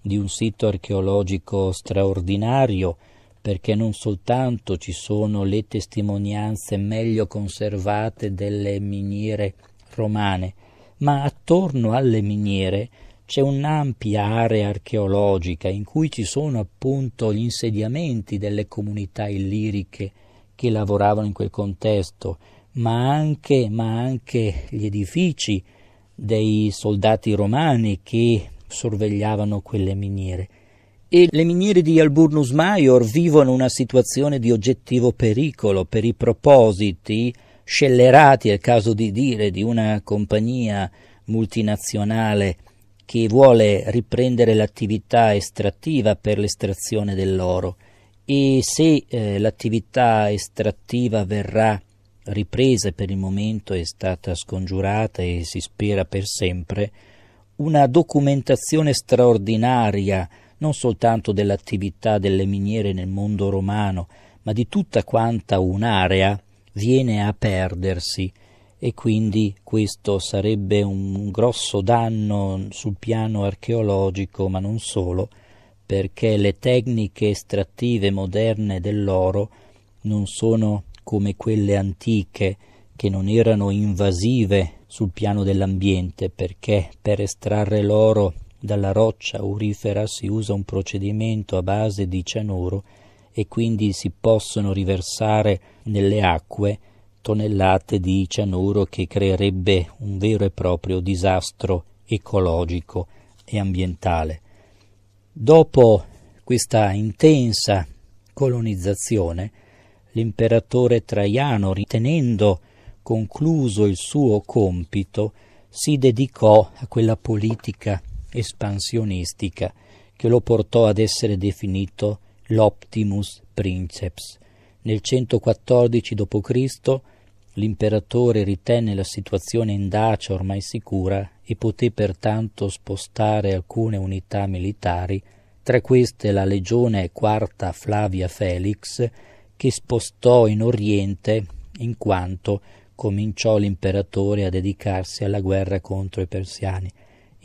di un sito archeologico straordinario perché non soltanto ci sono le testimonianze meglio conservate delle miniere romane, ma attorno alle miniere c'è un'ampia area archeologica in cui ci sono appunto gli insediamenti delle comunità illiriche che lavoravano in quel contesto, ma anche, ma anche gli edifici dei soldati romani che sorvegliavano quelle miniere. E le miniere di Alburnus Maior vivono una situazione di oggettivo pericolo per i propositi scellerati, è il caso di dire, di una compagnia multinazionale che vuole riprendere l'attività estrattiva per l'estrazione dell'oro e se eh, l'attività estrattiva verrà ripresa per il momento è stata scongiurata e si spera per sempre, una documentazione straordinaria non soltanto dell'attività delle miniere nel mondo romano, ma di tutta quanta un'area viene a perdersi e quindi questo sarebbe un grosso danno sul piano archeologico, ma non solo, perché le tecniche estrattive moderne dell'oro non sono come quelle antiche, che non erano invasive sul piano dell'ambiente, perché per estrarre l'oro dalla roccia aurifera si usa un procedimento a base di cianuro e quindi si possono riversare nelle acque tonnellate di cianuro che creerebbe un vero e proprio disastro ecologico e ambientale. Dopo questa intensa colonizzazione, l'imperatore Traiano, ritenendo concluso il suo compito, si dedicò a quella politica espansionistica che lo portò ad essere definito l'Optimus Princeps. Nel 114 d.C. l'imperatore ritenne la situazione in Dacia ormai sicura e poté pertanto spostare alcune unità militari, tra queste la legione quarta Flavia Felix, che spostò in Oriente in quanto cominciò l'imperatore a dedicarsi alla guerra contro i persiani.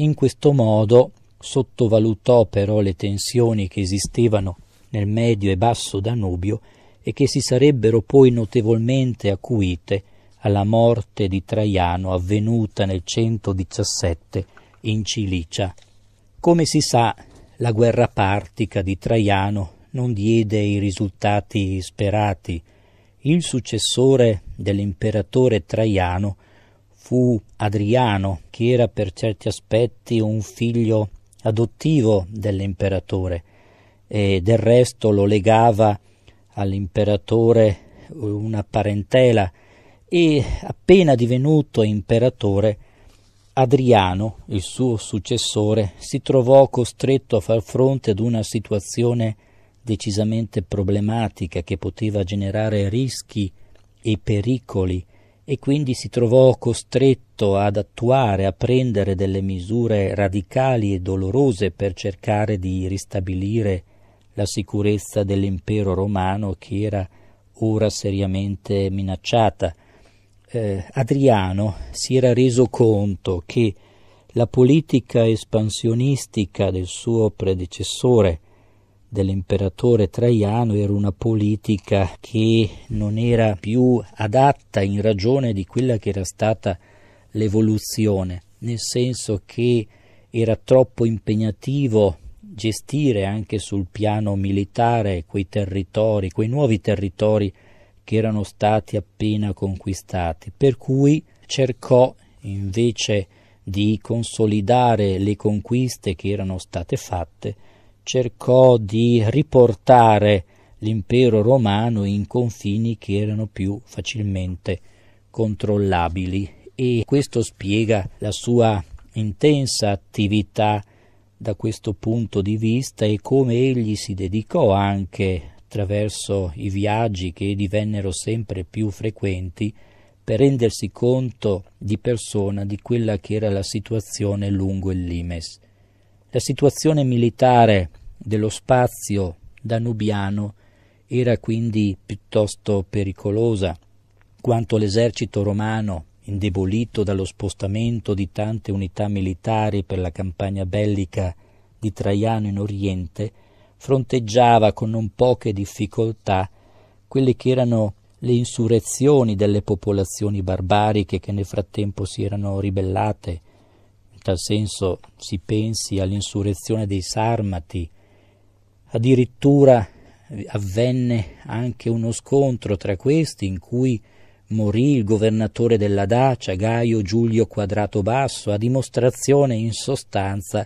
In questo modo sottovalutò però le tensioni che esistevano nel medio e basso Danubio e che si sarebbero poi notevolmente acuite alla morte di Traiano avvenuta nel 117 in Cilicia. Come si sa, la guerra partica di Traiano non diede i risultati sperati. Il successore dell'imperatore Traiano fu Adriano, che era per certi aspetti un figlio adottivo dell'imperatore e del resto lo legava all'imperatore eh, una parentela e appena divenuto imperatore Adriano, il suo successore, si trovò costretto a far fronte ad una situazione decisamente problematica che poteva generare rischi e pericoli e quindi si trovò costretto ad attuare, a prendere delle misure radicali e dolorose per cercare di ristabilire la sicurezza dell'impero romano che era ora seriamente minacciata. Eh, Adriano si era reso conto che la politica espansionistica del suo predecessore dell'imperatore Traiano era una politica che non era più adatta in ragione di quella che era stata l'evoluzione, nel senso che era troppo impegnativo gestire anche sul piano militare quei territori, quei nuovi territori che erano stati appena conquistati, per cui cercò invece di consolidare le conquiste che erano state fatte cercò di riportare l'impero romano in confini che erano più facilmente controllabili e questo spiega la sua intensa attività da questo punto di vista e come egli si dedicò anche attraverso i viaggi che divennero sempre più frequenti per rendersi conto di persona di quella che era la situazione lungo il Limes. La situazione militare dello spazio danubiano era quindi piuttosto pericolosa, quanto l'esercito romano, indebolito dallo spostamento di tante unità militari per la campagna bellica di Traiano in Oriente, fronteggiava con non poche difficoltà quelle che erano le insurrezioni delle popolazioni barbariche che nel frattempo si erano ribellate. In tal senso si pensi all'insurrezione dei Sarmati Addirittura avvenne anche uno scontro tra questi in cui morì il governatore della Dacia Gaio Giulio Quadrato Basso, a dimostrazione in sostanza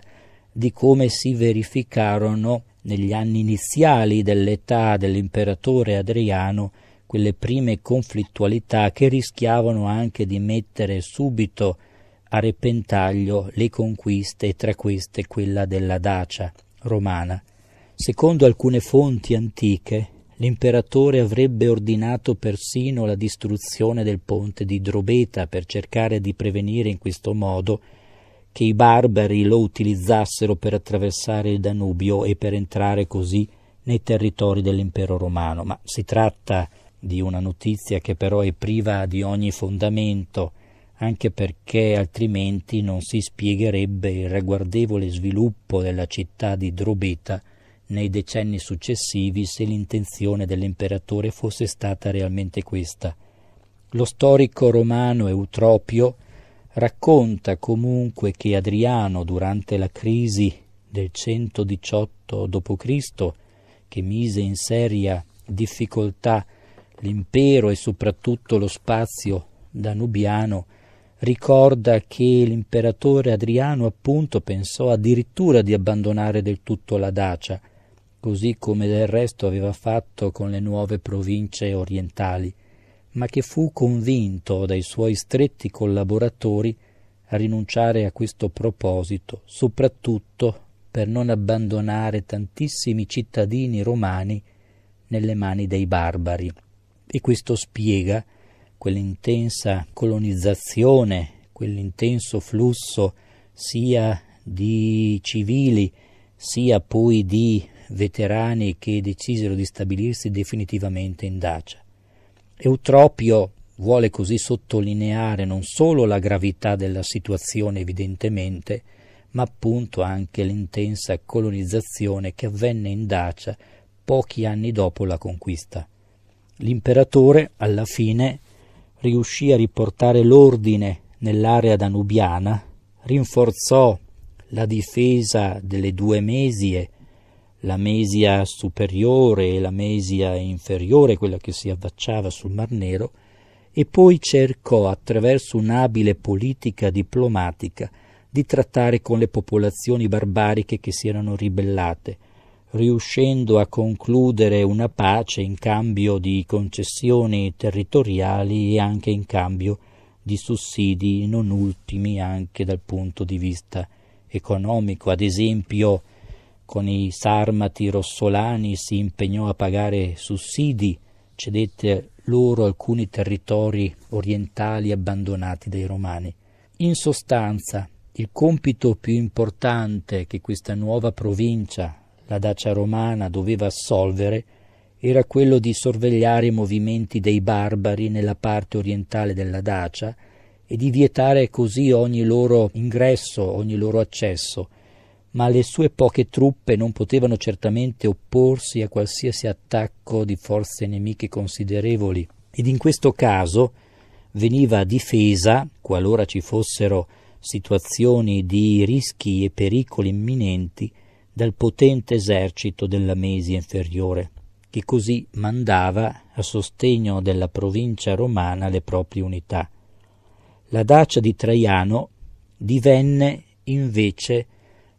di come si verificarono negli anni iniziali dell'età dell'imperatore Adriano quelle prime conflittualità che rischiavano anche di mettere subito a repentaglio le conquiste e tra queste quella della Dacia romana. Secondo alcune fonti antiche, l'imperatore avrebbe ordinato persino la distruzione del ponte di Drobeta per cercare di prevenire in questo modo che i barbari lo utilizzassero per attraversare il Danubio e per entrare così nei territori dell'impero romano, ma si tratta di una notizia che però è priva di ogni fondamento, anche perché altrimenti non si spiegherebbe il ragguardevole sviluppo della città di Drobeta nei decenni successivi se l'intenzione dell'imperatore fosse stata realmente questa. Lo storico romano Eutropio racconta comunque che Adriano, durante la crisi del 118 d.C., che mise in seria difficoltà l'impero e soprattutto lo spazio danubiano, ricorda che l'imperatore Adriano appunto pensò addirittura di abbandonare del tutto la Dacia, così come del resto aveva fatto con le nuove province orientali, ma che fu convinto dai suoi stretti collaboratori a rinunciare a questo proposito, soprattutto per non abbandonare tantissimi cittadini romani nelle mani dei barbari. E questo spiega quell'intensa colonizzazione, quell'intenso flusso sia di civili sia poi di veterani che decisero di stabilirsi definitivamente in Dacia. Eutropio vuole così sottolineare non solo la gravità della situazione evidentemente, ma appunto anche l'intensa colonizzazione che avvenne in Dacia pochi anni dopo la conquista. L'imperatore, alla fine, riuscì a riportare l'ordine nell'area danubiana, rinforzò la difesa delle due mesie la Mesia superiore e la Mesia inferiore, quella che si avvacciava sul Mar Nero, e poi cercò, attraverso un'abile politica diplomatica, di trattare con le popolazioni barbariche che si erano ribellate, riuscendo a concludere una pace in cambio di concessioni territoriali e anche in cambio di sussidi non ultimi anche dal punto di vista economico. Ad esempio, con i sarmati rossolani si impegnò a pagare sussidi, cedette loro alcuni territori orientali abbandonati dai romani. In sostanza, il compito più importante che questa nuova provincia, la Dacia romana, doveva assolvere era quello di sorvegliare i movimenti dei barbari nella parte orientale della Dacia e di vietare così ogni loro ingresso, ogni loro accesso, ma le sue poche truppe non potevano certamente opporsi a qualsiasi attacco di forze nemiche considerevoli ed in questo caso veniva difesa, qualora ci fossero situazioni di rischi e pericoli imminenti, dal potente esercito della Mesia inferiore, che così mandava a sostegno della provincia romana le proprie unità. La Dacia di Traiano divenne invece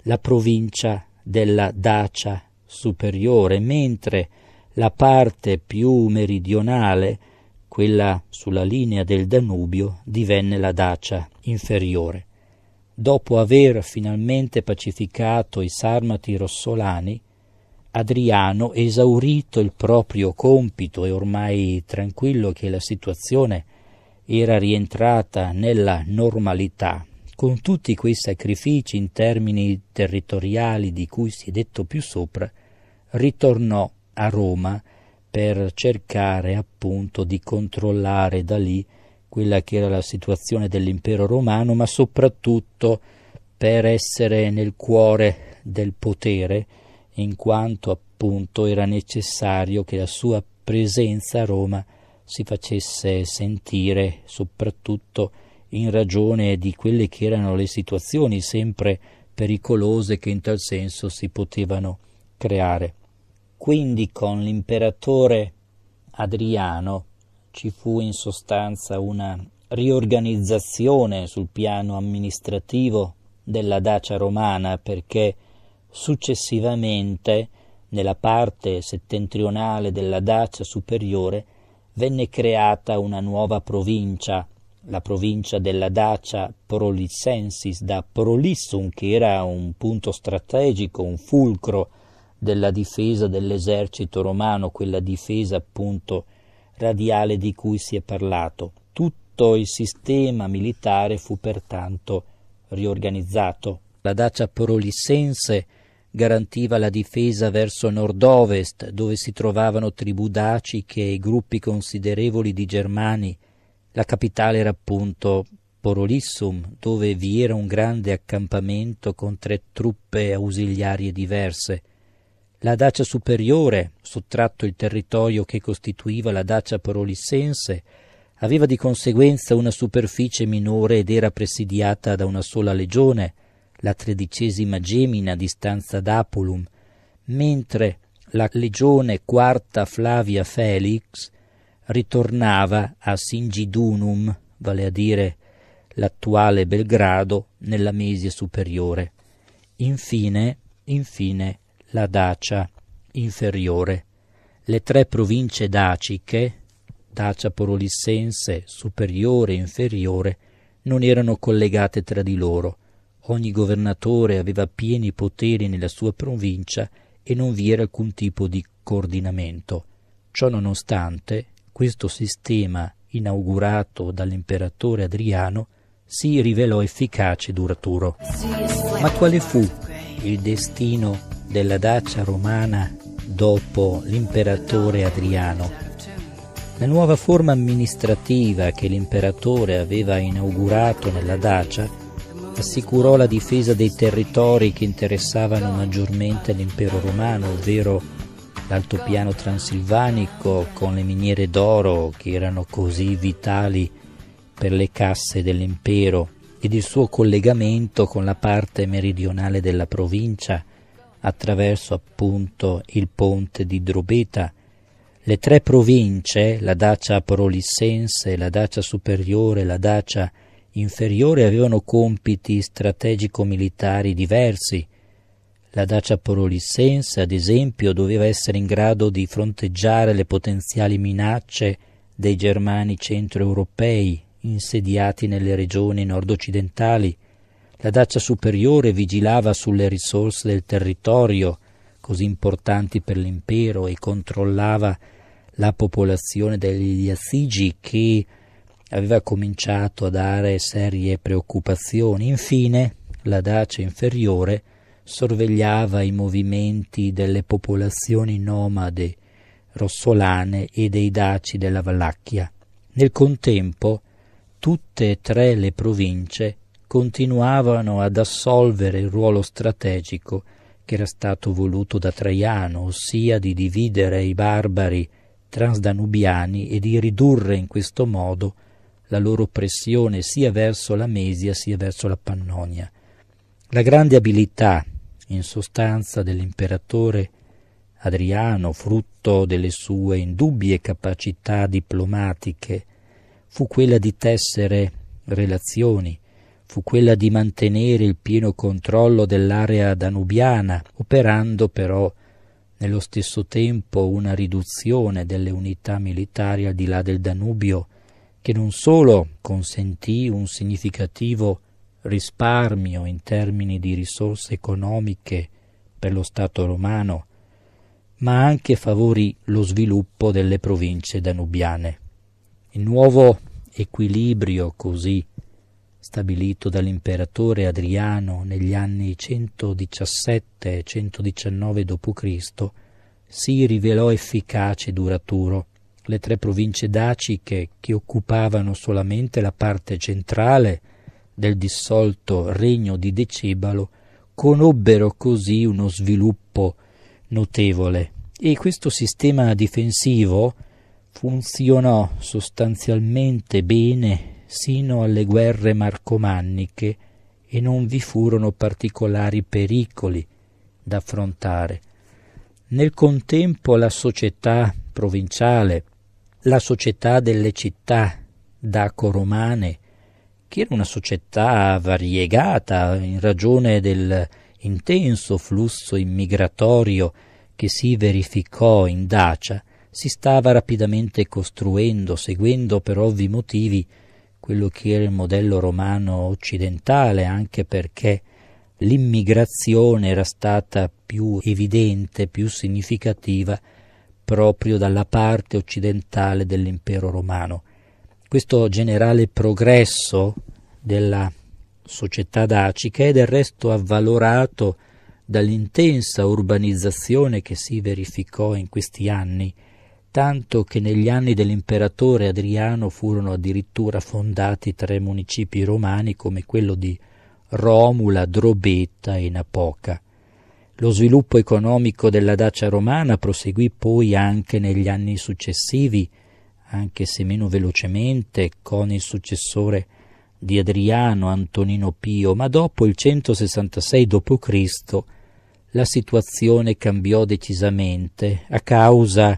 la provincia della Dacia superiore, mentre la parte più meridionale, quella sulla linea del Danubio, divenne la Dacia inferiore. Dopo aver finalmente pacificato i sarmati rossolani, Adriano, esaurito il proprio compito e ormai tranquillo che la situazione era rientrata nella normalità, con tutti quei sacrifici in termini territoriali di cui si è detto più sopra, ritornò a Roma per cercare appunto di controllare da lì quella che era la situazione dell'impero romano, ma soprattutto per essere nel cuore del potere, in quanto appunto era necessario che la sua presenza a Roma si facesse sentire soprattutto in ragione di quelle che erano le situazioni sempre pericolose che in tal senso si potevano creare. Quindi con l'imperatore Adriano ci fu in sostanza una riorganizzazione sul piano amministrativo della Dacia romana perché successivamente nella parte settentrionale della Dacia superiore venne creata una nuova provincia la provincia della Dacia Prolissensis da Prolissum, che era un punto strategico, un fulcro della difesa dell'esercito romano, quella difesa appunto radiale di cui si è parlato. Tutto il sistema militare fu pertanto riorganizzato. La Dacia Prolissense garantiva la difesa verso nord-ovest, dove si trovavano tribù daciche e gruppi considerevoli di germani la capitale era appunto Porolissum, dove vi era un grande accampamento con tre truppe ausiliarie diverse. La Dacia superiore, sottratto il territorio che costituiva la Dacia porolissense, aveva di conseguenza una superficie minore ed era presidiata da una sola legione, la tredicesima Gemina a distanza d'Apulum, mentre la legione quarta Flavia Felix ritornava a Singidunum, vale a dire l'attuale Belgrado, nella Mesia superiore. Infine, infine la Dacia inferiore. Le tre province daciche, Dacia Porolissense, superiore e inferiore, non erano collegate tra di loro. Ogni governatore aveva pieni poteri nella sua provincia e non vi era alcun tipo di coordinamento. Ciò nonostante, questo sistema inaugurato dall'imperatore Adriano si rivelò efficace e duraturo. Ma quale fu il destino della Dacia romana dopo l'imperatore Adriano? La nuova forma amministrativa che l'imperatore aveva inaugurato nella Dacia assicurò la difesa dei territori che interessavano maggiormente l'impero romano, ovvero l'altopiano transilvanico con le miniere d'oro che erano così vitali per le casse dell'impero ed il suo collegamento con la parte meridionale della provincia attraverso appunto il ponte di Drobeta. Le tre province, la Dacia Prolissense, la Dacia Superiore, e la Dacia Inferiore, avevano compiti strategico-militari diversi, la Dacia Porolisense, ad esempio, doveva essere in grado di fronteggiare le potenziali minacce dei germani centroeuropei insediati nelle regioni nord-occidentali. La Dacia Superiore vigilava sulle risorse del territorio, così importanti per l'impero, e controllava la popolazione degli Assigi che aveva cominciato a dare serie preoccupazioni. Infine, la Dacia inferiore sorvegliava i movimenti delle popolazioni nomade rossolane e dei daci della Valacchia. Nel contempo, tutte e tre le province continuavano ad assolvere il ruolo strategico che era stato voluto da Traiano, ossia di dividere i barbari transdanubiani e di ridurre in questo modo la loro pressione sia verso la Mesia sia verso la Pannonia. La grande abilità in sostanza dell'imperatore Adriano, frutto delle sue indubbie capacità diplomatiche, fu quella di tessere relazioni, fu quella di mantenere il pieno controllo dell'area danubiana, operando però nello stesso tempo una riduzione delle unità militari al di là del Danubio, che non solo consentì un significativo risparmio in termini di risorse economiche per lo Stato romano, ma anche favorì lo sviluppo delle province danubiane. Il nuovo equilibrio così stabilito dall'imperatore Adriano negli anni 117 119 d.C., si rivelò efficace e duraturo. Le tre province daciche, che occupavano solamente la parte centrale del dissolto regno di Decebalo conobbero così uno sviluppo notevole e questo sistema difensivo funzionò sostanzialmente bene sino alle guerre marcomanniche e non vi furono particolari pericoli da affrontare. Nel contempo la società provinciale, la società delle città daco-romane che era una società variegata in ragione dell'intenso flusso immigratorio che si verificò in Dacia, si stava rapidamente costruendo, seguendo per ovvi motivi quello che era il modello romano occidentale, anche perché l'immigrazione era stata più evidente, più significativa proprio dalla parte occidentale dell'impero romano questo generale progresso della società daci, che è del resto avvalorato dall'intensa urbanizzazione che si verificò in questi anni, tanto che negli anni dell'imperatore Adriano furono addirittura fondati tre municipi romani come quello di Romula, Drobetta e Napoca. Lo sviluppo economico della Dacia romana proseguì poi anche negli anni successivi, anche se meno velocemente, con il successore di Adriano Antonino Pio, ma dopo il 166 d.C. la situazione cambiò decisamente a causa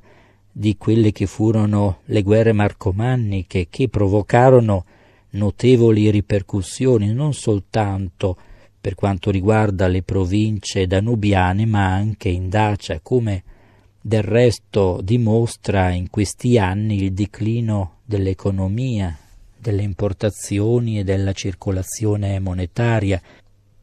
di quelle che furono le guerre marcomanniche che provocarono notevoli ripercussioni non soltanto per quanto riguarda le province danubiane ma anche in Dacia come del resto dimostra in questi anni il declino dell'economia, delle importazioni e della circolazione monetaria.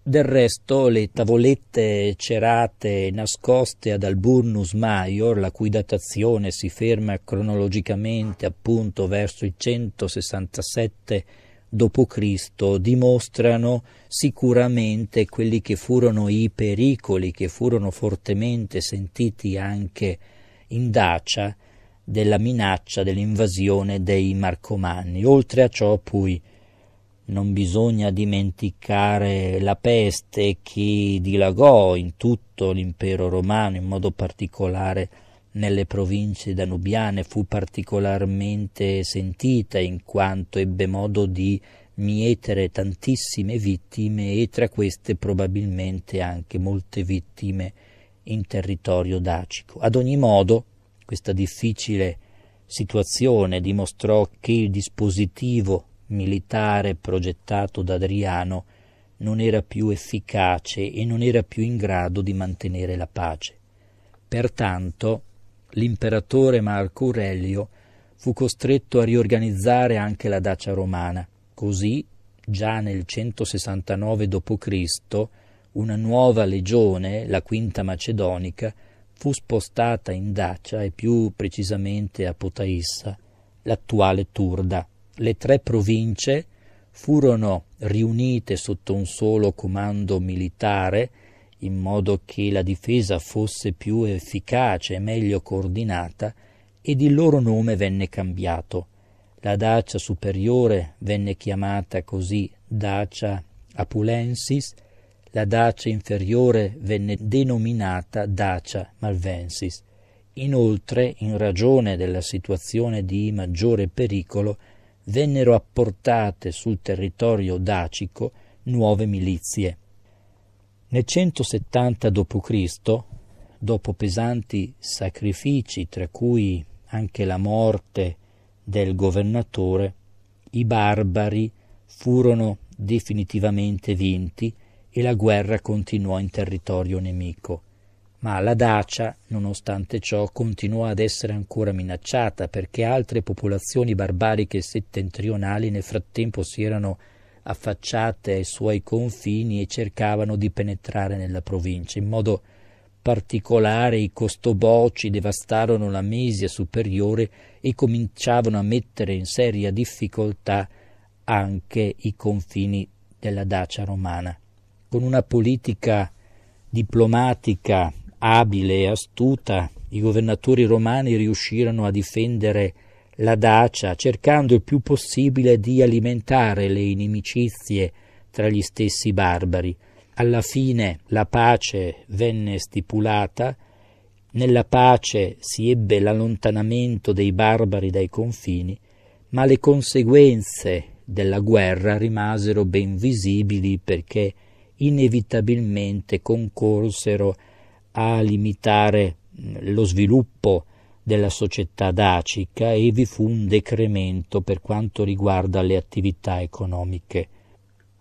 Del resto le tavolette cerate nascoste ad Alburnus Maior, la cui datazione si ferma cronologicamente appunto verso il 167 dopo Cristo dimostrano sicuramente quelli che furono i pericoli che furono fortemente sentiti anche in Dacia della minaccia dell'invasione dei Marcomanni. Oltre a ciò, poi, non bisogna dimenticare la peste che dilagò in tutto l'impero romano, in modo particolare nelle province danubiane fu particolarmente sentita in quanto ebbe modo di mietere tantissime vittime e tra queste probabilmente anche molte vittime in territorio dacico. Ad ogni modo, questa difficile situazione dimostrò che il dispositivo militare progettato da Adriano non era più efficace e non era più in grado di mantenere la pace. Pertanto, l'imperatore Marco Aurelio fu costretto a riorganizzare anche la Dacia romana. Così, già nel 169 d.C., una nuova legione, la Quinta Macedonica, fu spostata in Dacia e più precisamente a Potaissa, l'attuale Turda. Le tre province furono riunite sotto un solo comando militare in modo che la difesa fosse più efficace e meglio coordinata, ed il loro nome venne cambiato. La Dacia superiore venne chiamata così Dacia Apulensis, la Dacia inferiore venne denominata Dacia Malvensis. Inoltre, in ragione della situazione di maggiore pericolo, vennero apportate sul territorio dacico nuove milizie. Nel 170 d.C., dopo pesanti sacrifici, tra cui anche la morte del governatore, i barbari furono definitivamente vinti e la guerra continuò in territorio nemico. Ma la Dacia, nonostante ciò, continuò ad essere ancora minacciata perché altre popolazioni barbariche settentrionali nel frattempo si erano affacciate ai suoi confini e cercavano di penetrare nella provincia. In modo particolare i costoboci devastarono la Mesia superiore e cominciavano a mettere in seria difficoltà anche i confini della Dacia romana. Con una politica diplomatica abile e astuta, i governatori romani riuscirono a difendere la Dacia, cercando il più possibile di alimentare le inimicizie tra gli stessi barbari. Alla fine la pace venne stipulata, nella pace si ebbe l'allontanamento dei barbari dai confini, ma le conseguenze della guerra rimasero ben visibili perché inevitabilmente concorsero a limitare lo sviluppo della società dacica e vi fu un decremento per quanto riguarda le attività economiche.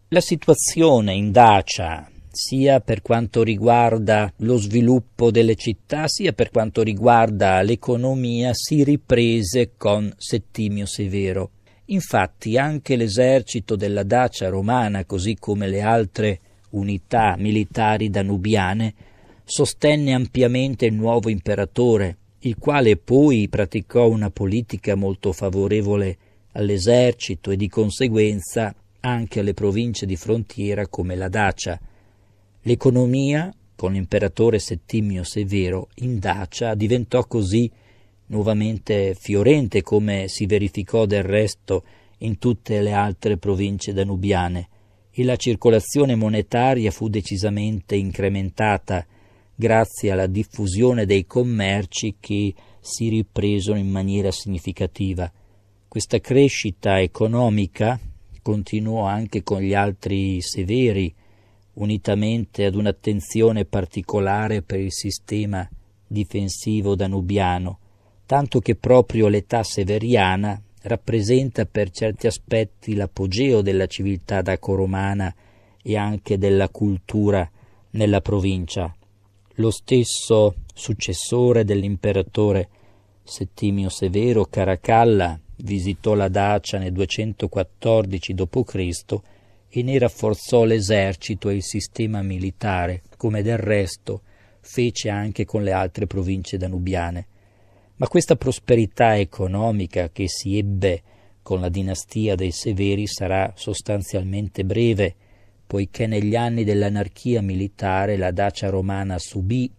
La situazione in Dacia, sia per quanto riguarda lo sviluppo delle città, sia per quanto riguarda l'economia, si riprese con Settimio Severo. Infatti anche l'esercito della Dacia romana, così come le altre unità militari danubiane, sostenne ampiamente il nuovo imperatore, il quale poi praticò una politica molto favorevole all'esercito e di conseguenza anche alle province di frontiera come la Dacia. L'economia, con l'imperatore Settimio Severo, in Dacia diventò così nuovamente fiorente come si verificò del resto in tutte le altre province danubiane e la circolazione monetaria fu decisamente incrementata grazie alla diffusione dei commerci che si ripresero in maniera significativa. Questa crescita economica continuò anche con gli altri severi, unitamente ad un'attenzione particolare per il sistema difensivo danubiano, tanto che proprio l'età severiana rappresenta per certi aspetti l'apogeo della civiltà daco-romana e anche della cultura nella provincia lo stesso successore dell'imperatore Settimio Severo Caracalla visitò la Dacia nel 214 d.C. e ne rafforzò l'esercito e il sistema militare, come del resto fece anche con le altre province danubiane. Ma questa prosperità economica che si ebbe con la dinastia dei Severi sarà sostanzialmente breve poiché negli anni dell'anarchia militare la Dacia romana subì,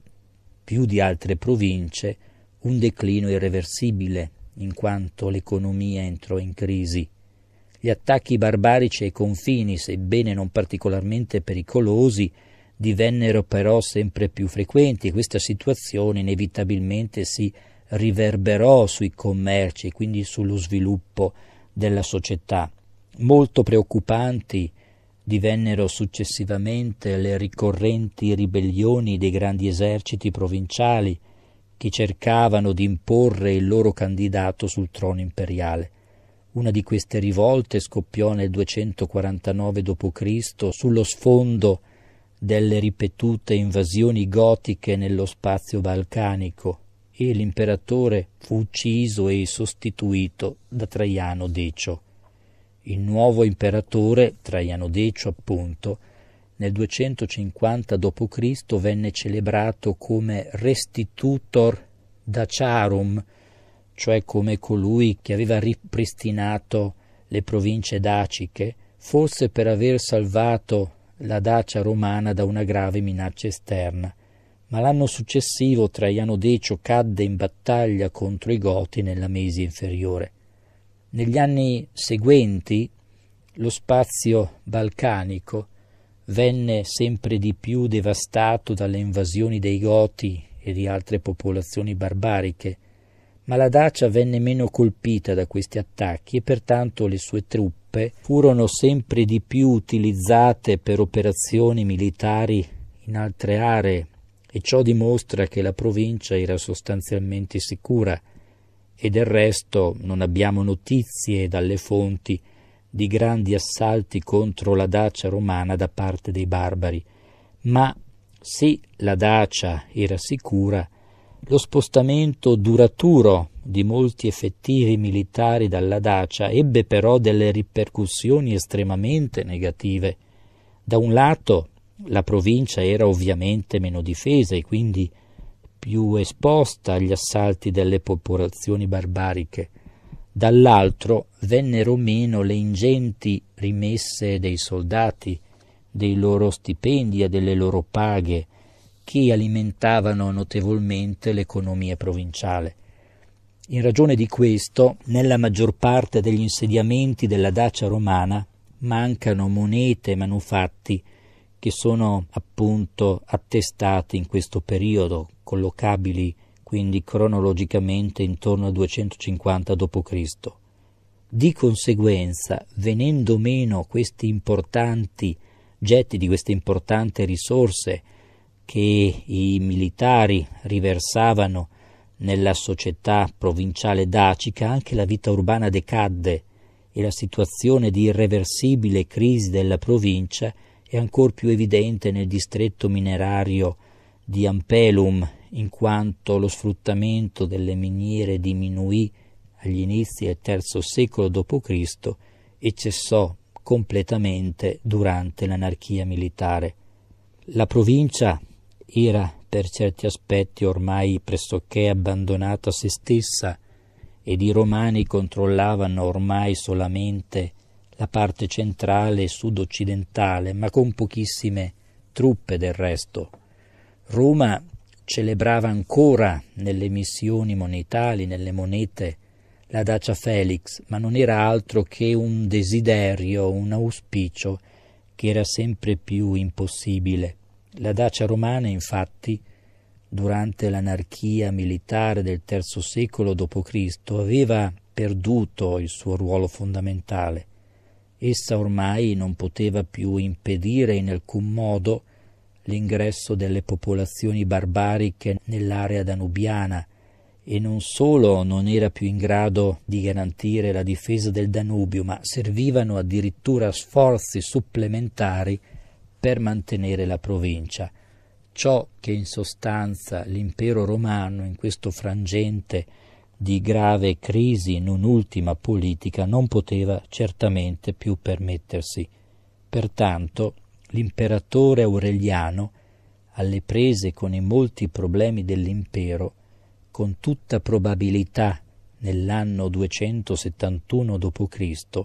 più di altre province, un declino irreversibile, in quanto l'economia entrò in crisi. Gli attacchi barbarici ai confini, sebbene non particolarmente pericolosi, divennero però sempre più frequenti e questa situazione inevitabilmente si riverberò sui commerci e quindi sullo sviluppo della società. Molto preoccupanti Divennero successivamente le ricorrenti ribellioni dei grandi eserciti provinciali che cercavano di imporre il loro candidato sul trono imperiale. Una di queste rivolte scoppiò nel 249 d.C. sullo sfondo delle ripetute invasioni gotiche nello spazio balcanico e l'imperatore fu ucciso e sostituito da Traiano Decio il nuovo imperatore Traiano Decio, appunto, nel 250 d.C. venne celebrato come restitutor daciarum, cioè come colui che aveva ripristinato le province daciche, forse per aver salvato la Dacia romana da una grave minaccia esterna. Ma l'anno successivo Traiano Decio cadde in battaglia contro i Goti nella Mesia inferiore. Negli anni seguenti lo spazio balcanico venne sempre di più devastato dalle invasioni dei Goti e di altre popolazioni barbariche, ma la Dacia venne meno colpita da questi attacchi e pertanto le sue truppe furono sempre di più utilizzate per operazioni militari in altre aree e ciò dimostra che la provincia era sostanzialmente sicura e del resto non abbiamo notizie dalle fonti di grandi assalti contro la Dacia romana da parte dei barbari, ma se la Dacia era sicura, lo spostamento duraturo di molti effettivi militari dalla Dacia ebbe però delle ripercussioni estremamente negative. Da un lato la provincia era ovviamente meno difesa e quindi più esposta agli assalti delle popolazioni barbariche, dall'altro vennero meno le ingenti rimesse dei soldati, dei loro stipendi e delle loro paghe, che alimentavano notevolmente l'economia provinciale. In ragione di questo, nella maggior parte degli insediamenti della Dacia romana mancano monete e manufatti che sono appunto attestati in questo periodo, collocabili quindi cronologicamente intorno al 250 d.C. Di conseguenza, venendo meno questi importanti getti di queste importanti risorse che i militari riversavano nella società provinciale dacica, anche la vita urbana decadde e la situazione di irreversibile crisi della provincia è ancor più evidente nel distretto minerario di Ampelum, in quanto lo sfruttamento delle miniere diminuì agli inizi del III secolo d.C. e cessò completamente durante l'anarchia militare. La provincia era per certi aspetti ormai pressoché abbandonata a se stessa ed i romani controllavano ormai solamente la parte centrale e sud-occidentale, ma con pochissime truppe del resto. Roma celebrava ancora nelle missioni monetali, nelle monete, la Dacia Felix, ma non era altro che un desiderio, un auspicio che era sempre più impossibile. La Dacia romana, infatti, durante l'anarchia militare del III secolo d.C., aveva perduto il suo ruolo fondamentale. Essa ormai non poteva più impedire in alcun modo l'ingresso delle popolazioni barbariche nell'area danubiana e non solo non era più in grado di garantire la difesa del Danubio, ma servivano addirittura sforzi supplementari per mantenere la provincia. Ciò che in sostanza l'impero romano in questo frangente di grave crisi in un'ultima politica non poteva certamente più permettersi. Pertanto l'imperatore Aureliano, alle prese con i molti problemi dell'impero, con tutta probabilità nell'anno 271 d.C.,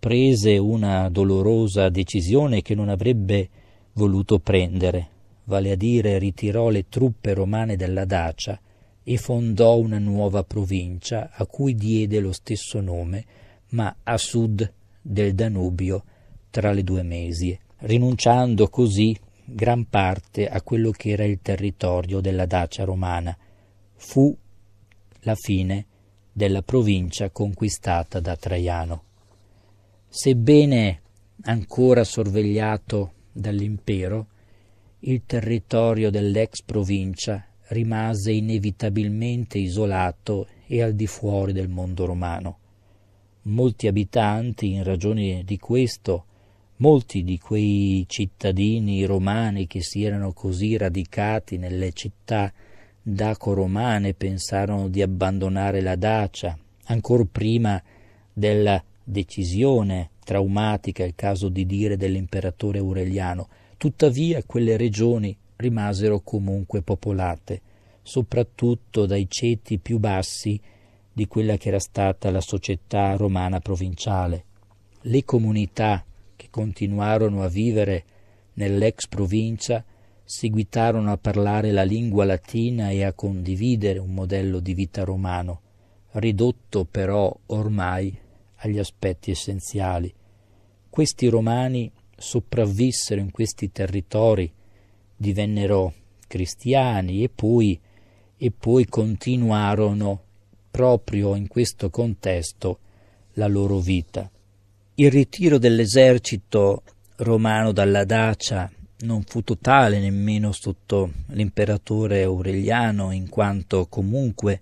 prese una dolorosa decisione che non avrebbe voluto prendere, vale a dire ritirò le truppe romane dalla Dacia e fondò una nuova provincia a cui diede lo stesso nome, ma a sud del Danubio tra le due Mesie, rinunciando così gran parte a quello che era il territorio della Dacia romana. Fu la fine della provincia conquistata da Traiano. Sebbene ancora sorvegliato dall'impero, il territorio dell'ex provincia rimase inevitabilmente isolato e al di fuori del mondo romano. Molti abitanti, in ragione di questo, molti di quei cittadini romani che si erano così radicati nelle città daco-romane pensarono di abbandonare la Dacia, ancor prima della decisione traumatica, il caso di dire, dell'imperatore Aureliano. Tuttavia quelle regioni rimasero comunque popolate, soprattutto dai ceti più bassi di quella che era stata la società romana provinciale. Le comunità che continuarono a vivere nell'ex provincia seguitarono a parlare la lingua latina e a condividere un modello di vita romano, ridotto però ormai agli aspetti essenziali. Questi romani sopravvissero in questi territori divennero cristiani e poi, e poi continuarono proprio in questo contesto la loro vita. Il ritiro dell'esercito romano dalla Dacia non fu totale nemmeno sotto l'imperatore Aureliano, in quanto comunque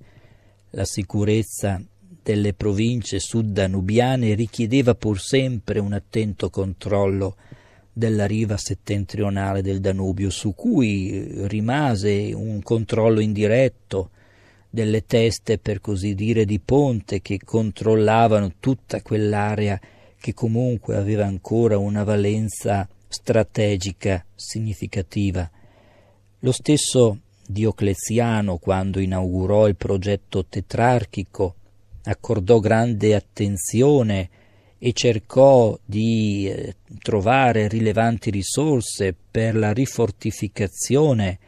la sicurezza delle province sud-danubiane richiedeva pur sempre un attento controllo della riva settentrionale del Danubio, su cui eh, rimase un controllo indiretto delle teste, per così dire, di ponte che controllavano tutta quell'area che comunque aveva ancora una valenza strategica significativa. Lo stesso Diocleziano, quando inaugurò il progetto tetrarchico, accordò grande attenzione e cercò di eh, trovare rilevanti risorse per la rifortificazione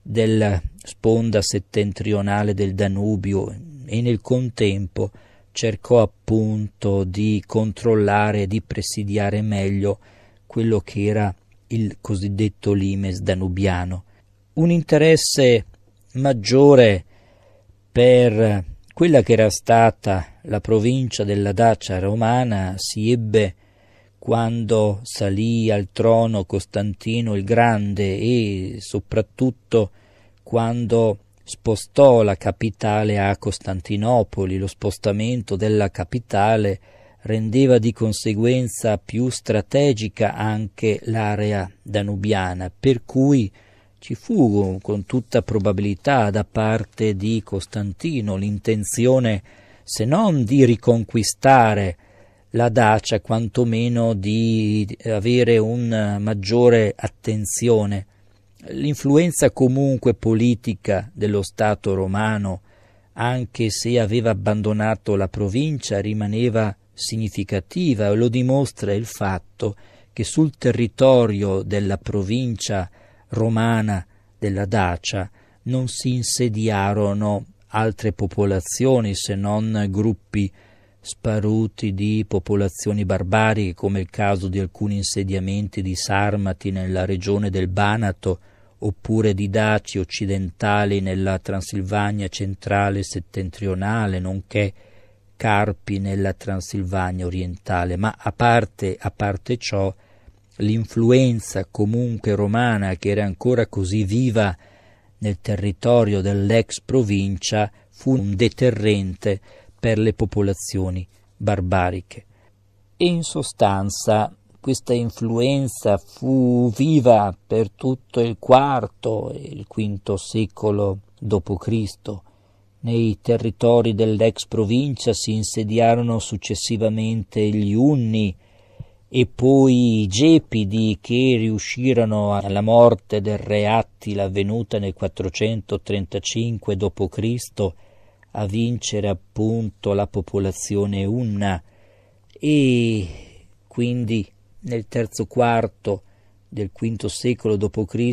della sponda settentrionale del Danubio e nel contempo cercò appunto di controllare e di presidiare meglio quello che era il cosiddetto limes danubiano. Un interesse maggiore per quella che era stata la provincia della Dacia romana si ebbe quando salì al trono Costantino il Grande e soprattutto quando spostò la capitale a Costantinopoli. Lo spostamento della capitale rendeva di conseguenza più strategica anche l'area danubiana, per cui ci fu con tutta probabilità da parte di Costantino l'intenzione se non di riconquistare la Dacia, quantomeno di avere una maggiore attenzione. L'influenza comunque politica dello Stato romano, anche se aveva abbandonato la provincia, rimaneva significativa, lo dimostra il fatto che sul territorio della provincia romana della Dacia non si insediarono altre popolazioni se non gruppi sparuti di popolazioni barbariche, come il caso di alcuni insediamenti di Sarmati nella regione del Banato, oppure di Daci occidentali nella Transilvania centrale e settentrionale, nonché Carpi nella Transilvania orientale. Ma a parte, a parte ciò, l'influenza comunque romana che era ancora così viva nel territorio dell'ex provincia fu un deterrente per le popolazioni barbariche. E in sostanza questa influenza fu viva per tutto il IV e il V secolo d.C. Nei territori dell'ex provincia si insediarono successivamente gli Unni, e poi i gepidi che riuscirono alla morte del re Attila avvenuta nel 435 d.C. a vincere appunto la popolazione unna e quindi nel terzo quarto del V secolo d.C.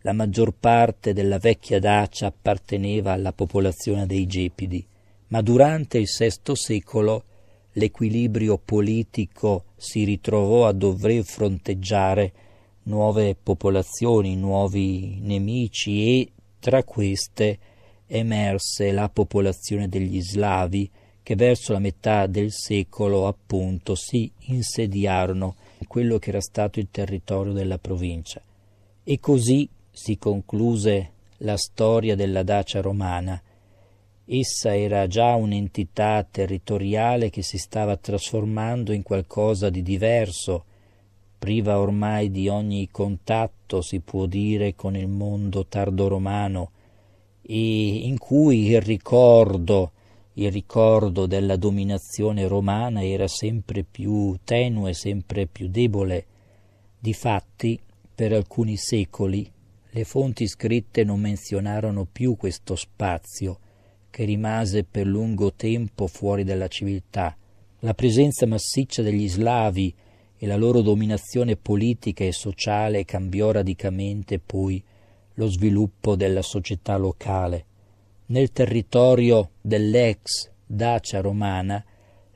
la maggior parte della vecchia Dacia apparteneva alla popolazione dei gepidi, ma durante il VI secolo l'equilibrio politico si ritrovò a dover fronteggiare nuove popolazioni, nuovi nemici e tra queste emerse la popolazione degli slavi che verso la metà del secolo appunto si insediarono in quello che era stato il territorio della provincia. E così si concluse la storia della Dacia romana, Essa era già un'entità territoriale che si stava trasformando in qualcosa di diverso, priva ormai di ogni contatto, si può dire, con il mondo tardoromano, e in cui il ricordo, il ricordo della dominazione romana era sempre più tenue, sempre più debole. Difatti, per alcuni secoli, le fonti scritte non menzionarono più questo spazio, che rimase per lungo tempo fuori dalla civiltà. La presenza massiccia degli slavi e la loro dominazione politica e sociale cambiò radicalmente poi lo sviluppo della società locale. Nel territorio dell'ex Dacia romana,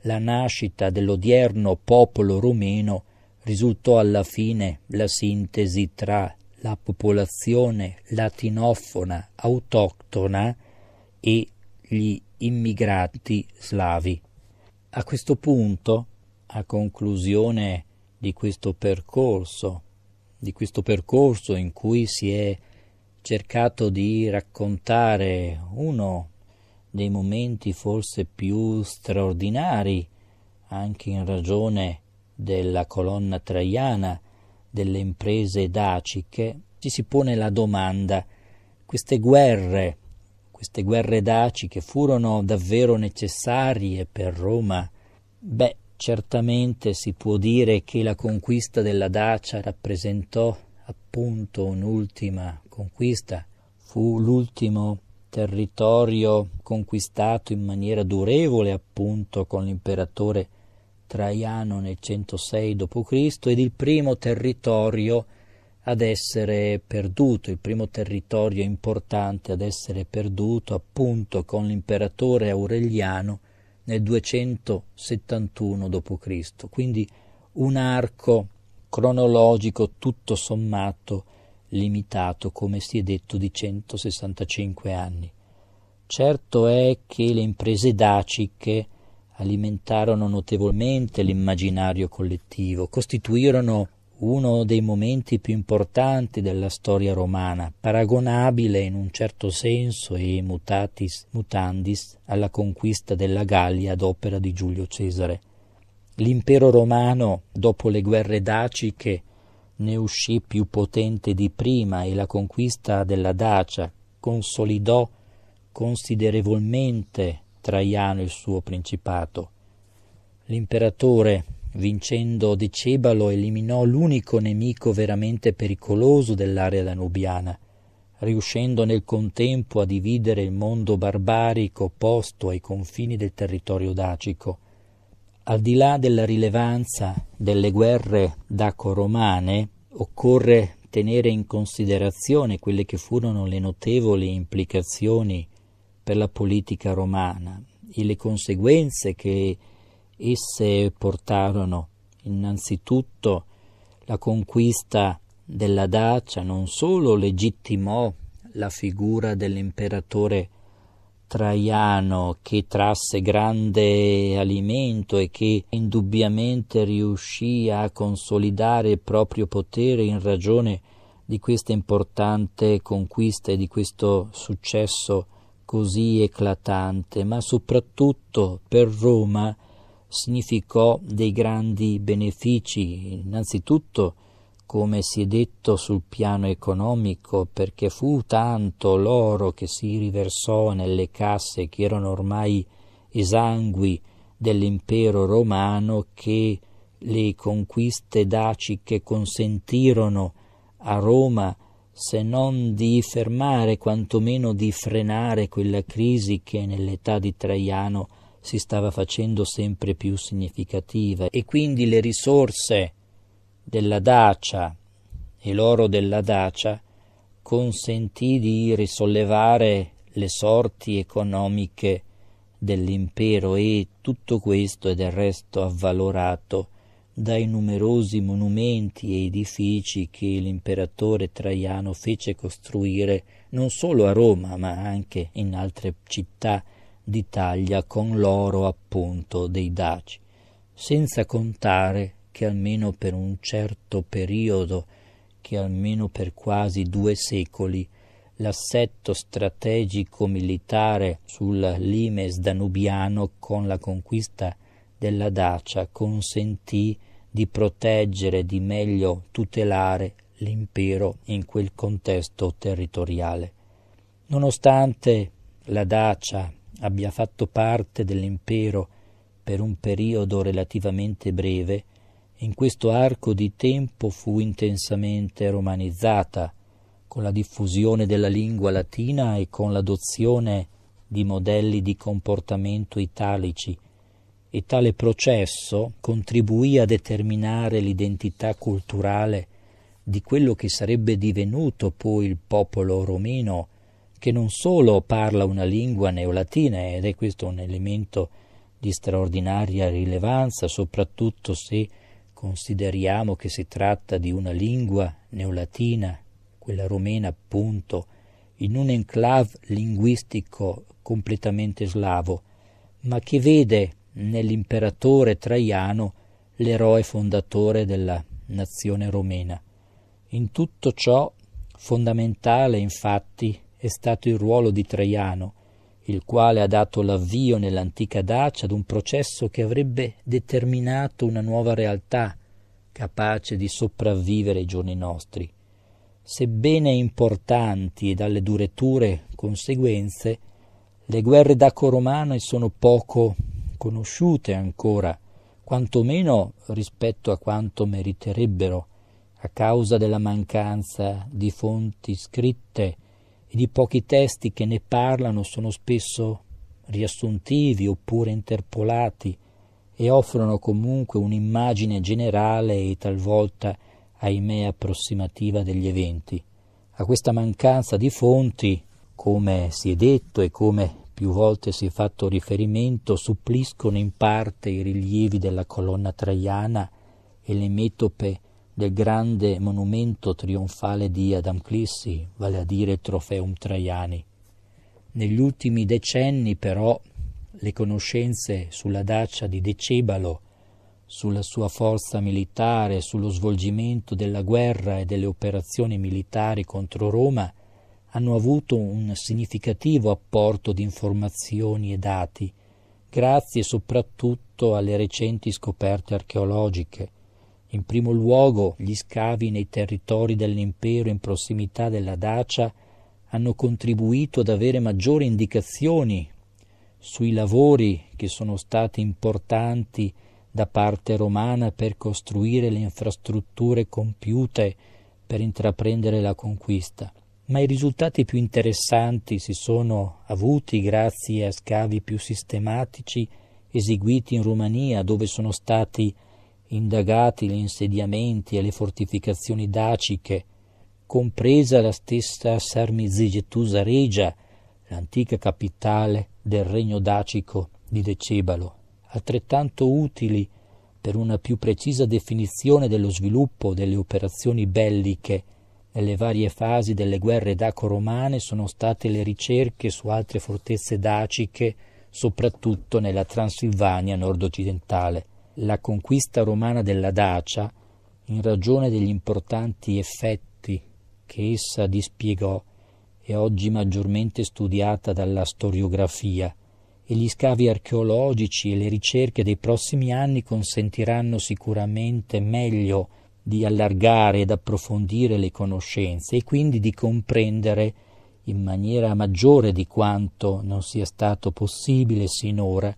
la nascita dell'odierno popolo rumeno risultò alla fine la sintesi tra la popolazione latinofona autoctona e gli immigrati slavi. A questo punto, a conclusione di questo percorso, di questo percorso in cui si è cercato di raccontare uno dei momenti forse più straordinari, anche in ragione della colonna traiana delle imprese daciche, ci si pone la domanda queste guerre queste guerre daci che furono davvero necessarie per Roma, beh, certamente si può dire che la conquista della Dacia rappresentò appunto un'ultima conquista, fu l'ultimo territorio conquistato in maniera durevole appunto con l'imperatore Traiano nel 106 d.C. ed il primo territorio ad essere perduto, il primo territorio importante ad essere perduto appunto con l'imperatore Aureliano nel 271 d.C. Quindi un arco cronologico tutto sommato limitato, come si è detto, di 165 anni. Certo è che le imprese daciche alimentarono notevolmente l'immaginario collettivo, costituirono uno dei momenti più importanti della storia romana, paragonabile in un certo senso e mutatis mutandis alla conquista della Gallia ad opera di Giulio Cesare. L'impero romano, dopo le guerre daciche, ne uscì più potente di prima e la conquista della Dacia consolidò considerevolmente Traiano il suo principato. L'imperatore Vincendo Decebalo eliminò l'unico nemico veramente pericoloso dell'area danubiana, riuscendo nel contempo a dividere il mondo barbarico posto ai confini del territorio dacico. Al di là della rilevanza delle guerre daco-romane, occorre tenere in considerazione quelle che furono le notevoli implicazioni per la politica romana e le conseguenze che Esse portarono innanzitutto la conquista della Dacia, non solo legittimò la figura dell'imperatore Traiano che trasse grande alimento e che indubbiamente riuscì a consolidare il proprio potere in ragione di questa importante conquista e di questo successo così eclatante, ma soprattutto per Roma significò dei grandi benefici, innanzitutto come si è detto sul piano economico, perché fu tanto l'oro che si riversò nelle casse che erano ormai esangui dell'impero romano che le conquiste daciche consentirono a Roma se non di fermare, quantomeno di frenare quella crisi che nell'età di Traiano si stava facendo sempre più significativa e quindi le risorse della Dacia e l'oro della Dacia consentì di risollevare le sorti economiche dell'impero e tutto questo è del resto avvalorato dai numerosi monumenti e edifici che l'imperatore Traiano fece costruire non solo a Roma ma anche in altre città d'Italia con l'oro appunto dei Daci, senza contare che almeno per un certo periodo, che almeno per quasi due secoli, l'assetto strategico militare sul limes danubiano con la conquista della Dacia consentì di proteggere, di meglio tutelare l'impero in quel contesto territoriale. Nonostante la Dacia abbia fatto parte dell'impero per un periodo relativamente breve, in questo arco di tempo fu intensamente romanizzata, con la diffusione della lingua latina e con l'adozione di modelli di comportamento italici, e tale processo contribuì a determinare l'identità culturale di quello che sarebbe divenuto poi il popolo romeno che non solo parla una lingua neolatina, ed è questo un elemento di straordinaria rilevanza, soprattutto se consideriamo che si tratta di una lingua neolatina, quella romena appunto, in un enclave linguistico completamente slavo, ma che vede nell'imperatore Traiano l'eroe fondatore della nazione romena. In tutto ciò fondamentale infatti è stato il ruolo di Traiano, il quale ha dato l'avvio nell'antica Dacia ad un processo che avrebbe determinato una nuova realtà capace di sopravvivere ai giorni nostri, sebbene importanti e dalle dureture conseguenze, le guerre daco-romane sono poco conosciute ancora, quantomeno rispetto a quanto meriterebbero, a causa della mancanza di fonti scritte ed i pochi testi che ne parlano sono spesso riassuntivi oppure interpolati e offrono comunque un'immagine generale e talvolta, ahimè, approssimativa degli eventi. A questa mancanza di fonti, come si è detto e come più volte si è fatto riferimento, suppliscono in parte i rilievi della colonna traiana e le metope del grande monumento trionfale di Adam Clissi, vale a dire il Trofeum Traiani. Negli ultimi decenni però le conoscenze sulla Dacia di Decebalo, sulla sua forza militare, sullo svolgimento della guerra e delle operazioni militari contro Roma hanno avuto un significativo apporto di informazioni e dati, grazie soprattutto alle recenti scoperte archeologiche in primo luogo, gli scavi nei territori dell'impero in prossimità della Dacia hanno contribuito ad avere maggiori indicazioni sui lavori che sono stati importanti da parte romana per costruire le infrastrutture compiute per intraprendere la conquista. Ma i risultati più interessanti si sono avuti grazie a scavi più sistematici eseguiti in Romania, dove sono stati indagati gli insediamenti e le fortificazioni daciche, compresa la stessa Sarmizigetusa Regia, l'antica capitale del regno dacico di Decebalo, altrettanto utili per una più precisa definizione dello sviluppo delle operazioni belliche nelle varie fasi delle guerre daco-romane sono state le ricerche su altre fortezze daciche, soprattutto nella Transilvania nord-occidentale la conquista romana della Dacia, in ragione degli importanti effetti che essa dispiegò, è oggi maggiormente studiata dalla storiografia e gli scavi archeologici e le ricerche dei prossimi anni consentiranno sicuramente meglio di allargare ed approfondire le conoscenze e quindi di comprendere in maniera maggiore di quanto non sia stato possibile sinora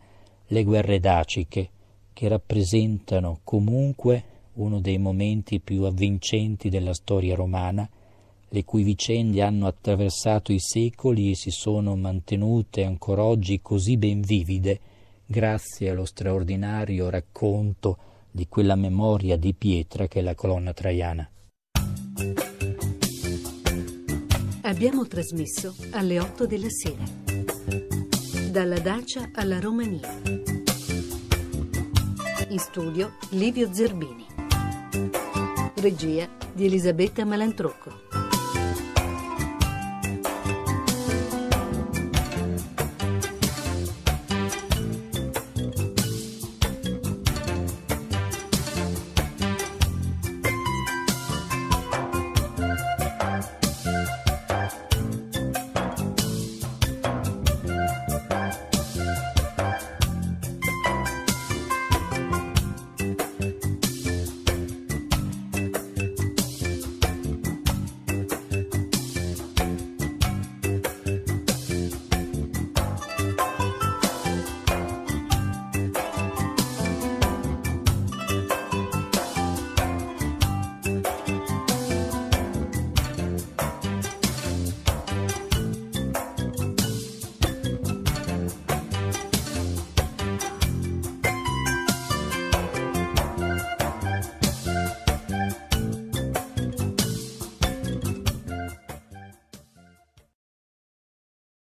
le guerre daciche che rappresentano comunque uno dei momenti più avvincenti della storia romana, le cui vicende hanno attraversato i secoli e si sono mantenute ancora oggi così ben vivide grazie allo straordinario racconto di quella memoria di pietra che è la colonna traiana. Abbiamo trasmesso alle 8 della sera, dalla Dacia alla Romania in studio Livio Zerbini. Regia di Elisabetta Malantrucco.